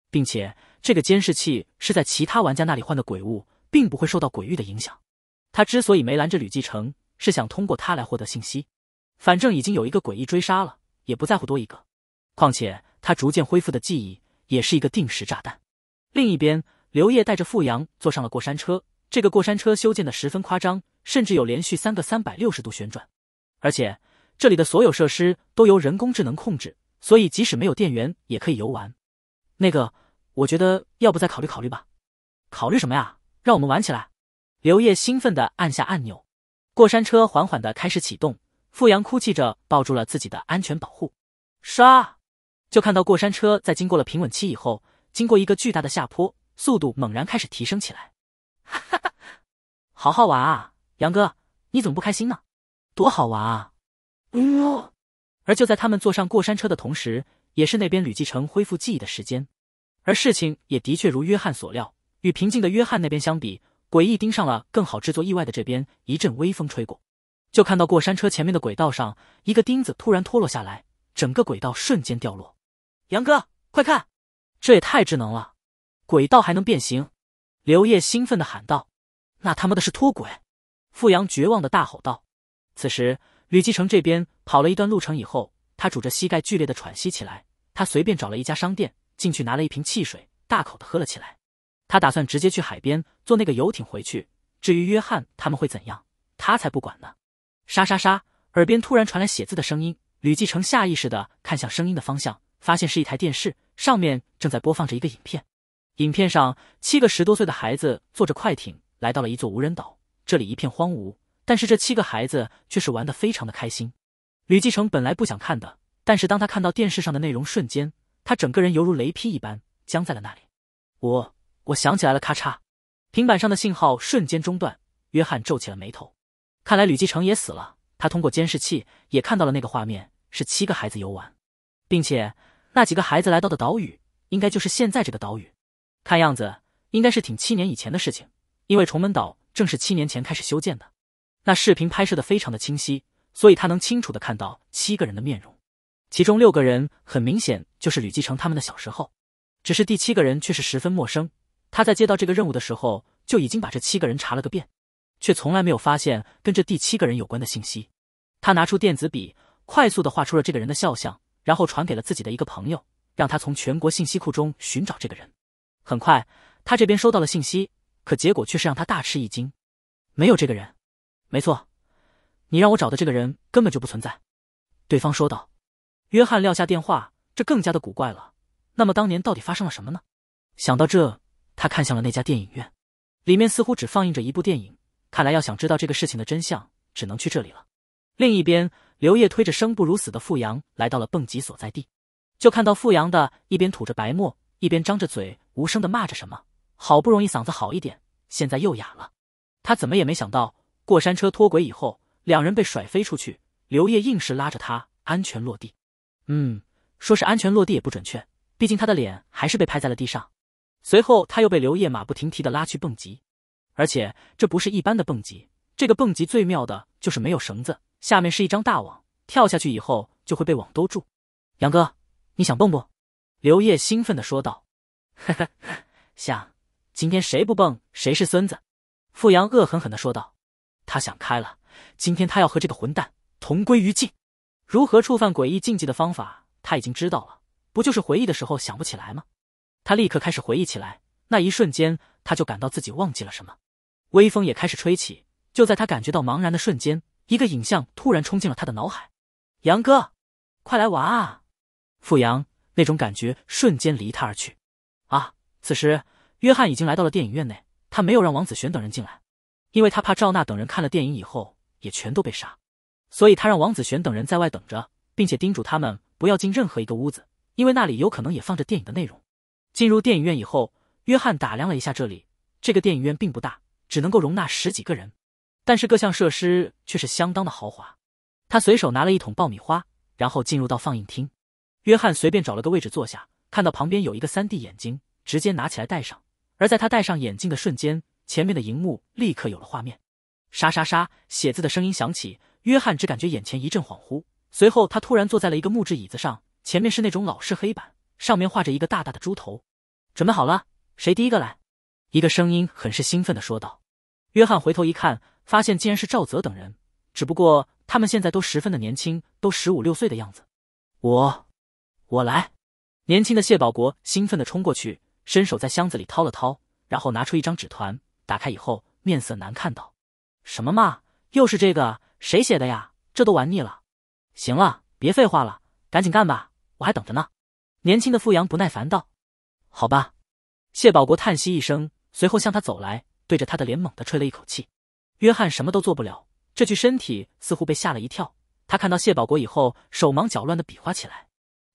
并且这个监视器是在其他玩家那里换的鬼物，并不会受到鬼域的影响。他之所以没拦着吕继成，是想通过他来获得信息。反正已经有一个诡异追杀了，也不在乎多一个。况且他逐渐恢复的记忆也是一个定时炸弹。另一边，刘烨带着富阳坐上了过山车。这个过山车修建的十分夸张，甚至有连续三个三百六十度旋转，而且这里的所有设施都由人工智能控制，所以即使没有电源也可以游玩。那个，我觉得要不再考虑考虑吧？考虑什么呀？让我们玩起来！刘烨兴奋地按下按钮，过山车缓缓地开始启动。富阳哭泣着抱住了自己的安全保护，唰，就看到过山车在经过了平稳期以后，经过一个巨大的下坡，速度猛然开始提升起来。哈哈哈，好好玩啊，杨哥，你怎么不开心呢？多好玩啊！呜。而就在他们坐上过山车的同时，也是那边吕继成恢复记忆的时间。而事情也的确如约翰所料，与平静的约翰那边相比，诡异盯上了更好制作意外的这边。一阵微风吹过，就看到过山车前面的轨道上一个钉子突然脱落下来，整个轨道瞬间掉落。杨哥，快看，这也太智能了，轨道还能变形。刘烨兴奋的喊道：“那他妈的是脱轨！”富阳绝望的大吼道。此时，吕继承这边跑了一段路程以后，他拄着膝盖剧烈的喘息起来。他随便找了一家商店进去，拿了一瓶汽水，大口的喝了起来。他打算直接去海边坐那个游艇回去。至于约翰他们会怎样，他才不管呢。沙沙沙，耳边突然传来写字的声音。吕继承下意识的看向声音的方向，发现是一台电视，上面正在播放着一个影片。影片上，七个十多岁的孩子坐着快艇来到了一座无人岛，这里一片荒芜，但是这七个孩子却是玩得非常的开心。吕继承本来不想看的，但是当他看到电视上的内容瞬间，他整个人犹如雷劈一般僵在了那里。我我想起来了，咔嚓，平板上的信号瞬间中断。约翰皱起了眉头，看来吕继承也死了。他通过监视器也看到了那个画面，是七个孩子游玩，并且那几个孩子来到的岛屿，应该就是现在这个岛屿。看样子应该是挺七年以前的事情，因为崇门岛正是七年前开始修建的。那视频拍摄的非常的清晰，所以他能清楚的看到七个人的面容。其中六个人很明显就是吕继承他们的小时候，只是第七个人却是十分陌生。他在接到这个任务的时候就已经把这七个人查了个遍，却从来没有发现跟这第七个人有关的信息。他拿出电子笔，快速的画出了这个人的肖像，然后传给了自己的一个朋友，让他从全国信息库中寻找这个人。很快，他这边收到了信息，可结果却是让他大吃一惊，没有这个人。没错，你让我找的这个人根本就不存在。对方说道。约翰撂下电话，这更加的古怪了。那么当年到底发生了什么呢？想到这，他看向了那家电影院，里面似乎只放映着一部电影。看来要想知道这个事情的真相，只能去这里了。另一边，刘烨推着生不如死的富阳来到了蹦极所在地，就看到富阳的一边吐着白沫，一边张着嘴。无声的骂着什么，好不容易嗓子好一点，现在又哑了。他怎么也没想到，过山车脱轨以后，两人被甩飞出去，刘烨硬是拉着他安全落地。嗯，说是安全落地也不准确，毕竟他的脸还是被拍在了地上。随后他又被刘烨马不停蹄的拉去蹦极，而且这不是一般的蹦极，这个蹦极最妙的就是没有绳子，下面是一张大网，跳下去以后就会被网兜住。杨哥，你想蹦不？刘烨兴奋的说道。呵 (laughs) 呵，想今天谁不蹦谁是孙子？傅阳恶狠狠的说道。他想开了，今天他要和这个混蛋同归于尽。如何触犯诡异禁忌的方法他已经知道了，不就是回忆的时候想不起来吗？他立刻开始回忆起来，那一瞬间他就感到自己忘记了什么。微风也开始吹起，就在他感觉到茫然的瞬间，一个影像突然冲进了他的脑海。杨哥，快来玩啊！傅阳那种感觉瞬间离他而去。此时，约翰已经来到了电影院内。他没有让王子璇等人进来，因为他怕赵娜等人看了电影以后也全都被杀，所以他让王子璇等人在外等着，并且叮嘱他们不要进任何一个屋子，因为那里有可能也放着电影的内容。进入电影院以后，约翰打量了一下这里，这个电影院并不大，只能够容纳十几个人，但是各项设施却是相当的豪华。他随手拿了一桶爆米花，然后进入到放映厅。约翰随便找了个位置坐下，看到旁边有一个三 D 眼睛。直接拿起来戴上，而在他戴上眼镜的瞬间，前面的荧幕立刻有了画面，沙沙沙，写字的声音响起。约翰只感觉眼前一阵恍惚，随后他突然坐在了一个木质椅子上，前面是那种老式黑板，上面画着一个大大的猪头。准备好了，谁第一个来？一个声音很是兴奋的说道。约翰回头一看，发现竟然是赵泽等人，只不过他们现在都十分的年轻，都十五六岁的样子。我，我来。年轻的谢保国兴奋的冲过去。伸手在箱子里掏了掏，然后拿出一张纸团，打开以后，面色难看道：“什么嘛，又是这个，谁写的呀？这都玩腻了。”“行了，别废话了，赶紧干吧，我还等着呢。”年轻的富阳不耐烦道。“好吧。”谢宝国叹息一声，随后向他走来，对着他的脸猛地吹了一口气。约翰什么都做不了，这具身体似乎被吓了一跳。他看到谢宝国以后，手忙脚乱的比划起来。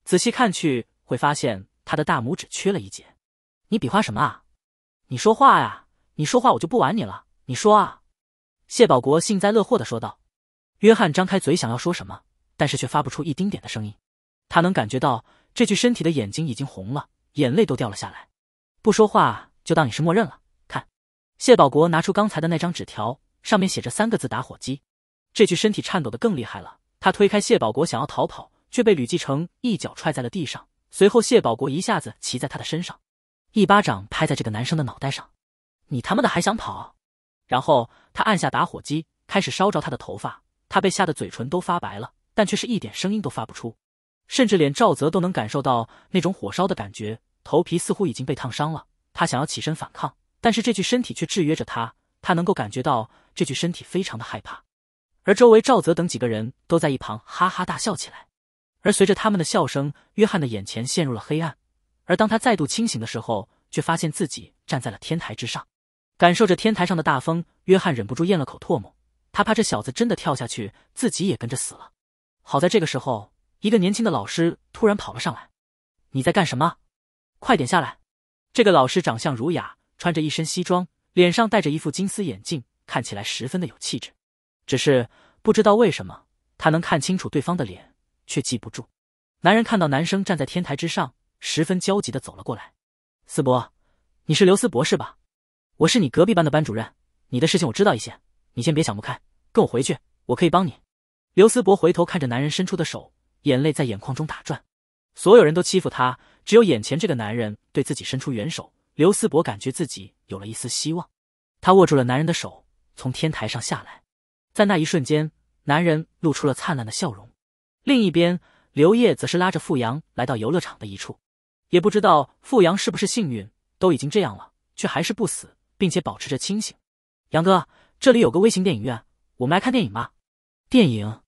仔细看去，会发现他的大拇指缺了一截。你比划什么啊？你说话呀！你说话，我就不玩你了。你说啊！谢宝国幸灾乐祸的说道。约翰张开嘴想要说什么，但是却发不出一丁点的声音。他能感觉到这具身体的眼睛已经红了，眼泪都掉了下来。不说话就当你是默认了。看，谢宝国拿出刚才的那张纸条，上面写着三个字：打火机。这具身体颤抖的更厉害了。他推开谢宝国，想要逃跑，却被吕继承一脚踹在了地上。随后，谢宝国一下子骑在他的身上。一巴掌拍在这个男生的脑袋上，你他妈的还想跑？然后他按下打火机，开始烧着他的头发。他被吓得嘴唇都发白了，但却是一点声音都发不出，甚至连赵泽都能感受到那种火烧的感觉，头皮似乎已经被烫伤了。他想要起身反抗，但是这具身体却制约着他。他能够感觉到这具身体非常的害怕，而周围赵泽等几个人都在一旁哈哈大笑起来。而随着他们的笑声，约翰的眼前陷入了黑暗。而当他再度清醒的时候，却发现自己站在了天台之上，感受着天台上的大风。约翰忍不住咽了口唾沫，他怕这小子真的跳下去，自己也跟着死了。好在这个时候，一个年轻的老师突然跑了上来：“你在干什么？快点下来！”这个老师长相儒雅，穿着一身西装，脸上戴着一副金丝眼镜，看起来十分的有气质。只是不知道为什么，他能看清楚对方的脸，却记不住。男人看到男生站在天台之上。十分焦急的走了过来，思博，你是刘思博是吧？我是你隔壁班的班主任，你的事情我知道一些，你先别想不开，跟我回去，我可以帮你。刘思博回头看着男人伸出的手，眼泪在眼眶中打转。所有人都欺负他，只有眼前这个男人对自己伸出援手，刘思博感觉自己有了一丝希望。他握住了男人的手，从天台上下来。在那一瞬间，男人露出了灿烂的笑容。另一边，刘烨则是拉着傅阳来到游乐场的一处。也不知道富阳是不是幸运，都已经这样了，却还是不死，并且保持着清醒。杨哥，这里有个微型电影院，我们来看电影吧。电影，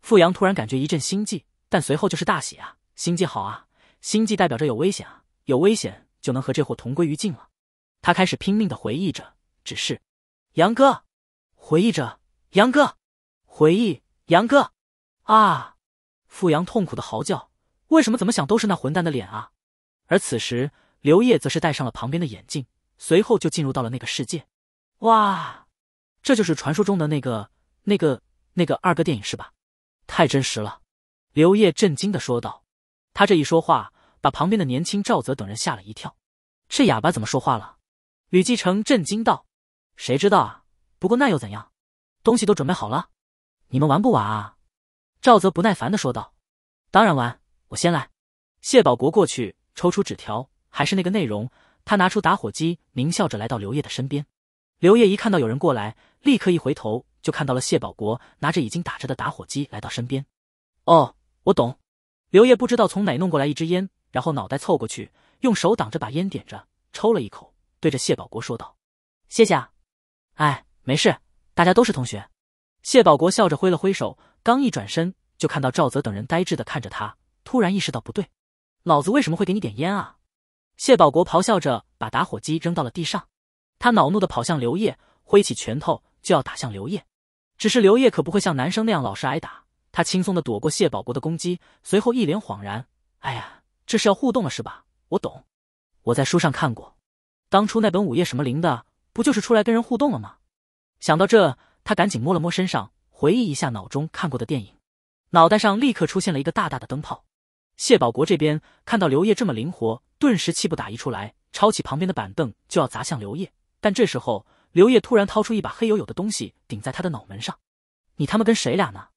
富阳突然感觉一阵心悸，但随后就是大喜啊！心悸好啊，心悸代表着有危险啊，有危险就能和这货同归于尽了。他开始拼命的回忆着，只是，杨哥，回忆着，杨哥，回忆，杨哥，啊！富阳痛苦的嚎叫，为什么怎么想都是那混蛋的脸啊！而此时，刘烨则是戴上了旁边的眼镜，随后就进入到了那个世界。哇，这就是传说中的那个、那个、那个二哥电影是吧？太真实了！刘烨震惊的说道。他这一说话，把旁边的年轻赵泽等人吓了一跳。这哑巴怎么说话了？吕继承震惊道。谁知道啊？不过那又怎样？东西都准备好了，你们玩不玩啊？赵泽不耐烦的说道。当然玩，我先来。谢保国过去。抽出纸条，还是那个内容。他拿出打火机，狞笑着来到刘烨的身边。刘烨一看到有人过来，立刻一回头，就看到了谢宝国拿着已经打着的打火机来到身边。哦，我懂。刘烨不知道从哪弄过来一支烟，然后脑袋凑过去，用手挡着把烟点着，抽了一口，对着谢宝国说道：“谢谢啊，哎，没事，大家都是同学。”谢宝国笑着挥了挥手，刚一转身，就看到赵泽等人呆滞的看着他，突然意识到不对。老子为什么会给你点烟啊？谢宝国咆哮着把打火机扔到了地上，他恼怒的跑向刘烨，挥起拳头就要打向刘烨。只是刘烨可不会像男生那样老实挨打，他轻松的躲过谢宝国的攻击，随后一脸恍然：“哎呀，这是要互动了是吧？我懂，我在书上看过，当初那本午夜什么灵的，不就是出来跟人互动了吗？”想到这，他赶紧摸了摸身上，回忆一下脑中看过的电影，脑袋上立刻出现了一个大大的灯泡。谢宝国这边看到刘烨这么灵活，顿时气不打一处来，抄起旁边的板凳就要砸向刘烨。但这时候，刘烨突然掏出一把黑黝黝的东西，顶在他的脑门上：“你他妈跟谁俩呢？”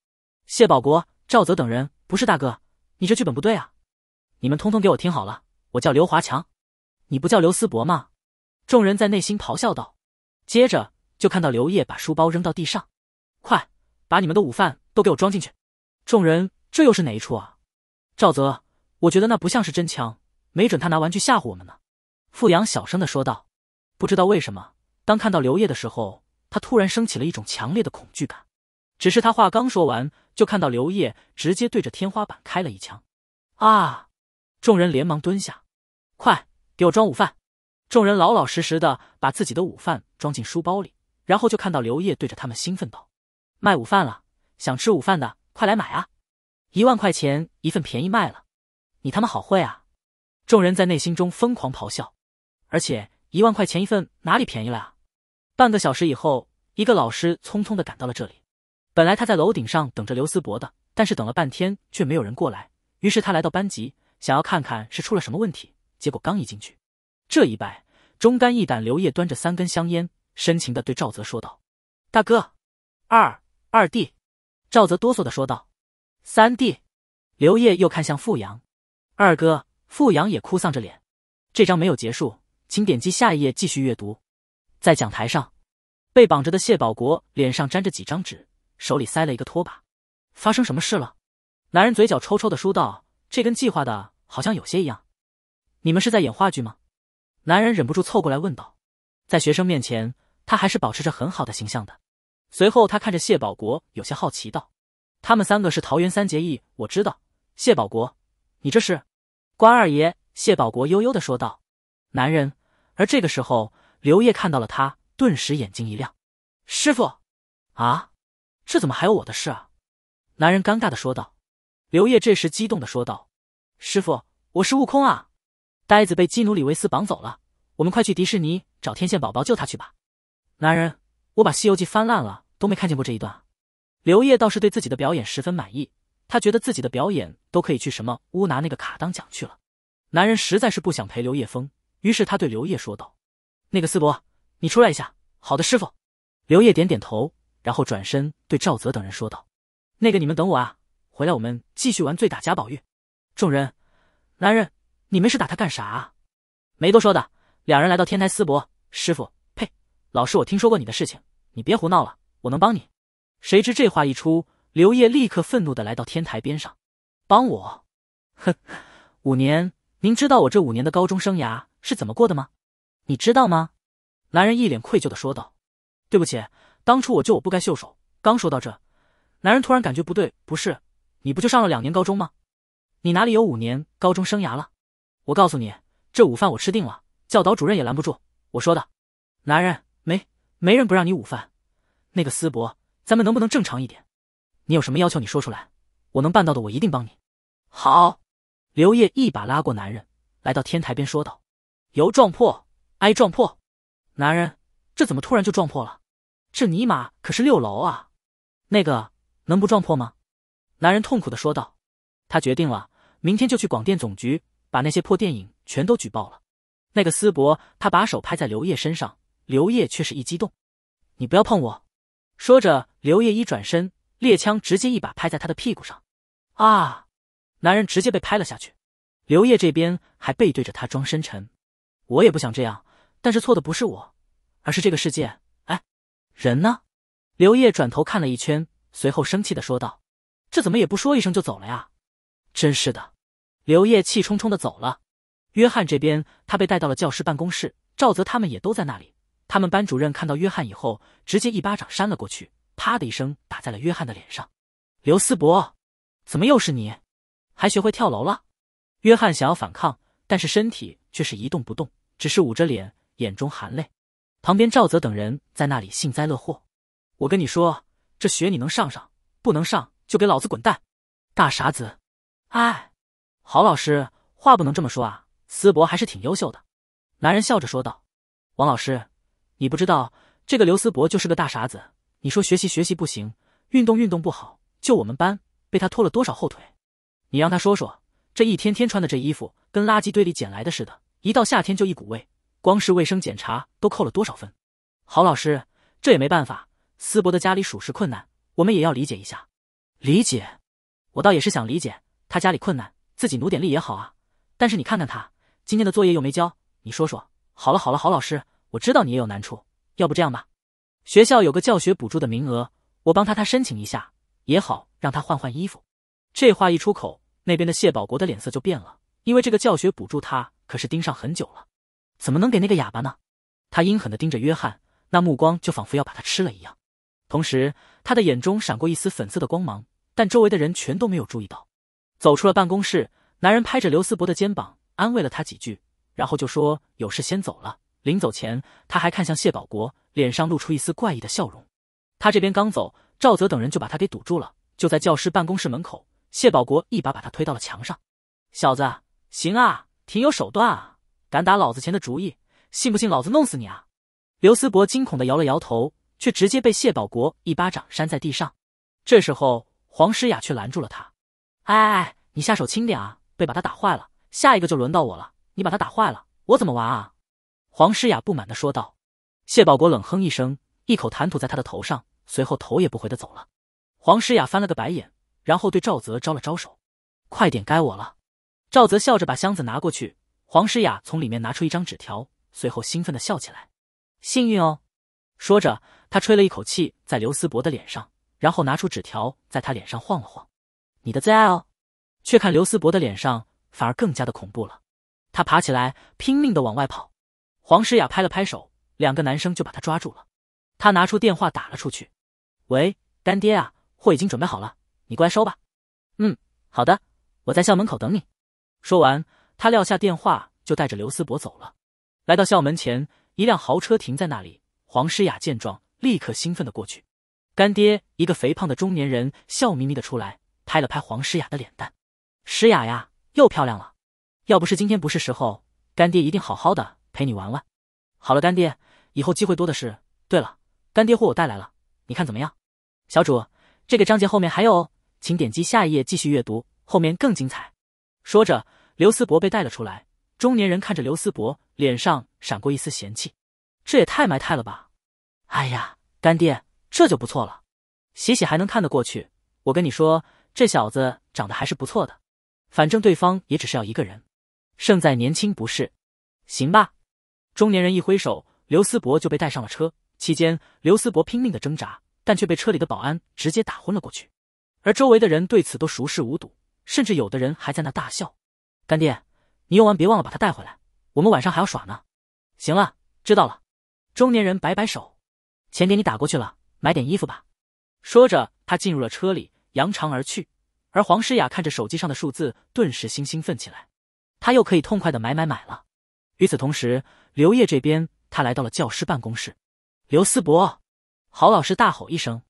谢宝国、赵泽等人不是大哥，你这剧本不对啊！你们通通给我听好了，我叫刘华强，你不叫刘思博吗？”众人在内心咆哮道。接着就看到刘烨把书包扔到地上：“快把你们的午饭都给我装进去！”众人，这又是哪一处啊？赵泽，我觉得那不像是真枪，没准他拿玩具吓唬我们呢。”付阳小声的说道。不知道为什么，当看到刘烨的时候，他突然升起了一种强烈的恐惧感。只是他话刚说完，就看到刘烨直接对着天花板开了一枪！啊！众人连忙蹲下，快给我装午饭！众人老老实实的把自己的午饭装进书包里，然后就看到刘烨对着他们兴奋道：“卖午饭了，想吃午饭的快来买啊！”一万块钱一份便宜卖了，你他妈好会啊！众人在内心中疯狂咆哮。而且一万块钱一份哪里便宜了啊？半个小时以后，一个老师匆匆的赶到了这里。本来他在楼顶上等着刘思博的，但是等了半天却没有人过来。于是他来到班级，想要看看是出了什么问题。结果刚一进去，这一拜忠肝义胆刘烨端着三根香烟，深情的对赵泽说道：“大哥，二二弟。”赵泽哆嗦的说道。三弟，刘烨又看向富阳，二哥富阳也哭丧着脸。这章没有结束，请点击下一页继续阅读。在讲台上，被绑着的谢宝国脸上沾着几张纸，手里塞了一个拖把。发生什么事了？男人嘴角抽抽的说道：“这跟计划的好像有些一样。”你们是在演话剧吗？男人忍不住凑过来问道。在学生面前，他还是保持着很好的形象的。随后，他看着谢宝国，有些好奇道。他们三个是桃园三结义，我知道。谢宝国，你这是？关二爷，谢宝国悠悠的说道。男人。而这个时候，刘烨看到了他，顿时眼睛一亮。师傅，啊，这怎么还有我的事啊？男人尴尬的说道。刘烨这时激动的说道：“师傅，我是悟空啊！呆子被基努里维斯绑走了，我们快去迪士尼找天线宝宝救他去吧！”男人，我把《西游记》翻烂了，都没看见过这一段。刘烨倒是对自己的表演十分满意，他觉得自己的表演都可以去什么乌拿那个卡当奖去了。男人实在是不想陪刘烨疯，于是他对刘烨说道：“那个思博，你出来一下。”“好的，师傅。”刘烨点点头，然后转身对赵泽等人说道：“那个你们等我啊，回来我们继续玩醉打贾宝玉。”众人：“男人，你没事打他干啥？”“没多说的。”两人来到天台，思博师傅：“呸，老师，我听说过你的事情，你别胡闹了，我能帮你。”谁知这话一出，刘烨立刻愤怒的来到天台边上：“帮我，哼，五年，您知道我这五年的高中生涯是怎么过的吗？你知道吗？”男人一脸愧疚的说道：“对不起，当初我救我不该袖手。”刚说到这，男人突然感觉不对，不是，你不就上了两年高中吗？你哪里有五年高中生涯了？我告诉你，这午饭我吃定了，教导主任也拦不住我说的。男人没没人不让你午饭，那个思博。咱们能不能正常一点？你有什么要求，你说出来，我能办到的，我一定帮你。好，刘烨一把拉过男人，来到天台边说道：“由撞破，挨撞破。男人，这怎么突然就撞破了？这尼玛可是六楼啊！那个能不撞破吗？”男人痛苦的说道：“他决定了，明天就去广电总局把那些破电影全都举报了。”那个思博，他把手拍在刘烨身上，刘烨却是一激动：“你不要碰我。”说着，刘烨一转身，猎枪直接一把拍在他的屁股上，啊！男人直接被拍了下去。刘烨这边还背对着他装深沉，我也不想这样，但是错的不是我，而是这个世界。哎，人呢？刘烨转头看了一圈，随后生气的说道：“这怎么也不说一声就走了呀？真是的！”刘烨气冲冲的走了。约翰这边，他被带到了教师办公室，赵泽他们也都在那里。他们班主任看到约翰以后，直接一巴掌扇了过去，啪的一声打在了约翰的脸上。刘思博，怎么又是你？还学会跳楼了？约翰想要反抗，但是身体却是一动不动，只是捂着脸，眼中含泪。旁边赵泽等人在那里幸灾乐祸。我跟你说，这学你能上上，不能上就给老子滚蛋，大傻子！哎，郝老师，话不能这么说啊，思博还是挺优秀的。男人笑着说道，王老师。你不知道这个刘思博就是个大傻子。你说学习学习不行，运动运动不好，就我们班被他拖了多少后腿？你让他说说，这一天天穿的这衣服跟垃圾堆里捡来的似的，一到夏天就一股味，光是卫生检查都扣了多少分？郝老师，这也没办法，思博的家里属实困难，我们也要理解一下。理解，我倒也是想理解他家里困难，自己努点力也好啊。但是你看看他今天的作业又没交，你说说，好了好了，郝老师。我知道你也有难处，要不这样吧，学校有个教学补助的名额，我帮他他申请一下也好，让他换换衣服。这话一出口，那边的谢宝国的脸色就变了，因为这个教学补助他可是盯上很久了，怎么能给那个哑巴呢？他阴狠的盯着约翰，那目光就仿佛要把他吃了一样，同时他的眼中闪过一丝粉色的光芒，但周围的人全都没有注意到。走出了办公室，男人拍着刘思博的肩膀，安慰了他几句，然后就说有事先走了。临走前，他还看向谢保国，脸上露出一丝怪异的笑容。他这边刚走，赵泽等人就把他给堵住了，就在教师办公室门口。谢保国一把把他推到了墙上：“小子，行啊，挺有手段啊，敢打老子钱的主意，信不信老子弄死你啊？”刘思博惊恐的摇了摇头，却直接被谢保国一巴掌扇在地上。这时候，黄诗雅却拦住了他：“哎哎，你下手轻点啊，别把他打坏了，下一个就轮到我了。你把他打坏了，我怎么玩啊？”黄诗雅不满的说道：“谢宝国冷哼一声，一口痰吐在他的头上，随后头也不回的走了。”黄诗雅翻了个白眼，然后对赵泽招了招手：“快点，该我了。”赵泽笑着把箱子拿过去。黄诗雅从里面拿出一张纸条，随后兴奋的笑起来：“幸运哦！”说着，他吹了一口气在刘思博的脸上，然后拿出纸条在他脸上晃了晃：“你的最爱哦！”却看刘思博的脸上反而更加的恐怖了，他爬起来拼命的往外跑。黄诗雅拍了拍手，两个男生就把他抓住了。他拿出电话打了出去：“喂，干爹啊，货已经准备好了，你过来收吧。”“嗯，好的，我在校门口等你。”说完，他撂下电话就带着刘思博走了。来到校门前，一辆豪车停在那里。黄诗雅见状，立刻兴奋的过去。干爹，一个肥胖的中年人笑眯眯的出来，拍了拍黄诗雅的脸蛋：“诗雅呀，又漂亮了。要不是今天不是时候，干爹一定好好的。”陪你玩玩，好了，干爹，以后机会多的是。对了，干爹货我带来了，你看怎么样？小主，这个章节后面还有哦，请点击下一页继续阅读，后面更精彩。说着，刘思博被带了出来。中年人看着刘思博，脸上闪过一丝嫌弃，这也太埋汰了吧！哎呀，干爹这就不错了，洗洗还能看得过去。我跟你说，这小子长得还是不错的，反正对方也只是要一个人，胜在年轻不是？行吧。中年人一挥手，刘思博就被带上了车。期间，刘思博拼命的挣扎，但却被车里的保安直接打昏了过去。而周围的人对此都熟视无睹，甚至有的人还在那大笑。“干爹，你用完别忘了把他带回来，我们晚上还要耍呢。”“行了，知道了。”中年人摆摆手，“钱给你打过去了，买点衣服吧。”说着，他进入了车里，扬长而去。而黄诗雅看着手机上的数字，顿时心兴奋起来，他又可以痛快的买买买了。与此同时，刘烨这边，他来到了教师办公室。刘思博，郝老师大吼一声：“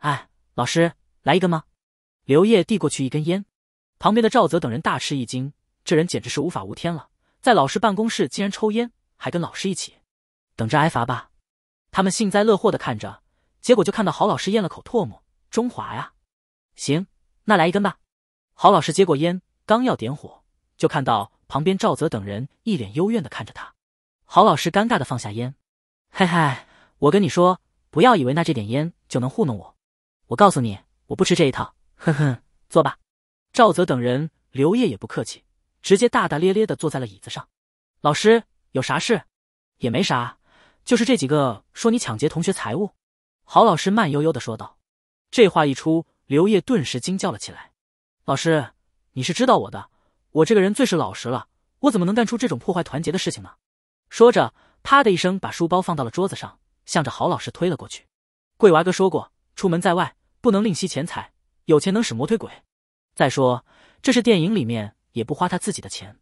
哎，老师，来一根吗？”刘烨递过去一根烟，旁边的赵泽等人大吃一惊，这人简直是无法无天了，在老师办公室竟然抽烟，还跟老师一起，等着挨罚吧。他们幸灾乐祸的看着，结果就看到郝老师咽了口唾沫：“中华呀，行，那来一根吧。”郝老师接过烟，刚要点火，就看到。旁边赵泽等人一脸幽怨的看着他，郝老师尴尬的放下烟，嘿嘿，我跟你说，不要以为那这点烟就能糊弄我，我告诉你，我不吃这一套，哼哼，坐吧。赵泽等人，刘烨也不客气，直接大大咧咧的坐在了椅子上。老师有啥事？也没啥，就是这几个说你抢劫同学财物。郝老师慢悠悠的说道。这话一出，刘烨顿时惊叫了起来，老师，你是知道我的。我这个人最是老实了，我怎么能干出这种破坏团结的事情呢？说着，啪的一声把书包放到了桌子上，向着郝老师推了过去。桂娃哥说过，出门在外不能吝惜钱财，有钱能使磨推鬼。再说，这是电影里面也不花他自己的钱。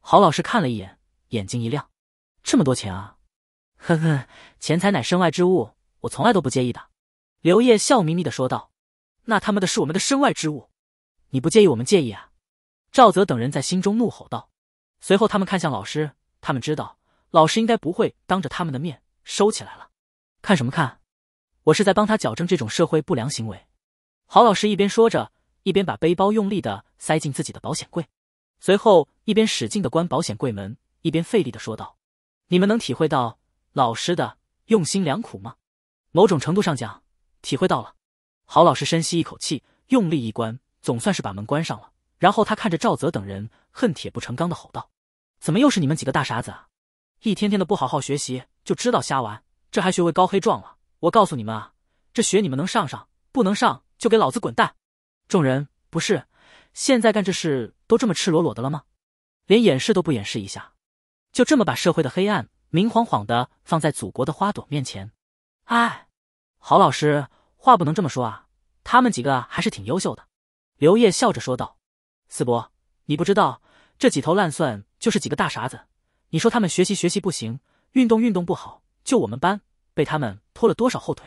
郝老师看了一眼，眼睛一亮，这么多钱啊！呵呵，钱财乃身外之物，我从来都不介意的。刘烨笑眯眯的说道：“那他妈的是我们的身外之物，你不介意，我们介意啊？”赵泽等人在心中怒吼道，随后他们看向老师，他们知道老师应该不会当着他们的面收起来了。看什么看？我是在帮他矫正这种社会不良行为。郝老师一边说着，一边把背包用力的塞进自己的保险柜，随后一边使劲的关保险柜门，一边费力的说道：“你们能体会到老师的用心良苦吗？”某种程度上讲，体会到了。郝老师深吸一口气，用力一关，总算是把门关上了。然后他看着赵泽等人，恨铁不成钢的吼道：“怎么又是你们几个大傻子啊！一天天的不好好学习，就知道瞎玩，这还学会高黑壮了！我告诉你们啊，这学你们能上上，不能上就给老子滚蛋！”众人不是现在干这事都这么赤裸裸的了吗？连掩饰都不掩饰一下，就这么把社会的黑暗明晃晃的放在祖国的花朵面前？哎，郝老师话不能这么说啊，他们几个还是挺优秀的。”刘烨笑着说道。四伯，你不知道这几头烂蒜就是几个大傻子。你说他们学习学习不行，运动运动不好，就我们班被他们拖了多少后腿？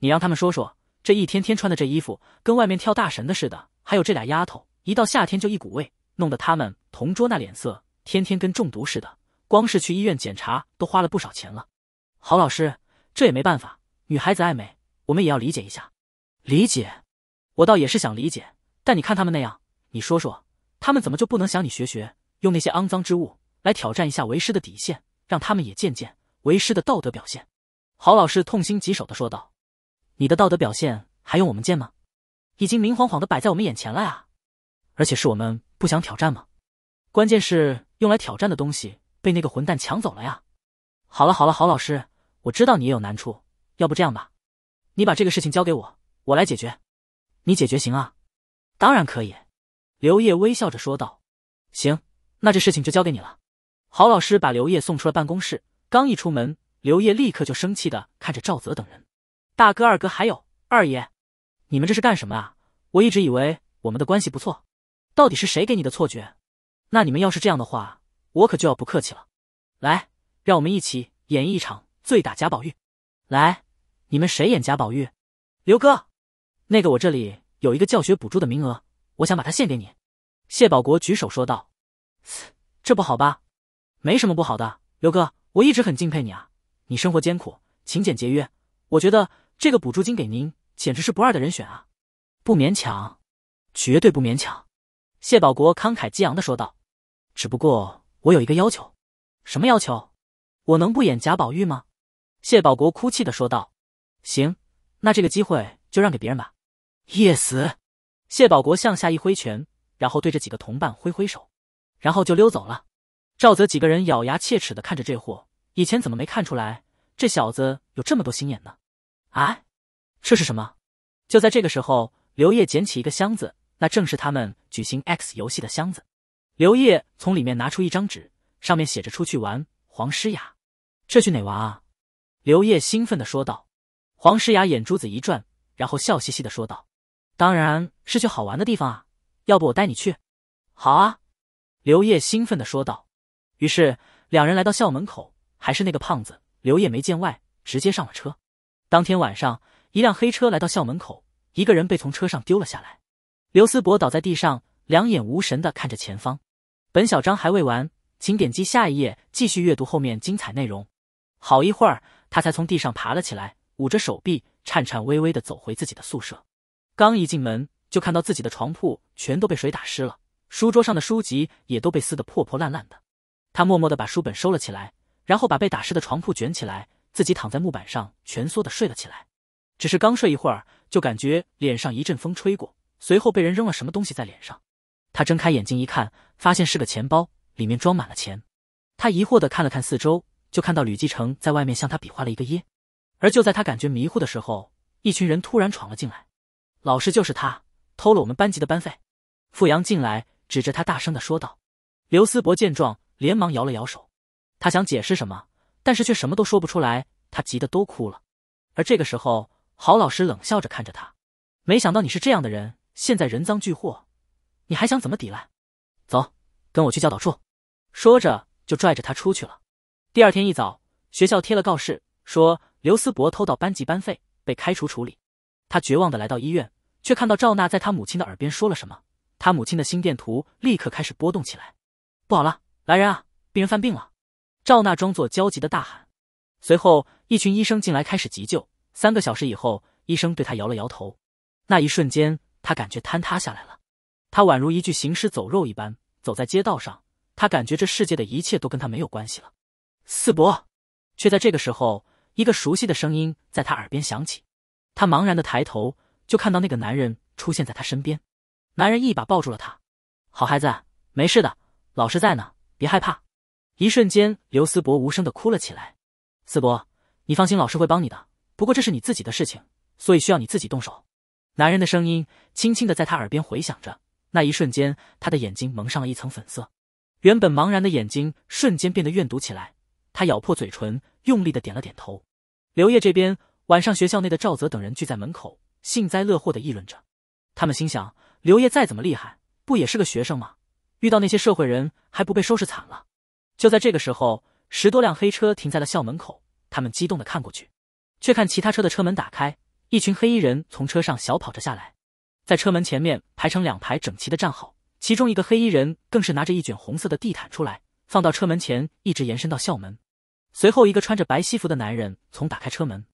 你让他们说说，这一天天穿的这衣服跟外面跳大神的似的。还有这俩丫头，一到夏天就一股味，弄得他们同桌那脸色天天跟中毒似的。光是去医院检查都花了不少钱了。郝老师，这也没办法，女孩子爱美，我们也要理解一下。理解？我倒也是想理解，但你看他们那样。你说说，他们怎么就不能想你学学，用那些肮脏之物来挑战一下为师的底线，让他们也见见为师的道德表现？郝老师痛心疾首的说道：“你的道德表现还用我们见吗？已经明晃晃的摆在我们眼前了呀！而且是我们不想挑战吗？关键是用来挑战的东西被那个混蛋抢走了呀！”好了好了，郝老师，我知道你也有难处，要不这样吧，你把这个事情交给我，我来解决。你解决行啊？当然可以。刘烨微笑着说道：“行，那这事情就交给你了。”郝老师把刘烨送出了办公室，刚一出门，刘烨立刻就生气的看着赵泽等人：“大哥、二哥还有二爷，你们这是干什么啊？我一直以为我们的关系不错，到底是谁给你的错觉？那你们要是这样的话，我可就要不客气了。来，让我们一起演绎一场醉打贾宝玉。来，你们谁演贾宝玉？刘哥，那个我这里有一个教学补助的名额。”我想把它献给你，谢宝国举手说道：“这不好吧？没什么不好的，刘哥，我一直很敬佩你啊，你生活艰苦，勤俭节约，我觉得这个补助金给您，简直是不二的人选啊！不勉强，绝对不勉强。”谢宝国慷慨激昂的说道：“只不过我有一个要求，什么要求？我能不演贾宝玉吗？”谢宝国哭泣的说道：“行，那这个机会就让给别人吧。” y e s 谢保国向下一挥拳，然后对着几个同伴挥挥手，然后就溜走了。赵泽几个人咬牙切齿的看着这货，以前怎么没看出来这小子有这么多心眼呢？啊，这是什么？就在这个时候，刘烨捡起一个箱子，那正是他们举行 X 游戏的箱子。刘烨从里面拿出一张纸，上面写着“出去玩”。黄诗雅，这去哪玩啊？刘烨兴奋的说道。黄诗雅眼珠子一转，然后笑嘻嘻的说道。当然是去好玩的地方啊！要不我带你去？好啊！刘烨兴奋的说道。于是两人来到校门口，还是那个胖子，刘烨没见外，直接上了车。当天晚上，一辆黑车来到校门口，一个人被从车上丢了下来，刘思博倒在地上，两眼无神的看着前方。本小章还未完，请点击下一页继续阅读后面精彩内容。好一会儿，他才从地上爬了起来，捂着手臂，颤颤巍巍的走回自己的宿舍。刚一进门，就看到自己的床铺全都被水打湿了，书桌上的书籍也都被撕得破破烂烂的。他默默的把书本收了起来，然后把被打湿的床铺卷起来，自己躺在木板上蜷缩的睡了起来。只是刚睡一会儿，就感觉脸上一阵风吹过，随后被人扔了什么东西在脸上。他睁开眼睛一看，发现是个钱包，里面装满了钱。他疑惑的看了看四周，就看到吕继成在外面向他比划了一个耶。而就在他感觉迷糊的时候，一群人突然闯了进来。老师就是他偷了我们班级的班费。付阳进来，指着他大声的说道。刘思博见状，连忙摇了摇手，他想解释什么，但是却什么都说不出来，他急得都哭了。而这个时候，郝老师冷笑着看着他，没想到你是这样的人，现在人赃俱获，你还想怎么抵赖？走，跟我去教导处。说着就拽着他出去了。第二天一早，学校贴了告示，说刘思博偷盗班级班费，被开除处理。他绝望的来到医院。却看到赵娜在她母亲的耳边说了什么，她母亲的心电图立刻开始波动起来。不好了，来人啊！病人犯病了！赵娜装作焦急的大喊。随后，一群医生进来开始急救。三个小时以后，医生对他摇了摇头。那一瞬间，他感觉坍塌下来了。他宛如一具行尸走肉一般走在街道上。他感觉这世界的一切都跟他没有关系了。四伯，却在这个时候，一个熟悉的声音在他耳边响起。他茫然的抬头。就看到那个男人出现在他身边，男人一把抱住了他，好孩子，没事的，老师在呢，别害怕。一瞬间，刘思博无声的哭了起来。思博，你放心，老师会帮你的。不过这是你自己的事情，所以需要你自己动手。男人的声音轻轻的在他耳边回响着。那一瞬间，他的眼睛蒙上了一层粉色，原本茫然的眼睛瞬间变得怨毒起来。他咬破嘴唇，用力的点了点头。刘烨这边，晚上学校内的赵泽等人聚在门口。幸灾乐祸的议论着，他们心想：刘烨再怎么厉害，不也是个学生吗？遇到那些社会人还不被收拾惨了？就在这个时候，十多辆黑车停在了校门口，他们激动的看过去，却看其他车的车门打开，一群黑衣人从车上小跑着下来，在车门前面排成两排整齐的站好，其中一个黑衣人更是拿着一卷红色的地毯出来，放到车门前，一直延伸到校门。随后，一个穿着白西服的男人从打开车门，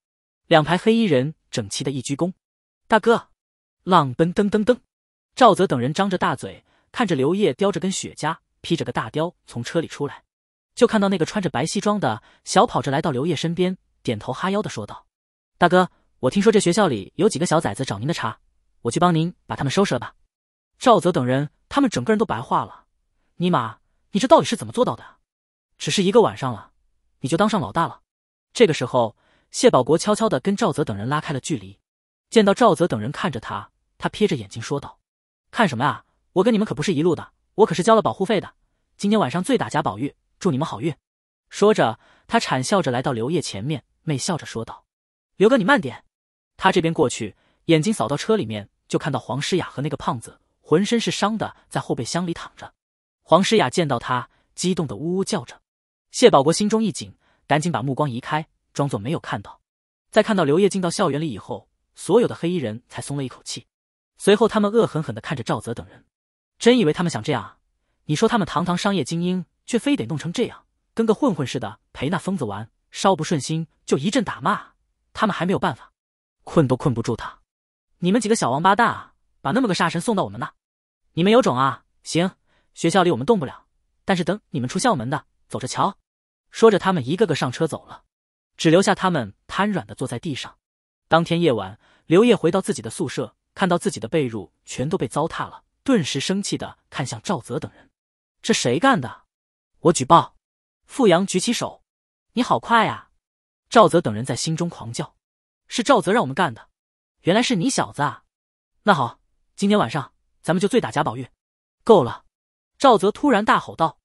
两排黑衣人整齐的一鞠躬。大哥，浪奔噔噔噔！赵泽等人张着大嘴看着刘烨，叼着根雪茄，披着个大貂从车里出来，就看到那个穿着白西装的小跑着来到刘烨身边，点头哈腰的说道：“大哥，我听说这学校里有几个小崽子找您的茬，我去帮您把他们收拾了吧。”赵泽等人他们整个人都白化了，尼玛，你这到底是怎么做到的？只是一个晚上了，你就当上老大了？这个时候，谢保国悄悄的跟赵泽等人拉开了距离。见到赵泽等人看着他，他瞥着眼睛说道：“看什么啊？我跟你们可不是一路的，我可是交了保护费的。今天晚上醉打贾宝玉，祝你们好运。”说着，他惨笑着来到刘烨前面，媚笑着说道：“刘哥，你慢点。”他这边过去，眼睛扫到车里面，就看到黄诗雅和那个胖子浑身是伤的在后备箱里躺着。黄诗雅见到他，激动的呜呜叫着。谢宝国心中一紧，赶紧把目光移开，装作没有看到。在看到刘烨进到校园里以后。所有的黑衣人才松了一口气，随后他们恶狠狠地看着赵泽等人，真以为他们想这样啊？你说他们堂堂商业精英，却非得弄成这样，跟个混混似的陪那疯子玩，稍不顺心就一阵打骂，他们还没有办法，困都困不住他。你们几个小王八蛋啊，把那么个煞神送到我们那，你们有种啊？行，学校里我们动不了，但是等你们出校门的，走着瞧。说着，他们一个个上车走了，只留下他们瘫软的坐在地上。当天夜晚，刘烨回到自己的宿舍，看到自己的被褥全都被糟蹋了，顿时生气的看向赵泽等人：“这谁干的？我举报！”傅阳举起手：“你好快啊！”赵泽等人在心中狂叫：“是赵泽让我们干的，原来是你小子！啊！”那好，今天晚上咱们就醉打贾宝玉！”够了！赵泽突然大吼道，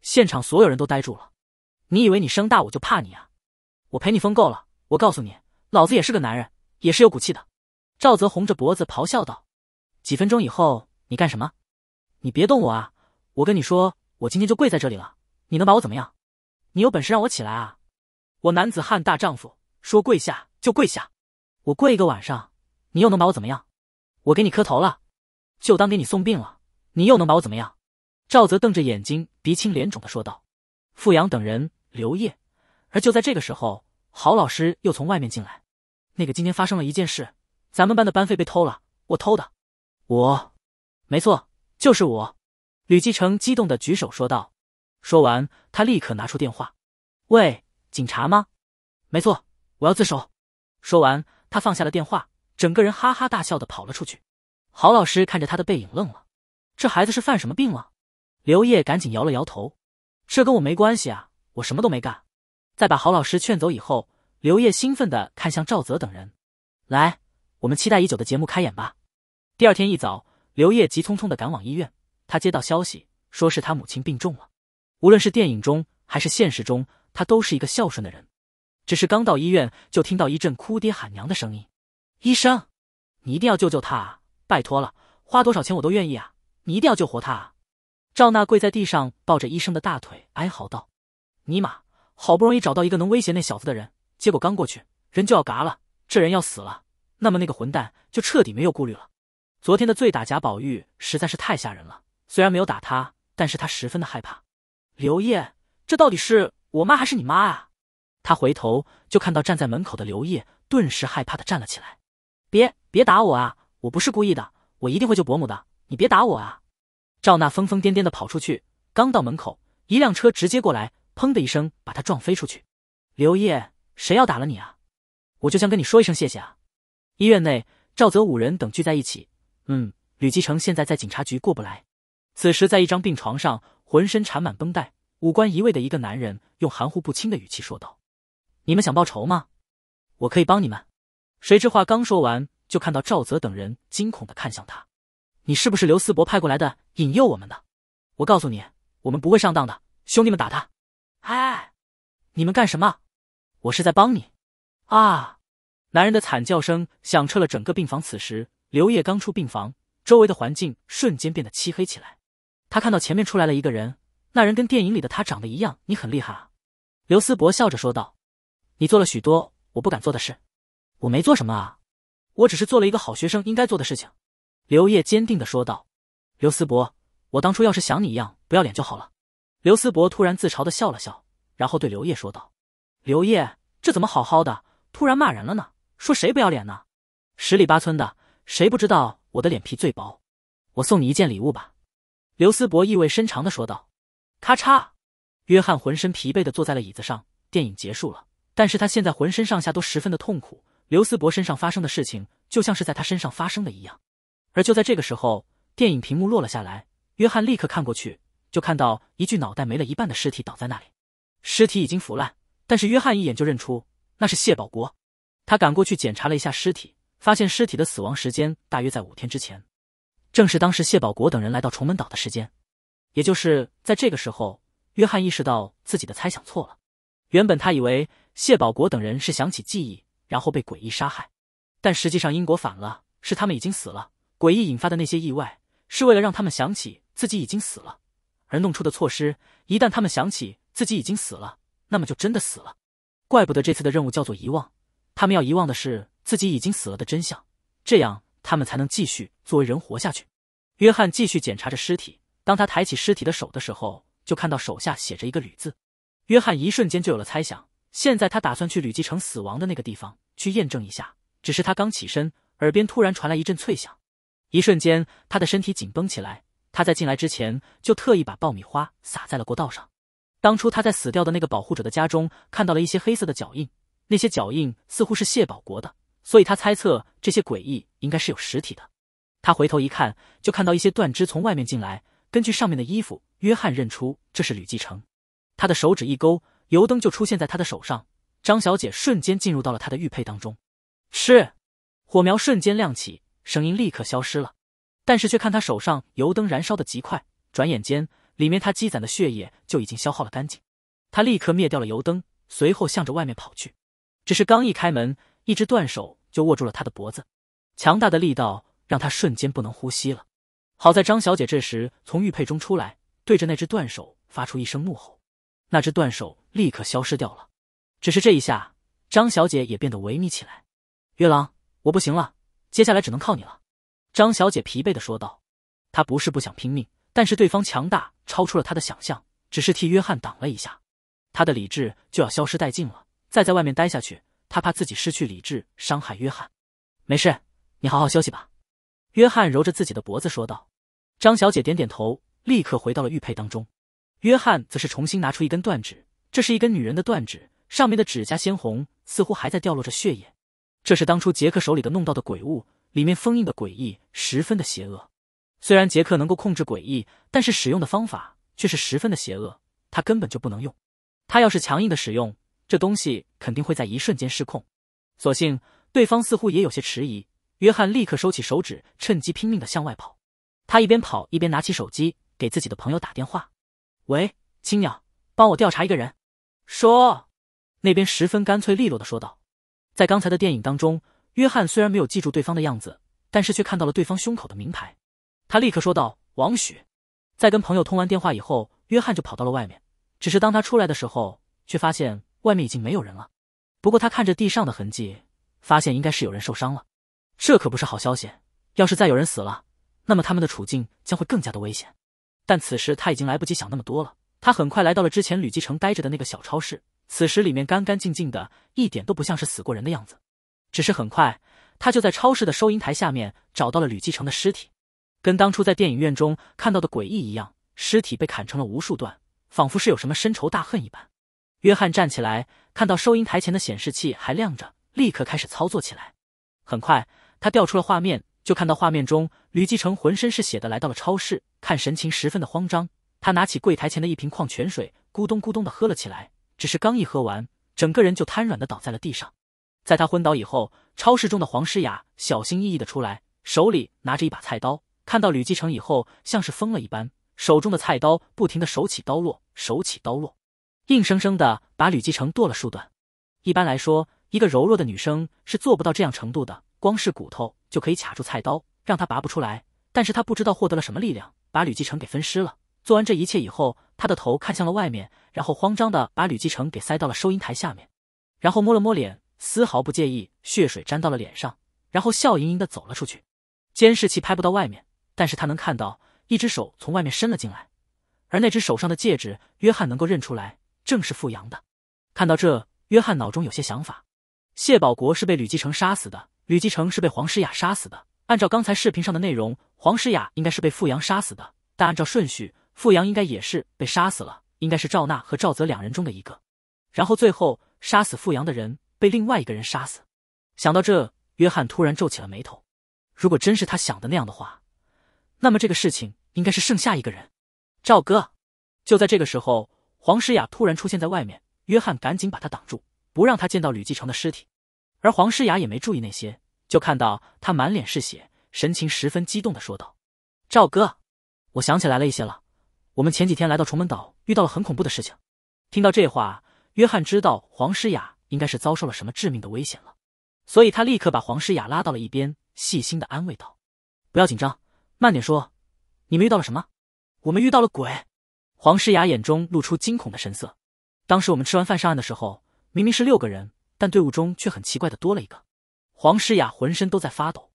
现场所有人都呆住了：“你以为你声大我就怕你啊？我陪你疯够了！我告诉你，老子也是个男人！”也是有骨气的，赵泽红着脖子咆哮道：“几分钟以后你干什么？你别动我啊！我跟你说，我今天就跪在这里了，你能把我怎么样？你有本事让我起来啊！我男子汉大丈夫，说跪下就跪下，我跪一个晚上，你又能把我怎么样？我给你磕头了，就当给你送病了，你又能把我怎么样？”赵泽瞪着眼睛，鼻青脸肿的说道。傅阳等人，刘烨，而就在这个时候，郝老师又从外面进来。那个今天发生了一件事，咱们班的班费被偷了，我偷的，我，没错，就是我。吕继成激动的举手说道。说完，他立刻拿出电话，喂，警察吗？没错，我要自首。说完，他放下了电话，整个人哈哈大笑的跑了出去。郝老师看着他的背影愣了，这孩子是犯什么病了？刘烨赶紧摇了摇头，这跟我没关系啊，我什么都没干。在把郝老师劝走以后。刘烨兴奋的看向赵泽等人，来，我们期待已久的节目开演吧。第二天一早，刘烨急匆匆的赶往医院，他接到消息，说是他母亲病重了。无论是电影中还是现实中，他都是一个孝顺的人。只是刚到医院，就听到一阵哭爹喊娘的声音。医生，你一定要救救他，拜托了，花多少钱我都愿意啊，你一定要救活他。赵娜跪在地上，抱着医生的大腿哀嚎道：“尼玛，好不容易找到一个能威胁那小子的人。”结果刚过去，人就要嘎了。这人要死了，那么那个混蛋就彻底没有顾虑了。昨天的醉打贾宝玉实在是太吓人了。虽然没有打他，但是他十分的害怕。刘烨，这到底是我妈还是你妈啊？他回头就看到站在门口的刘烨，顿时害怕的站了起来。别别打我啊！我不是故意的，我一定会救伯母的。你别打我啊！赵娜疯疯癫癫的跑出去，刚到门口，一辆车直接过来，砰的一声把他撞飞出去。刘烨。谁要打了你啊？我就想跟你说一声谢谢啊！医院内，赵泽五人等聚在一起。嗯，吕继承现在在警察局过不来。此时，在一张病床上，浑身缠满绷带、五官移位的一个男人，用含糊不清的语气说道：“你们想报仇吗？我可以帮你们。”谁知话刚说完，就看到赵泽等人惊恐的看向他：“你是不是刘思博派过来的，引诱我们的？我告诉你，我们不会上当的。兄弟们，打他！哎，你们干什么？”我是在帮你，啊！男人的惨叫声响彻了整个病房。此时，刘烨刚出病房，周围的环境瞬间变得漆黑起来。他看到前面出来了一个人，那人跟电影里的他长得一样。你很厉害啊，刘思博笑着说道。你做了许多我不敢做的事，我没做什么啊，我只是做了一个好学生应该做的事情。刘烨坚定的说道。刘思博，我当初要是像你一样不要脸就好了。刘思博突然自嘲的笑了笑，然后对刘烨说道。刘烨，这怎么好好的突然骂人了呢？说谁不要脸呢？十里八村的谁不知道我的脸皮最薄？我送你一件礼物吧。”刘思博意味深长的说道。咔嚓，约翰浑身疲惫的坐在了椅子上。电影结束了，但是他现在浑身上下都十分的痛苦。刘思博身上发生的事情，就像是在他身上发生的一样。而就在这个时候，电影屏幕落了下来，约翰立刻看过去，就看到一具脑袋没了一半的尸体倒在那里，尸体已经腐烂。但是约翰一眼就认出那是谢宝国，他赶过去检查了一下尸体，发现尸体的死亡时间大约在五天之前，正是当时谢宝国等人来到崇门岛的时间。也就是在这个时候，约翰意识到自己的猜想错了。原本他以为谢宝国等人是想起记忆，然后被诡异杀害，但实际上因果反了，是他们已经死了。诡异引发的那些意外，是为了让他们想起自己已经死了而弄出的措施。一旦他们想起自己已经死了。那么就真的死了，怪不得这次的任务叫做遗忘，他们要遗忘的是自己已经死了的真相，这样他们才能继续作为人活下去。约翰继续检查着尸体，当他抬起尸体的手的时候，就看到手下写着一个“吕”字。约翰一瞬间就有了猜想，现在他打算去吕继成死亡的那个地方去验证一下。只是他刚起身，耳边突然传来一阵脆响，一瞬间他的身体紧绷起来。他在进来之前就特意把爆米花撒在了过道上。当初他在死掉的那个保护者的家中看到了一些黑色的脚印，那些脚印似乎是谢宝国的，所以他猜测这些诡异应该是有实体的。他回头一看，就看到一些断肢从外面进来。根据上面的衣服，约翰认出这是吕继承。他的手指一勾，油灯就出现在他的手上。张小姐瞬间进入到了他的玉佩当中，是，火苗瞬间亮起，声音立刻消失了，但是却看他手上油灯燃烧的极快，转眼间。里面他积攒的血液就已经消耗了干净，他立刻灭掉了油灯，随后向着外面跑去。只是刚一开门，一只断手就握住了他的脖子，强大的力道让他瞬间不能呼吸了。好在张小姐这时从玉佩中出来，对着那只断手发出一声怒吼，那只断手立刻消失掉了。只是这一下，张小姐也变得萎靡起来。“月郎，我不行了，接下来只能靠你了。”张小姐疲惫的说道，她不是不想拼命。但是对方强大超出了他的想象，只是替约翰挡了一下，他的理智就要消失殆尽了。再在外面待下去，他怕自己失去理智，伤害约翰。没事，你好好休息吧。约翰揉着自己的脖子说道。张小姐点点头，立刻回到了玉佩当中。约翰则是重新拿出一根断指，这是一根女人的断指，上面的指甲鲜红，似乎还在掉落着血液。这是当初杰克手里的弄到的鬼物，里面封印的诡异十分的邪恶。虽然杰克能够控制诡异，但是使用的方法却是十分的邪恶。他根本就不能用，他要是强硬的使用这东西，肯定会在一瞬间失控。所幸对方似乎也有些迟疑，约翰立刻收起手指，趁机拼命的向外跑。他一边跑一边拿起手机给自己的朋友打电话：“喂，青鸟，帮我调查一个人。”“说。”那边十分干脆利落的说道。在刚才的电影当中，约翰虽然没有记住对方的样子，但是却看到了对方胸口的名牌。他立刻说道：“王许，在跟朋友通完电话以后，约翰就跑到了外面。只是当他出来的时候，却发现外面已经没有人了。不过他看着地上的痕迹，发现应该是有人受伤了。这可不是好消息。要是再有人死了，那么他们的处境将会更加的危险。但此时他已经来不及想那么多了。他很快来到了之前吕继成待着的那个小超市，此时里面干干净净的，一点都不像是死过人的样子。只是很快，他就在超市的收银台下面找到了吕继成的尸体。”跟当初在电影院中看到的诡异一样，尸体被砍成了无数段，仿佛是有什么深仇大恨一般。约翰站起来，看到收银台前的显示器还亮着，立刻开始操作起来。很快，他调出了画面，就看到画面中吕继成浑身是血的来到了超市，看神情十分的慌张。他拿起柜台前的一瓶矿泉水，咕咚咕咚的喝了起来。只是刚一喝完，整个人就瘫软的倒在了地上。在他昏倒以后，超市中的黄诗雅小心翼翼的出来，手里拿着一把菜刀。看到吕继承以后，像是疯了一般，手中的菜刀不停的手起刀落，手起刀落，硬生生的把吕继承剁了数段。一般来说，一个柔弱的女生是做不到这样程度的，光是骨头就可以卡住菜刀，让她拔不出来。但是她不知道获得了什么力量，把吕继承给分尸了。做完这一切以后，她的头看向了外面，然后慌张的把吕继承给塞到了收银台下面，然后摸了摸脸，丝毫不介意血水沾到了脸上，然后笑盈盈的走了出去。监视器拍不到外面。但是他能看到一只手从外面伸了进来，而那只手上的戒指，约翰能够认出来，正是富阳的。看到这，约翰脑中有些想法：谢保国是被吕继承杀死的，吕继承是被黄诗雅杀死的。按照刚才视频上的内容，黄诗雅应该是被富阳杀死的，但按照顺序，富阳应该也是被杀死了，应该是赵娜和赵泽两人中的一个。然后最后杀死富阳的人被另外一个人杀死。想到这，约翰突然皱起了眉头：如果真是他想的那样的话。那么这个事情应该是剩下一个人，赵哥。就在这个时候，黄诗雅突然出现在外面，约翰赶紧把他挡住，不让他见到吕继承的尸体。而黄诗雅也没注意那些，就看到他满脸是血，神情十分激动的说道：“赵哥，我想起来了一些了。我们前几天来到崇门岛，遇到了很恐怖的事情。”听到这话，约翰知道黄诗雅应该是遭受了什么致命的危险了，所以他立刻把黄诗雅拉到了一边，细心的安慰道：“不要紧张。”慢点说，你们遇到了什么？我们遇到了鬼。黄诗雅眼中露出惊恐的神色。当时我们吃完饭上岸的时候，明明是六个人，但队伍中却很奇怪的多了一个。黄诗雅浑身都在发抖。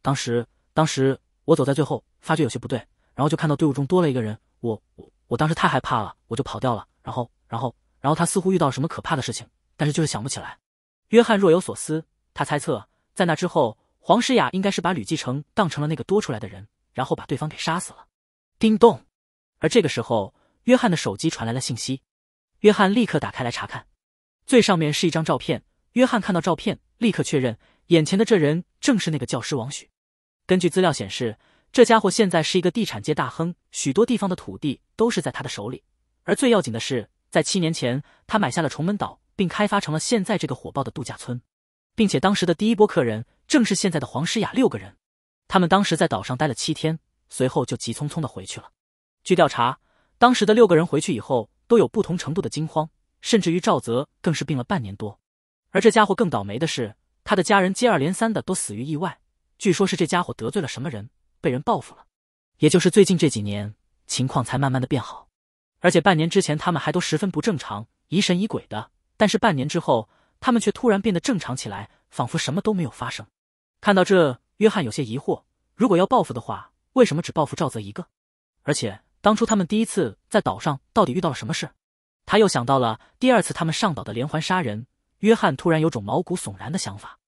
当时，当时我走在最后，发觉有些不对，然后就看到队伍中多了一个人。我我我当时太害怕了，我就跑掉了。然后，然后，然后他似乎遇到了什么可怕的事情，但是就是想不起来。约翰若有所思，他猜测，在那之后，黄诗雅应该是把吕继承当成了那个多出来的人。然后把对方给杀死了。叮咚，而这个时候，约翰的手机传来了信息，约翰立刻打开来查看。最上面是一张照片，约翰看到照片，立刻确认眼前的这人正是那个教师王许。根据资料显示，这家伙现在是一个地产界大亨，许多地方的土地都是在他的手里。而最要紧的是，在七年前，他买下了崇门岛，并开发成了现在这个火爆的度假村，并且当时的第一波客人正是现在的黄诗雅六个人。他们当时在岛上待了七天，随后就急匆匆的回去了。据调查，当时的六个人回去以后都有不同程度的惊慌，甚至于赵泽更是病了半年多。而这家伙更倒霉的是，他的家人接二连三的都死于意外，据说是这家伙得罪了什么人，被人报复了。也就是最近这几年，情况才慢慢的变好。而且半年之前，他们还都十分不正常，疑神疑鬼的。但是半年之后，他们却突然变得正常起来，仿佛什么都没有发生。看到这。约翰有些疑惑，如果要报复的话，为什么只报复赵泽一个？而且当初他们第一次在岛上到底遇到了什么事？他又想到了第二次他们上岛的连环杀人。约翰突然有种毛骨悚然的想法。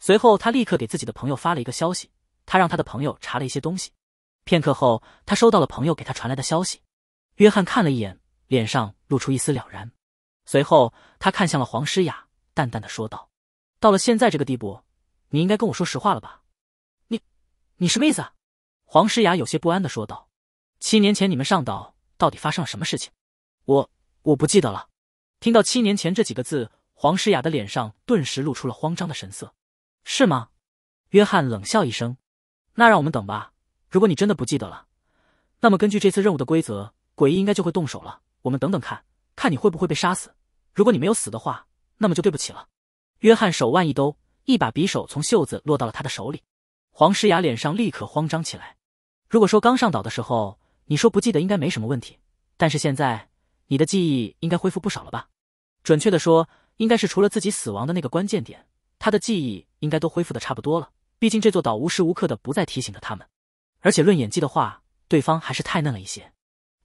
随后，他立刻给自己的朋友发了一个消息，他让他的朋友查了一些东西。片刻后，他收到了朋友给他传来的消息。约翰看了一眼，脸上露出一丝了然。随后，他看向了黄诗雅，淡淡的说道：“到了现在这个地步，你应该跟我说实话了吧？”你什么意思？黄诗雅有些不安的说道。七年前你们上岛到底发生了什么事情？我我不记得了。听到七年前这几个字，黄诗雅的脸上顿时露出了慌张的神色。是吗？约翰冷笑一声。那让我们等吧。如果你真的不记得了，那么根据这次任务的规则，诡异应该就会动手了。我们等等看看你会不会被杀死。如果你没有死的话，那么就对不起了。约翰手腕一抖，一把匕首从袖子落到了他的手里。黄诗雅脸上立刻慌张起来。如果说刚上岛的时候你说不记得，应该没什么问题。但是现在你的记忆应该恢复不少了吧？准确的说，应该是除了自己死亡的那个关键点，他的记忆应该都恢复的差不多了。毕竟这座岛无时无刻的不再提醒着他们。而且论演技的话，对方还是太嫩了一些。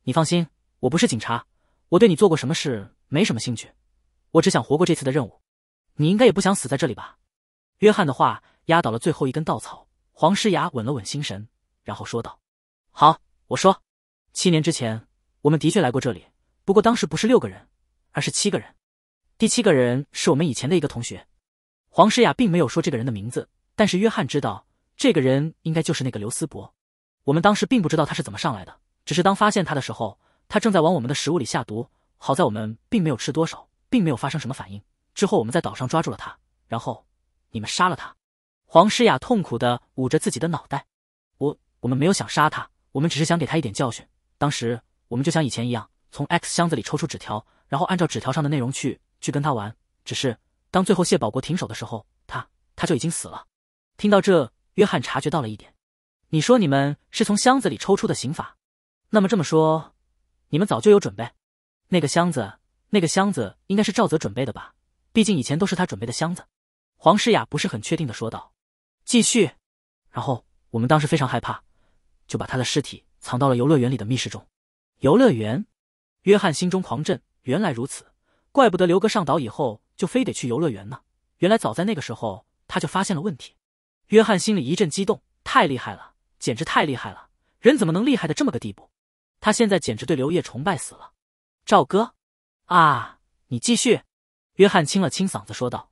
你放心，我不是警察，我对你做过什么事没什么兴趣。我只想活过这次的任务。你应该也不想死在这里吧？约翰的话压倒了最后一根稻草。黄诗雅稳了稳心神，然后说道：“好，我说，七年之前，我们的确来过这里，不过当时不是六个人，而是七个人。第七个人是我们以前的一个同学。黄诗雅并没有说这个人的名字，但是约翰知道，这个人应该就是那个刘思博。我们当时并不知道他是怎么上来的，只是当发现他的时候，他正在往我们的食物里下毒。好在我们并没有吃多少，并没有发生什么反应。之后我们在岛上抓住了他，然后你们杀了他。”黄诗雅痛苦的捂着自己的脑袋，我我们没有想杀他，我们只是想给他一点教训。当时我们就像以前一样，从 X 箱子里抽出纸条，然后按照纸条上的内容去去跟他玩。只是当最后谢宝国停手的时候，他他就已经死了。听到这，约翰察觉到了一点，你说你们是从箱子里抽出的刑法，那么这么说，你们早就有准备？那个箱子，那个箱子应该是赵泽准备的吧？毕竟以前都是他准备的箱子。黄诗雅不是很确定的说道。继续，然后我们当时非常害怕，就把他的尸体藏到了游乐园里的密室中。游乐园，约翰心中狂震，原来如此，怪不得刘哥上岛以后就非得去游乐园呢，原来早在那个时候他就发现了问题。约翰心里一阵激动，太厉害了，简直太厉害了，人怎么能厉害的这么个地步？他现在简直对刘烨崇拜死了。赵哥，啊，你继续。约翰清了清嗓子说道：“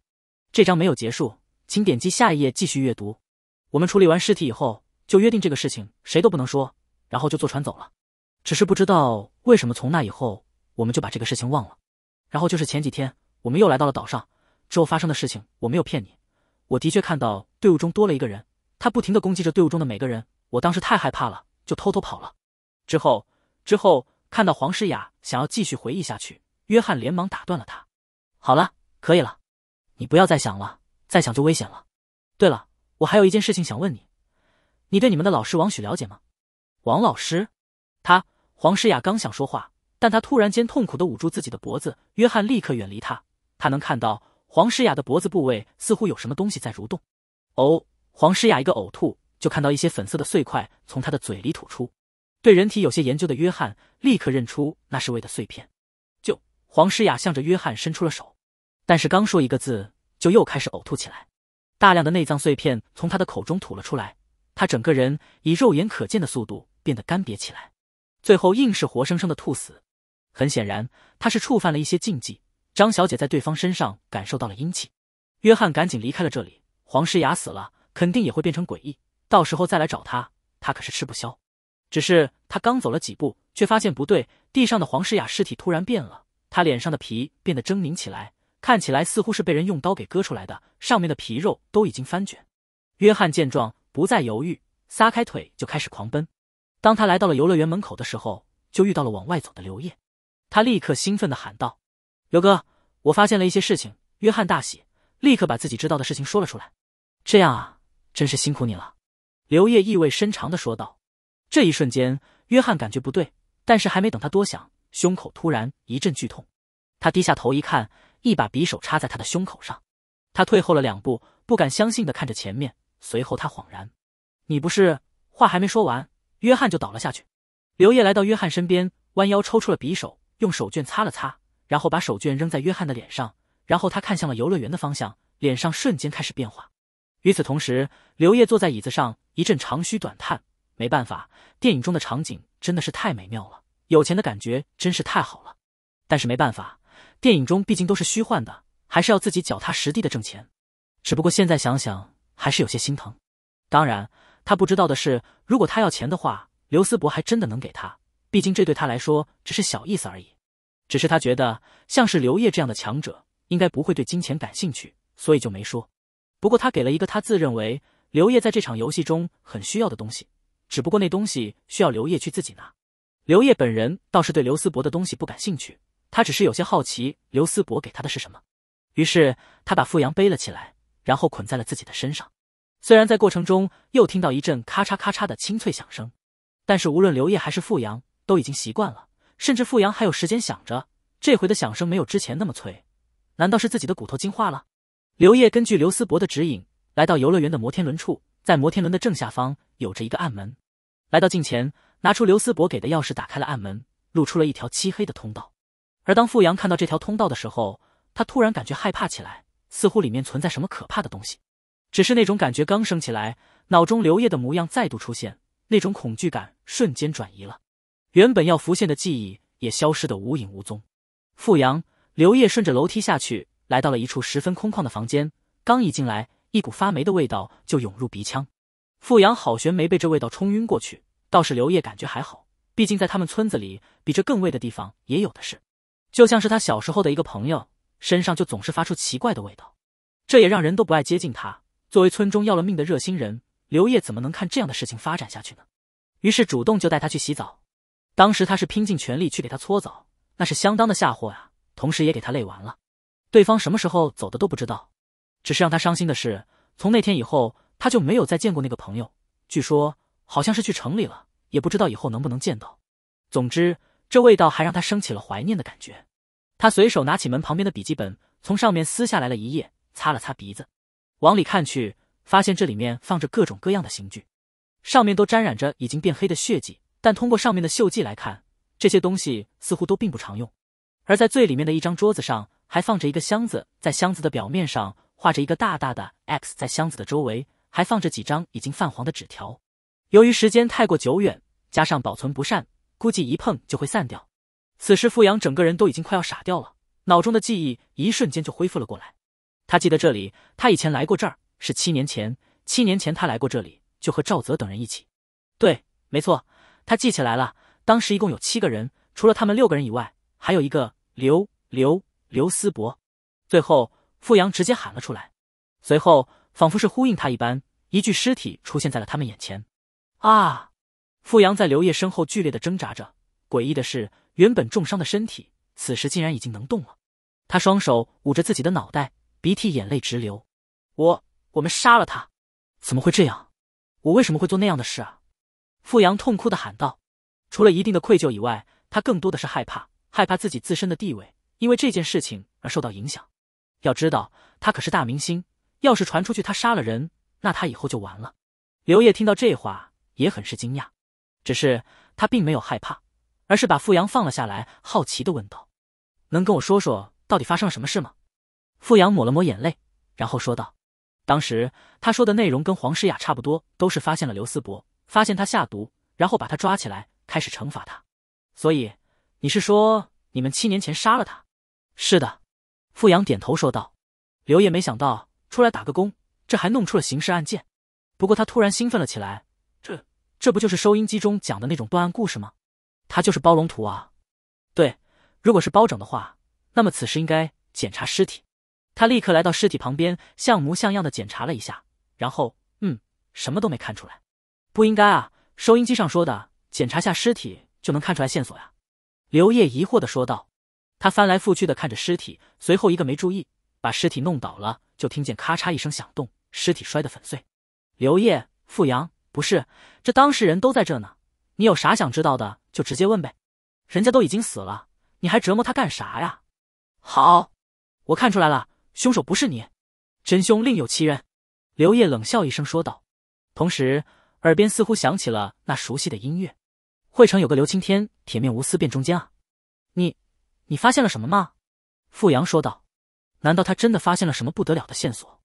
这章没有结束。”请点击下一页继续阅读。我们处理完尸体以后，就约定这个事情谁都不能说，然后就坐船走了。只是不知道为什么，从那以后我们就把这个事情忘了。然后就是前几天，我们又来到了岛上，之后发生的事情我没有骗你，我的确看到队伍中多了一个人，他不停的攻击着队伍中的每个人。我当时太害怕了，就偷偷跑了。之后之后看到黄诗雅想要继续回忆下去，约翰连忙打断了他：“好了，可以了，你不要再想了。”再想就危险了。对了，我还有一件事情想问你，你对你们的老师王许了解吗？王老师，他黄诗雅刚想说话，但他突然间痛苦的捂住自己的脖子。约翰立刻远离他，他能看到黄诗雅的脖子部位似乎有什么东西在蠕动。呕！黄诗雅一个呕吐，就看到一些粉色的碎块从他的嘴里吐出。对人体有些研究的约翰立刻认出那是胃的碎片。就黄诗雅向着约翰伸出了手，但是刚说一个字。就又开始呕吐起来，大量的内脏碎片从他的口中吐了出来，他整个人以肉眼可见的速度变得干瘪起来，最后硬是活生生的吐死。很显然，他是触犯了一些禁忌。张小姐在对方身上感受到了阴气，约翰赶紧离开了这里。黄诗雅死了，肯定也会变成诡异，到时候再来找他，他可是吃不消。只是他刚走了几步，却发现不对，地上的黄诗雅尸体突然变了，他脸上的皮变得狰狞起来。看起来似乎是被人用刀给割出来的，上面的皮肉都已经翻卷。约翰见状，不再犹豫，撒开腿就开始狂奔。当他来到了游乐园门口的时候，就遇到了往外走的刘烨，他立刻兴奋的喊道：“刘哥，我发现了一些事情。”约翰大喜，立刻把自己知道的事情说了出来。“这样啊，真是辛苦你了。”刘烨意味深长的说道。这一瞬间，约翰感觉不对，但是还没等他多想，胸口突然一阵剧痛，他低下头一看。一把匕首插在他的胸口上，他退后了两步，不敢相信的看着前面。随后他恍然：“你不是……”话还没说完，约翰就倒了下去。刘烨来到约翰身边，弯腰抽出了匕首，用手绢擦了擦，然后把手绢扔在约翰的脸上。然后他看向了游乐园的方向，脸上瞬间开始变化。与此同时，刘烨坐在椅子上，一阵长吁短叹。没办法，电影中的场景真的是太美妙了，有钱的感觉真是太好了。但是没办法。电影中毕竟都是虚幻的，还是要自己脚踏实地的挣钱。只不过现在想想，还是有些心疼。当然，他不知道的是，如果他要钱的话，刘思博还真的能给他，毕竟这对他来说只是小意思而已。只是他觉得，像是刘烨这样的强者，应该不会对金钱感兴趣，所以就没说。不过他给了一个他自认为刘烨在这场游戏中很需要的东西，只不过那东西需要刘烨去自己拿。刘烨本人倒是对刘思博的东西不感兴趣。他只是有些好奇，刘思博给他的是什么，于是他把富阳背了起来，然后捆在了自己的身上。虽然在过程中又听到一阵咔嚓咔嚓的清脆响声，但是无论刘烨还是富阳都已经习惯了，甚至富阳还有时间想着，这回的响声没有之前那么脆，难道是自己的骨头进化了？刘烨根据刘思博的指引，来到游乐园的摩天轮处，在摩天轮的正下方有着一个暗门，来到近前，拿出刘思博给的钥匙，打开了暗门，露出了一条漆黑的通道。而当富阳看到这条通道的时候，他突然感觉害怕起来，似乎里面存在什么可怕的东西。只是那种感觉刚升起来，脑中刘烨的模样再度出现，那种恐惧感瞬间转移了，原本要浮现的记忆也消失的无影无踪。富阳、刘烨顺着楼梯下去，来到了一处十分空旷的房间。刚一进来，一股发霉的味道就涌入鼻腔。富阳好悬没被这味道冲晕过去，倒是刘烨感觉还好，毕竟在他们村子里，比这更味的地方也有的是。就像是他小时候的一个朋友，身上就总是发出奇怪的味道，这也让人都不爱接近他。作为村中要了命的热心人，刘烨怎么能看这样的事情发展下去呢？于是主动就带他去洗澡。当时他是拼尽全力去给他搓澡，那是相当的下货呀，同时也给他累完了。对方什么时候走的都不知道，只是让他伤心的是，从那天以后他就没有再见过那个朋友。据说好像是去城里了，也不知道以后能不能见到。总之。这味道还让他升起了怀念的感觉。他随手拿起门旁边的笔记本，从上面撕下来了一页，擦了擦鼻子，往里看去，发现这里面放着各种各样的刑具，上面都沾染着已经变黑的血迹。但通过上面的锈迹来看，这些东西似乎都并不常用。而在最里面的一张桌子上，还放着一个箱子，在箱子的表面上画着一个大大的 X，在箱子的周围还放着几张已经泛黄的纸条。由于时间太过久远，加上保存不善。估计一碰就会散掉。此时，富阳整个人都已经快要傻掉了，脑中的记忆一瞬间就恢复了过来。他记得这里，他以前来过这儿，是七年前。七年前他来过这里，就和赵泽等人一起。对，没错，他记起来了。当时一共有七个人，除了他们六个人以外，还有一个刘刘刘思博。最后，富阳直接喊了出来。随后，仿佛是呼应他一般，一具尸体出现在了他们眼前。啊！傅阳在刘烨身后剧烈的挣扎着，诡异的是，原本重伤的身体此时竟然已经能动了。他双手捂着自己的脑袋，鼻涕眼泪直流。我，我们杀了他，怎么会这样？我为什么会做那样的事啊？傅阳痛哭的喊道。除了一定的愧疚以外，他更多的是害怕，害怕自己自身的地位因为这件事情而受到影响。要知道，他可是大明星，要是传出去他杀了人，那他以后就完了。刘烨听到这话也很是惊讶。只是他并没有害怕，而是把傅阳放了下来，好奇的问道：“能跟我说说到底发生了什么事吗？”傅阳抹了抹眼泪，然后说道：“当时他说的内容跟黄诗雅差不多，都是发现了刘思博，发现他下毒，然后把他抓起来，开始惩罚他。所以你是说你们七年前杀了他？”“是的。”傅阳点头说道。“刘烨没想到出来打个工，这还弄出了刑事案件。”不过他突然兴奋了起来。这不就是收音机中讲的那种断案故事吗？他就是包龙图啊！对，如果是包拯的话，那么此时应该检查尸体。他立刻来到尸体旁边，像模像样的检查了一下，然后嗯，什么都没看出来。不应该啊！收音机上说的，检查下尸体就能看出来线索呀。刘烨疑惑的说道。他翻来覆去的看着尸体，随后一个没注意，把尸体弄倒了，就听见咔嚓一声响动，尸体摔得粉碎。刘烨，傅阳。不是，这当事人都在这呢，你有啥想知道的就直接问呗。人家都已经死了，你还折磨他干啥呀？好，我看出来了，凶手不是你，真凶另有其人。刘烨冷笑一声说道，同时耳边似乎响起了那熟悉的音乐。会城有个刘青天，铁面无私辨忠奸啊。你，你发现了什么吗？傅阳说道。难道他真的发现了什么不得了的线索？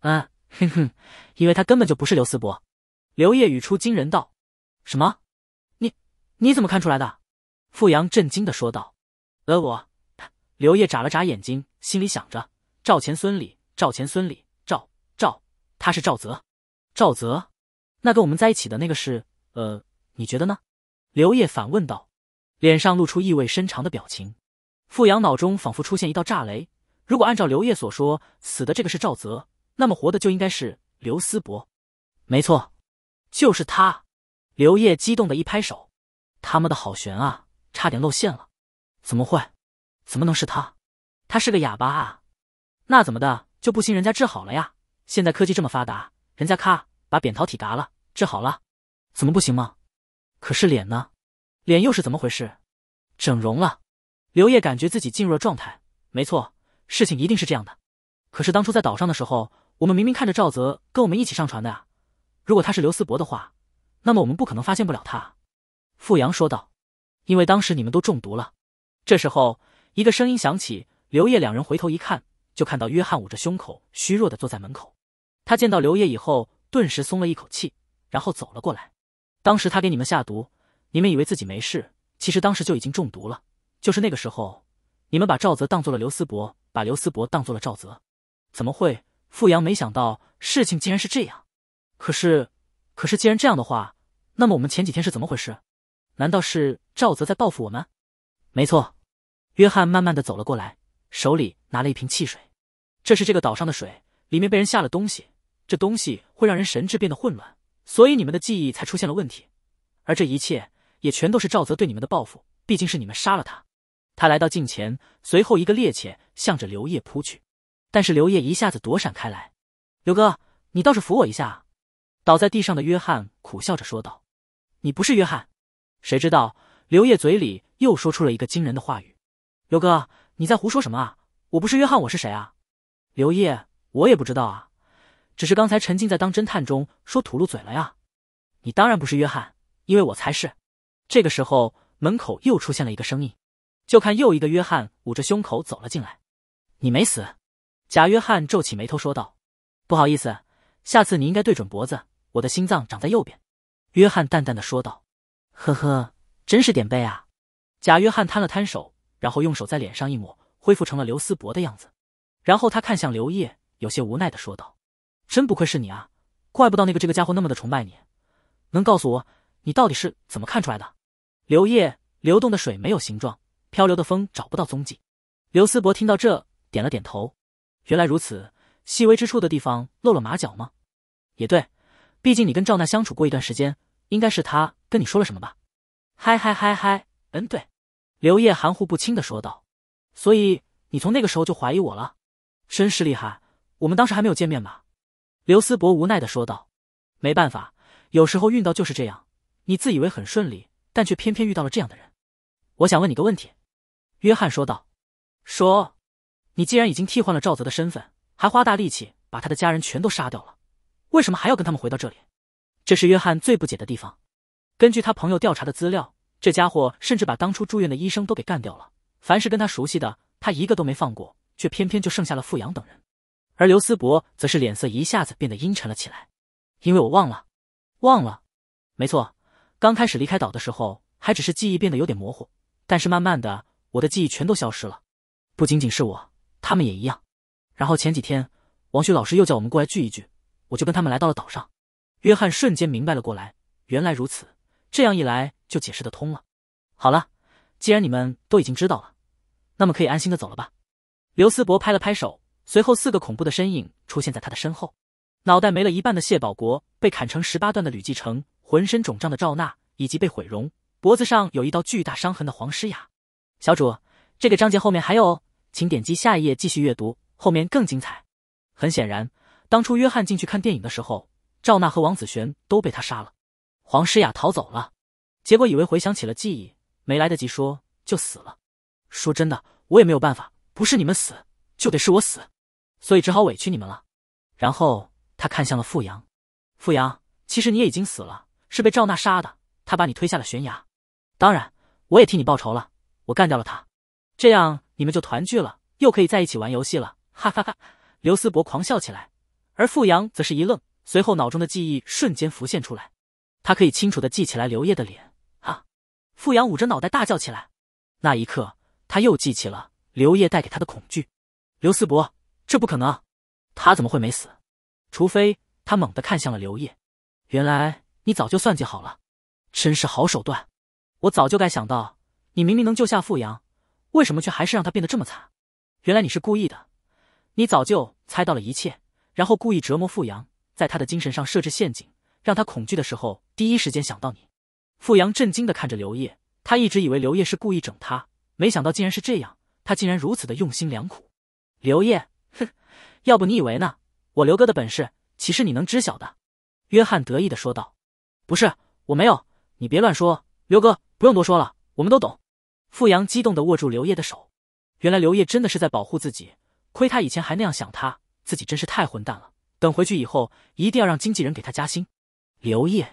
嗯，哼哼，因为他根本就不是刘思博。刘烨语出惊人道：“什么？你你怎么看出来的？”傅阳震惊的说道。呃，我。刘烨眨了眨眼睛，心里想着：赵钱孙李，赵钱孙李，赵赵，他是赵泽。赵泽，那跟我们在一起的那个是？呃，你觉得呢？”刘烨反问道，脸上露出意味深长的表情。傅阳脑中仿佛出现一道炸雷：如果按照刘烨所说，死的这个是赵泽，那么活的就应该是刘思博。没错。就是他，刘烨激动的一拍手，他妈的好悬啊，差点露馅了！怎么会？怎么能是他？他是个哑巴啊？那怎么的就不行？人家治好了呀！现在科技这么发达，人家咔把扁桃体嘎了，治好了，怎么不行吗？可是脸呢？脸又是怎么回事？整容了？刘烨感觉自己进入了状态，没错，事情一定是这样的。可是当初在岛上的时候，我们明明看着赵泽跟我们一起上船的啊。如果他是刘思博的话，那么我们不可能发现不了他。”傅阳说道，“因为当时你们都中毒了。”这时候，一个声音响起，刘烨两人回头一看，就看到约翰捂着胸口，虚弱的坐在门口。他见到刘烨以后，顿时松了一口气，然后走了过来。当时他给你们下毒，你们以为自己没事，其实当时就已经中毒了。就是那个时候，你们把赵泽当做了刘思博，把刘思博当做了赵泽。怎么会？傅阳没想到事情竟然是这样。可是，可是，既然这样的话，那么我们前几天是怎么回事？难道是赵泽在报复我们？没错，约翰慢慢的走了过来，手里拿了一瓶汽水，这是这个岛上的水，里面被人下了东西，这东西会让人神智变得混乱，所以你们的记忆才出现了问题。而这一切也全都是赵泽对你们的报复，毕竟是你们杀了他。他来到近前，随后一个趔趄，向着刘烨扑去，但是刘烨一下子躲闪开来。刘哥，你倒是扶我一下。倒在地上的约翰苦笑着说道：“你不是约翰？”谁知道刘烨嘴里又说出了一个惊人的话语：“刘哥，你在胡说什么啊？我不是约翰，我是谁啊？”刘烨，我也不知道啊，只是刚才沉浸在当侦探中，说吐露嘴了呀。你当然不是约翰，因为我才是。这个时候，门口又出现了一个声音，就看又一个约翰捂着胸口走了进来。你没死？假约翰皱起眉头说道：“不好意思，下次你应该对准脖子。”我的心脏长在右边。”约翰淡淡的说道。“呵呵，真是点背啊！”假约翰摊了摊手，然后用手在脸上一抹，恢复成了刘思博的样子。然后他看向刘烨，有些无奈的说道：“真不愧是你啊，怪不得那个这个家伙那么的崇拜你。能告诉我，你到底是怎么看出来的？”刘烨：“流动的水没有形状，漂流的风找不到踪迹。”刘思博听到这，点了点头：“原来如此，细微之处的地方露了马脚吗？也对。”毕竟你跟赵娜相处过一段时间，应该是她跟你说了什么吧？嗨嗨嗨嗨，嗯对，刘烨含糊不清的说道。所以你从那个时候就怀疑我了？真是厉害，我们当时还没有见面吧？刘思博无奈的说道。没办法，有时候运道就是这样，你自以为很顺利，但却偏偏遇到了这样的人。我想问你个问题，约翰说道。说，你既然已经替换了赵泽的身份，还花大力气把他的家人全都杀掉了。为什么还要跟他们回到这里？这是约翰最不解的地方。根据他朋友调查的资料，这家伙甚至把当初住院的医生都给干掉了。凡是跟他熟悉的，他一个都没放过，却偏偏就剩下了富阳等人。而刘思博则是脸色一下子变得阴沉了起来，因为我忘了，忘了。没错，刚开始离开岛的时候，还只是记忆变得有点模糊，但是慢慢的，我的记忆全都消失了。不仅仅是我，他们也一样。然后前几天，王旭老师又叫我们过来聚一聚。我就跟他们来到了岛上，约翰瞬间明白了过来，原来如此，这样一来就解释得通了。好了，既然你们都已经知道了，那么可以安心的走了吧。刘思博拍了拍手，随后四个恐怖的身影出现在他的身后，脑袋没了一半的谢宝国，被砍成十八段的吕继成，浑身肿胀的赵娜，以及被毁容、脖子上有一道巨大伤痕的黄诗雅。小主，这个章节后面还有哦，请点击下一页继续阅读，后面更精彩。很显然。当初约翰进去看电影的时候，赵娜和王子璇都被他杀了，黄诗雅逃走了，结果以为回想起了记忆，没来得及说就死了。说真的，我也没有办法，不是你们死就得是我死，所以只好委屈你们了。然后他看向了傅阳，傅阳，其实你也已经死了，是被赵娜杀的，她把你推下了悬崖。当然，我也替你报仇了，我干掉了她，这样你们就团聚了，又可以在一起玩游戏了。哈哈哈！刘思博狂笑起来。而傅阳则是一愣，随后脑中的记忆瞬间浮现出来，他可以清楚的记起来刘烨的脸。啊！傅阳捂着脑袋大叫起来。那一刻，他又记起了刘烨带给他的恐惧。刘思博，这不可能！他怎么会没死？除非他猛地看向了刘烨，原来你早就算计好了，真是好手段！我早就该想到，你明明能救下傅阳，为什么却还是让他变得这么惨？原来你是故意的，你早就猜到了一切。然后故意折磨富阳，在他的精神上设置陷阱，让他恐惧的时候第一时间想到你。富阳震惊的看着刘烨，他一直以为刘烨是故意整他，没想到竟然是这样，他竟然如此的用心良苦。刘烨，哼，要不你以为呢？我刘哥的本事岂是你能知晓的？约翰得意的说道。不是，我没有，你别乱说，刘哥不用多说了，我们都懂。富阳激动的握住刘烨的手，原来刘烨真的是在保护自己，亏他以前还那样想他。自己真是太混蛋了！等回去以后，一定要让经纪人给他加薪。刘烨。